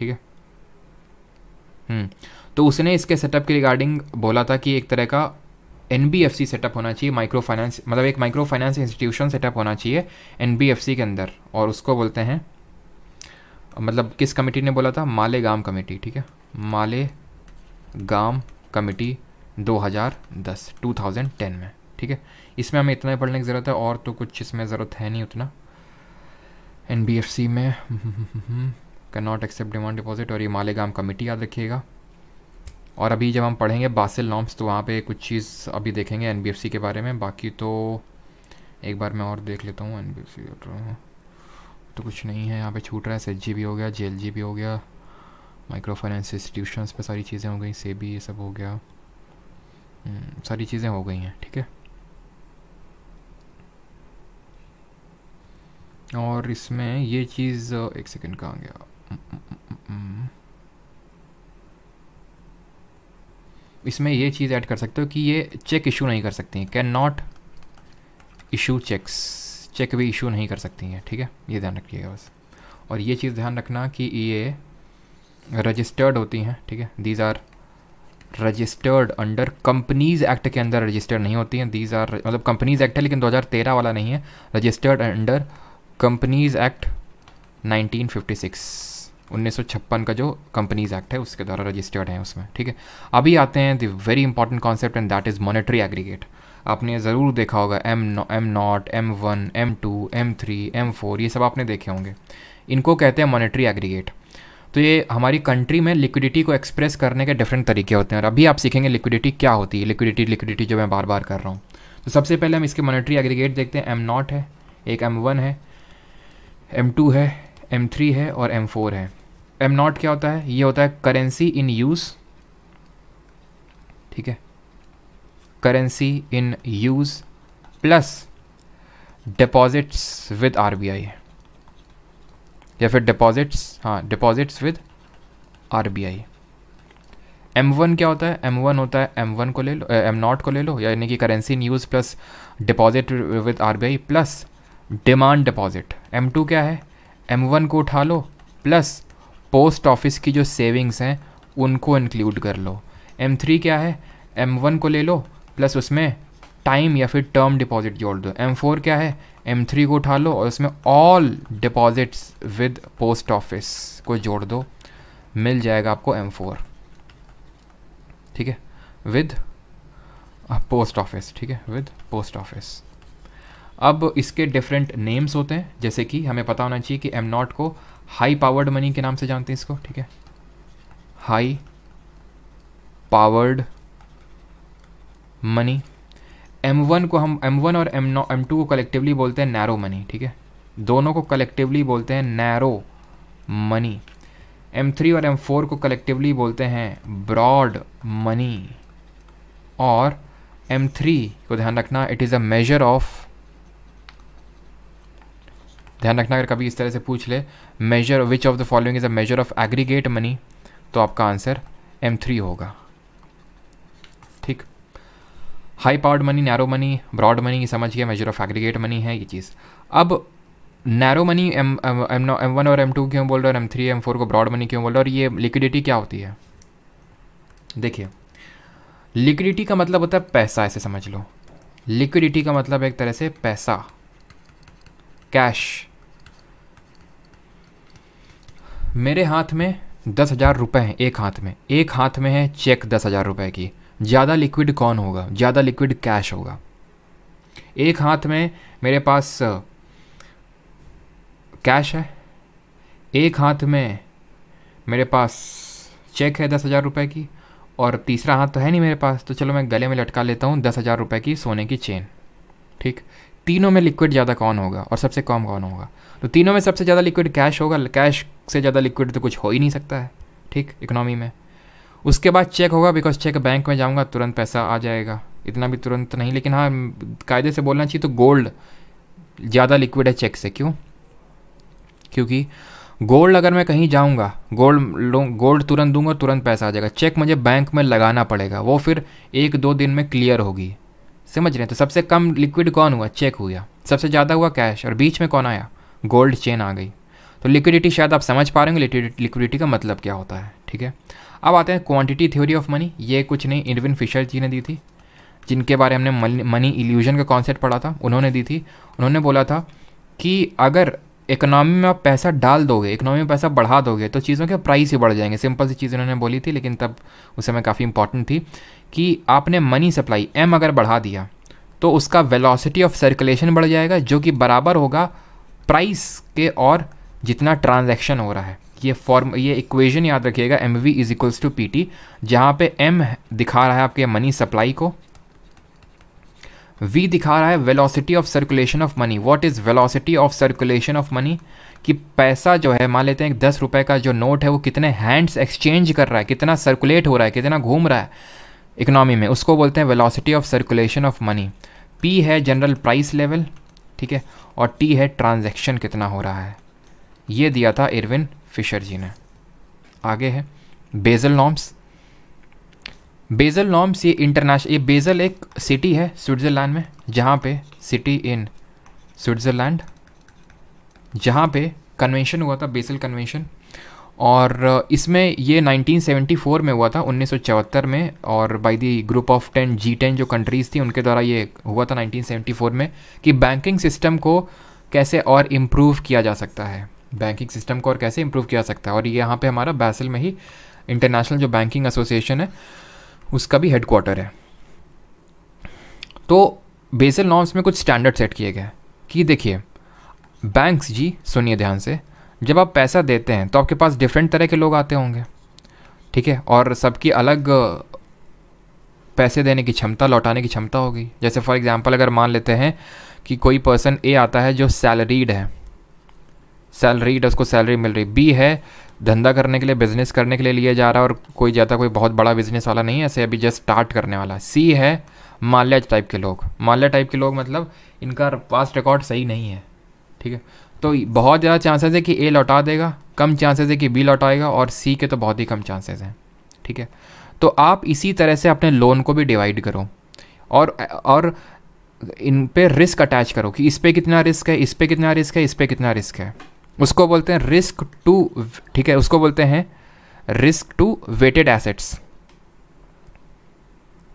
ठीक है हम्म, तो उसने इसके सेटअप के रिगार्डिंग बोला था कि एक तरह का एन सेटअप होना चाहिए माइक्रो फाइनेंस मतलब एक माइक्रो फाइनेंस इंस्टीट्यूशन सेटअप होना चाहिए एन के अंदर और उसको बोलते हैं मतलब किस कमेटी ने बोला था मालेगाम कमेटी ठीक है मालेगाम कमेटी 2010 2010 में ठीक है इसमें हमें इतना ही पढ़ने की ज़रूरत है और तो कुछ इसमें ज़रूरत है नहीं उतना एन में hmm, hmm, can not accept demand deposit और ये मालेगाम कमेटी याद रखिएगा और अभी जब हम पढ़ेंगे बासिल नॉम्स तो वहाँ पे कुछ चीज़ अभी देखेंगे एन के बारे में बाकी तो एक बार मैं और देख लेता हूँ एन बी तो कुछ नहीं है यहाँ पे छूट रहा है एस भी हो गया जे भी हो गया माइक्रो फाइनेंस इंस्टीट्यूशनस पर सारी चीज़ें हो गई से भी ये सब हो गया हम्म, सारी चीज़ें हो गई हैं ठीक है और इसमें ये चीज़ एक सेकंड कहाँ गया इसमें ये चीज़ ऐड कर सकते हो कि ये चेक इशू नहीं कर सकती हैं can not issue cheques cheque भी इशू नहीं कर सकती हैं ठीक है ये ध्यान रखिएगा बस और ये चीज़ ध्यान रखना कि ये रजिस्टर्ड होती हैं ठीक है these are registered under companies act के अंदर रजिस्टर्ड नहीं होती हैं दीज आर मतलब कंपनीज एक्ट है लेकिन 2013 वाला नहीं है registered under companies act nineteen उन्नीस का जो कंपनीज एक्ट है उसके द्वारा रजिस्टर्ड है उसमें ठीक है अभी आते हैं the very important concept and that is monetary aggregate आपने ज़रूर देखा होगा M M naught M one M two M three M four ये सब आपने देखे होंगे इनको कहते हैं मॉनेटरी एग्रीगेट तो ये हमारी कंट्री में लिक्विडिटी को एक्सप्रेस करने के डिफरेंट तरीके होते हैं और अभी आप सीखेंगे लिक्विडिटी क्या होती है लिक्विडिटी लिक्विडिटी जो मैं बार बार कर रहा हूँ तो सबसे पहले हम इसके मॉनेटरी एग्रीगेट देखते हैं एम नॉट है एक एम वन है एम टू है एम थ्री है और एम फोर है एम नॉट क्या होता है ये होता है करेंसी इन यूज़ ठीक है currency in use plus deposits with RBI या फिर डिपॉजिट्स हाँ deposits with RBI M one क्या होता है एम वन होता है एम वन को ले लो एम नॉट को ले लो यानी कि currency in use plus deposit with RBI plus demand deposit M two क्या है एम वन को उठा लो प्लस पोस्ट ऑफिस की जो सेविंग्स हैं उनको इंक्लूड कर लो एम थ्री क्या है एम वन को ले लो प्लस उसमें टाइम या फिर टर्म डिपॉजिट जोड़ दो एम फोर क्या है एम थ्री को उठा लो और उसमें all deposits with post office को जोड़ दो मिल जाएगा आपको एम फोर ठीक है विद पोस्ट ऑफिस ठीक है विद पोस्ट ऑफिस अब इसके डिफरेंट नेम्स होते हैं जैसे कि हमें पता होना चाहिए कि एम नॉट को हाई पावर्ड मनी के नाम से जानते हैं इसको ठीक है हाई पावर्ड मनी M1 को हम M1 और M0 एम को कलेक्टिवली बोलते हैं नैरो मनी ठीक है दोनों को कलेक्टिवली बोलते हैं नैरो मनी M3 और M4 को कलेक्टिवली बोलते हैं ब्रॉड मनी और M3 को ध्यान रखना it is a measure of ध्यान रखना अगर कभी इस तरह से पूछ ले measure which of the following is a measure of aggregate money तो आपका आंसर एम थ्री होगा ठीक high powered money narrow money broad money समझ गया मेजर ऑफ एग्रीगेट मनी है ये चीज़ अब narrow money M M M one और एम टू क्यों बोल रहे और एम थ्री एम फोर को ब्रॉड मनी क्यों बोल रहे हो और ये लिक्विडिटी क्या होती है देखिए लिक्विडिटी का मतलब होता है पैसा ऐसे समझ लो लिक्विडिटी का मतलब एक तरह से पैसा कैश मेरे हाथ में दस हज़ार रुपये हैं एक हाथ में एक हाथ में है चेक दस हज़ार रुपये की ज़्यादा लिक्विड कौन होगा ज़्यादा लिक्विड कैश होगा एक हाथ में मेरे पास कैश है एक हाथ में मेरे पास चेक है दस हज़ार रुपये की और तीसरा हाथ तो है नहीं मेरे पास तो चलो मैं गले में लटका लेता हूँ दस हज़ार रुपये की सोने की चेन ठीक तीनों में लिक्विड ज़्यादा कौन होगा और सबसे कम कौन होगा तो तीनों में सबसे ज़्यादा लिक्विड कैश होगा कैश से ज़्यादा लिक्विड तो कुछ हो ही नहीं सकता है ठीक इकोनॉमी में उसके बाद चेक होगा बिकॉज चेक बैंक में जाऊँगा तुरंत पैसा आ जाएगा इतना भी तुरंत नहीं लेकिन हाँ कायदे से बोलना चाहिए तो गोल्ड ज़्यादा लिक्विड है चेक से क्यों क्योंकि गोल्ड अगर मैं कहीं जाऊँगा गोल्ड गोल्ड तुरंत दूंगा तुरंत पैसा आ जाएगा चेक मुझे बैंक में लगाना पड़ेगा वो फिर एक दो दिन में क्लियर होगी समझ रहे हैं तो सबसे कम लिक्विड कौन हुआ चेक हुआ सबसे ज़्यादा हुआ कैश और बीच में कौन आया गोल्ड चेन आ गई तो लिक्विडिटी शायद आप समझ पा रहे होंगे लिक्विडिटी का मतलब क्या होता है ठीक है अब आते हैं क्वांटिटी थ्योरी ऑफ मनी ये कुछ नहीं इरविन फिशर जी ने दी थी जिनके बारे में हमने मनी इल्यूजन का कॉन्सेप्ट पढ़ा था उन्होंने दी थी उन्होंने बोला था कि अगर इकोनॉमी में आप पैसा डाल दोगे इकोनॉमी में पैसा बढ़ा दोगे तो चीज़ों के प्राइस ही बढ़ जाएंगे सिंपल सी चीज़ उन्होंने बोली थी लेकिन तब उस समय काफ़ी इंपॉर्टेंट थी कि आपने मनी सप्लाई एम अगर बढ़ा दिया तो उसका वेलोसिटी ऑफ सर्कुलेशन बढ़ जाएगा जो कि बराबर होगा प्राइस के और जितना ट्रांजैक्शन हो रहा है ये फॉर्म ये इक्वेशन याद रखिएगा M V is equals to P T जहाँ पर एम दिखा रहा है आपके मनी सप्लाई को वी दिखा रहा है velocity of circulation of money what is velocity of circulation of money कि पैसा जो है मान लेते हैं दस रुपये का जो नोट है वो कितने हैंड्स एक्सचेंज कर रहा है कितना सर्कुलेट हो रहा है कितना घूम रहा है इकनॉमी में उसको बोलते हैं velocity of circulation of money P है जनरल प्राइस लेवल ठीक है और टी है ट्रांजेक्शन कितना हो रहा है ये दिया था इरविन फिशर जी ने आगे है बेजल नॉम्स बेजल नॉम्स ये इंटरनेशनल ये बेजल एक सिटी है स्विट्ज़रलैंड में जहाँ पे सिटी इन स्विट्ज़रलैंड जहाँ पे कन्वेंशन हुआ था बेसल कन्वेंशन और इसमें ये 1974 में हुआ था 1974 में और by the group of ten G ten जो कंट्रीज़ थी उनके द्वारा ये हुआ था 1974 में कि बैंकिंग सिस्टम को कैसे और इम्प्रूव किया जा सकता है बैंकिंग सिस्टम को और कैसे इम्प्रूव किया जा सकता है और यहाँ पे हमारा बैसल में ही इंटरनेशनल जो बैंकिंग एसोसिएशन है उसका भी हेड है तो बेसल नॉर्म्स में कुछ स्टैंडर्ड सेट किए गए कि देखिए बैंक्स जी सुनिए ध्यान से जब आप पैसा देते हैं तो आपके पास डिफरेंट तरह के लोग आते होंगे ठीक है और सबकी अलग पैसे देने की क्षमता लौटाने की क्षमता होगी जैसे फॉर एग्जांपल अगर मान लेते हैं कि कोई पर्सन ए आता है जो सैलरीड है सैलरीड उसको सैलरी मिल रही बी है धंधा करने के लिए बिजनेस करने के लिए लिया जा रहा है और कोई ज़्यादा कोई बहुत बड़ा बिजनेस वाला नहीं है ऐसे अभी जस्ट स्टार्ट करने वाला सी है माल्या टाइप के लोग माल्या टाइप के लोग मतलब इनका पास्ट रिकॉर्ड सही नहीं है ठीक है तो बहुत ज़्यादा चांसेस है कि ए लौटा देगा कम चांसेस है कि बी लौटाएगा और सी के तो बहुत ही कम चांसेस हैं ठीक है तो आप इसी तरह से अपने लोन को भी डिवाइड करो और और इन पे रिस्क अटैच करो कि इस पर कितना रिस्क है इस पर कितना रिस्क है इस पर कितना रिस्क है उसको बोलते हैं रिस्क टू ठीक है उसको बोलते हैं रिस्क टू वेटेड एसेट्स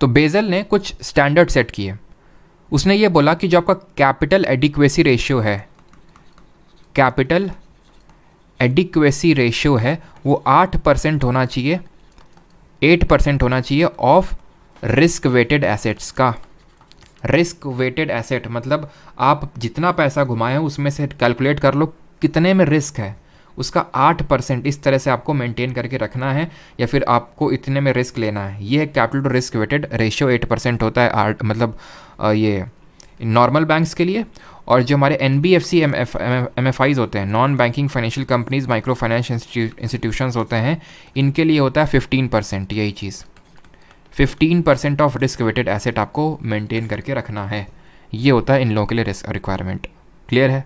तो बेजल ने कुछ स्टैंडर्ड सेट किए उसने ये बोला कि जो आपका कैपिटल एडिक्वेसी रेशियो है कैपिटल एडिक्वेसी रेशियो है वो आठ परसेंट होना चाहिए एट परसेंट होना चाहिए ऑफ रिस्क वेटेड एसेट्स का रिस्क वेटेड एसेट मतलब आप जितना पैसा घुमाएं उसमें से कैलकुलेट कर लो कितने में रिस्क है उसका आठ परसेंट इस तरह से आपको मेंटेन करके रखना है या फिर आपको इतने में रिस्क लेना है ये है capital to risk weighted ratio eight percent होता है आठ मतलब ये नॉर्मल बैंक्स के लिए और जो हमारे N B F C M F M F Is होते हैं non banking financial companies micro finance institution होते हैं इनके लिए होता है फिफ्टीन परसेंट यही चीज़ fifteen percent of risk weighted asset आपको मेंटेन करके रखना है ये होता है इन लोगों के लिए रिस्क रिक्वायरमेंट क्लियर है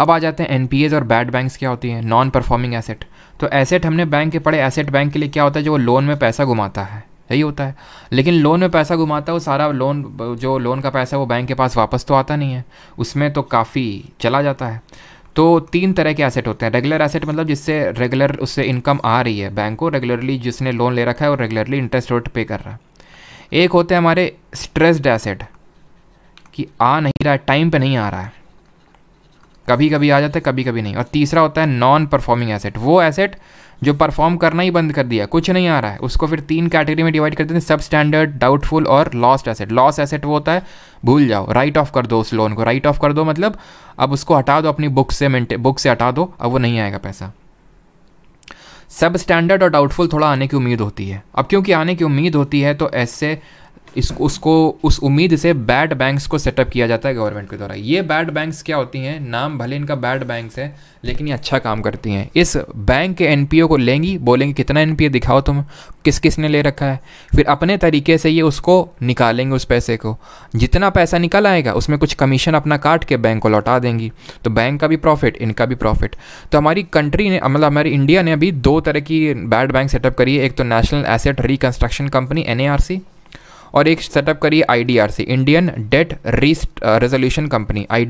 अब आ जाते हैं एन और बैड बैंक्स क्या होती हैं नॉन परफॉर्मिंग एसेट तो एसेट हमने बैंक के पड़े एसेट बैंक के लिए क्या होता है जो वो लोन में पैसा घुमाता है यही होता है लेकिन लोन में पैसा घुमाता है वो सारा लोन जो लोन का पैसा है वो बैंक के पास वापस तो आता नहीं है उसमें तो काफ़ी चला जाता है तो तीन तरह के एसेट होते हैं रेगुलर एसेट मतलब जिससे रेगुलर उससे इनकम आ रही है बैंक को रेगुलरली जिसने लोन ले रखा है और रेगुलरली इंटरेस्ट रेट पे कर रहा है एक होते हैं हमारे स्ट्रेस्ड एसेट कि आ नहीं रहा है टाइम पे नहीं आ रहा है कभी कभी आ जाता है कभी कभी नहीं और तीसरा होता है नॉन परफॉर्मिंग एसेट वो एसेट जो परफॉर्म करना ही बंद कर दिया कुछ नहीं आ रहा है उसको फिर तीन कैटेगरी में डिवाइड कर देते हैं सब स्टैंडर्ड डाउटफुल और लॉस्ट एसेट लॉस एसेट वो होता है भूल जाओ राइट ऑफ कर दो उस लोन को राइट ऑफ कर दो मतलब अब उसको हटा दो अपनी बुक से बुक से हटा दो अब वो नहीं आएगा पैसा सब स्टैंडर्ड और डाउटफुल थोड़ा आने की उम्मीद होती है अब क्योंकि आने की उम्मीद होती है तो ऐसे इस उसको उस उम्मीद से बैड बैंक्स को सेटअप किया जाता है गवर्नमेंट के द्वारा ये बैड बैंक्स क्या होती हैं नाम भले इनका बैड बैंक्स है लेकिन ये अच्छा काम करती हैं इस बैंक के एन को लेंगी बोलेंगे कितना एन दिखाओ तुम किस किस ने ले रखा है फिर अपने तरीके से ये उसको निकालेंगे उस पैसे को जितना पैसा निकल आएगा उसमें कुछ कमीशन अपना काट के बैंक को लौटा देंगी तो बैंक का भी प्रॉफिट इनका भी प्रॉफिट तो हमारी कंट्री ने मतलब हमारी इंडिया ने अभी दो तरह की बैड बैंक सेटअप करी है एक तो नेशनल एसेट रिकन्स्ट्रक्शन कंपनी एन और एक सेटअप करिए है आई इंडियन डेट रिस्ट रेजोल्यूशन कंपनी आई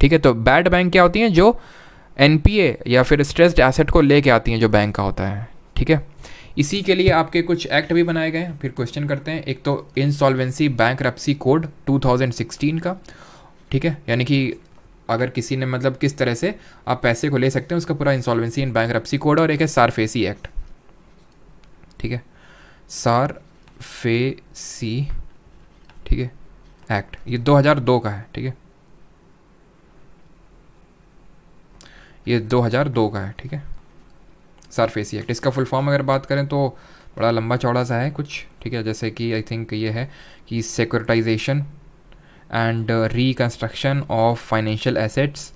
ठीक है तो बैड बैंक क्या होती हैं जो एन या फिर स्ट्रेस्ड एसेट को लेके आती हैं जो बैंक का होता है ठीक है इसी के लिए आपके कुछ एक्ट भी बनाए गए हैं फिर क्वेश्चन करते हैं एक तो इंसॉल्वेंसी बैंक रप्सी कोड 2016 का ठीक है यानी कि अगर किसी ने मतलब किस तरह से आप पैसे को ले सकते हैं उसका पूरा insolvency in bankruptcy code और एक है सारफेसी एक्ट ठीक है सार फे सी ठीक है एक्ट ये 2002 का है ठीक है ये 2002 का है ठीक है सरफेसी एक्ट इसका फुल फॉर्म अगर बात करें तो बड़ा लंबा चौड़ा सा है कुछ ठीक है जैसे कि आई थिंक ये है कि securitisation and reconstruction of financial assets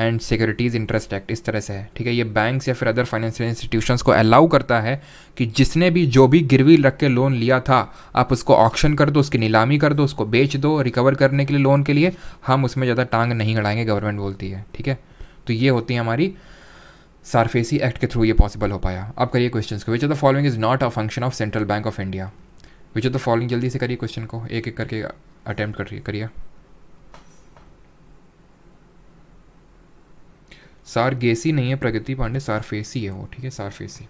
and securities interest act इस तरह से है ठीक है ये बैंक्स या फिर अदर फाइनेंशियल इंस्टीट्यूशंस को अलाउ करता है कि जिसने भी जो भी गिरवी रख के लोन लिया था आप उसको ऑप्शन कर दो उसकी नीलामी कर दो उसको बेच दो रिकवर करने के लिए लोन के लिए हम उसमें ज़्यादा टांग नहीं गड़ाएंगे गवर्नमेंट बोलती है ठीक है तो ये होती है हमारी सारफेसी एक्ट के थ्रू ये पॉसिबल हो पाया अब करिए क्वेश्चन को which of the following is not a function of central bank of India which of the following जल्दी से करिए क्वेश्चन को एक एक करके अटैम्प्ट करिए करिए सार गेसी नहीं है प्रगति पांडे सारफेसी है वो ठीक है SARFAESI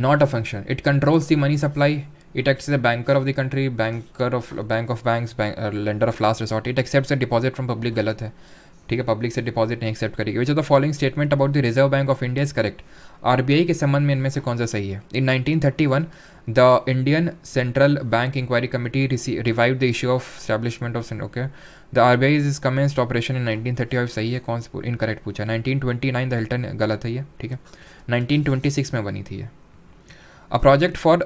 not a function it controls the money supply it acts a banker of the country banker of bank of of lender of last lender it accepts a deposit from public गलत है ठीक है public से deposit नहीं accept करेगी which of the following statement about the reserve bank of India is correct RBI के संबंध में इनमें से कौन सा सही है in 1931 the Indian central bank inquiry committee revive the issue of establishment of okay the R B I is commenced operation in nineteen thirty five सही है कौन सा इनकरेक्ट पूछा nineteen twenty nine the Hilton गलत है ये ठीक है नाइनटीन ट्वेंटी सिक्स में बनी थी ये a project for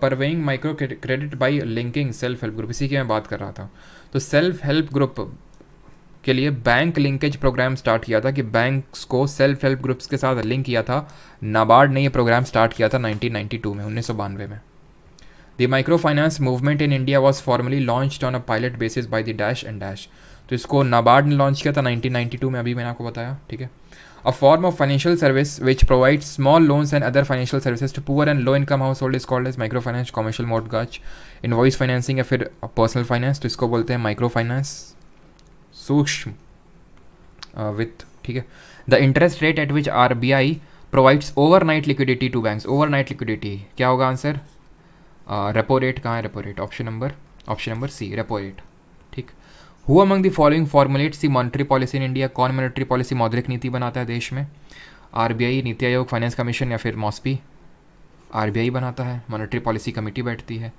purveying micro credit by linking self help group इसी की मैं बात कर रहा था तो सेल्फ हेल्प ग्रुप के लिए बैंक लिंकेज प्रोग्राम स्टार्ट किया था कि बैंक्स को सेल्फ हेल्प ग्रुप्स के साथ लिंक किया था नाबार्ड ने ये प्रोग्राम स्टार्ट किया था 1992 में उन्नीस में The microfinance movement in India was formally launched on a pilot basis by the dash and dash. तो इसको नाबार्ड ने लॉन्च किया था 1992 में अभी मैंने आपको बताया ठीक है a form of financial service which provide small loans and other financial services to poor and low income household is called as micro finance commercial invoice financing या फिर पर्सनल फाइनेंस तो इसको बोलते हैं micro finance सूक्ष्म with ठीक है the interest rate at which R B I provides overnight liquidity to bank overnight liquidity क्या होगा आंसर रेपो uh, रेट कहाँ है repo rate option number option number C repo rate ठीक who among the following formulates the monetary policy in India कौन monetary policy मौद्रिक नीति बनाता है देश में आर नीति आयोग फाइनेंस कमीशन या फिर मॉसपी आर बनाता है मॉनिटरी पॉलिसी कमेटी बैठती है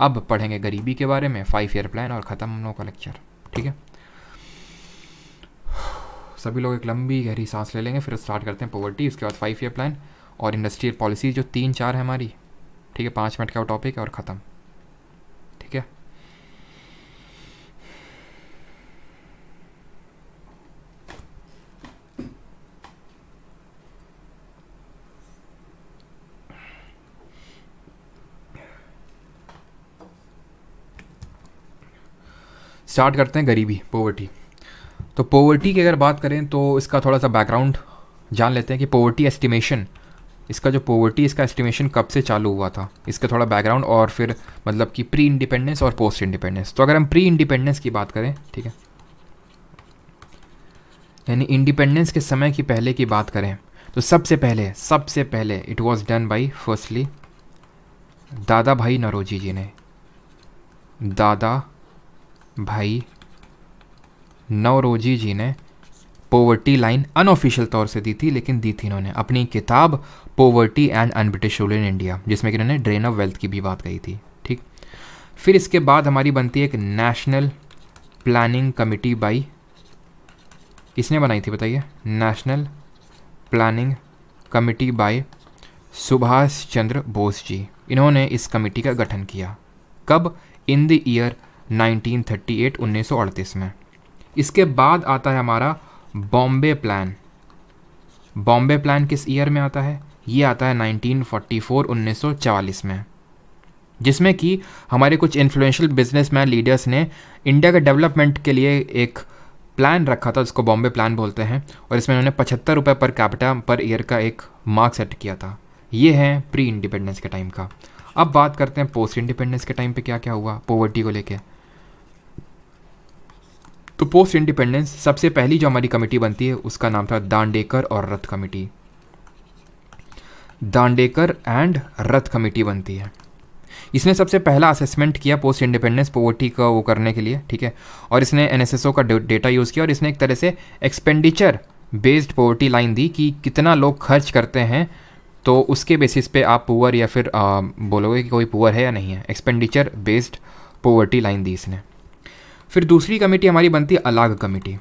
अब पढ़ेंगे गरीबी के बारे में फाइव ईयर प्लान और ख़त्म हम का लेक्चर ठीक है सभी लोग एक लंबी गहरी सांस ले लेंगे फिर स्टार्ट करते हैं पॉवर्टी उसके बाद फाइव ईयर प्लान और इंडस्ट्रियल पॉलिसी जो तीन चार है हमारी ठीक है पाँच मिनट का टॉपिक और ख़त्म ठीक है स्टार्ट करते हैं गरीबी पोवर्टी तो पोवर्टी की अगर बात करें तो इसका थोड़ा सा बैकग्राउंड जान लेते हैं कि पोवर्टी एस्टिमेशन इसका जो पोवर्टी इसका एस्टिमेशन कब से चालू हुआ था इसका थोड़ा बैकग्राउंड और फिर मतलब कि प्री इंडिपेंडेंस और पोस्ट इंडिपेंडेंस तो अगर हम प्री इंडिपेंडेंस की बात करें ठीक है यानी इंडिपेंडेंस के समय की पहले की बात करें तो सबसे पहले सबसे पहले it was done by firstly Dadabhai Naoroji जी ने दादा भाई नवरोजी जी ने पोवर्टी लाइन अनऑफिशियल तौर से दी थी लेकिन दी थी इन्होंने अपनी किताब poverty and unBritish rule in India जिसमें कि इन्होंने ड्रेन ऑफ वेल्थ की भी बात कही थी ठीक फिर इसके बाद हमारी बनती है एक नेशनल प्लानिंग कमिटी बाई किसने बनाई थी बताइए national planning committee by Subhash Chandra Bose ji इन्होंने इस कमेटी का गठन किया कब इन द ईयर 1938 1938 में इसके बाद आता है हमारा बॉम्बे प्लान बॉम्बे प्लान किस ईयर में आता है ये आता है 1944 1944 में जिसमें कि हमारे कुछ इन्फ्लुएंशियल बिजनेसमैन लीडर्स ने इंडिया के डेवलपमेंट के लिए एक प्लान रखा था जिसको बॉम्बे प्लान बोलते हैं और इसमें उन्होंने पचहत्तर रुपये पर कैपिटा पर ईयर का एक मार्क सेट किया था ये है प्री इंडिपेंडेंस के टाइम का अब बात करते हैं पोस्ट इंडिपेंडेंस के टाइम पे क्या क्या हुआ पोवर्टी को लेके तो पोस्ट इंडिपेंडेंस सबसे पहली जो हमारी कमेटी बनती है उसका नाम था दांडेकर और Rath committee Dandekar and Rath committee बनती है इसने सबसे पहला असेसमेंट किया पोस्ट इंडिपेंडेंस पोवर्टी का वो करने के लिए ठीक है और इसने एन का डेटा यूज़ किया और इसने एक तरह से एक्सपेंडिचर बेस्ड पोवर्टी लाइन दी कि कितना लोग खर्च करते हैं तो उसके बेसिस पे आप पुअर या फिर आ, बोलोगे कि कोई पुअर है या नहीं है एक्सपेंडिचर बेस्ड पोवर्टी लाइन दी इसने फिर दूसरी कमेटी हमारी बनती है अलाग कमेटी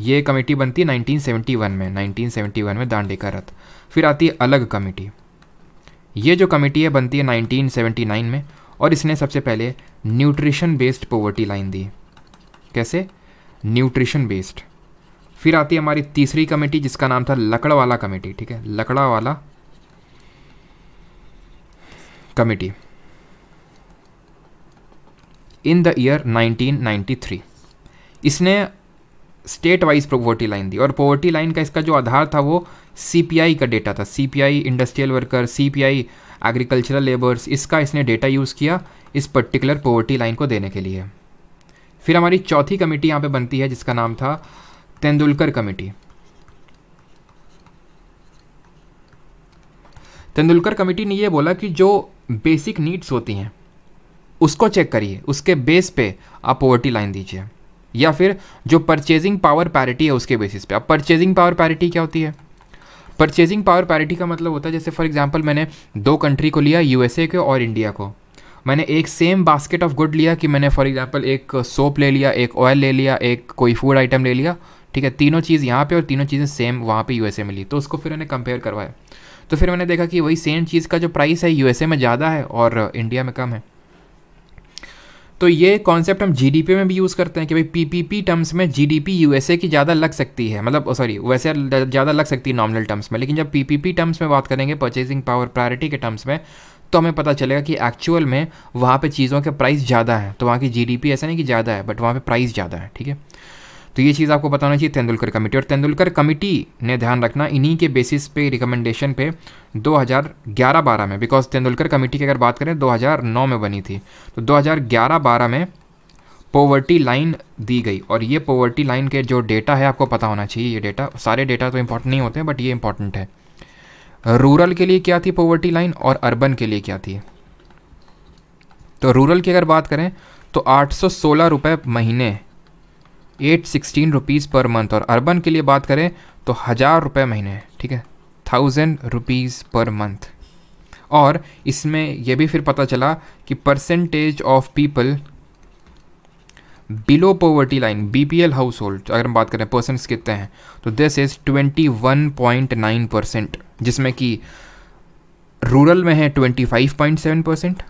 ये कमेटी बनती है 1971 में 1971 में दांडेकर रथ फिर आती है अलग कमेटी ये जो कमेटी है बनती है 1979 में और इसने सबसे पहले न्यूट्रिशन बेस्ड पॉवर्टी लाइन दी कैसे न्यूट्रिशन बेस्ड फिर आती है हमारी तीसरी कमेटी जिसका नाम था लकड़ा वाला कमेटी ठीक है लकड़ा वाला कमेटी इन द ईयर 1993 इसने स्टेट वाइज पॉवर्टी लाइन दी और पॉवर्टी लाइन का इसका जो आधार था वो सी का डेटा था C industrial worker C agricultural labours इसका इसने डेटा यूज़ किया इस पर्टिकुलर पोवर्टी लाइन को देने के लिए फिर हमारी चौथी कमेटी यहाँ पे बनती है जिसका नाम था तेंदुलकर कमेटी तेंदुलकर कमेटी ने ये बोला कि जो बेसिक नीड्स होती हैं उसको चेक करिए उसके बेस पे आप पोवर्टी लाइन दीजिए या फिर जो परचेजिंग पावर पैरिटी है उसके बेसिस पे अब परचेजिंग पावर पैरिटी क्या होती है परचेजिंग पावर पैरिटी का मतलब होता है जैसे फॉर एग्जांपल मैंने दो कंट्री को लिया यूएसए को और इंडिया को मैंने एक सेम बास्केट ऑफ गुड लिया कि मैंने फॉर एग्जांपल एक सोप ले लिया एक ऑयल ले लिया एक कोई फूड आइटम ले लिया ठीक है तीनों चीज़ यहाँ पे और तीनों चीज़ें सेम वहाँ पे यूएसए में ली तो उसको फिर मैंने कंपेयर करवाया तो फिर मैंने देखा कि वही सेम चीज़ का जो प्राइस है यूएसए में ज़्यादा है और इंडिया में कम है तो ये कॉन्सेप्ट हम जी में भी यूज़ करते हैं कि भाई पी टर्म्स में जी डी की ज़्यादा लग सकती है मतलब सॉरी oh, वैसे ज़्यादा लग सकती है नॉमिनल टर्म्स में लेकिन जब पी टर्म्स में बात करेंगे परचेजिंग पावर प्रायोरिटी के टर्म्स में तो हमें पता चलेगा कि एक्चुअल में वहाँ पे चीज़ों के प्राइस ज़्यादा है तो वहाँ की जी ऐसा नहीं कि ज़्यादा है बट वहाँ पे प्राइस ज़्यादा है ठीक है तो ये चीज़ आपको बताना चाहिए तेंदुलकर कमेटी और तेंदुलकर कमेटी ने ध्यान रखना इन्हीं के बेसिस पे रिकमेंडेशन पे 2011-12 में बिकॉज तेंदुलकर कमेटी की अगर बात करें 2009 में बनी थी तो 2011-12 में पोवर्टी लाइन दी गई और ये पोवर्टी लाइन के जो डेटा है आपको पता होना चाहिए ये डेटा सारे डेटा तो इम्पोर्टेंट नहीं होते बट ये इंपॉर्टेंट है रूरल के लिए क्या थी पोवर्टी लाइन और अर्बन के लिए क्या थी तो रूरल की अगर बात करें तो आठ सौ महीने eight sixteen rupees per month और अर्बन के लिए बात करें तो हज़ार रुपये महीने ठीक है थाउजेंड रुपीज़ पर मंथ और इसमें यह भी फिर पता चला कि percentage of people below poverty line B P L household अगर हम बात करें पर्सनस कितने हैं तो this is twenty one point nine percent जिसमें कि रूरल में है twenty five point seven percent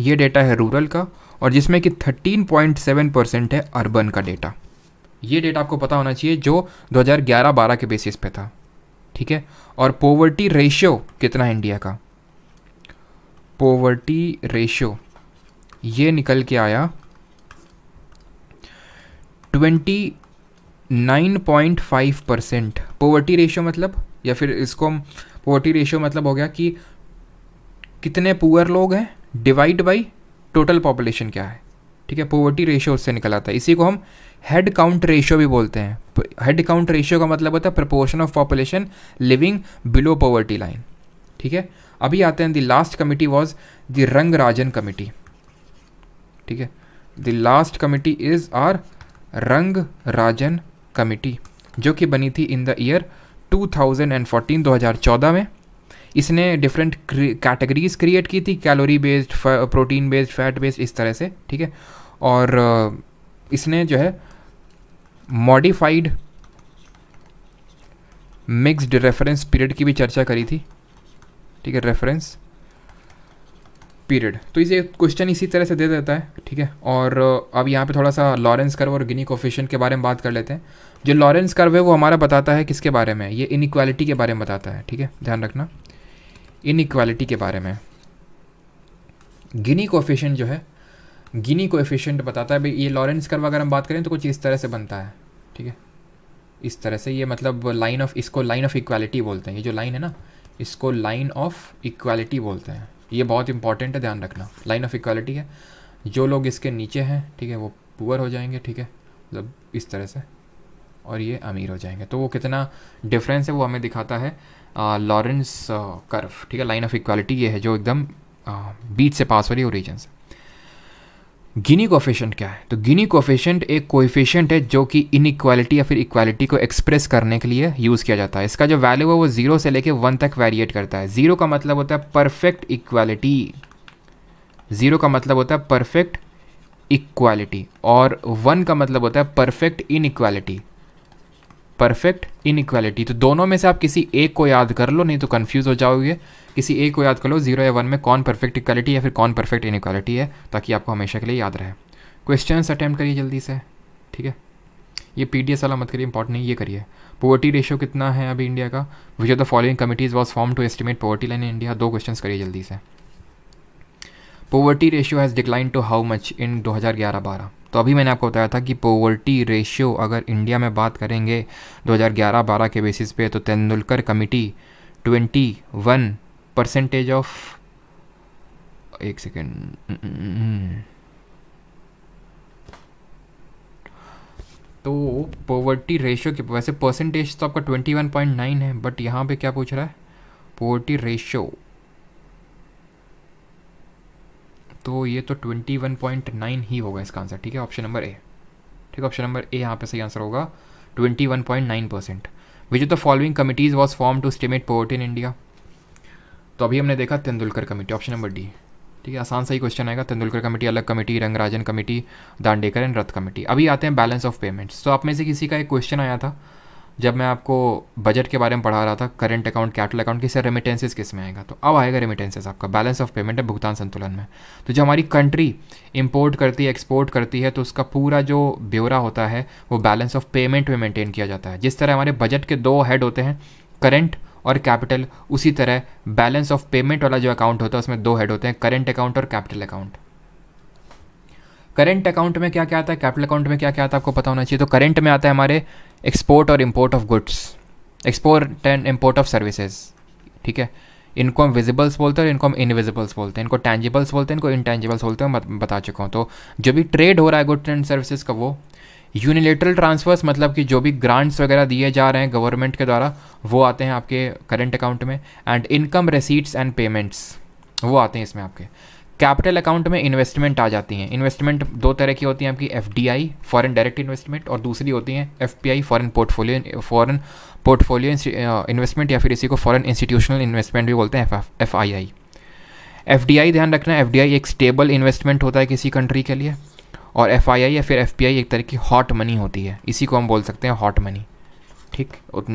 ये डेटा है रूरल का और जिसमें कि 13.7 परसेंट है अर्बन का डेटा ये डेटा आपको पता होना चाहिए जो 2011-12 के बेसिस पे था ठीक है और पोवर्टी रेशियो कितना है इंडिया का पोवर्टी रेशियो ये निकल के आया 29.5 परसेंट पोवर्टी रेशियो मतलब या फिर इसको हम पोवर्टी रेशियो मतलब हो गया कि कितने पुअर लोग हैं डिवाइड बाई टोटल पॉपुलेशन क्या है ठीक है पोवर्टी रेशियो उससे निकल आता है इसी को हम हेड काउंट रेशियो भी बोलते हैं हेड काउंट रेशियो का मतलब होता है proportion of population living below poverty line ठीक है अभी आते हैं the last committee was the Rangarajan committee ठीक है the last committee is R Rangarajan committee जो कि बनी थी इन द ईयर 2014 2014 में इसने डिफरेंट कैटेगरीज क्रिएट की थी calorie based protein based fat based इस तरह से ठीक है और इसने जो है मॉडिफाइड मिक्सड रेफरेंस पीरियड की भी चर्चा करी थी ठीक है रेफरेंस पीरियड तो इसे क्वेश्चन इसी तरह से दे देता है ठीक है और अब यहाँ पे थोड़ा सा लॉरेंस कर्व और गिनी कोफिशन के बारे में बात कर लेते हैं जो लॉरेंस कर्व है वो हमारा बताता है किसके बारे में ये इनक्वालिटी के बारे में बताता है ठीक है ध्यान रखना इनक्वालिटी के बारे में गिनी कोफिशेंट जो है गिनी कोफिशेंट बताता है भाई ये लॉरेंस कर्व अगर हम बात करें तो कुछ इस तरह से बनता है ठीक है इस तरह से ये मतलब लाइन ऑफ इसको लाइन ऑफ इक्वालिटी बोलते हैं ये जो लाइन है ना इसको लाइन ऑफ इक्वालिटी बोलते हैं ये बहुत इंपॉर्टेंट है ध्यान रखना लाइन ऑफ इक्वालिटी है जो लोग इसके नीचे हैं ठीक है वो पुअर हो जाएंगे ठीक है मतलब इस तरह से और ये अमीर हो जाएंगे तो वो कितना डिफरेंस है वो हमें दिखाता है लॉरेंस कर्व ठीक है लाइन ऑफ इक्वालिटी ये है जो एकदम बीच से पास हो रही है ओरिजिन से गिनी कोफिशेंट क्या है तो गिनी कोफिशेंट एक कोफिशेंट है जो कि इनइक्वालिटी या फिर इक्वालिटी को एक्सप्रेस करने के लिए यूज़ किया जाता है इसका जो वैल्यू है वो जीरो से लेके वन तक वेरिएट करता है जीरो का मतलब होता है परफेक्ट इक्वालिटी जीरो का मतलब होता है परफेक्ट इक्वालिटी और वन का मतलब होता है परफेक्ट इक्वालिटी परफेक्ट इनक्वालिटी तो दोनों में से आप किसी एक को याद कर लो नहीं तो कन्फ्यूज़ हो जाओगे किसी एक को याद कर लो जीरो या वन में कौन परफेक्ट इक्वालिटी या फिर कौन परफेक्ट इनक्वालिटी है ताकि आपको हमेशा के लिए याद रहे क्वेश्चन अटैम्प्ट करिए जल्दी से ठीक है ये पी डी एस वाला मत करिए इंपॉर्टेंट नहीं ये करिए पोवर्टी रेशियो कितना है अभी इंडिया का which of the following committees was form to estimate poverty line in India दो क्वेश्चन करिए जल्दी से poverty ratio has decline to how much in दो हज़ार ग्यारह बारह तो अभी मैंने आपको बताया था कि पोवर्टी रेशियो अगर इंडिया में बात करेंगे 2011-12 के बेसिस पे तो तेंदुलकर कमिटी 21 परसेंटेज ऑफ एक सेकेंड तो पोवर्टी रेशियो के वैसे परसेंटेज तो आपका 21.9 है बट यहाँ पे क्या पूछ रहा है पोवर्टी रेशियो तो ये तो 21.9 ही होगा इसका आंसर ठीक है ऑप्शन नंबर ए ठीक है ऑप्शन नंबर ए यहाँ पे सही आंसर होगा 21.9 percent which the following committees was form to estimate poverty in India तो अभी हमने देखा Tendulkar committee option number D ठीक है आसान सही क्वेश्चन आएगा तेंदुलकर कमेटी अलग committee Rangarajan committee Dandekar and Rath committee अभी आते हैं बैलेंस ऑफ पेमेंट्स तो आप में से किसी का एक क्वेश्चन आया था जब मैं आपको बजट के बारे में पढ़ा रहा था current account capital account sir remittances किस में आएगा तो अब आएगा रेमिटेंसेस आपका बैलेंस ऑफ पेमेंट है भुगतान संतुलन में तो जब हमारी कंट्री इंपोर्ट करती है एक्सपोर्ट करती है तो उसका पूरा जो ब्यौरा होता है वो बैलेंस ऑफ पेमेंट में मेंटेन किया जाता है जिस तरह हमारे बजट के दो हेड होते हैं करंट और कैपिटल उसी तरह बैलेंस ऑफ पेमेंट वाला जो अकाउंट होता है उसमें दो हेड होते हैं करंट अकाउंट और कैपिटल अकाउंट करेंट अकाउंट में क्या क्या आता है कैपिटल अकाउंट में क्या क्या आता है आपको पता होना चाहिए तो करेंट में आता है हमारे एक्सपोर्ट और import of goods export and import of services ठीक है इनको हम विजिबल्स बोलते हैं इनको हम इनविजिबल्स बोलते हैं इनको टैंजिबल्स बोलते हैं इनको इनटैंजिबल्स बोलते हैं मैं बता चुका हूँ तो जो भी ट्रेड हो रहा है गुड्स एंड सर्विसेज का वो यूनिलेटरल ट्रांसफर्स मतलब कि जो भी ग्रांट्स वगैरह दिए जा रहे हैं गवर्नमेंट के द्वारा वो आते हैं आपके करेंट अकाउंट में and income receipts and payments वो आते हैं इसमें आपके कैपिटल अकाउंट में इन्वेस्टमेंट आ जाती हैं इन्वेस्टमेंट दो तरह की होती हैं आपकी F D I foreign direct investment और दूसरी होती हैं F P I foreign portfolio foreign portfolio investment या फिर इसी को फॉरन इंस्टीट्यूशनल इन्वेस्टमेंट भी बोलते हैं F I I F D I ध्यान रखना एफ डी आई एक स्टेबल इन्वेस्टमेंट होता है किसी कंट्री के लिए और एफ आई आई या फिर एफ पी आई एक तरह की हॉट मनी होती है इसी को हम बोल सकते हैं हॉट मनी ठीक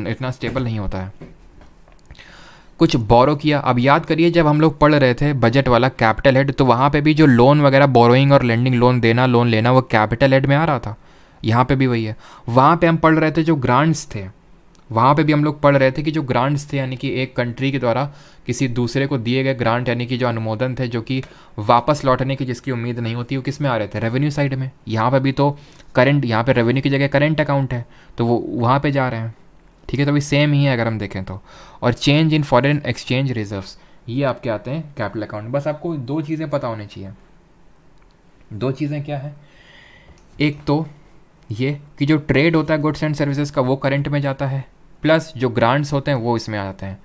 इतना स्टेबल नहीं होता है कुछ बोरो किया अब याद करिए जब हम लोग पढ़ रहे थे बजट वाला कैपिटल हेड तो वहाँ पे भी जो लोन वगैरह बोरोइंग और लेंडिंग लोन देना लोन लेना वो कैपिटल हेड में आ रहा था यहाँ पे भी वही है वहाँ पे हम पढ़ रहे थे जो ग्रांट्स थे वहाँ पे भी हम लोग पढ़ रहे थे कि जो ग्रांट्स थे यानी कि एक कंट्री के द्वारा किसी दूसरे को दिए गए ग्रांट यानी कि जो अनुमोदन थे जो कि वापस लौटने की जिसकी उम्मीद नहीं होती वो किस में आ रहे थे रेवेन्यू साइड में यहाँ पे भी तो करंट यहाँ पे रेवेन्यू की जगह करंट अकाउंट है तो वो वहाँ पे जा रहे हैं ठीक है तो अभी सेम ही है अगर हम देखें तो और change in foreign exchange reserves ये आपके आते हैं कैपिटल अकाउंट बस आपको दो चीज़ें पता होनी चाहिए दो चीज़ें क्या है एक तो ये कि जो ट्रेड होता है गुड्स एंड सर्विसेज का वो करंट में जाता है प्लस जो ग्रांट्स होते हैं वो इसमें आ जाते हैं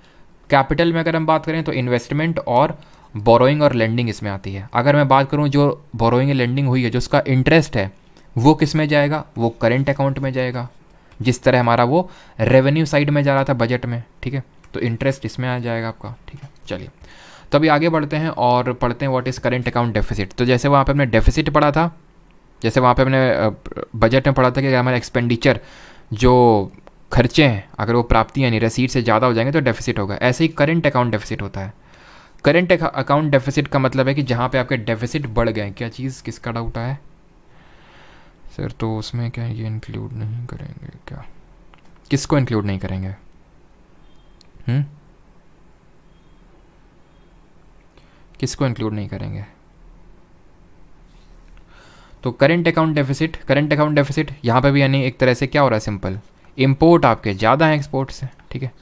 कैपिटल में अगर हम बात करें तो इन्वेस्टमेंट और बोरोइंग और लेंडिंग इसमें आती है अगर मैं बात करूँ जो बोरोइंग लैंडिंग हुई है जो उसका इंटरेस्ट है वो किस में जाएगा वो करेंट अकाउंट में जाएगा जिस तरह हमारा वो रेवेन्यू साइड में जा रहा था बजट में ठीक है तो इंटरेस्ट इसमें आ जाएगा आपका ठीक है चलिए तो अभी आगे बढ़ते हैं और पढ़ते हैं what is current account deficit तो जैसे वहाँ पे हमने डेफिसिट पढ़ा था जैसे वहाँ पे हमने बजट में पढ़ा था कि अगर हमारा एक्सपेंडिचर जो खर्चे हैं अगर वो प्राप्ति यानी रसीद से ज़्यादा हो जाएंगे तो डेफिसिट होगा ऐसे ही करेंट अकाउंट डेफिसिट होता है करेंट अकाउंट डेफिसिट का मतलब है कि जहाँ पे आपके डेफिसिट बढ़ गए क्या चीज़ किसका डाउट है सर तो उसमें क्या ये इंक्लूड नहीं करेंगे क्या किसको इंक्लूड नहीं करेंगे हुँ? हम्म? किसको इंक्लूड नहीं करेंगे तो current account deficit current account deficit यहाँ पे भी यानी एक तरह से क्या हो रहा है सिंपल इम्पोर्ट आपके ज़्यादा हैं एक्सपोर्ट से ठीक है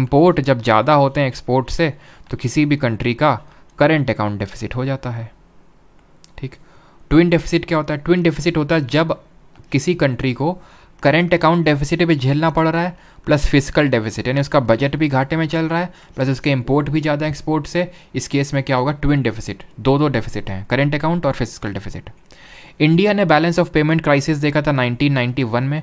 इम्पोर्ट जब ज़्यादा होते हैं एक्सपोर्ट से तो किसी भी कंट्री का करंट अकाउंट डेफिसिट हो जाता है ट्विन डेफिसिट क्या होता है ट्विन डेफिसिट होता है जब किसी कंट्री को करेंट अकाउंट डेफिसिट भी झेलना पड़ रहा है प्लस फिजिकल डेफिसिट यानी उसका बजट भी घाटे में चल रहा है प्लस उसके इम्पोर्ट भी ज़्यादा एक्सपोर्ट से इस केस में क्या होगा ट्विन डेफिसिट दो दो डेफिसिट हैं करेंट अकाउंट और फिजिकल डेफिसिट इंडिया ने बैलेंस ऑफ पेमेंट क्राइसिस देखा था 1991 में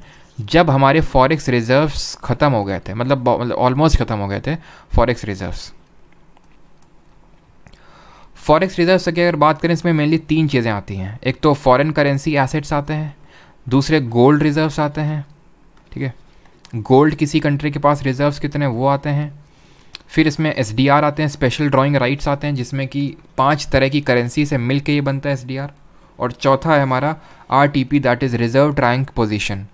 जब हमारे फॉरेक्स रिजर्व्स ख़त्म हो गए थे मतलब ऑलमोस्ट मतलब ख़त्म हो गए थे फॉरेक्स रिजर्व्स फॉरेक्स रिजर्व्स की अगर बात करें इसमें मेनली तीन चीज़ें आती हैं एक तो फॉरेन करेंसी एसेट्स आते हैं दूसरे गोल्ड रिजर्व्स आते हैं ठीक है गोल्ड किसी कंट्री के पास रिजर्व्स कितने वो आते हैं फिर इसमें एस आते हैं स्पेशल ड्राइंग राइट्स आते हैं जिसमें कि पांच तरह की करेंसी से मिल के ये बनता है एस और चौथा है हमारा R T P that is reserve tranche position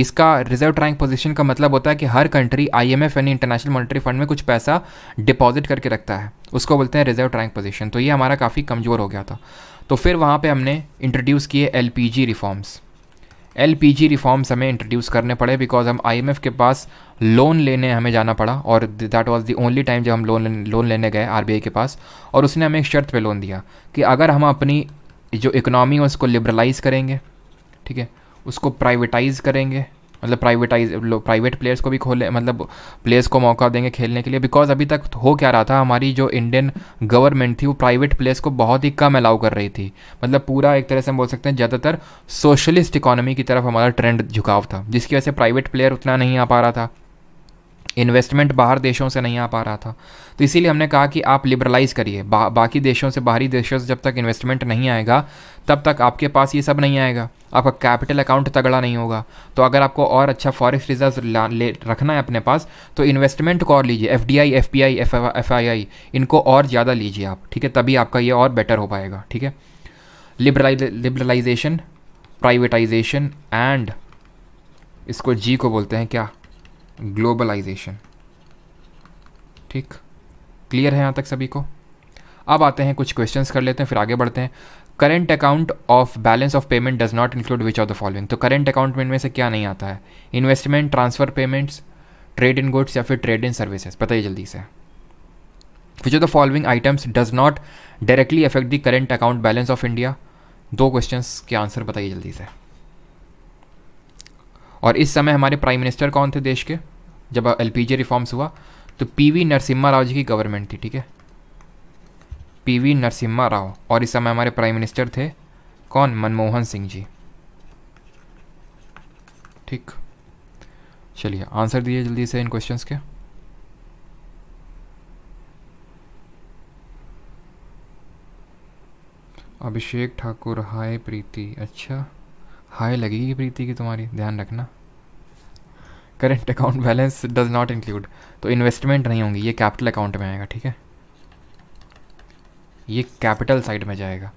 इसका रिजर्व ट्रैंक पोजीशन का मतलब होता है कि हर कंट्री आईएमएफ यानी इंटरनेशनल मॉनिटरी फंड में कुछ पैसा डिपॉजिट करके रखता है उसको बोलते हैं रिजर्व ट्रैंक पोजीशन तो ये हमारा काफ़ी कमज़ोर हो गया था तो फिर वहाँ पर हमने इंट्रोड्यूस किए एल रिफॉर्म्स एल रिफॉर्म्स हमें इंट्रोड्यूस करने पड़े बिकॉज हम आई के पास लोन लेने हमें जाना पड़ा और that was the only time जब हम लोन लोन लेने गए आर के पास और उसने हमें एक शर्त पे लोन दिया कि अगर हम अपनी जो इकोनॉमी है उसको लिबरलाइज करेंगे ठीक है उसको प्राइवेटाइज करेंगे मतलब प्राइवेटाइज लोग प्राइवेट प्लेयर्स को भी खोले मतलब प्लेयर्स को मौका देंगे खेलने के लिए बिकॉज अभी तक हो क्या रहा था हमारी जो इंडियन गवर्नमेंट थी वो प्राइवेट प्लेयर्स को बहुत ही कम अलाउ कर रही थी मतलब पूरा एक तरह से हम बोल सकते हैं ज़्यादातर सोशलिस्ट इकोनॉमी की तरफ हमारा ट्रेंड झुकाव था जिसकी वजह से प्राइवेट प्लेयर उतना नहीं आ पा रहा था इन्वेस्टमेंट बाहर देशों से नहीं आ पा रहा था तो इसीलिए हमने कहा कि आप लिबरलाइज़ करिए बा, बाकी देशों से बाहरी देशों से जब तक इन्वेस्टमेंट नहीं आएगा तब तक आपके पास ये सब नहीं आएगा आपका कैपिटल अकाउंट तगड़ा नहीं होगा तो अगर आपको और अच्छा फॉरेक्स रिजर्व ले रखना है अपने पास तो इन्वेस्टमेंट को और लीजिए F D I F P I F I I इनको और ज़्यादा लीजिए आप ठीक है तभी आपका ये और बेटर हो पाएगा ठीक है लिबरलाइज लिबरलाइजेशन प्राइवेटाइजेशन एंड इसको जी को बोलते हैं क्या ग्लोबलाइजेशन ठीक क्लियर है यहाँ तक सभी को अब आते हैं कुछ क्वेश्चंस कर लेते हैं फिर आगे बढ़ते हैं current account of balance of payment does not include which of the following तो करेंट अकाउंट में इनमें से क्या नहीं आता है investment transfer payments trade in goods या फिर ट्रेड इन सर्विसेज बताइए जल्दी से which of the following items does not directly affect the current account balance of India दो क्वेश्चन के आंसर बताइए जल्दी से और इस समय हमारे प्राइम मिनिस्टर कौन थे देश के जब एल रिफॉर्म्स हुआ तो पीवी नरसिम्हा राव जी की गवर्नमेंट थी ठीक है पीवी नरसिम्हा राव और इस समय हमारे प्राइम मिनिस्टर थे कौन मनमोहन सिंह जी ठीक चलिए आंसर दीजिए जल्दी से इन क्वेश्चंस के अभिषेक ठाकुर हाय प्रीति अच्छा हाई लगेगी प्रीति की तुम्हारी ध्यान रखना current account balance does not include तो इन्वेस्टमेंट नहीं होंगी ये कैपिटल अकाउंट में आएगा ठीक है ये कैपिटल साइड में जाएगा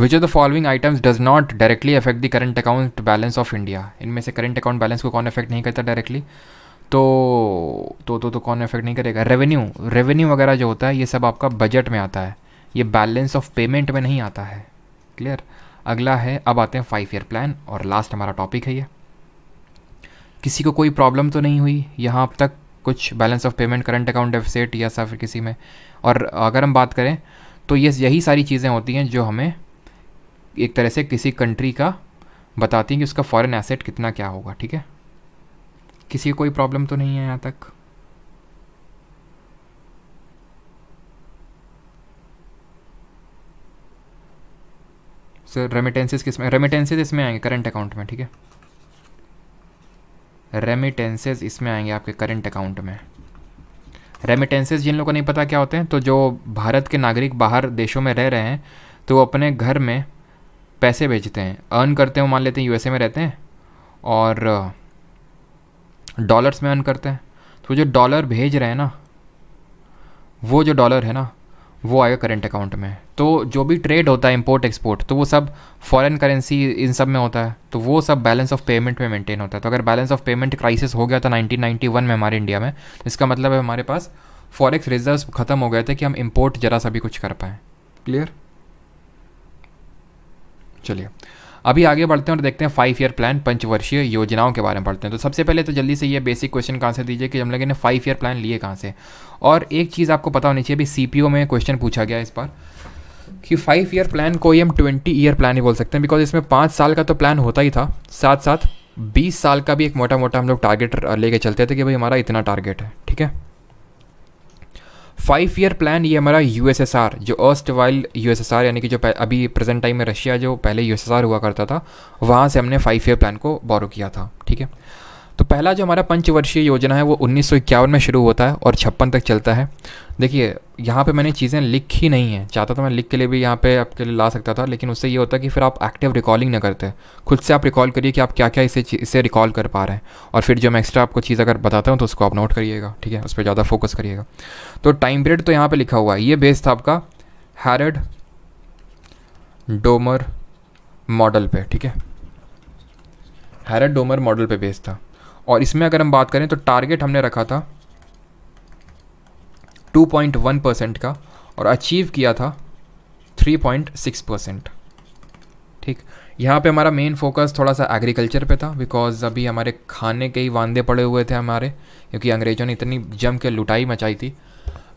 which of the following items does not directly affect the current account balance of India इनमें से करंट अकाउंट बैलेंस को कौन अफेक्ट नहीं करता डायरेक्टली तो तो तो तो कौन अफेक्ट नहीं करेगा रेवेन्यू रेवेन्यू वगैरह जो होता है ये सब आपका बजट में आता है ये बैलेंस ऑफ पेमेंट में नहीं आता है क्लियर अगला है अब आते हैं फाइव ईयर प्लान और लास्ट हमारा टॉपिक है ये किसी को कोई प्रॉब्लम तो नहीं हुई यहाँ अब तक कुछ balance of payment current account deficit या सब किसी में और अगर हम बात करें तो ये यही सारी चीज़ें होती हैं जो हमें एक तरह से किसी कंट्री का बताती हैं कि उसका फॉरेन एसेट कितना क्या होगा ठीक है किसी को कोई प्रॉब्लम तो नहीं है यहाँ तक सर रेमिटेंसेज किस में रेमिटेंसेज इसमें आएंगे करंट अकाउंट में ठीक है रेमिटेंसेज इसमें आएंगे आपके करंट अकाउंट में रेमिटेंसेज जिन लोगों को नहीं पता क्या होते हैं तो जो भारत के नागरिक बाहर देशों में रह रहे हैं तो वो अपने घर में पैसे भेजते हैं अर्न करते हैं मान लेते हैं यूएसए में रहते हैं और डॉलर्स में अर्न करते हैं तो जो डॉलर भेज रहे हैं ना वो जो डॉलर है ना वो आएगा करेंट अकाउंट में तो जो भी ट्रेड होता है इंपोर्ट एक्सपोर्ट तो वो सब फॉरेन करेंसी इन सब में होता है तो वो सब बैलेंस ऑफ पेमेंट में मेंटेन होता है तो अगर बैलेंस ऑफ पेमेंट क्राइसिस हो गया था 1991 में हमारे इंडिया में तो इसका मतलब है हमारे पास फॉरेक्स रिजर्व ख़त्म हो गए थे कि हम इम्पोर्ट ज़रा सा भी कुछ कर पाएँ क्लियर चलिए अभी आगे बढ़ते हैं और देखते हैं फाइव ईयर प्लान पंचवर्षीय योजनाओं के बारे में पढ़ते हैं तो सबसे पहले तो जल्दी से ये बेसिक क्वेश्चन कहाँ से दीजिए कि हम लोगों ने फाइव ईयर प्लान लिए कहाँ से और एक चीज़ आपको पता होनी चाहिए अभी सी में क्वेश्चन पूछा गया इस बार कि फाइव ईयर प्लान को ही हम ट्वेंटी ईयर प्लान ही बोल सकते हैं बिकॉज इसमें पाँच साल का तो प्लान होता ही था साथ साथ बीस साल का भी एक मोटा मोटा हम लोग टारगेट लेके चलते थे कि भाई हमारा इतना टारगेट है ठीक है फाइव ईयर प्लान ये हमारा यू एस एस आर जो erstwhile U S S R यानी कि जो अभी प्रेजेंट टाइम में रशिया जो पहले यू एस एस आर हुआ करता था वहाँ से हमने फाइव ईयर प्लान को बोरो किया था ठीक है तो पहला जो हमारा पंचवर्षीय योजना है वो उन्नीस में शुरू होता है और छप्पन तक चलता है देखिए यहाँ पे मैंने चीज़ें लिख ही नहीं है चाहता तो मैं लिख के लिए भी यहाँ पे आपके लिए ला सकता था लेकिन उससे ये होता कि फिर आप एक्टिव रिकॉलिंग ना करते खुद से आप रिकॉल करिए कि आप क्या क्या इसे इसे रिकॉल कर पा रहे हैं और फिर जो मैं एक्स्ट्रा आपको चीज़ अगर बताता हूँ तो उसको आप नोट करिएगा ठीक है उस पर ज़्यादा फोकस करिएगा तो टाइम पीरियड तो यहाँ पर लिखा हुआ है ये बेस था आपका हैरड डोमर मॉडल पर ठीक है हैरड डोमर मॉडल पर बेस था और इसमें अगर हम बात करें तो टारगेट हमने रखा था 2.1 परसेंट का और अचीव किया था 3.6 परसेंट ठीक यहाँ पे हमारा मेन फोकस थोड़ा सा एग्रीकल्चर पे था बिकॉज अभी हमारे खाने के ही वांदे पड़े हुए थे हमारे क्योंकि अंग्रेज़ों ने इतनी जम के लुटाई मचाई थी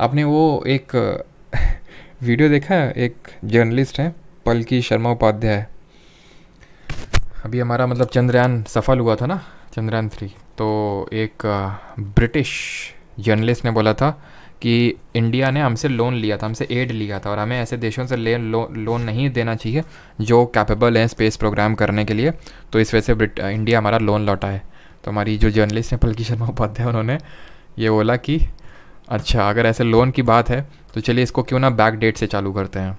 आपने वो एक वीडियो देखा है एक जर्नलिस्ट हैं पलकी शर्मा उपाध्याय अभी हमारा मतलब चंद्रयान सफल हुआ था ना चंद्रयान थ्री तो एक ब्रिटिश जर्नलिस्ट ने बोला था कि इंडिया ने हमसे लोन लिया था हमसे एड लिया था और हमें ऐसे देशों से ले लो, लोन नहीं देना चाहिए जो कैपेबल हैं स्पेस प्रोग्राम करने के लिए तो इस वजह से इंडिया हमारा लोन लौटा है तो हमारी जो जर्नलिस्ट हैं पलकी शर्मा उपाध्याय उन्होंने ये बोला कि अच्छा अगर ऐसे लोन की बात है तो चलिए इसको क्यों ना बैक डेट से चालू करते हैं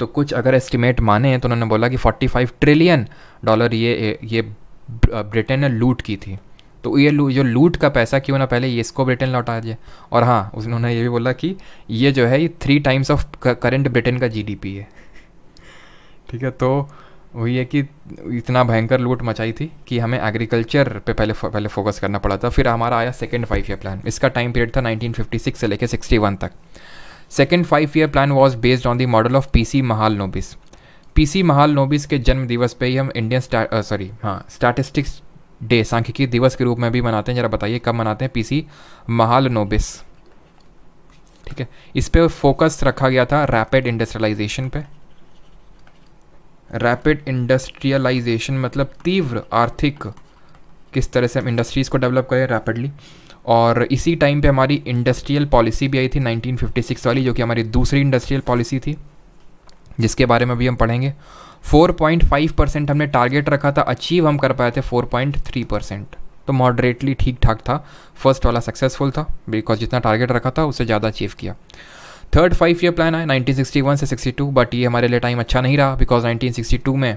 तो कुछ अगर एस्टिमेट माने तो उन्होंने बोला कि 45 ट्रिलियन डॉलर ये ये ब्रिटेन ने लूट की थी तो ये जो लूट का पैसा क्यों ना पहले ये इसको ब्रिटेन लौटा दिया और हाँ उन्होंने ये भी बोला कि ये जो है ये three times of current Britain का जीडीपी है ठीक है तो वही है कि इतना भयंकर लूट मचाई थी कि हमें एग्रीकल्चर पे पहले पहले फोकस करना पड़ा था फिर हमारा आया सेकेंड फाइव ईयर प्लान इसका टाइम पीरियड था 1956 से लेकर 61 तक second five year plan was based on the model of PC Mahalanobis PC महाल नोबिस के जन्म दिवस पे ही हम इंडियन सॉरी uh, हाँ स्टैटिस्टिक्स डे सांख्यिकी दिवस के रूप में भी मनाते हैं जरा बताइए कब मनाते हैं पीसी महाल नोबिस ठीक है इस पर फोकस रखा गया था रैपिड इंडस्ट्रियलाइजेशन पे रैपिड इंडस्ट्रियलाइजेशन मतलब तीव्र आर्थिक किस तरह से हम इंडस्ट्रीज़ को डेवलप करें रैपिडली और इसी टाइम पे हमारी इंडस्ट्रियल पॉलिसी भी आई थी 1956 वाली जो कि हमारी दूसरी इंडस्ट्रियल पॉलिसी थी जिसके बारे में भी हम पढ़ेंगे 4.5 परसेंट हमने टारगेट रखा था अचीव हम कर पाए थे 4.3 परसेंट तो मॉडरेटली ठीक ठाक था फर्स्ट वाला सक्सेसफुल था बिकॉज जितना टारगेट रखा था उससे ज़्यादा अचीव किया थर्ड फाइव ईयर प्लान है 1961 से 62 बट ये हमारे लिए टाइम अच्छा नहीं रहा बिकॉज 1962 में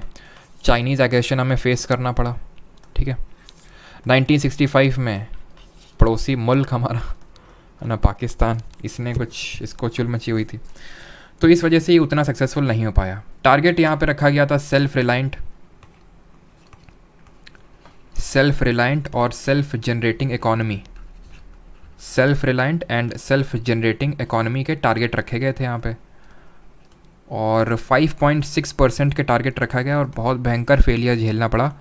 चाइनीज़ एग्रेशन हमें फेस करना पड़ा ठीक है 1965 में पड़ोसी मुल्क हमारा ना पाकिस्तान इसने कुछ इसको चुल मची हुई थी तो इस वजह से ये उतना सक्सेसफुल नहीं हो पाया टारगेट यहाँ पे रखा गया था सेल्फ रिलायंट सेल्फ रिलायंट और self generating economy self reliant and self generating economy के टारगेट रखे गए थे यहाँ पे और 5.6 परसेंट के टारगेट रखा गया और बहुत भयंकर फेलियर झेलना पड़ा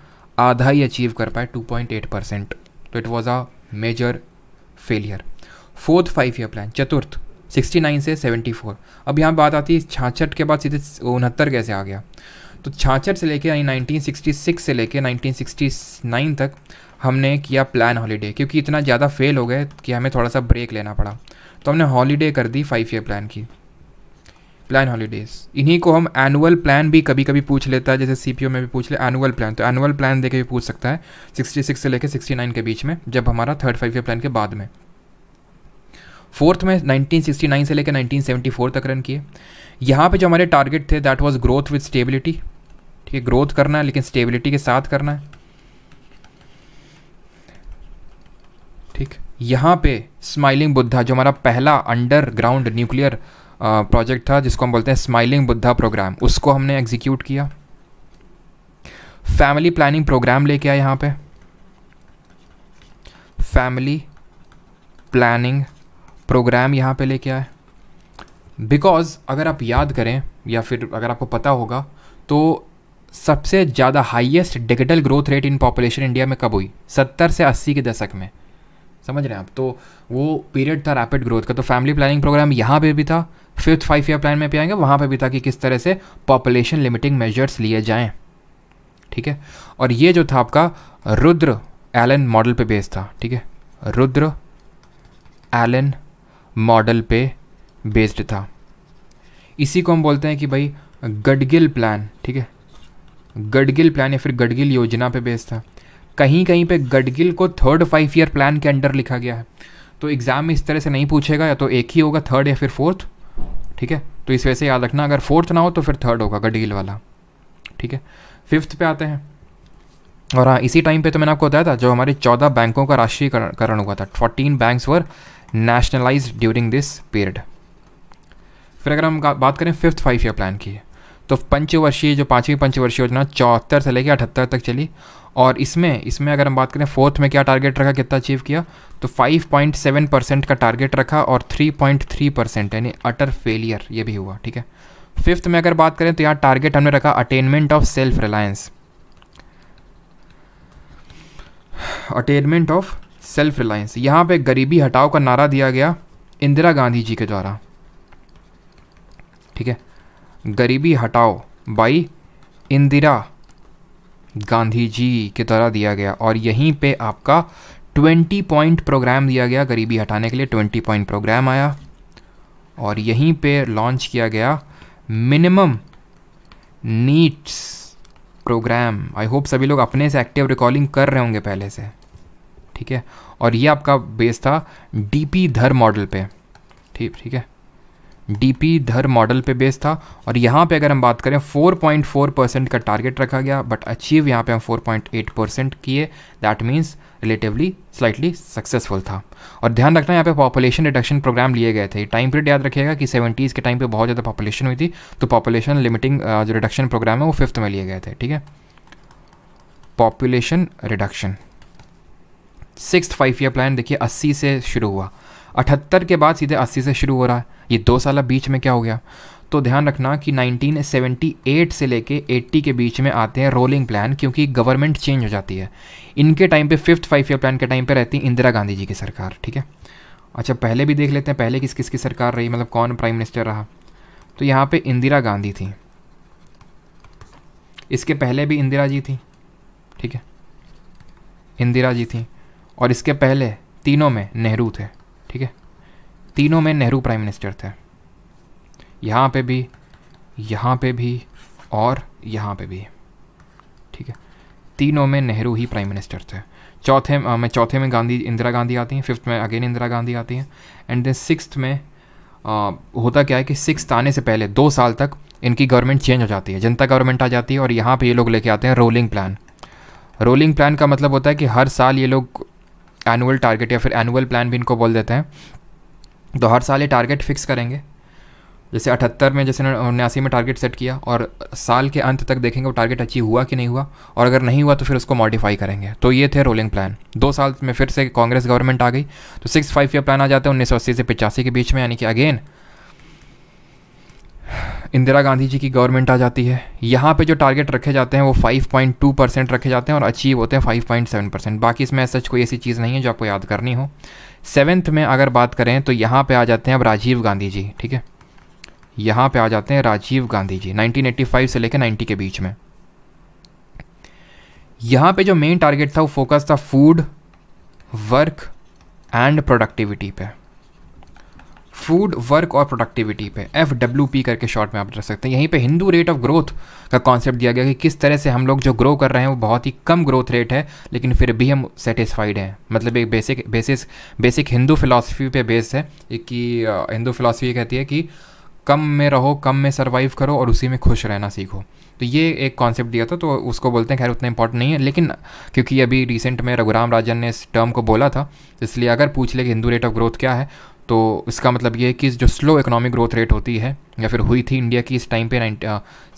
आधा ही अचीव कर पाए 2.8 परसेंट तो it was a major failure fourth five year plan चतुर्थ 69 से 74 अब यहाँ बात आती है छाछठ के बाद सीधे उनहत्तर कैसे आ गया तो छाछठ से लेके यानी 1966 से लेके 1969 तक हमने किया प्लान हॉलीडे क्योंकि इतना ज़्यादा फेल हो गए कि हमें थोड़ा सा ब्रेक लेना पड़ा तो हमने हॉलीडे कर दी फाइव ईयर प्लान की प्लान हॉलीडेज़ इन्हीं को हम एनुअल प्लान भी कभी कभी पूछ लेता है जैसे सी में भी पूछ ले एनुअल प्लान तो एनुअल प्लान देखे भी पूछ सकता है 66 से लेकर 69 के बीच में जब हमारा थर्ड फाइव ईयर प्लान के बाद में फोर्थ में 1969 से लेकर 1974 तक रन किए यहाँ पे जो हमारे टारगेट थे that was growth with stability ठीक है ग्रोथ करना है लेकिन स्टेबिलिटी के साथ करना है ठीक यहाँ पे स्माइलिंग बुद्धा जो हमारा पहला अंडरग्राउंड न्यूक्लियर प्रोजेक्ट था जिसको हम बोलते हैं स्माइलिंग बुद्धा प्रोग्राम उसको हमने एग्जीक्यूट किया फैमिली प्लानिंग प्रोग्राम लेके आए यहाँ पे फैमिली प्लानिंग प्रोग्राम यहाँ पे लेके आए बिकॉज़ अगर आप याद करें या फिर अगर आपको पता होगा तो सबसे ज़्यादा highest digital growth rate in population India में कब हुई सत्तर से अस्सी के दशक में समझ रहे हैं आप तो वो पीरियड था रैपिड ग्रोथ का तो फैमिली प्लानिंग प्रोग्राम यहाँ पे भी था फिफ्थ फाइव ईयर प्लान में भी आएंगे वहाँ पे भी था कि किस तरह से पॉपुलेशन लिमिटिंग मेजर्स लिए जाएं ठीक है और ये जो था आपका रुद्र एलन मॉडल पे बेस्ड था ठीक है रुद्र एलन मॉडल पे बेस्ड था इसी को हम बोलते हैं कि भाई गडगिल प्लान ठीक है गडगिल प्लान या फिर गडगिल योजना पे बेस्ड था कहीं कहीं पे गडगिल को थर्ड फाइव ईयर प्लान के अंडर लिखा गया है तो एग्ज़ाम में इस तरह से नहीं पूछेगा या तो एक ही होगा थर्ड या फिर फोर्थ ठीक है तो इस वजह से याद रखना अगर फोर्थ ना हो तो फिर थर्ड होगा गडगिल वाला ठीक है फिफ्थ पे आते हैं और हाँ इसी टाइम पे तो मैंने आपको बताया था जो हमारे चौदह बैंकों का राष्ट्रीयकरण हुआ था fourteen banks were nationalise during this period फिर अगर हम बात करें फिफ्थ फाइव ईयर प्लान की तो पंचवर्षीय जो पाँचवीं पंचवर्षीय योजना चौहत्तर से लेकर अठहत्तर तक चली और इसमें इसमें अगर हम बात करें फोर्थ में क्या टारगेट रखा कितना अचीव किया तो 5.7 परसेंट का टारगेट रखा और 3.3 परसेंट यानी अटर फेलियर ये भी हुआ ठीक है फिफ्थ में अगर बात करें तो यहाँ टारगेट हमने रखा attainment of self reliance attainment of self reliance यहाँ पे गरीबी हटाओ का नारा दिया गया इंदिरा गांधी जी के द्वारा ठीक है गरीबी हटाओ बाई इंदिरा गांधी जी के द्वारा दिया गया और यहीं पे आपका 20 पॉइंट प्रोग्राम दिया गया गरीबी हटाने के लिए 20 पॉइंट प्रोग्राम आया और यहीं पे लॉन्च किया गया minimum needs programme I hope सभी लोग अपने से एक्टिव रिकॉलिंग कर रहे होंगे पहले से ठीक है और ये आपका बेस था डीपी धर मॉडल पे ठीक ठीक है डीपी धर मॉडल पे बेस था और यहाँ पे अगर हम बात करें 4.4 परसेंट का टारगेट रखा गया बट अचीव यहाँ पे हम 4.8 परसेंट किए that means relatively slightly successful था और ध्यान रखना यहाँ पे पॉपुलेशन रिडक्शन प्रोग्राम लिए गए थे टाइम पीरियड याद रखिएगा कि सेवेंटीज़ के टाइम पे बहुत ज़्यादा पॉपुलेशन हुई थी तो पॉपुलेशन लिमिटिंग जो रिडक्शन प्रोग्राम है वो फिफ्थ में लिए गए थे ठीक है population reduction six five year plan देखिए अस्सी से शुरू हुआ अठहत्तर के बाद सीधे अस्सी से शुरू हो रहा है ये दो साल बीच में क्या हो गया तो ध्यान रखना कि 1978 से लेके 80 के बीच में आते हैं रोलिंग प्लान क्योंकि गवर्नमेंट चेंज हो जाती है इनके टाइम पे फिफ्थ फाइव ईयर प्लान के टाइम पे रहती है इंदिरा गांधी जी की सरकार ठीक है अच्छा पहले भी देख लेते हैं पहले किस किस की सरकार रही मतलब कौन प्राइम मिनिस्टर रहा तो यहाँ पर इंदिरा गांधी थी इसके पहले भी इंदिरा जी थी ठीक है इंदिरा जी थी और इसके पहले तीनों में नेहरू थे ठीक है तीनों में नेहरू प्राइम मिनिस्टर थे यहाँ पे भी यहाँ पे भी और यहाँ पे भी ठीक है तीनों में नेहरू ही प्राइम मिनिस्टर थे चौथे में चौथे में गांधी इंदिरा गांधी आती हैं फिफ्थ में अगेन इंदिरा गांधी आती हैं एंड देन सिक्स में आ, होता क्या है कि सिक्स आने से पहले दो साल तक इनकी गवर्नमेंट चेंज हो जाती है जनता गवर्नमेंट आ जाती है और यहाँ पे ये लोग लेके आते हैं रोलिंग प्लान रोलिंग प्लान का मतलब होता है कि हर साल ये लोग एनुअल टारगेट या फिर एनुअल प्लान भी इनको बोल देते हैं तो हर साल ये टारगेट फिक्स करेंगे जैसे अठहत्तर में जैसे उन्यासी में टारगेट सेट किया और साल के अंत तक देखेंगे वो टारगेट अचीव हुआ कि नहीं हुआ और अगर नहीं हुआ तो फिर उसको मॉडिफाई करेंगे तो ये थे रोलिंग प्लान दो साल में फिर से कांग्रेस गवर्नमेंट आ गई तो सिक्स फाइव ईयर प्लान आ जाता है उन्नीस सौ अस्सी से पिचासी के बीच में यानी कि अगेन इंदिरा गांधी जी की गवर्नमेंट आ जाती है यहाँ पे जो टारगेट रखे जाते हैं वो 5.2 परसेंट रखे जाते हैं और अचीव होते हैं 5.7 परसेंट बाकी इसमें सच कोई ऐसी चीज़ नहीं है जो आपको याद करनी हो सेवन्थ में अगर बात करें तो यहाँ पे आ जाते हैं अब राजीव गांधी जी ठीक है यहाँ पे आ जाते हैं राजीव गांधी जी नाइनटीन से लेकर नाइन्टी के बीच में यहाँ पर जो मेन टारगेट था वो फोकस था फूड वर्क एंड प्रोडक्टिविटी पर फूड वर्क और प्रोडक्टिविटी पे एफ डब्ल्यू पी करके शॉर्ट में आप रख सकते हैं यहीं पे हिंदू रेट ऑफ ग्रोथ का कॉन्सेप्ट दिया गया कि किस तरह से हम लोग जो ग्रो कर रहे हैं वो बहुत ही कम ग्रोथ रेट है लेकिन फिर भी हम सेटिस्फाइड हैं मतलब एक basic basis basic Hindu philosophy पे बेस है कि हिंदू uh, फिलासफी कहती है कि कम में रहो कम में सर्वाइव करो और उसी में खुश रहना सीखो तो ये एक कॉन्सेप्ट दिया था तो उसको बोलते हैं खैर उतना इंपॉर्टेंट नहीं है लेकिन क्योंकि अभी रिसेंट में रघुराम राजन ने इस टर्म को बोला था इसलिए अगर पूछ ले कि हिंदू रेट ऑफ ग्रोथ क्या है तो इसका मतलब ये है कि जो स्लो इकोनॉमिक ग्रोथ रेट होती है या फिर हुई थी इंडिया की इस टाइम पे nine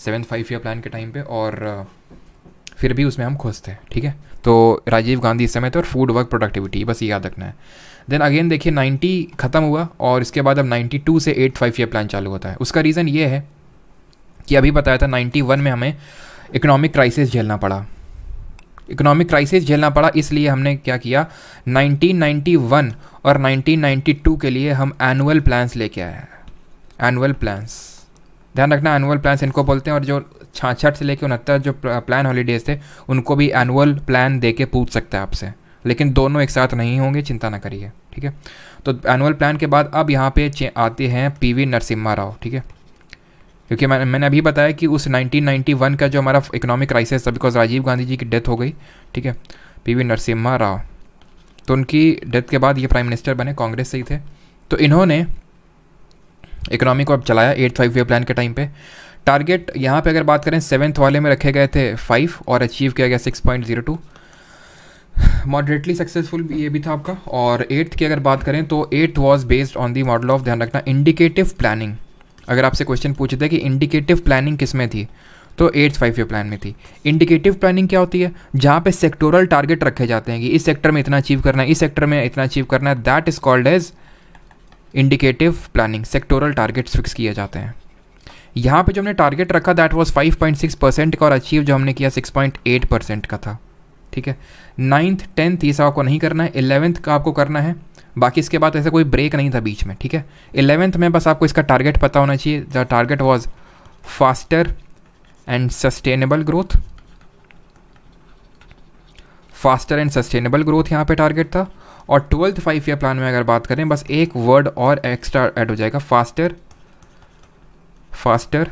seven five year plan के टाइम पे और uh, फिर भी उसमें हम खुश थे ठीक है तो राजीव गांधी इस समय थे और फूड वर्क प्रोडक्टिविटी बस याद रखना है देन अगेन देखिए 90 ख़त्म हुआ और इसके बाद अब 92 से 8 फाइव ईयर प्लान चालू होता है उसका रीज़न ये है कि अभी बताया था 91 में हमें इकोनॉमिक क्राइसिस झेलना पड़ा इकोनॉमिक क्राइसिस झेलना पड़ा इसलिए हमने क्या किया 1991 और 1992 के लिए हम एनुअल प्लान्स लेके आए हैं एनुअल प्लान्स ध्यान रखना एनुअल प्लान्स इनको बोलते हैं और जो छाछठ से लेकर उनहत्तर जो प्लान हॉलीडेज थे उनको भी एनुअल प्लान दे के पूछ सकते हैं आपसे लेकिन दोनों एक साथ नहीं होंगे चिंता ना करिए ठीक है तो एनुअल प्लान के बाद अब यहाँ पे आते हैं पीवी नरसिम्हा राव ठीक है क्योंकि मैं, मैंने अभी बताया कि उस 1991 का जो हमारा इकोनॉमिक क्राइसिस था बिकॉज राजीव गांधी जी की डेथ हो गई ठीक है पीवी नरसिम्हा राव तो उनकी डेथ के बाद ये प्राइम मिनिस्टर बने कांग्रेस से ही थे तो इन्होंने इकोनॉमी को अब चलाया एट फाइव ईयर प्लान के टाइम पे टारगेट यहाँ पे अगर बात करें सेवन्थ वाले में रखे गए थे फाइव और अचीव किया गया six point zero two moderately successful ये भी था आपका और एट्थ की अगर बात करें तो eighth was based on the model of ध्यान रखना इंडिकेटिव प्लानिंग अगर आपसे क्वेश्चन पूछे थे कि इंडिकेटिव प्लानिंग किस में थी तो एट्थ फाइव ईयर प्लान में थी इंडिकेटिव प्लानिंग क्या होती है जहाँ पे सेक्टोरल टारगेट रखे जाते हैं कि इस सेक्टर में इतना अचीव करना है इस सेक्टर में इतना अचीव करना है that is called as indicative planning sectoral targets fix किए जाते हैं यहाँ पे जो हमने टारगेट रखा दैट वाज 5.6 परसेंट का और अचीव जो हमने किया 6.8 परसेंट का था ठीक है नाइन्थ टेंथ ये सब आपको नहीं करना है इलेवेंथ का आपको करना है बाकी इसके बाद ऐसा कोई ब्रेक नहीं था बीच में ठीक है इलेवेंथ में बस आपको इसका टारगेट पता होना चाहिए the target was faster and sustainable growth faster and sustainable growth यहाँ पे टारगेट था और ट्वेल्थ फाइव ईयर प्लान में अगर बात करें बस एक वर्ड और एक्स्ट्रा ऐड हो जाएगा faster faster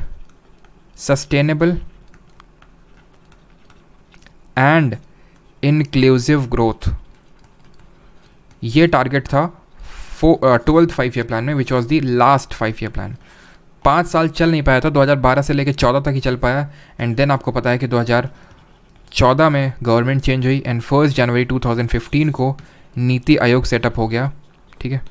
sustainable and inclusive growth ये टारगेट था ट्वेल्थ फाइव ईयर प्लान में which was the last five year plan पाँच साल चल नहीं पाया था 2012 से लेकर 14 तक ही चल पाया एंड देन आपको पता है कि 2014 में गवर्नमेंट चेंज हुई एंड फर्स्ट जनवरी 2015 को नीति आयोग सेटअप हो गया ठीक है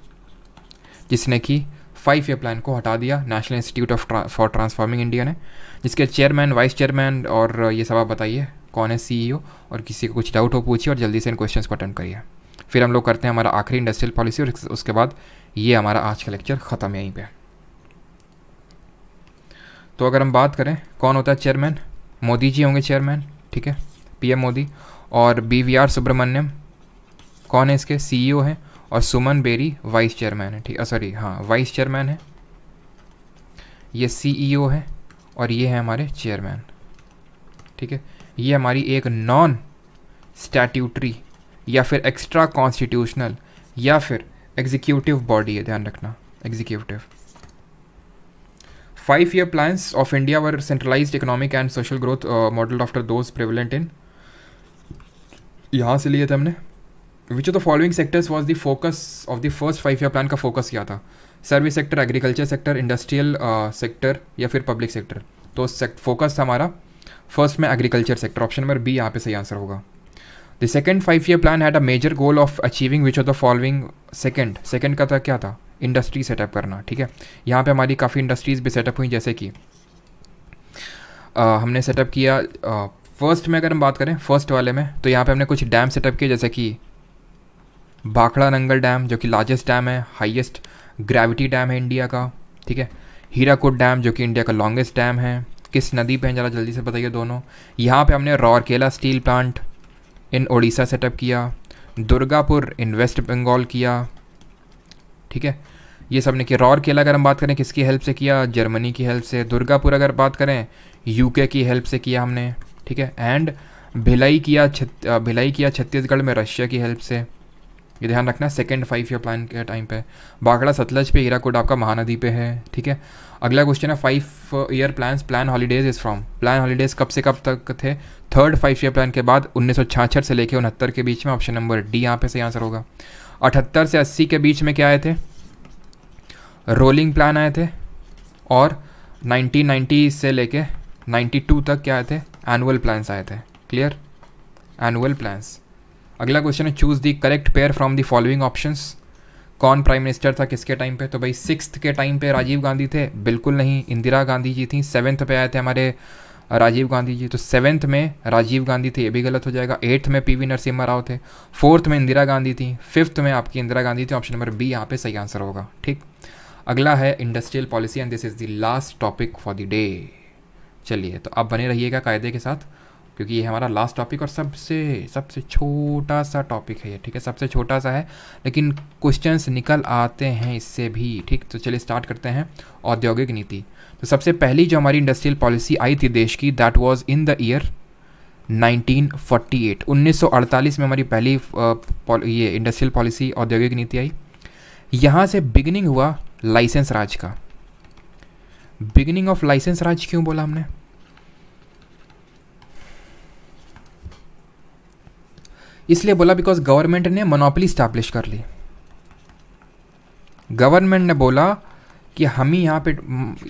जिसने कि फाइव ईयर प्लान को हटा दिया National Institute of for Transforming India ने जिसके चेयरमैन वाइस चेयरमैन और ये सब आप बताइए कौन है सीईओ e और किसी को कुछ डाउट हो पूछिए और जल्दी से इन क्वेश्चंस को अटेंड करिए फिर हम लोग करते हैं हमारा आखिरी इंडस्ट्रियल पॉलिसी और उसके बाद ये हमारा आज का लेक्चर ख़त्म यहीं पर तो अगर हम बात करें कौन होता है चेयरमैन मोदी जी होंगे चेयरमैन ठीक है पीएम मोदी और बीवीआर सुब्रमण्यम कौन है इसके सीईओ e हैं और सुमन बेरी वाइस चेयरमैन है ठीक है सॉरी हाँ वाइस चेयरमैन है ये सीईओ e है और ये है हमारे चेयरमैन ठीक है ये हमारी एक नॉन स्टैट्यूटरी या फिर एक्स्ट्रा कॉन्स्टिट्यूशनल या फिर एग्जीक्यूटिव बॉडी है ध्यान रखना executive five year plans of India were centralise economic and social growth model after those prevalent in यहाँ से लिए थे हमने which of the following sectors was the focus of the first five year plan का फोकस किया था service sector agriculture sector industrial sector या फिर पब्लिक सेक्टर तो फोकस हमारा फर्स्ट में agriculture sector option number B यहाँ पे सही आंसर होगा The second five-year plan had a major goal of achieving which of the following second second का था क्या था इंडस्ट्री सेटअप करना ठीक है यहाँ पे हमारी काफ़ी इंडस्ट्रीज़ भी सेटअप हुई जैसे कि हमने सेटअप किया फर्स्ट में अगर हम बात करें फर्स्ट वाले में तो यहाँ पे हमने कुछ डैम सेटअप किए जैसे कि भाखड़ा नंगल डैम जो कि लार्जेस्ट डैम है हाईएस्ट ग्रेविटी डैम है इंडिया का ठीक है हीराकुट डैम जो कि इंडिया का लॉन्गेस्ट डैम है किस नदी पे हैं ज़रा जल्दी से बताइए दोनों यहाँ पे हमने Rourkela steel plant in Odisha set up किया दुर्गापुर इन वेस्ट बंगाल किया ठीक है ये सब ने किया रॉर केला अगर हम बात करें किसकी हेल्प से किया जर्मनी की हेल्प से दुर्गापुर अगर बात करें यूके की हेल्प से किया हमने ठीक है एंड भिलाई किया भिलाई किया छत्तीसगढ़ में रशिया की हेल्प से ये ध्यान रखना सेकेंड फाइव ईयर प्लान के टाइम पे बागड़ा सतलज पे हीराकोट आपका महानदी पे है ठीक है अगला क्वेश्चन है five year plans plan holidays is from plan holidays कब से कब तक थे थर्ड फाइव ईयर प्लान के बाद उन्नीस से लेकर उनहत्तर के बीच में ऑप्शन नंबर डी यहाँ पे सही आंसर होगा अठहत्तर से अस्सी के बीच में क्या आए थे रोलिंग प्लान आए थे और नाइनटीन से लेके नाइन्टी तक क्या आए थे एनुअल प्लान्स आए थे क्लियर एनुअल प्लान्स अगला क्वेश्चन है choose the correct pair from the following options कौन प्राइम मिनिस्टर था किसके टाइम पे तो भाई सिक्स के टाइम पे राजीव गांधी थे बिल्कुल नहीं इंदिरा गांधी जी थी सेवन्थ पे आए थे हमारे राजीव गांधी जी तो सेवन्थ में राजीव गांधी थे ये भी गलत हो जाएगा एट्थ में पीवी नरसिम्हा राव थे फोर्थ में इंदिरा गांधी थी फिफ्थ में आपकी इंदिरा गांधी थी ऑप्शन नंबर बी यहाँ पे सही आंसर होगा ठीक अगला है industrial policy and this is the last topic for the day चलिए तो आप बने रहिएगा कायदे के साथ क्योंकि ये हमारा लास्ट टॉपिक और सबसे सबसे छोटा सा टॉपिक है ये ठीक है सबसे छोटा सा है लेकिन क्वेश्चंस निकल आते हैं इससे भी ठीक तो चलिए स्टार्ट करते हैं औद्योगिक नीति तो सबसे पहली जो हमारी इंडस्ट्रियल पॉलिसी आई थी देश की that was in the year 1948 1948 में हमारी पहली ये इंडस्ट्रियल पॉलिसी औद्योगिक नीति आई यहाँ से बिगनिंग हुआ लाइसेंस राज का बिगनिंग ऑफ लाइसेंस राज क्यों बोला हमने इसलिए बोला बिकॉज गवर्नमेंट ने मोनोपली स्टैब्लिश कर ली गवर्नमेंट ने बोला कि हम ही यहाँ पे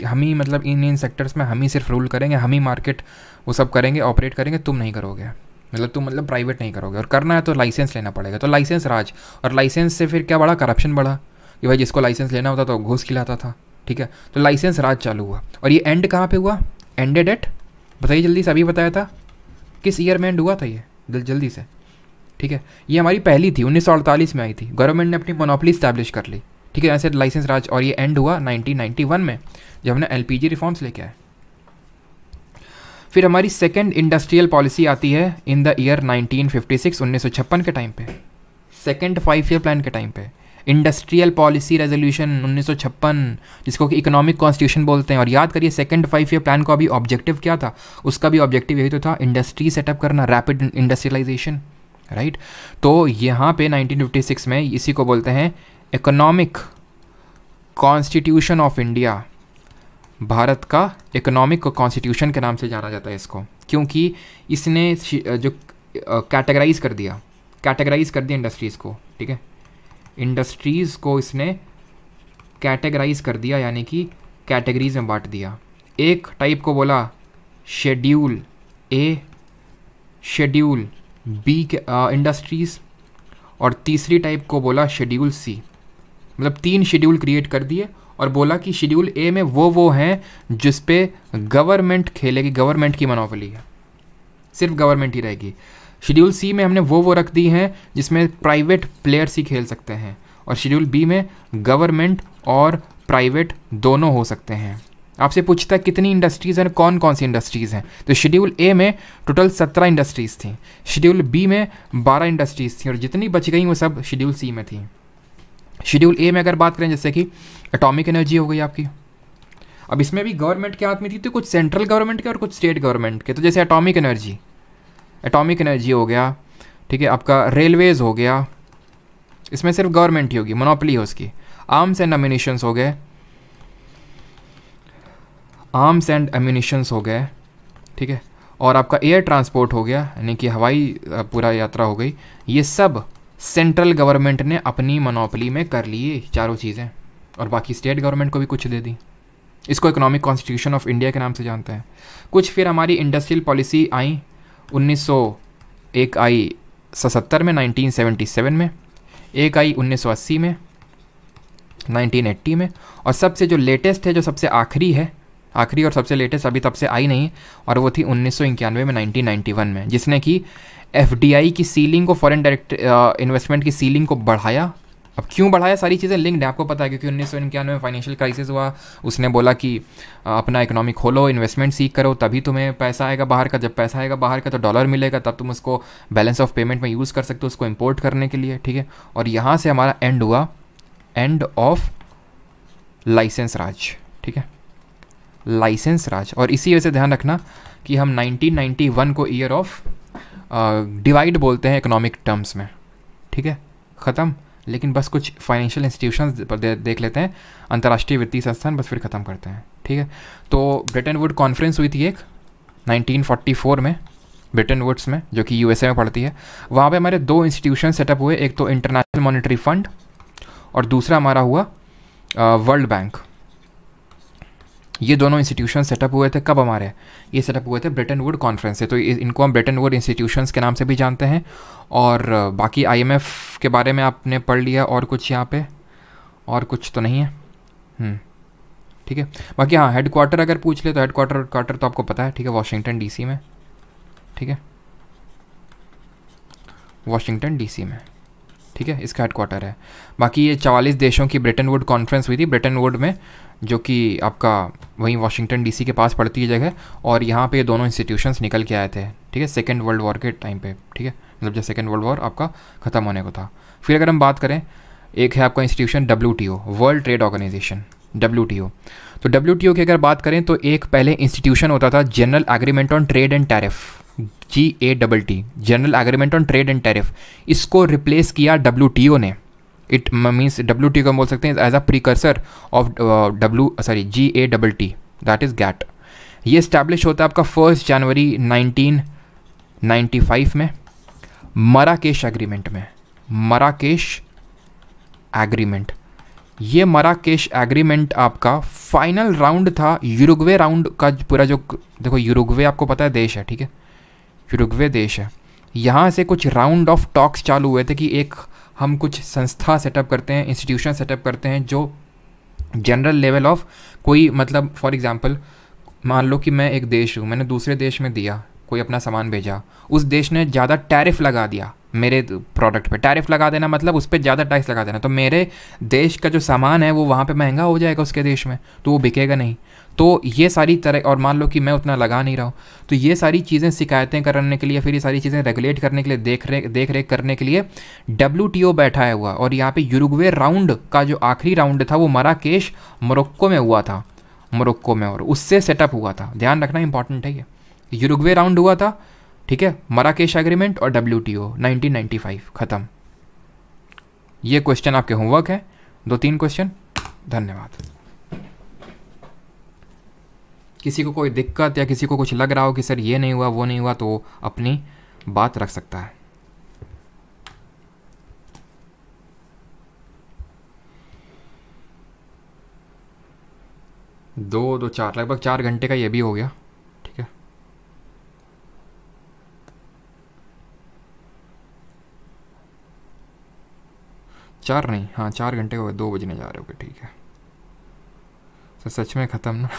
हम ही मतलब इन इन सेक्टर्स में हम ही सिर्फ रूल करेंगे हम ही मार्केट वो सब करेंगे ऑपरेट करेंगे तुम नहीं करोगे मतलब तुम मतलब प्राइवेट नहीं करोगे और करना है तो लाइसेंस लेना पड़ेगा तो लाइसेंस राज और लाइसेंस से फिर क्या बढ़ा करप्शन बढ़ा कि भाई जिसको लाइसेंस लेना होता तो घूस खिलाता था ठीक है तो लाइसेंस राज चालू हुआ और ये एंड कहाँ पे हुआ एंडेड एट बताइए जल्दी से अभी बताया था किस ईयर में एंड हुआ था ये जल्दी से ठीक है ये हमारी पहली थी उन्नीस में आई थी गवर्नमेंट ने अपनी मोनोपली स्टैब्लिश कर ली ठीक है ऐसे लाइसेंस राज और ये एंड हुआ 1991 में जब हमने एल रिफॉर्म्स लेके आए फिर हमारी सेकेंड इंडस्ट्रियल पॉलिसी आती है इन द ईयर 1956 1956 के टाइम पे सेकेंड फाइव ईयर प्लान के टाइम पे इंडस्ट्रियल पॉलिसी रेजोल्यूशन 1956 जिसको कि इकोनॉमिक कॉन्स्टिट्यूशन बोलते हैं और याद करिए सेकंड फाइव ईयर प्लान का अभी ऑब्जेक्टिव क्या था उसका भी ऑब्जेक्टिव यही तो था इंडस्ट्री सेटअप करना रैपिड इंडस्ट्रियलाइजेशन राइट तो यहाँ पे 1956 में इसी को बोलते हैं इकोनॉमिक कॉन्स्टिट्यूशन ऑफ इंडिया भारत का इकोनॉमिक कॉन्स्टिट्यूशन के नाम से जाना जाता है इसको क्योंकि इसने जो कैटेगराइज कर दिया कैटेगराइज कर दिया इंडस्ट्रीज़ को ठीक है इंडस्ट्रीज़ को इसने कैटेगराइज कर दिया यानी कि कैटेगरीज में बांट दिया एक टाइप को बोला schedule A schedule B industries और तीसरी टाइप को बोला शेड्यूल सी मतलब तीन शेड्यूल क्रिएट कर दिए और बोला कि शेड्यूल ए में वो वो हैं जिस पे गवर्नमेंट खेलेगी गवर्नमेंट की मनोवली है सिर्फ गवर्नमेंट ही रहेगी शेड्यूल सी में हमने वो वो रख दी हैं जिसमें प्राइवेट प्लेयर्स ही खेल सकते हैं और शेड्यूल बी में गवर्नमेंट और प्राइवेट दोनों हो सकते हैं आपसे पूछता है कितनी इंडस्ट्रीज़ हैं कौन कौन सी इंडस्ट्रीज़ हैं तो शेड्यूल ए में टोटल सत्रह इंडस्ट्रीज़ थी शेड्यूल बी में बारह इंडस्ट्रीज़ थी और जितनी बच गई वो सब शेड्यूल सी में थी शेड्यूल ए में अगर बात करें जैसे कि एटॉमिक एनर्जी हो गई आपकी अब इसमें भी गवर्नमेंट के हाथ में थी तो कुछ सेंट्रल गवर्नमेंट के और कुछ स्टेट गवर्नमेंट के तो जैसे एटॉमिक एनर्जी एटॉमिक एनर्जी हो गया ठीक है आपका रेलवेज़ हो गया इसमें सिर्फ गवर्नमेंट ही होगी मोनोपली हो उसकी आर्म्स एंड अम्यूनिशंस हो गए आर्म्स एंड एम्यूनिशंस हो गए ठीक है और आपका एयर ट्रांसपोर्ट हो गया यानी कि हवाई पूरा यात्रा हो गई ये सब सेंट्रल गवर्नमेंट ने अपनी मनोपली में कर लिए चारों चीज़ें और बाकी स्टेट गवर्नमेंट को भी कुछ दे दी इसको इकोनॉमिक कॉन्स्टिट्यूशन ऑफ इंडिया के नाम से जानते हैं कुछ फिर हमारी इंडस्ट्रियल पॉलिसी आई उन्नीस एक आई सतर में 1977 में एक आई 1980 में 1980 में और सबसे जो लेटेस्ट है जो सबसे आखिरी है आखिरी और सबसे लेटेस्ट अभी तब से आई नहीं और वो थी उन्नीस में नाइनटीन में जिसने कि एफ की सीलिंग को फॉरन डायरेक्ट इन्वेस्टमेंट की सीलिंग को बढ़ाया अब क्यों बढ़ाया सारी चीज़ें लिंक्ड है आपको पता है क्योंकि उन्नीस सौ इक्यानवे में फाइनेंशियल क्राइसिस हुआ उसने बोला कि अपना इकोनॉमी खोलो इन्वेस्टमेंट सीख करो तभी तुम्हें पैसा आएगा बाहर का जब पैसा आएगा बाहर का तो डॉलर मिलेगा तब तुम उसको बैलेंस ऑफ पेमेंट में यूज़ कर सकते हो उसको इम्पोर्ट करने के लिए ठीक है और यहाँ से हमारा एंड हुआ एंड ऑफ लाइसेंस राज ठीक है लाइसेंस राज और इसी वजह से ध्यान रखना कि हम 1991 को ईयर ऑफ डिवाइड बोलते हैं इकोनॉमिक टर्म्स में ठीक है ख़त्म लेकिन बस कुछ फाइनेंशियल इंस्टीट्यूशन पर दे, देख लेते हैं अंतर्राष्ट्रीय वित्तीय संस्थान बस फिर ख़त्म करते हैं ठीक है तो ब्रिटेन वुड कॉन्फ्रेंस हुई थी एक 1944 में ब्रिटेन वुड्स में जो कि यूएसए में पड़ती है वहाँ पे हमारे दो इंस्टीट्यूशन सेटअप हुए एक तो इंटरनेशनल मॉनिटरी फंड और दूसरा हमारा हुआ वर्ल्ड बैंक ये दोनों इंस्टीट्यूशन सेटअप हुए थे कब हमारे ये सेटअप हुए थे ब्रिटेन वुड कॉन्फ्रेंस से तो इनको हम ब्रिटेन वुड इंस्टीट्यूशन के नाम से भी जानते हैं और बाकी आईएमएफ के बारे में आपने पढ़ लिया और कुछ यहाँ पे और कुछ तो नहीं है हम्म, ठीक है बाकी हाँ हेडक्वार्टर अगर पूछ ले तो हेडक्वार्टर क्वार्टर तो आपको पता है ठीक है वाशिंगटन डीसी में ठीक है वाशिंगटन डीसी में ठीक है इसका हेडक्वार्टर है बाकी ये चवालीस देशों की ब्रिटेन वुड कॉन्फ्रेंस हुई थी ब्रिटेन वुड में जो कि आपका वहीं वाशिंगटन डीसी के पास पड़ती है जगह और यहाँ पे दोनों इंस्टीट्यूशंस निकल के आए थे ठीक है सेकेंड वर्ल्ड वॉर के टाइम पे ठीक है मतलब जब सेकेंड वर्ल्ड वॉर आपका ख़त्म होने को था फिर अगर हम बात करें एक है आपका institution W World Trade Organization W तो डब्ल्यू की अगर बात करें तो एक पहले इंस्टीट्यूशन होता था General Agreement on Trade and Tariff G A double T General Agreement on Trade and Tariff इसको रिप्लेस किया डब्ल्यू ने इट मीन्स डब्ल्यू टी को हम बोल सकते हैं as a precursor of W sorry G A double T that is GATT ये establish होता है आपका फर्स्ट जनवरी 1995 में मराकेश एग्रीमेंट में मराकेश एग्रीमेंट ये मराकेश एग्रीमेंट आपका फाइनल राउंड था यूरुग्वे राउंड का पूरा जो देखो यूरुग्वे आपको पता है देश है ठीक है यूरुग्वे देश है यहाँ से कुछ राउंड ऑफ टॉक्स चालू हुए थे कि एक हम कुछ संस्था सेटअप करते हैं इंस्टीट्यूशन सेटअप करते हैं जो जनरल लेवल ऑफ कोई मतलब फॉर एग्ज़ाम्पल मान लो कि मैं एक देश हूँ मैंने दूसरे देश में दिया कोई अपना सामान भेजा उस देश ने ज़्यादा टैरिफ लगा दिया मेरे प्रोडक्ट पे टैरिफ लगा देना मतलब उस पर ज़्यादा टैक्स लगा देना तो मेरे देश का जो सामान है वो वहाँ पे महंगा हो जाएगा उसके देश में तो वो बिकेगा नहीं तो ये सारी तरह और मान लो कि मैं उतना लगा नहीं रहा हूँ तो ये सारी चीज़ें शिकायतें करने के लिए फिर ये सारी चीज़ें रेगुलेट करने के लिए देख रेख देख रेख करने के लिए डब्ल्यू बैठा है हुआ और यहाँ पे यूरुगवे राउंड का जो आखिरी राउंड था वो मराकेश मोरक्को में हुआ था मोरक्को में और उससे सेटअप हुआ था ध्यान रखना इंपॉर्टेंट है ये यूरुगवे राउंड हुआ था ठीक है मराकेश एग्रीमेंट और डब्ल्यू टी ओ ख़त्म ये क्वेश्चन आपके होमवर्क है दो तीन क्वेश्चन धन्यवाद किसी को कोई दिक्कत या किसी को कुछ लग रहा हो कि सर ये नहीं हुआ वो नहीं हुआ तो अपनी बात रख सकता है दो दो चार लगभग चार घंटे का ये भी हो गया ठीक है चार नहीं हाँ चार घंटे हो गए दो बजने जा रहे हो गए ठीक है सर तो सच में ख़त्म ना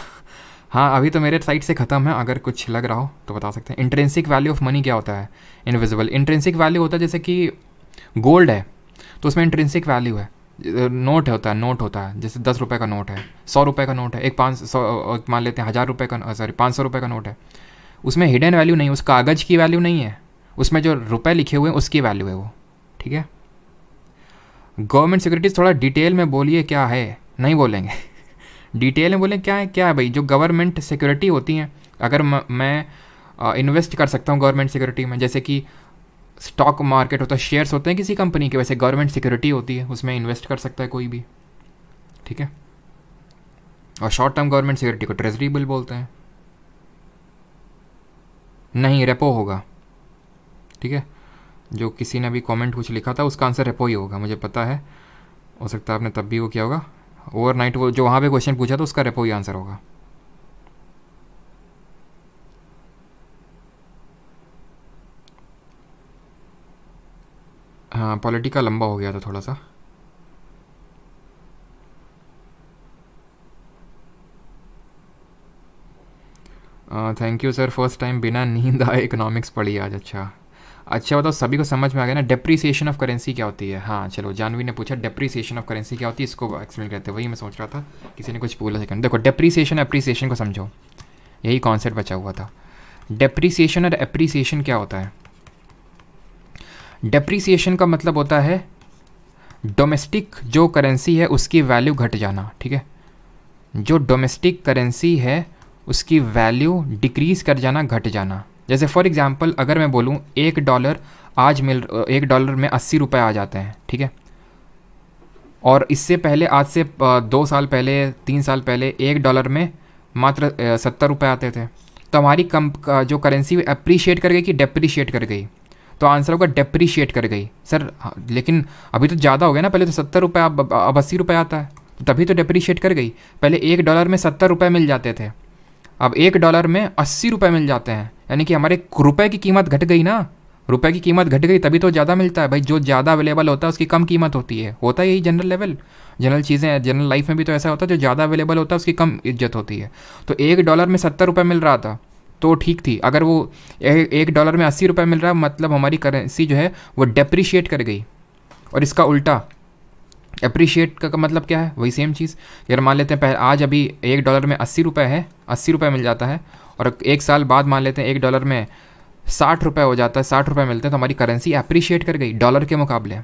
हाँ अभी तो मेरे साइड से ख़त्म है अगर कुछ लग रहा हो तो बता सकते हैं इंट्रेंसिक वैल्यू ऑफ मनी क्या होता है इनविजिबल इंट्रेंसिक वैल्यू होता है जैसे कि गोल्ड है तो उसमें इंट्रेंसिक वैल्यू है नोट होता है नोट होता है जैसे दस रुपये का नोट है सौ रुपये का नोट है एक पाँच सौ मान लेते हैं हज़ार रुपये का सॉरी पाँच सौ रुपये का नोट है उसमें हिडन वैल्यू नहीं है उस कागज़ की वैल्यू नहीं है उसमें जो रुपए लिखे हुए हैं उसकी वैल्यू है वो ठीक है गवर्नमेंट सिक्योरिटीज़ थोड़ा डिटेल में बोलिए क्या है नहीं बोलेंगे डिटेल में बोलें क्या है क्या है भाई जो गवर्नमेंट सिक्योरिटी होती हैं अगर म, मैं इन्वेस्ट कर सकता हूँ गवर्नमेंट सिक्योरिटी में जैसे कि स्टॉक मार्केट होता है शेयर्स होते हैं किसी कंपनी के वैसे गवर्नमेंट सिक्योरिटी होती है उसमें इन्वेस्ट कर सकता है कोई भी ठीक है और शॉर्ट टर्म गवर्नमेंट सिक्योरिटी को ट्रेजरी बिल बोलते हैं नहीं रेपो होगा ठीक है जो किसी ने अभी कमेंट कुछ लिखा था उसका आंसर रेपो ही होगा मुझे पता है हो सकता है आपने तब भी वो किया होगा ओवरनाइट वो जो वहाँ पे क्वेश्चन पूछा तो उसका रेपो ही आंसर होगा हाँ पॉलिटी का लंबा हो गया था थोड़ा सा thank you sir first time बिना नींद आए इकोनॉमिक्स पढ़ी आज अच्छा अच्छा बताओ मतलब सभी को समझ में आ गया ना डेप्रीसिएशन ऑफ करेंसी क्या होती है हाँ चलो जानवी ने पूछा डेप्रीसिएशन ऑफ करेंसी क्या होती है इसको एक्सप्लेन करते वही मैं सोच रहा था किसी ने कुछ बोला सेकंड देखो डेप्रीसिएशन अप्रिसिएशन को समझो यही कॉन्सेप्ट बचा हुआ था डेप्रीसिएशन और अप्रिसिएशन क्या होता है डेप्रीसिएशन का मतलब होता है डोमेस्टिक जो करेंसी है उसकी वैल्यू घट जाना ठीक है जो डोमेस्टिक करेंसी है उसकी वैल्यू डिक्रीज कर जाना घट जाना जैसे फॉर एग्ज़ाम्पल अगर मैं बोलूँ एक डॉलर आज मिल एक डॉलर में अस्सी रुपये आ जाते हैं ठीक है और इससे पहले आज से दो साल पहले तीन साल पहले एक डॉलर में मात्र सत्तर रुपये आते थे तो हमारी कम जो करेंसी अप्रीशिएट कर गई कि डेप्रीशिएट कर गई तो आंसर होगा डेप्रीशिएट कर गई सर हाँ, लेकिन अभी तो ज़्यादा हो गया ना पहले तो सत्तर रुपये अब अब अस्सी रुपये आता है तो तभी तो डेप्रीशिएट कर गई पहले एक डॉलर में सत्तर रुपये मिल जाते थे अब एक डॉलर में अस्सी रुपये मिल जाते हैं यानी कि हमारे रुपये की कीमत घट गई ना रुपए की कीमत घट गई तभी तो ज़्यादा मिलता है भाई जो ज़्यादा अवेलेबल होता है उसकी कम कीमत होती है होता है यही जनरल लेवल जनरल चीज़ें जनरल लाइफ में भी तो ऐसा होता है जो ज़्यादा अवेलेबल होता है उसकी कम इज्जत होती है तो एक डॉलर में सत्तर रुपये मिल रहा था तो ठीक थी अगर वो ए, एक डॉलर में अस्सी रुपये मिल रहा मतलब हमारी करेंसी जो है वो डेप्रिशिएट कर गई और इसका उल्टा अप्रिशिएट का, का मतलब क्या है वही सेम चीज़ यार मान लेते हैं पहले आज अभी एक डॉलर में अस्सी रुपये है अस्सी रुपये मिल जाता है और एक साल बाद मान लेते हैं एक डॉलर में साठ रुपये हो जाता है साठ रुपये मिलते हैं तो हमारी करेंसी अप्रिशिएट कर गई डॉलर के मुकाबले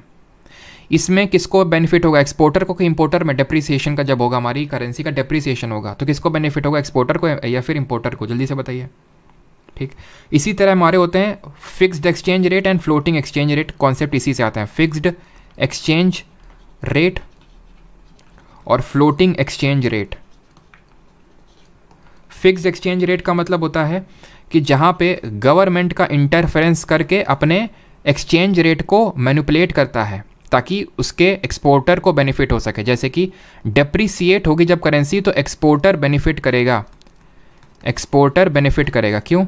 इसमें किसको बेनिफिट होगा एक्सपोर्टर को कि इम्पोर्टर में डिप्रिसिएशन का जब होगा हमारी करेंसी का डिप्रिसिएशन होगा तो किसको बेनिफिट होगा एक्सपोर्टर को या फिर इम्पोर्टर को जल्दी से बताइए ठीक इसी तरह हमारे होते हैं fixed exchange rate and floating exchange rate concept इसी से आते हैं फिक्स्ड एक्सचेंज रेट और floating exchange rate fix exchange rate का मतलब होता है कि जहाँ पे गवर्नमेंट का इंटरफेरेंस करके अपने एक्सचेंज रेट को मैनुपलेट करता है ताकि उसके एक्सपोर्टर को बेनिफिट हो सके जैसे कि डेप्रिसिएट होगी जब करेंसी तो एक्सपोर्टर बेनिफिट करेगा एक्सपोर्टर बेनिफिट करेगा क्यों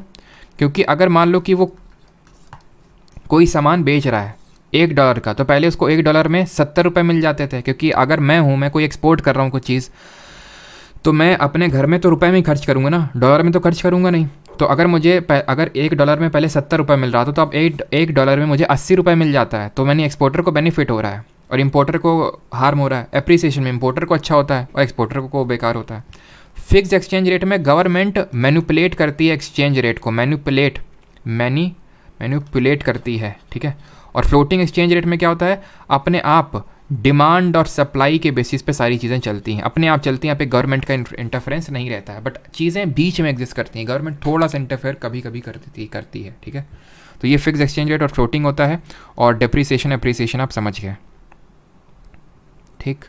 क्योंकि अगर मान लो कि वो कोई सामान बेच रहा है एक डॉलर का तो पहले उसको एक डॉलर में सत्तर रुपये मिल जाते थे क्योंकि अगर मैं हूँ मैं कोई एक्सपोर्ट कर रहा हूँ कोई चीज़ तो मैं अपने घर में तो रुपए में ही खर्च करूँगा ना डॉलर में तो खर्च करूँगा नहीं तो अगर मुझे अगर एक डॉलर में पहले सत्तर रुपये मिल रहा था तो अब एक एक डॉलर में मुझे अस्सी रुपये मिल जाता है तो मैंने एक्सपोर्टर को बेनिफिट हो रहा है और इम्पोर्टर को हार्म हो रहा है अप्रिसिएशन में इम्पोर्टर को अच्छा होता है और एक्सपोर्टर को बेकार होता है फिक्स एक्सचेंज रेट में गवर्नमेंट मैनुपलेट करती है एक्सचेंज रेट को मैनुपलेट मैनी मैनुपलेट करती है ठीक है और फ्लोटिंग एक्सचेंज रेट में क्या होता है अपने आप डिमांड और सप्लाई के बेसिस पे सारी चीज़ें चलती हैं अपने आप चलती हैं यहाँ पे गवर्नमेंट का इंटरफेरेंस नहीं रहता है बट चीज़ें बीच में एग्जिस्ट करती हैं गवर्नमेंट थोड़ा सा इंटरफेयर कभी कभी कर देती करती है ठीक है तो ये फिक्स एक्सचेंज रेट और फ्लोटिंग होता है और डिप्रिसिएशन अप्रिसिएशन आप समझ गए ठीक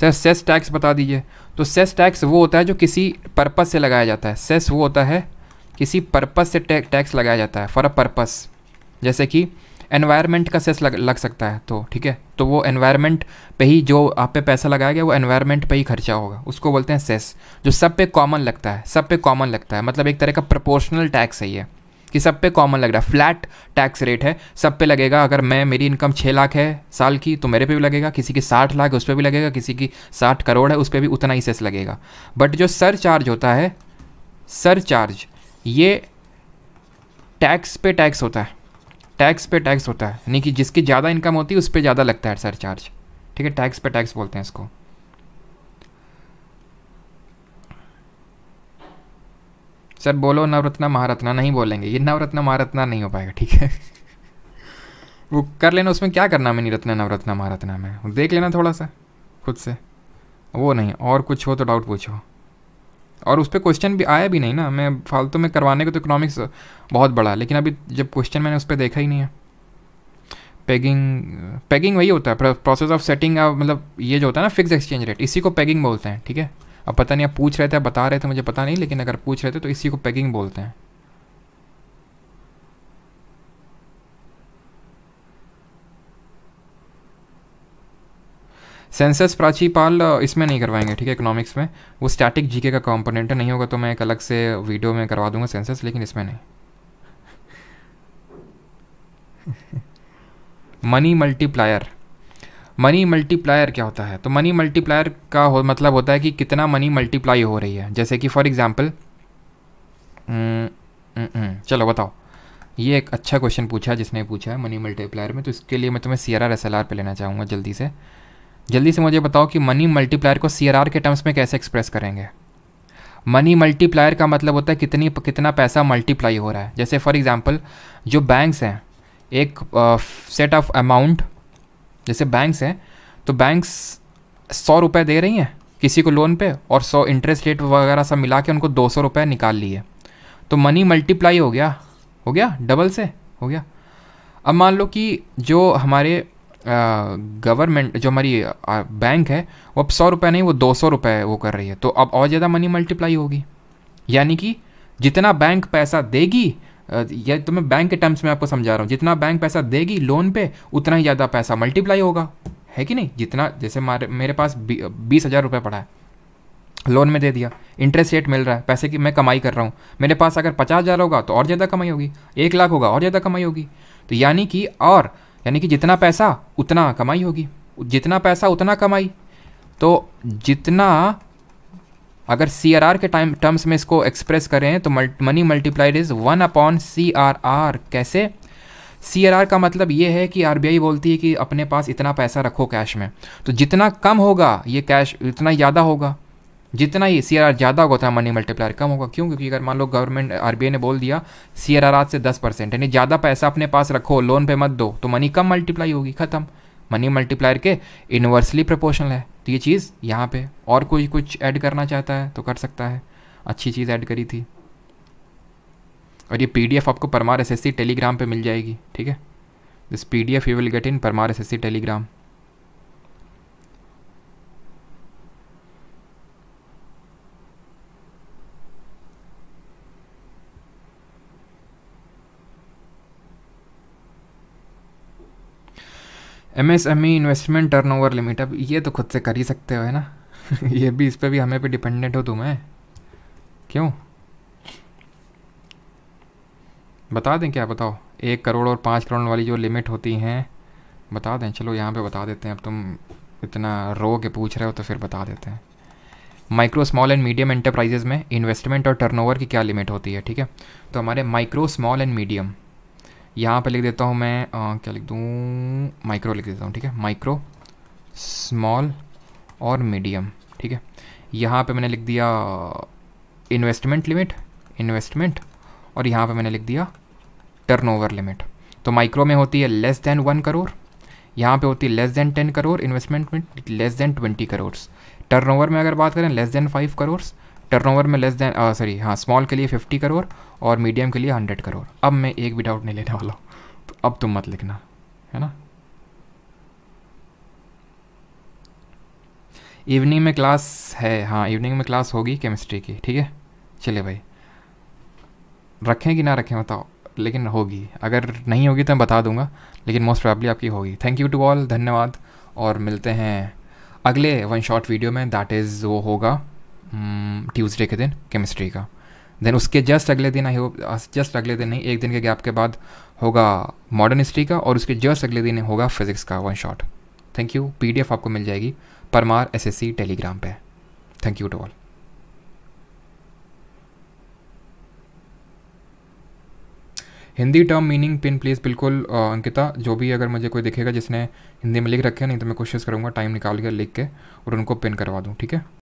सर सेस टैक्स बता दीजिए तो सेस टैक्स वो होता है जो किसी पर्पज़ से लगाया जाता है सेस वो होता है किसी पर्पज़ से टैक्स लगाया जाता है फॉर अ पर्पज़ जैसे कि एनवायरनमेंट का सेस लग लग सकता है तो ठीक है तो वो एनवायरनमेंट पे ही जो आप पे पैसा लगाया गया वो एनवायरनमेंट पे ही खर्चा होगा उसको बोलते हैं सेस जो सब पे कॉमन लगता है सब पे कॉमन लगता है मतलब एक तरह का प्रोपोर्शनल टैक्स है ये कि सब पे कॉमन लग रहा है फ्लैट टैक्स रेट है सब पे लगेगा अगर मैं मेरी इनकम छः लाख है साल की तो मेरे पे भी लगेगा किसी की साठ लाख है उस पर भी लगेगा किसी की साठ करोड़ है उस पर भी उतना ही सेस लगेगा बट जो सर चार्ज होता है सर चार्ज ये टैक्स पे टैक्स होता है टैक्स पे टैक्स होता है यानी कि जिसकी ज़्यादा इनकम होती है उस पर ज़्यादा लगता है सर चार्ज ठीक है टैक्स पे टैक्स बोलते हैं इसको सर बोलो नवरत्ना महारत्ना नहीं बोलेंगे ये नवरत्ना महारत्ना नहीं हो पाएगा ठीक है वो कर लेना उसमें क्या करना मैं रत्ना नवरत्ना महारत्ना में देख लेना थोड़ा सा खुद से वो नहीं और कुछ हो तो डाउट पूछो और उस पर क्वेश्चन भी आया भी नहीं ना मैं फालतू में करवाने को तो इकोनॉमिक्स बहुत बड़ा लेकिन अभी जब क्वेश्चन मैंने उस पर देखा ही नहीं है पैगिंग पैगिंग वही होता है प्रोसेस ऑफ सेटिंग मतलब ये जो होता है ना फिक्स एक्सचेंज रेट इसी को पैगिंग बोलते हैं ठीक है अब पता नहीं आप पूछ रहे थे आप बता रहे थे मुझे पता नहीं लेकिन अगर पूछ रहे थे तो इसी को पैगिंग बोलते हैं सेंसस प्राचीपाल इसमें नहीं करवाएंगे ठीक है इकोनॉमिक्स में वो स्टैटिक जीके का कंपोनेंट नहीं होगा तो मैं एक अलग से वीडियो में करवा दूंगा सेंसस लेकिन इसमें नहीं मनी मल्टीप्लायर मनी मल्टीप्लायर क्या होता है तो मनी मल्टीप्लायर का हो मतलब होता है कि कितना मनी मल्टीप्लाई हो रही है जैसे कि फॉर एग्ज़ाम्पल हम्म, हम्म, हम्म, चलो बताओ ये एक अच्छा क्वेश्चन पूछा जिसने पूछा है मनी मल्टीप्लायर में तो इसके लिए मैं तुम्हें सियरा एस पे लेना चाहूँगा जल्दी से जल्दी से मुझे बताओ कि मनी मल्टीप्लायर को सी के टर्म्स में कैसे एक्सप्रेस करेंगे मनी मल्टीप्लायर का मतलब होता है कितनी कितना पैसा मल्टीप्लाई हो रहा है जैसे फॉर एग्जांपल जो बैंक्स हैं एक सेट ऑफ अमाउंट जैसे बैंक्स हैं तो बैंक्स सौ रुपये दे रही हैं किसी को लोन पे और सौ इंटरेस्ट रेट वगैरह सब मिला के उनको दो सौ रुपये निकाल लिए तो मनी मल्टीप्लाई हो गया हो गया डबल से हो गया अब मान लो कि जो हमारे गवर्नमेंट जो हमारी बैंक है वो अब सौ रुपये नहीं वो दो सौ रुपये वो कर रही है तो अब और ज़्यादा मनी मल्टीप्लाई होगी यानी कि जितना बैंक पैसा देगी या तो मैं बैंक के टर्म्स में आपको समझा रहा हूँ जितना बैंक पैसा देगी लोन पे उतना ही ज़्यादा पैसा मल्टीप्लाई होगा है कि नहीं जितना जैसे मारे मेरे पास बीस हज़ार रुपये पड़ा है लोन में दे दिया इंटरेस्ट रेट मिल रहा है पैसे की मैं कमाई कर रहा हूँ मेरे पास अगर पचास हज़ार होगा तो और ज़्यादा कमाई होगी एक लाख होगा और ज़्यादा कमाई होगी तो यानी कि और यानी कि जितना पैसा उतना कमाई होगी जितना पैसा उतना कमाई तो जितना अगर सी आर आर के टाइम टर्म्स में इसको एक्सप्रेस करें तो money multiplied is one upon C R R कैसे सी आर आर का मतलब ये है कि आर बी आई बोलती है कि अपने पास इतना पैसा रखो कैश में तो जितना कम होगा ये कैश उतना ज़्यादा होगा जितना ही सी ज़्यादा होता है मनी मल्टीप्लायर कम होगा क्यों क्योंकि अगर मान लो गवर्नमेंट आर ने बोल दिया सी आज से दस परसेंट यानी ज़्यादा पैसा अपने पास रखो लोन पे मत दो तो मनी कम मल्टीप्लाई होगी ख़त्म मनी मल्टीप्लायर के इन्वर्सली प्रपोर्शनल है तो ये चीज़ यहाँ पे और कोई कुछ ऐड करना चाहता है तो कर सकता है अच्छी चीज़ ऐड करी थी और ये पी आपको परमार एस टेलीग्राम पर मिल जाएगी ठीक है this F you will get in Parmar S Telegram M S M E investment turnover limit अब ये तो खुद से कर ही सकते हो है ना ये भी इस पर भी हमें पे डिपेंडेंट हो तुम्हें क्यों बता दें क्या बताओ एक करोड़ और पाँच करोड़ वाली जो लिमिट होती हैं बता दें चलो यहाँ पे बता देते हैं अब तुम इतना रो के पूछ रहे हो तो फिर बता देते हैं micro small and medium enterprises में इन्वेस्टमेंट और टर्नओवर की क्या लिमिट होती है ठीक है तो हमारे माइक्रो स्मॉल एंड मीडियम यहाँ पे लिख देता हूँ मैं आ, क्या लिख दूँ माइक्रो लिख देता हूँ ठीक है माइक्रो स्मॉल और मीडियम ठीक है यहाँ पे मैंने लिख दिया इन्वेस्टमेंट लिमिट इन्वेस्टमेंट और यहाँ पे मैंने लिख दिया टर्नओवर लिमिट तो माइक्रो में होती है लेस देन वन करोड़ यहाँ पे होती है less than ten crore investment में less than twenty crore turnover में अगर बात करें less than five crore turnover में लेस देन सॉरी हाँ स्मॉल के लिए फिफ्टी करोड़ और मीडियम के लिए हंड्रेड करोड़ अब मैं एक भी डाउट नहीं लेने वाला तो अब तुम मत लिखना है ना इवनिंग में क्लास है हाँ इवनिंग में क्लास होगी केमिस्ट्री की ठीक है चले भाई रखें कि ना रखें बताओ लेकिन होगी अगर नहीं होगी तो मैं बता दूंगा लेकिन मोस्ट प्रॉब्ली आपकी होगी थैंक यू टू ऑल धन्यवाद और मिलते हैं अगले वन शॉट वीडियो में दैट इज़ वो होगा ट्यूसडे हम्म, के दिन केमिस्ट्री का देन उसके जस्ट अगले दिन आई होप जस्ट अगले दिन नहीं एक दिन के गैप के बाद होगा मॉडर्न हिस्ट्री का और उसके जस्ट अगले दिन होगा फिजिक्स का one shot thank you PDF आपको मिल जाएगी परमार एसएससी टेलीग्राम पे thank you to all Hindi term meaning pin please बिल्कुल अंकिता जो भी अगर मुझे कोई दिखेगा जिसने हिंदी में लिख रखे नहीं तो मैं कोशिश करूँगा टाइम निकाल कर लिख के और उनको पिन करवा दूँ ठीक है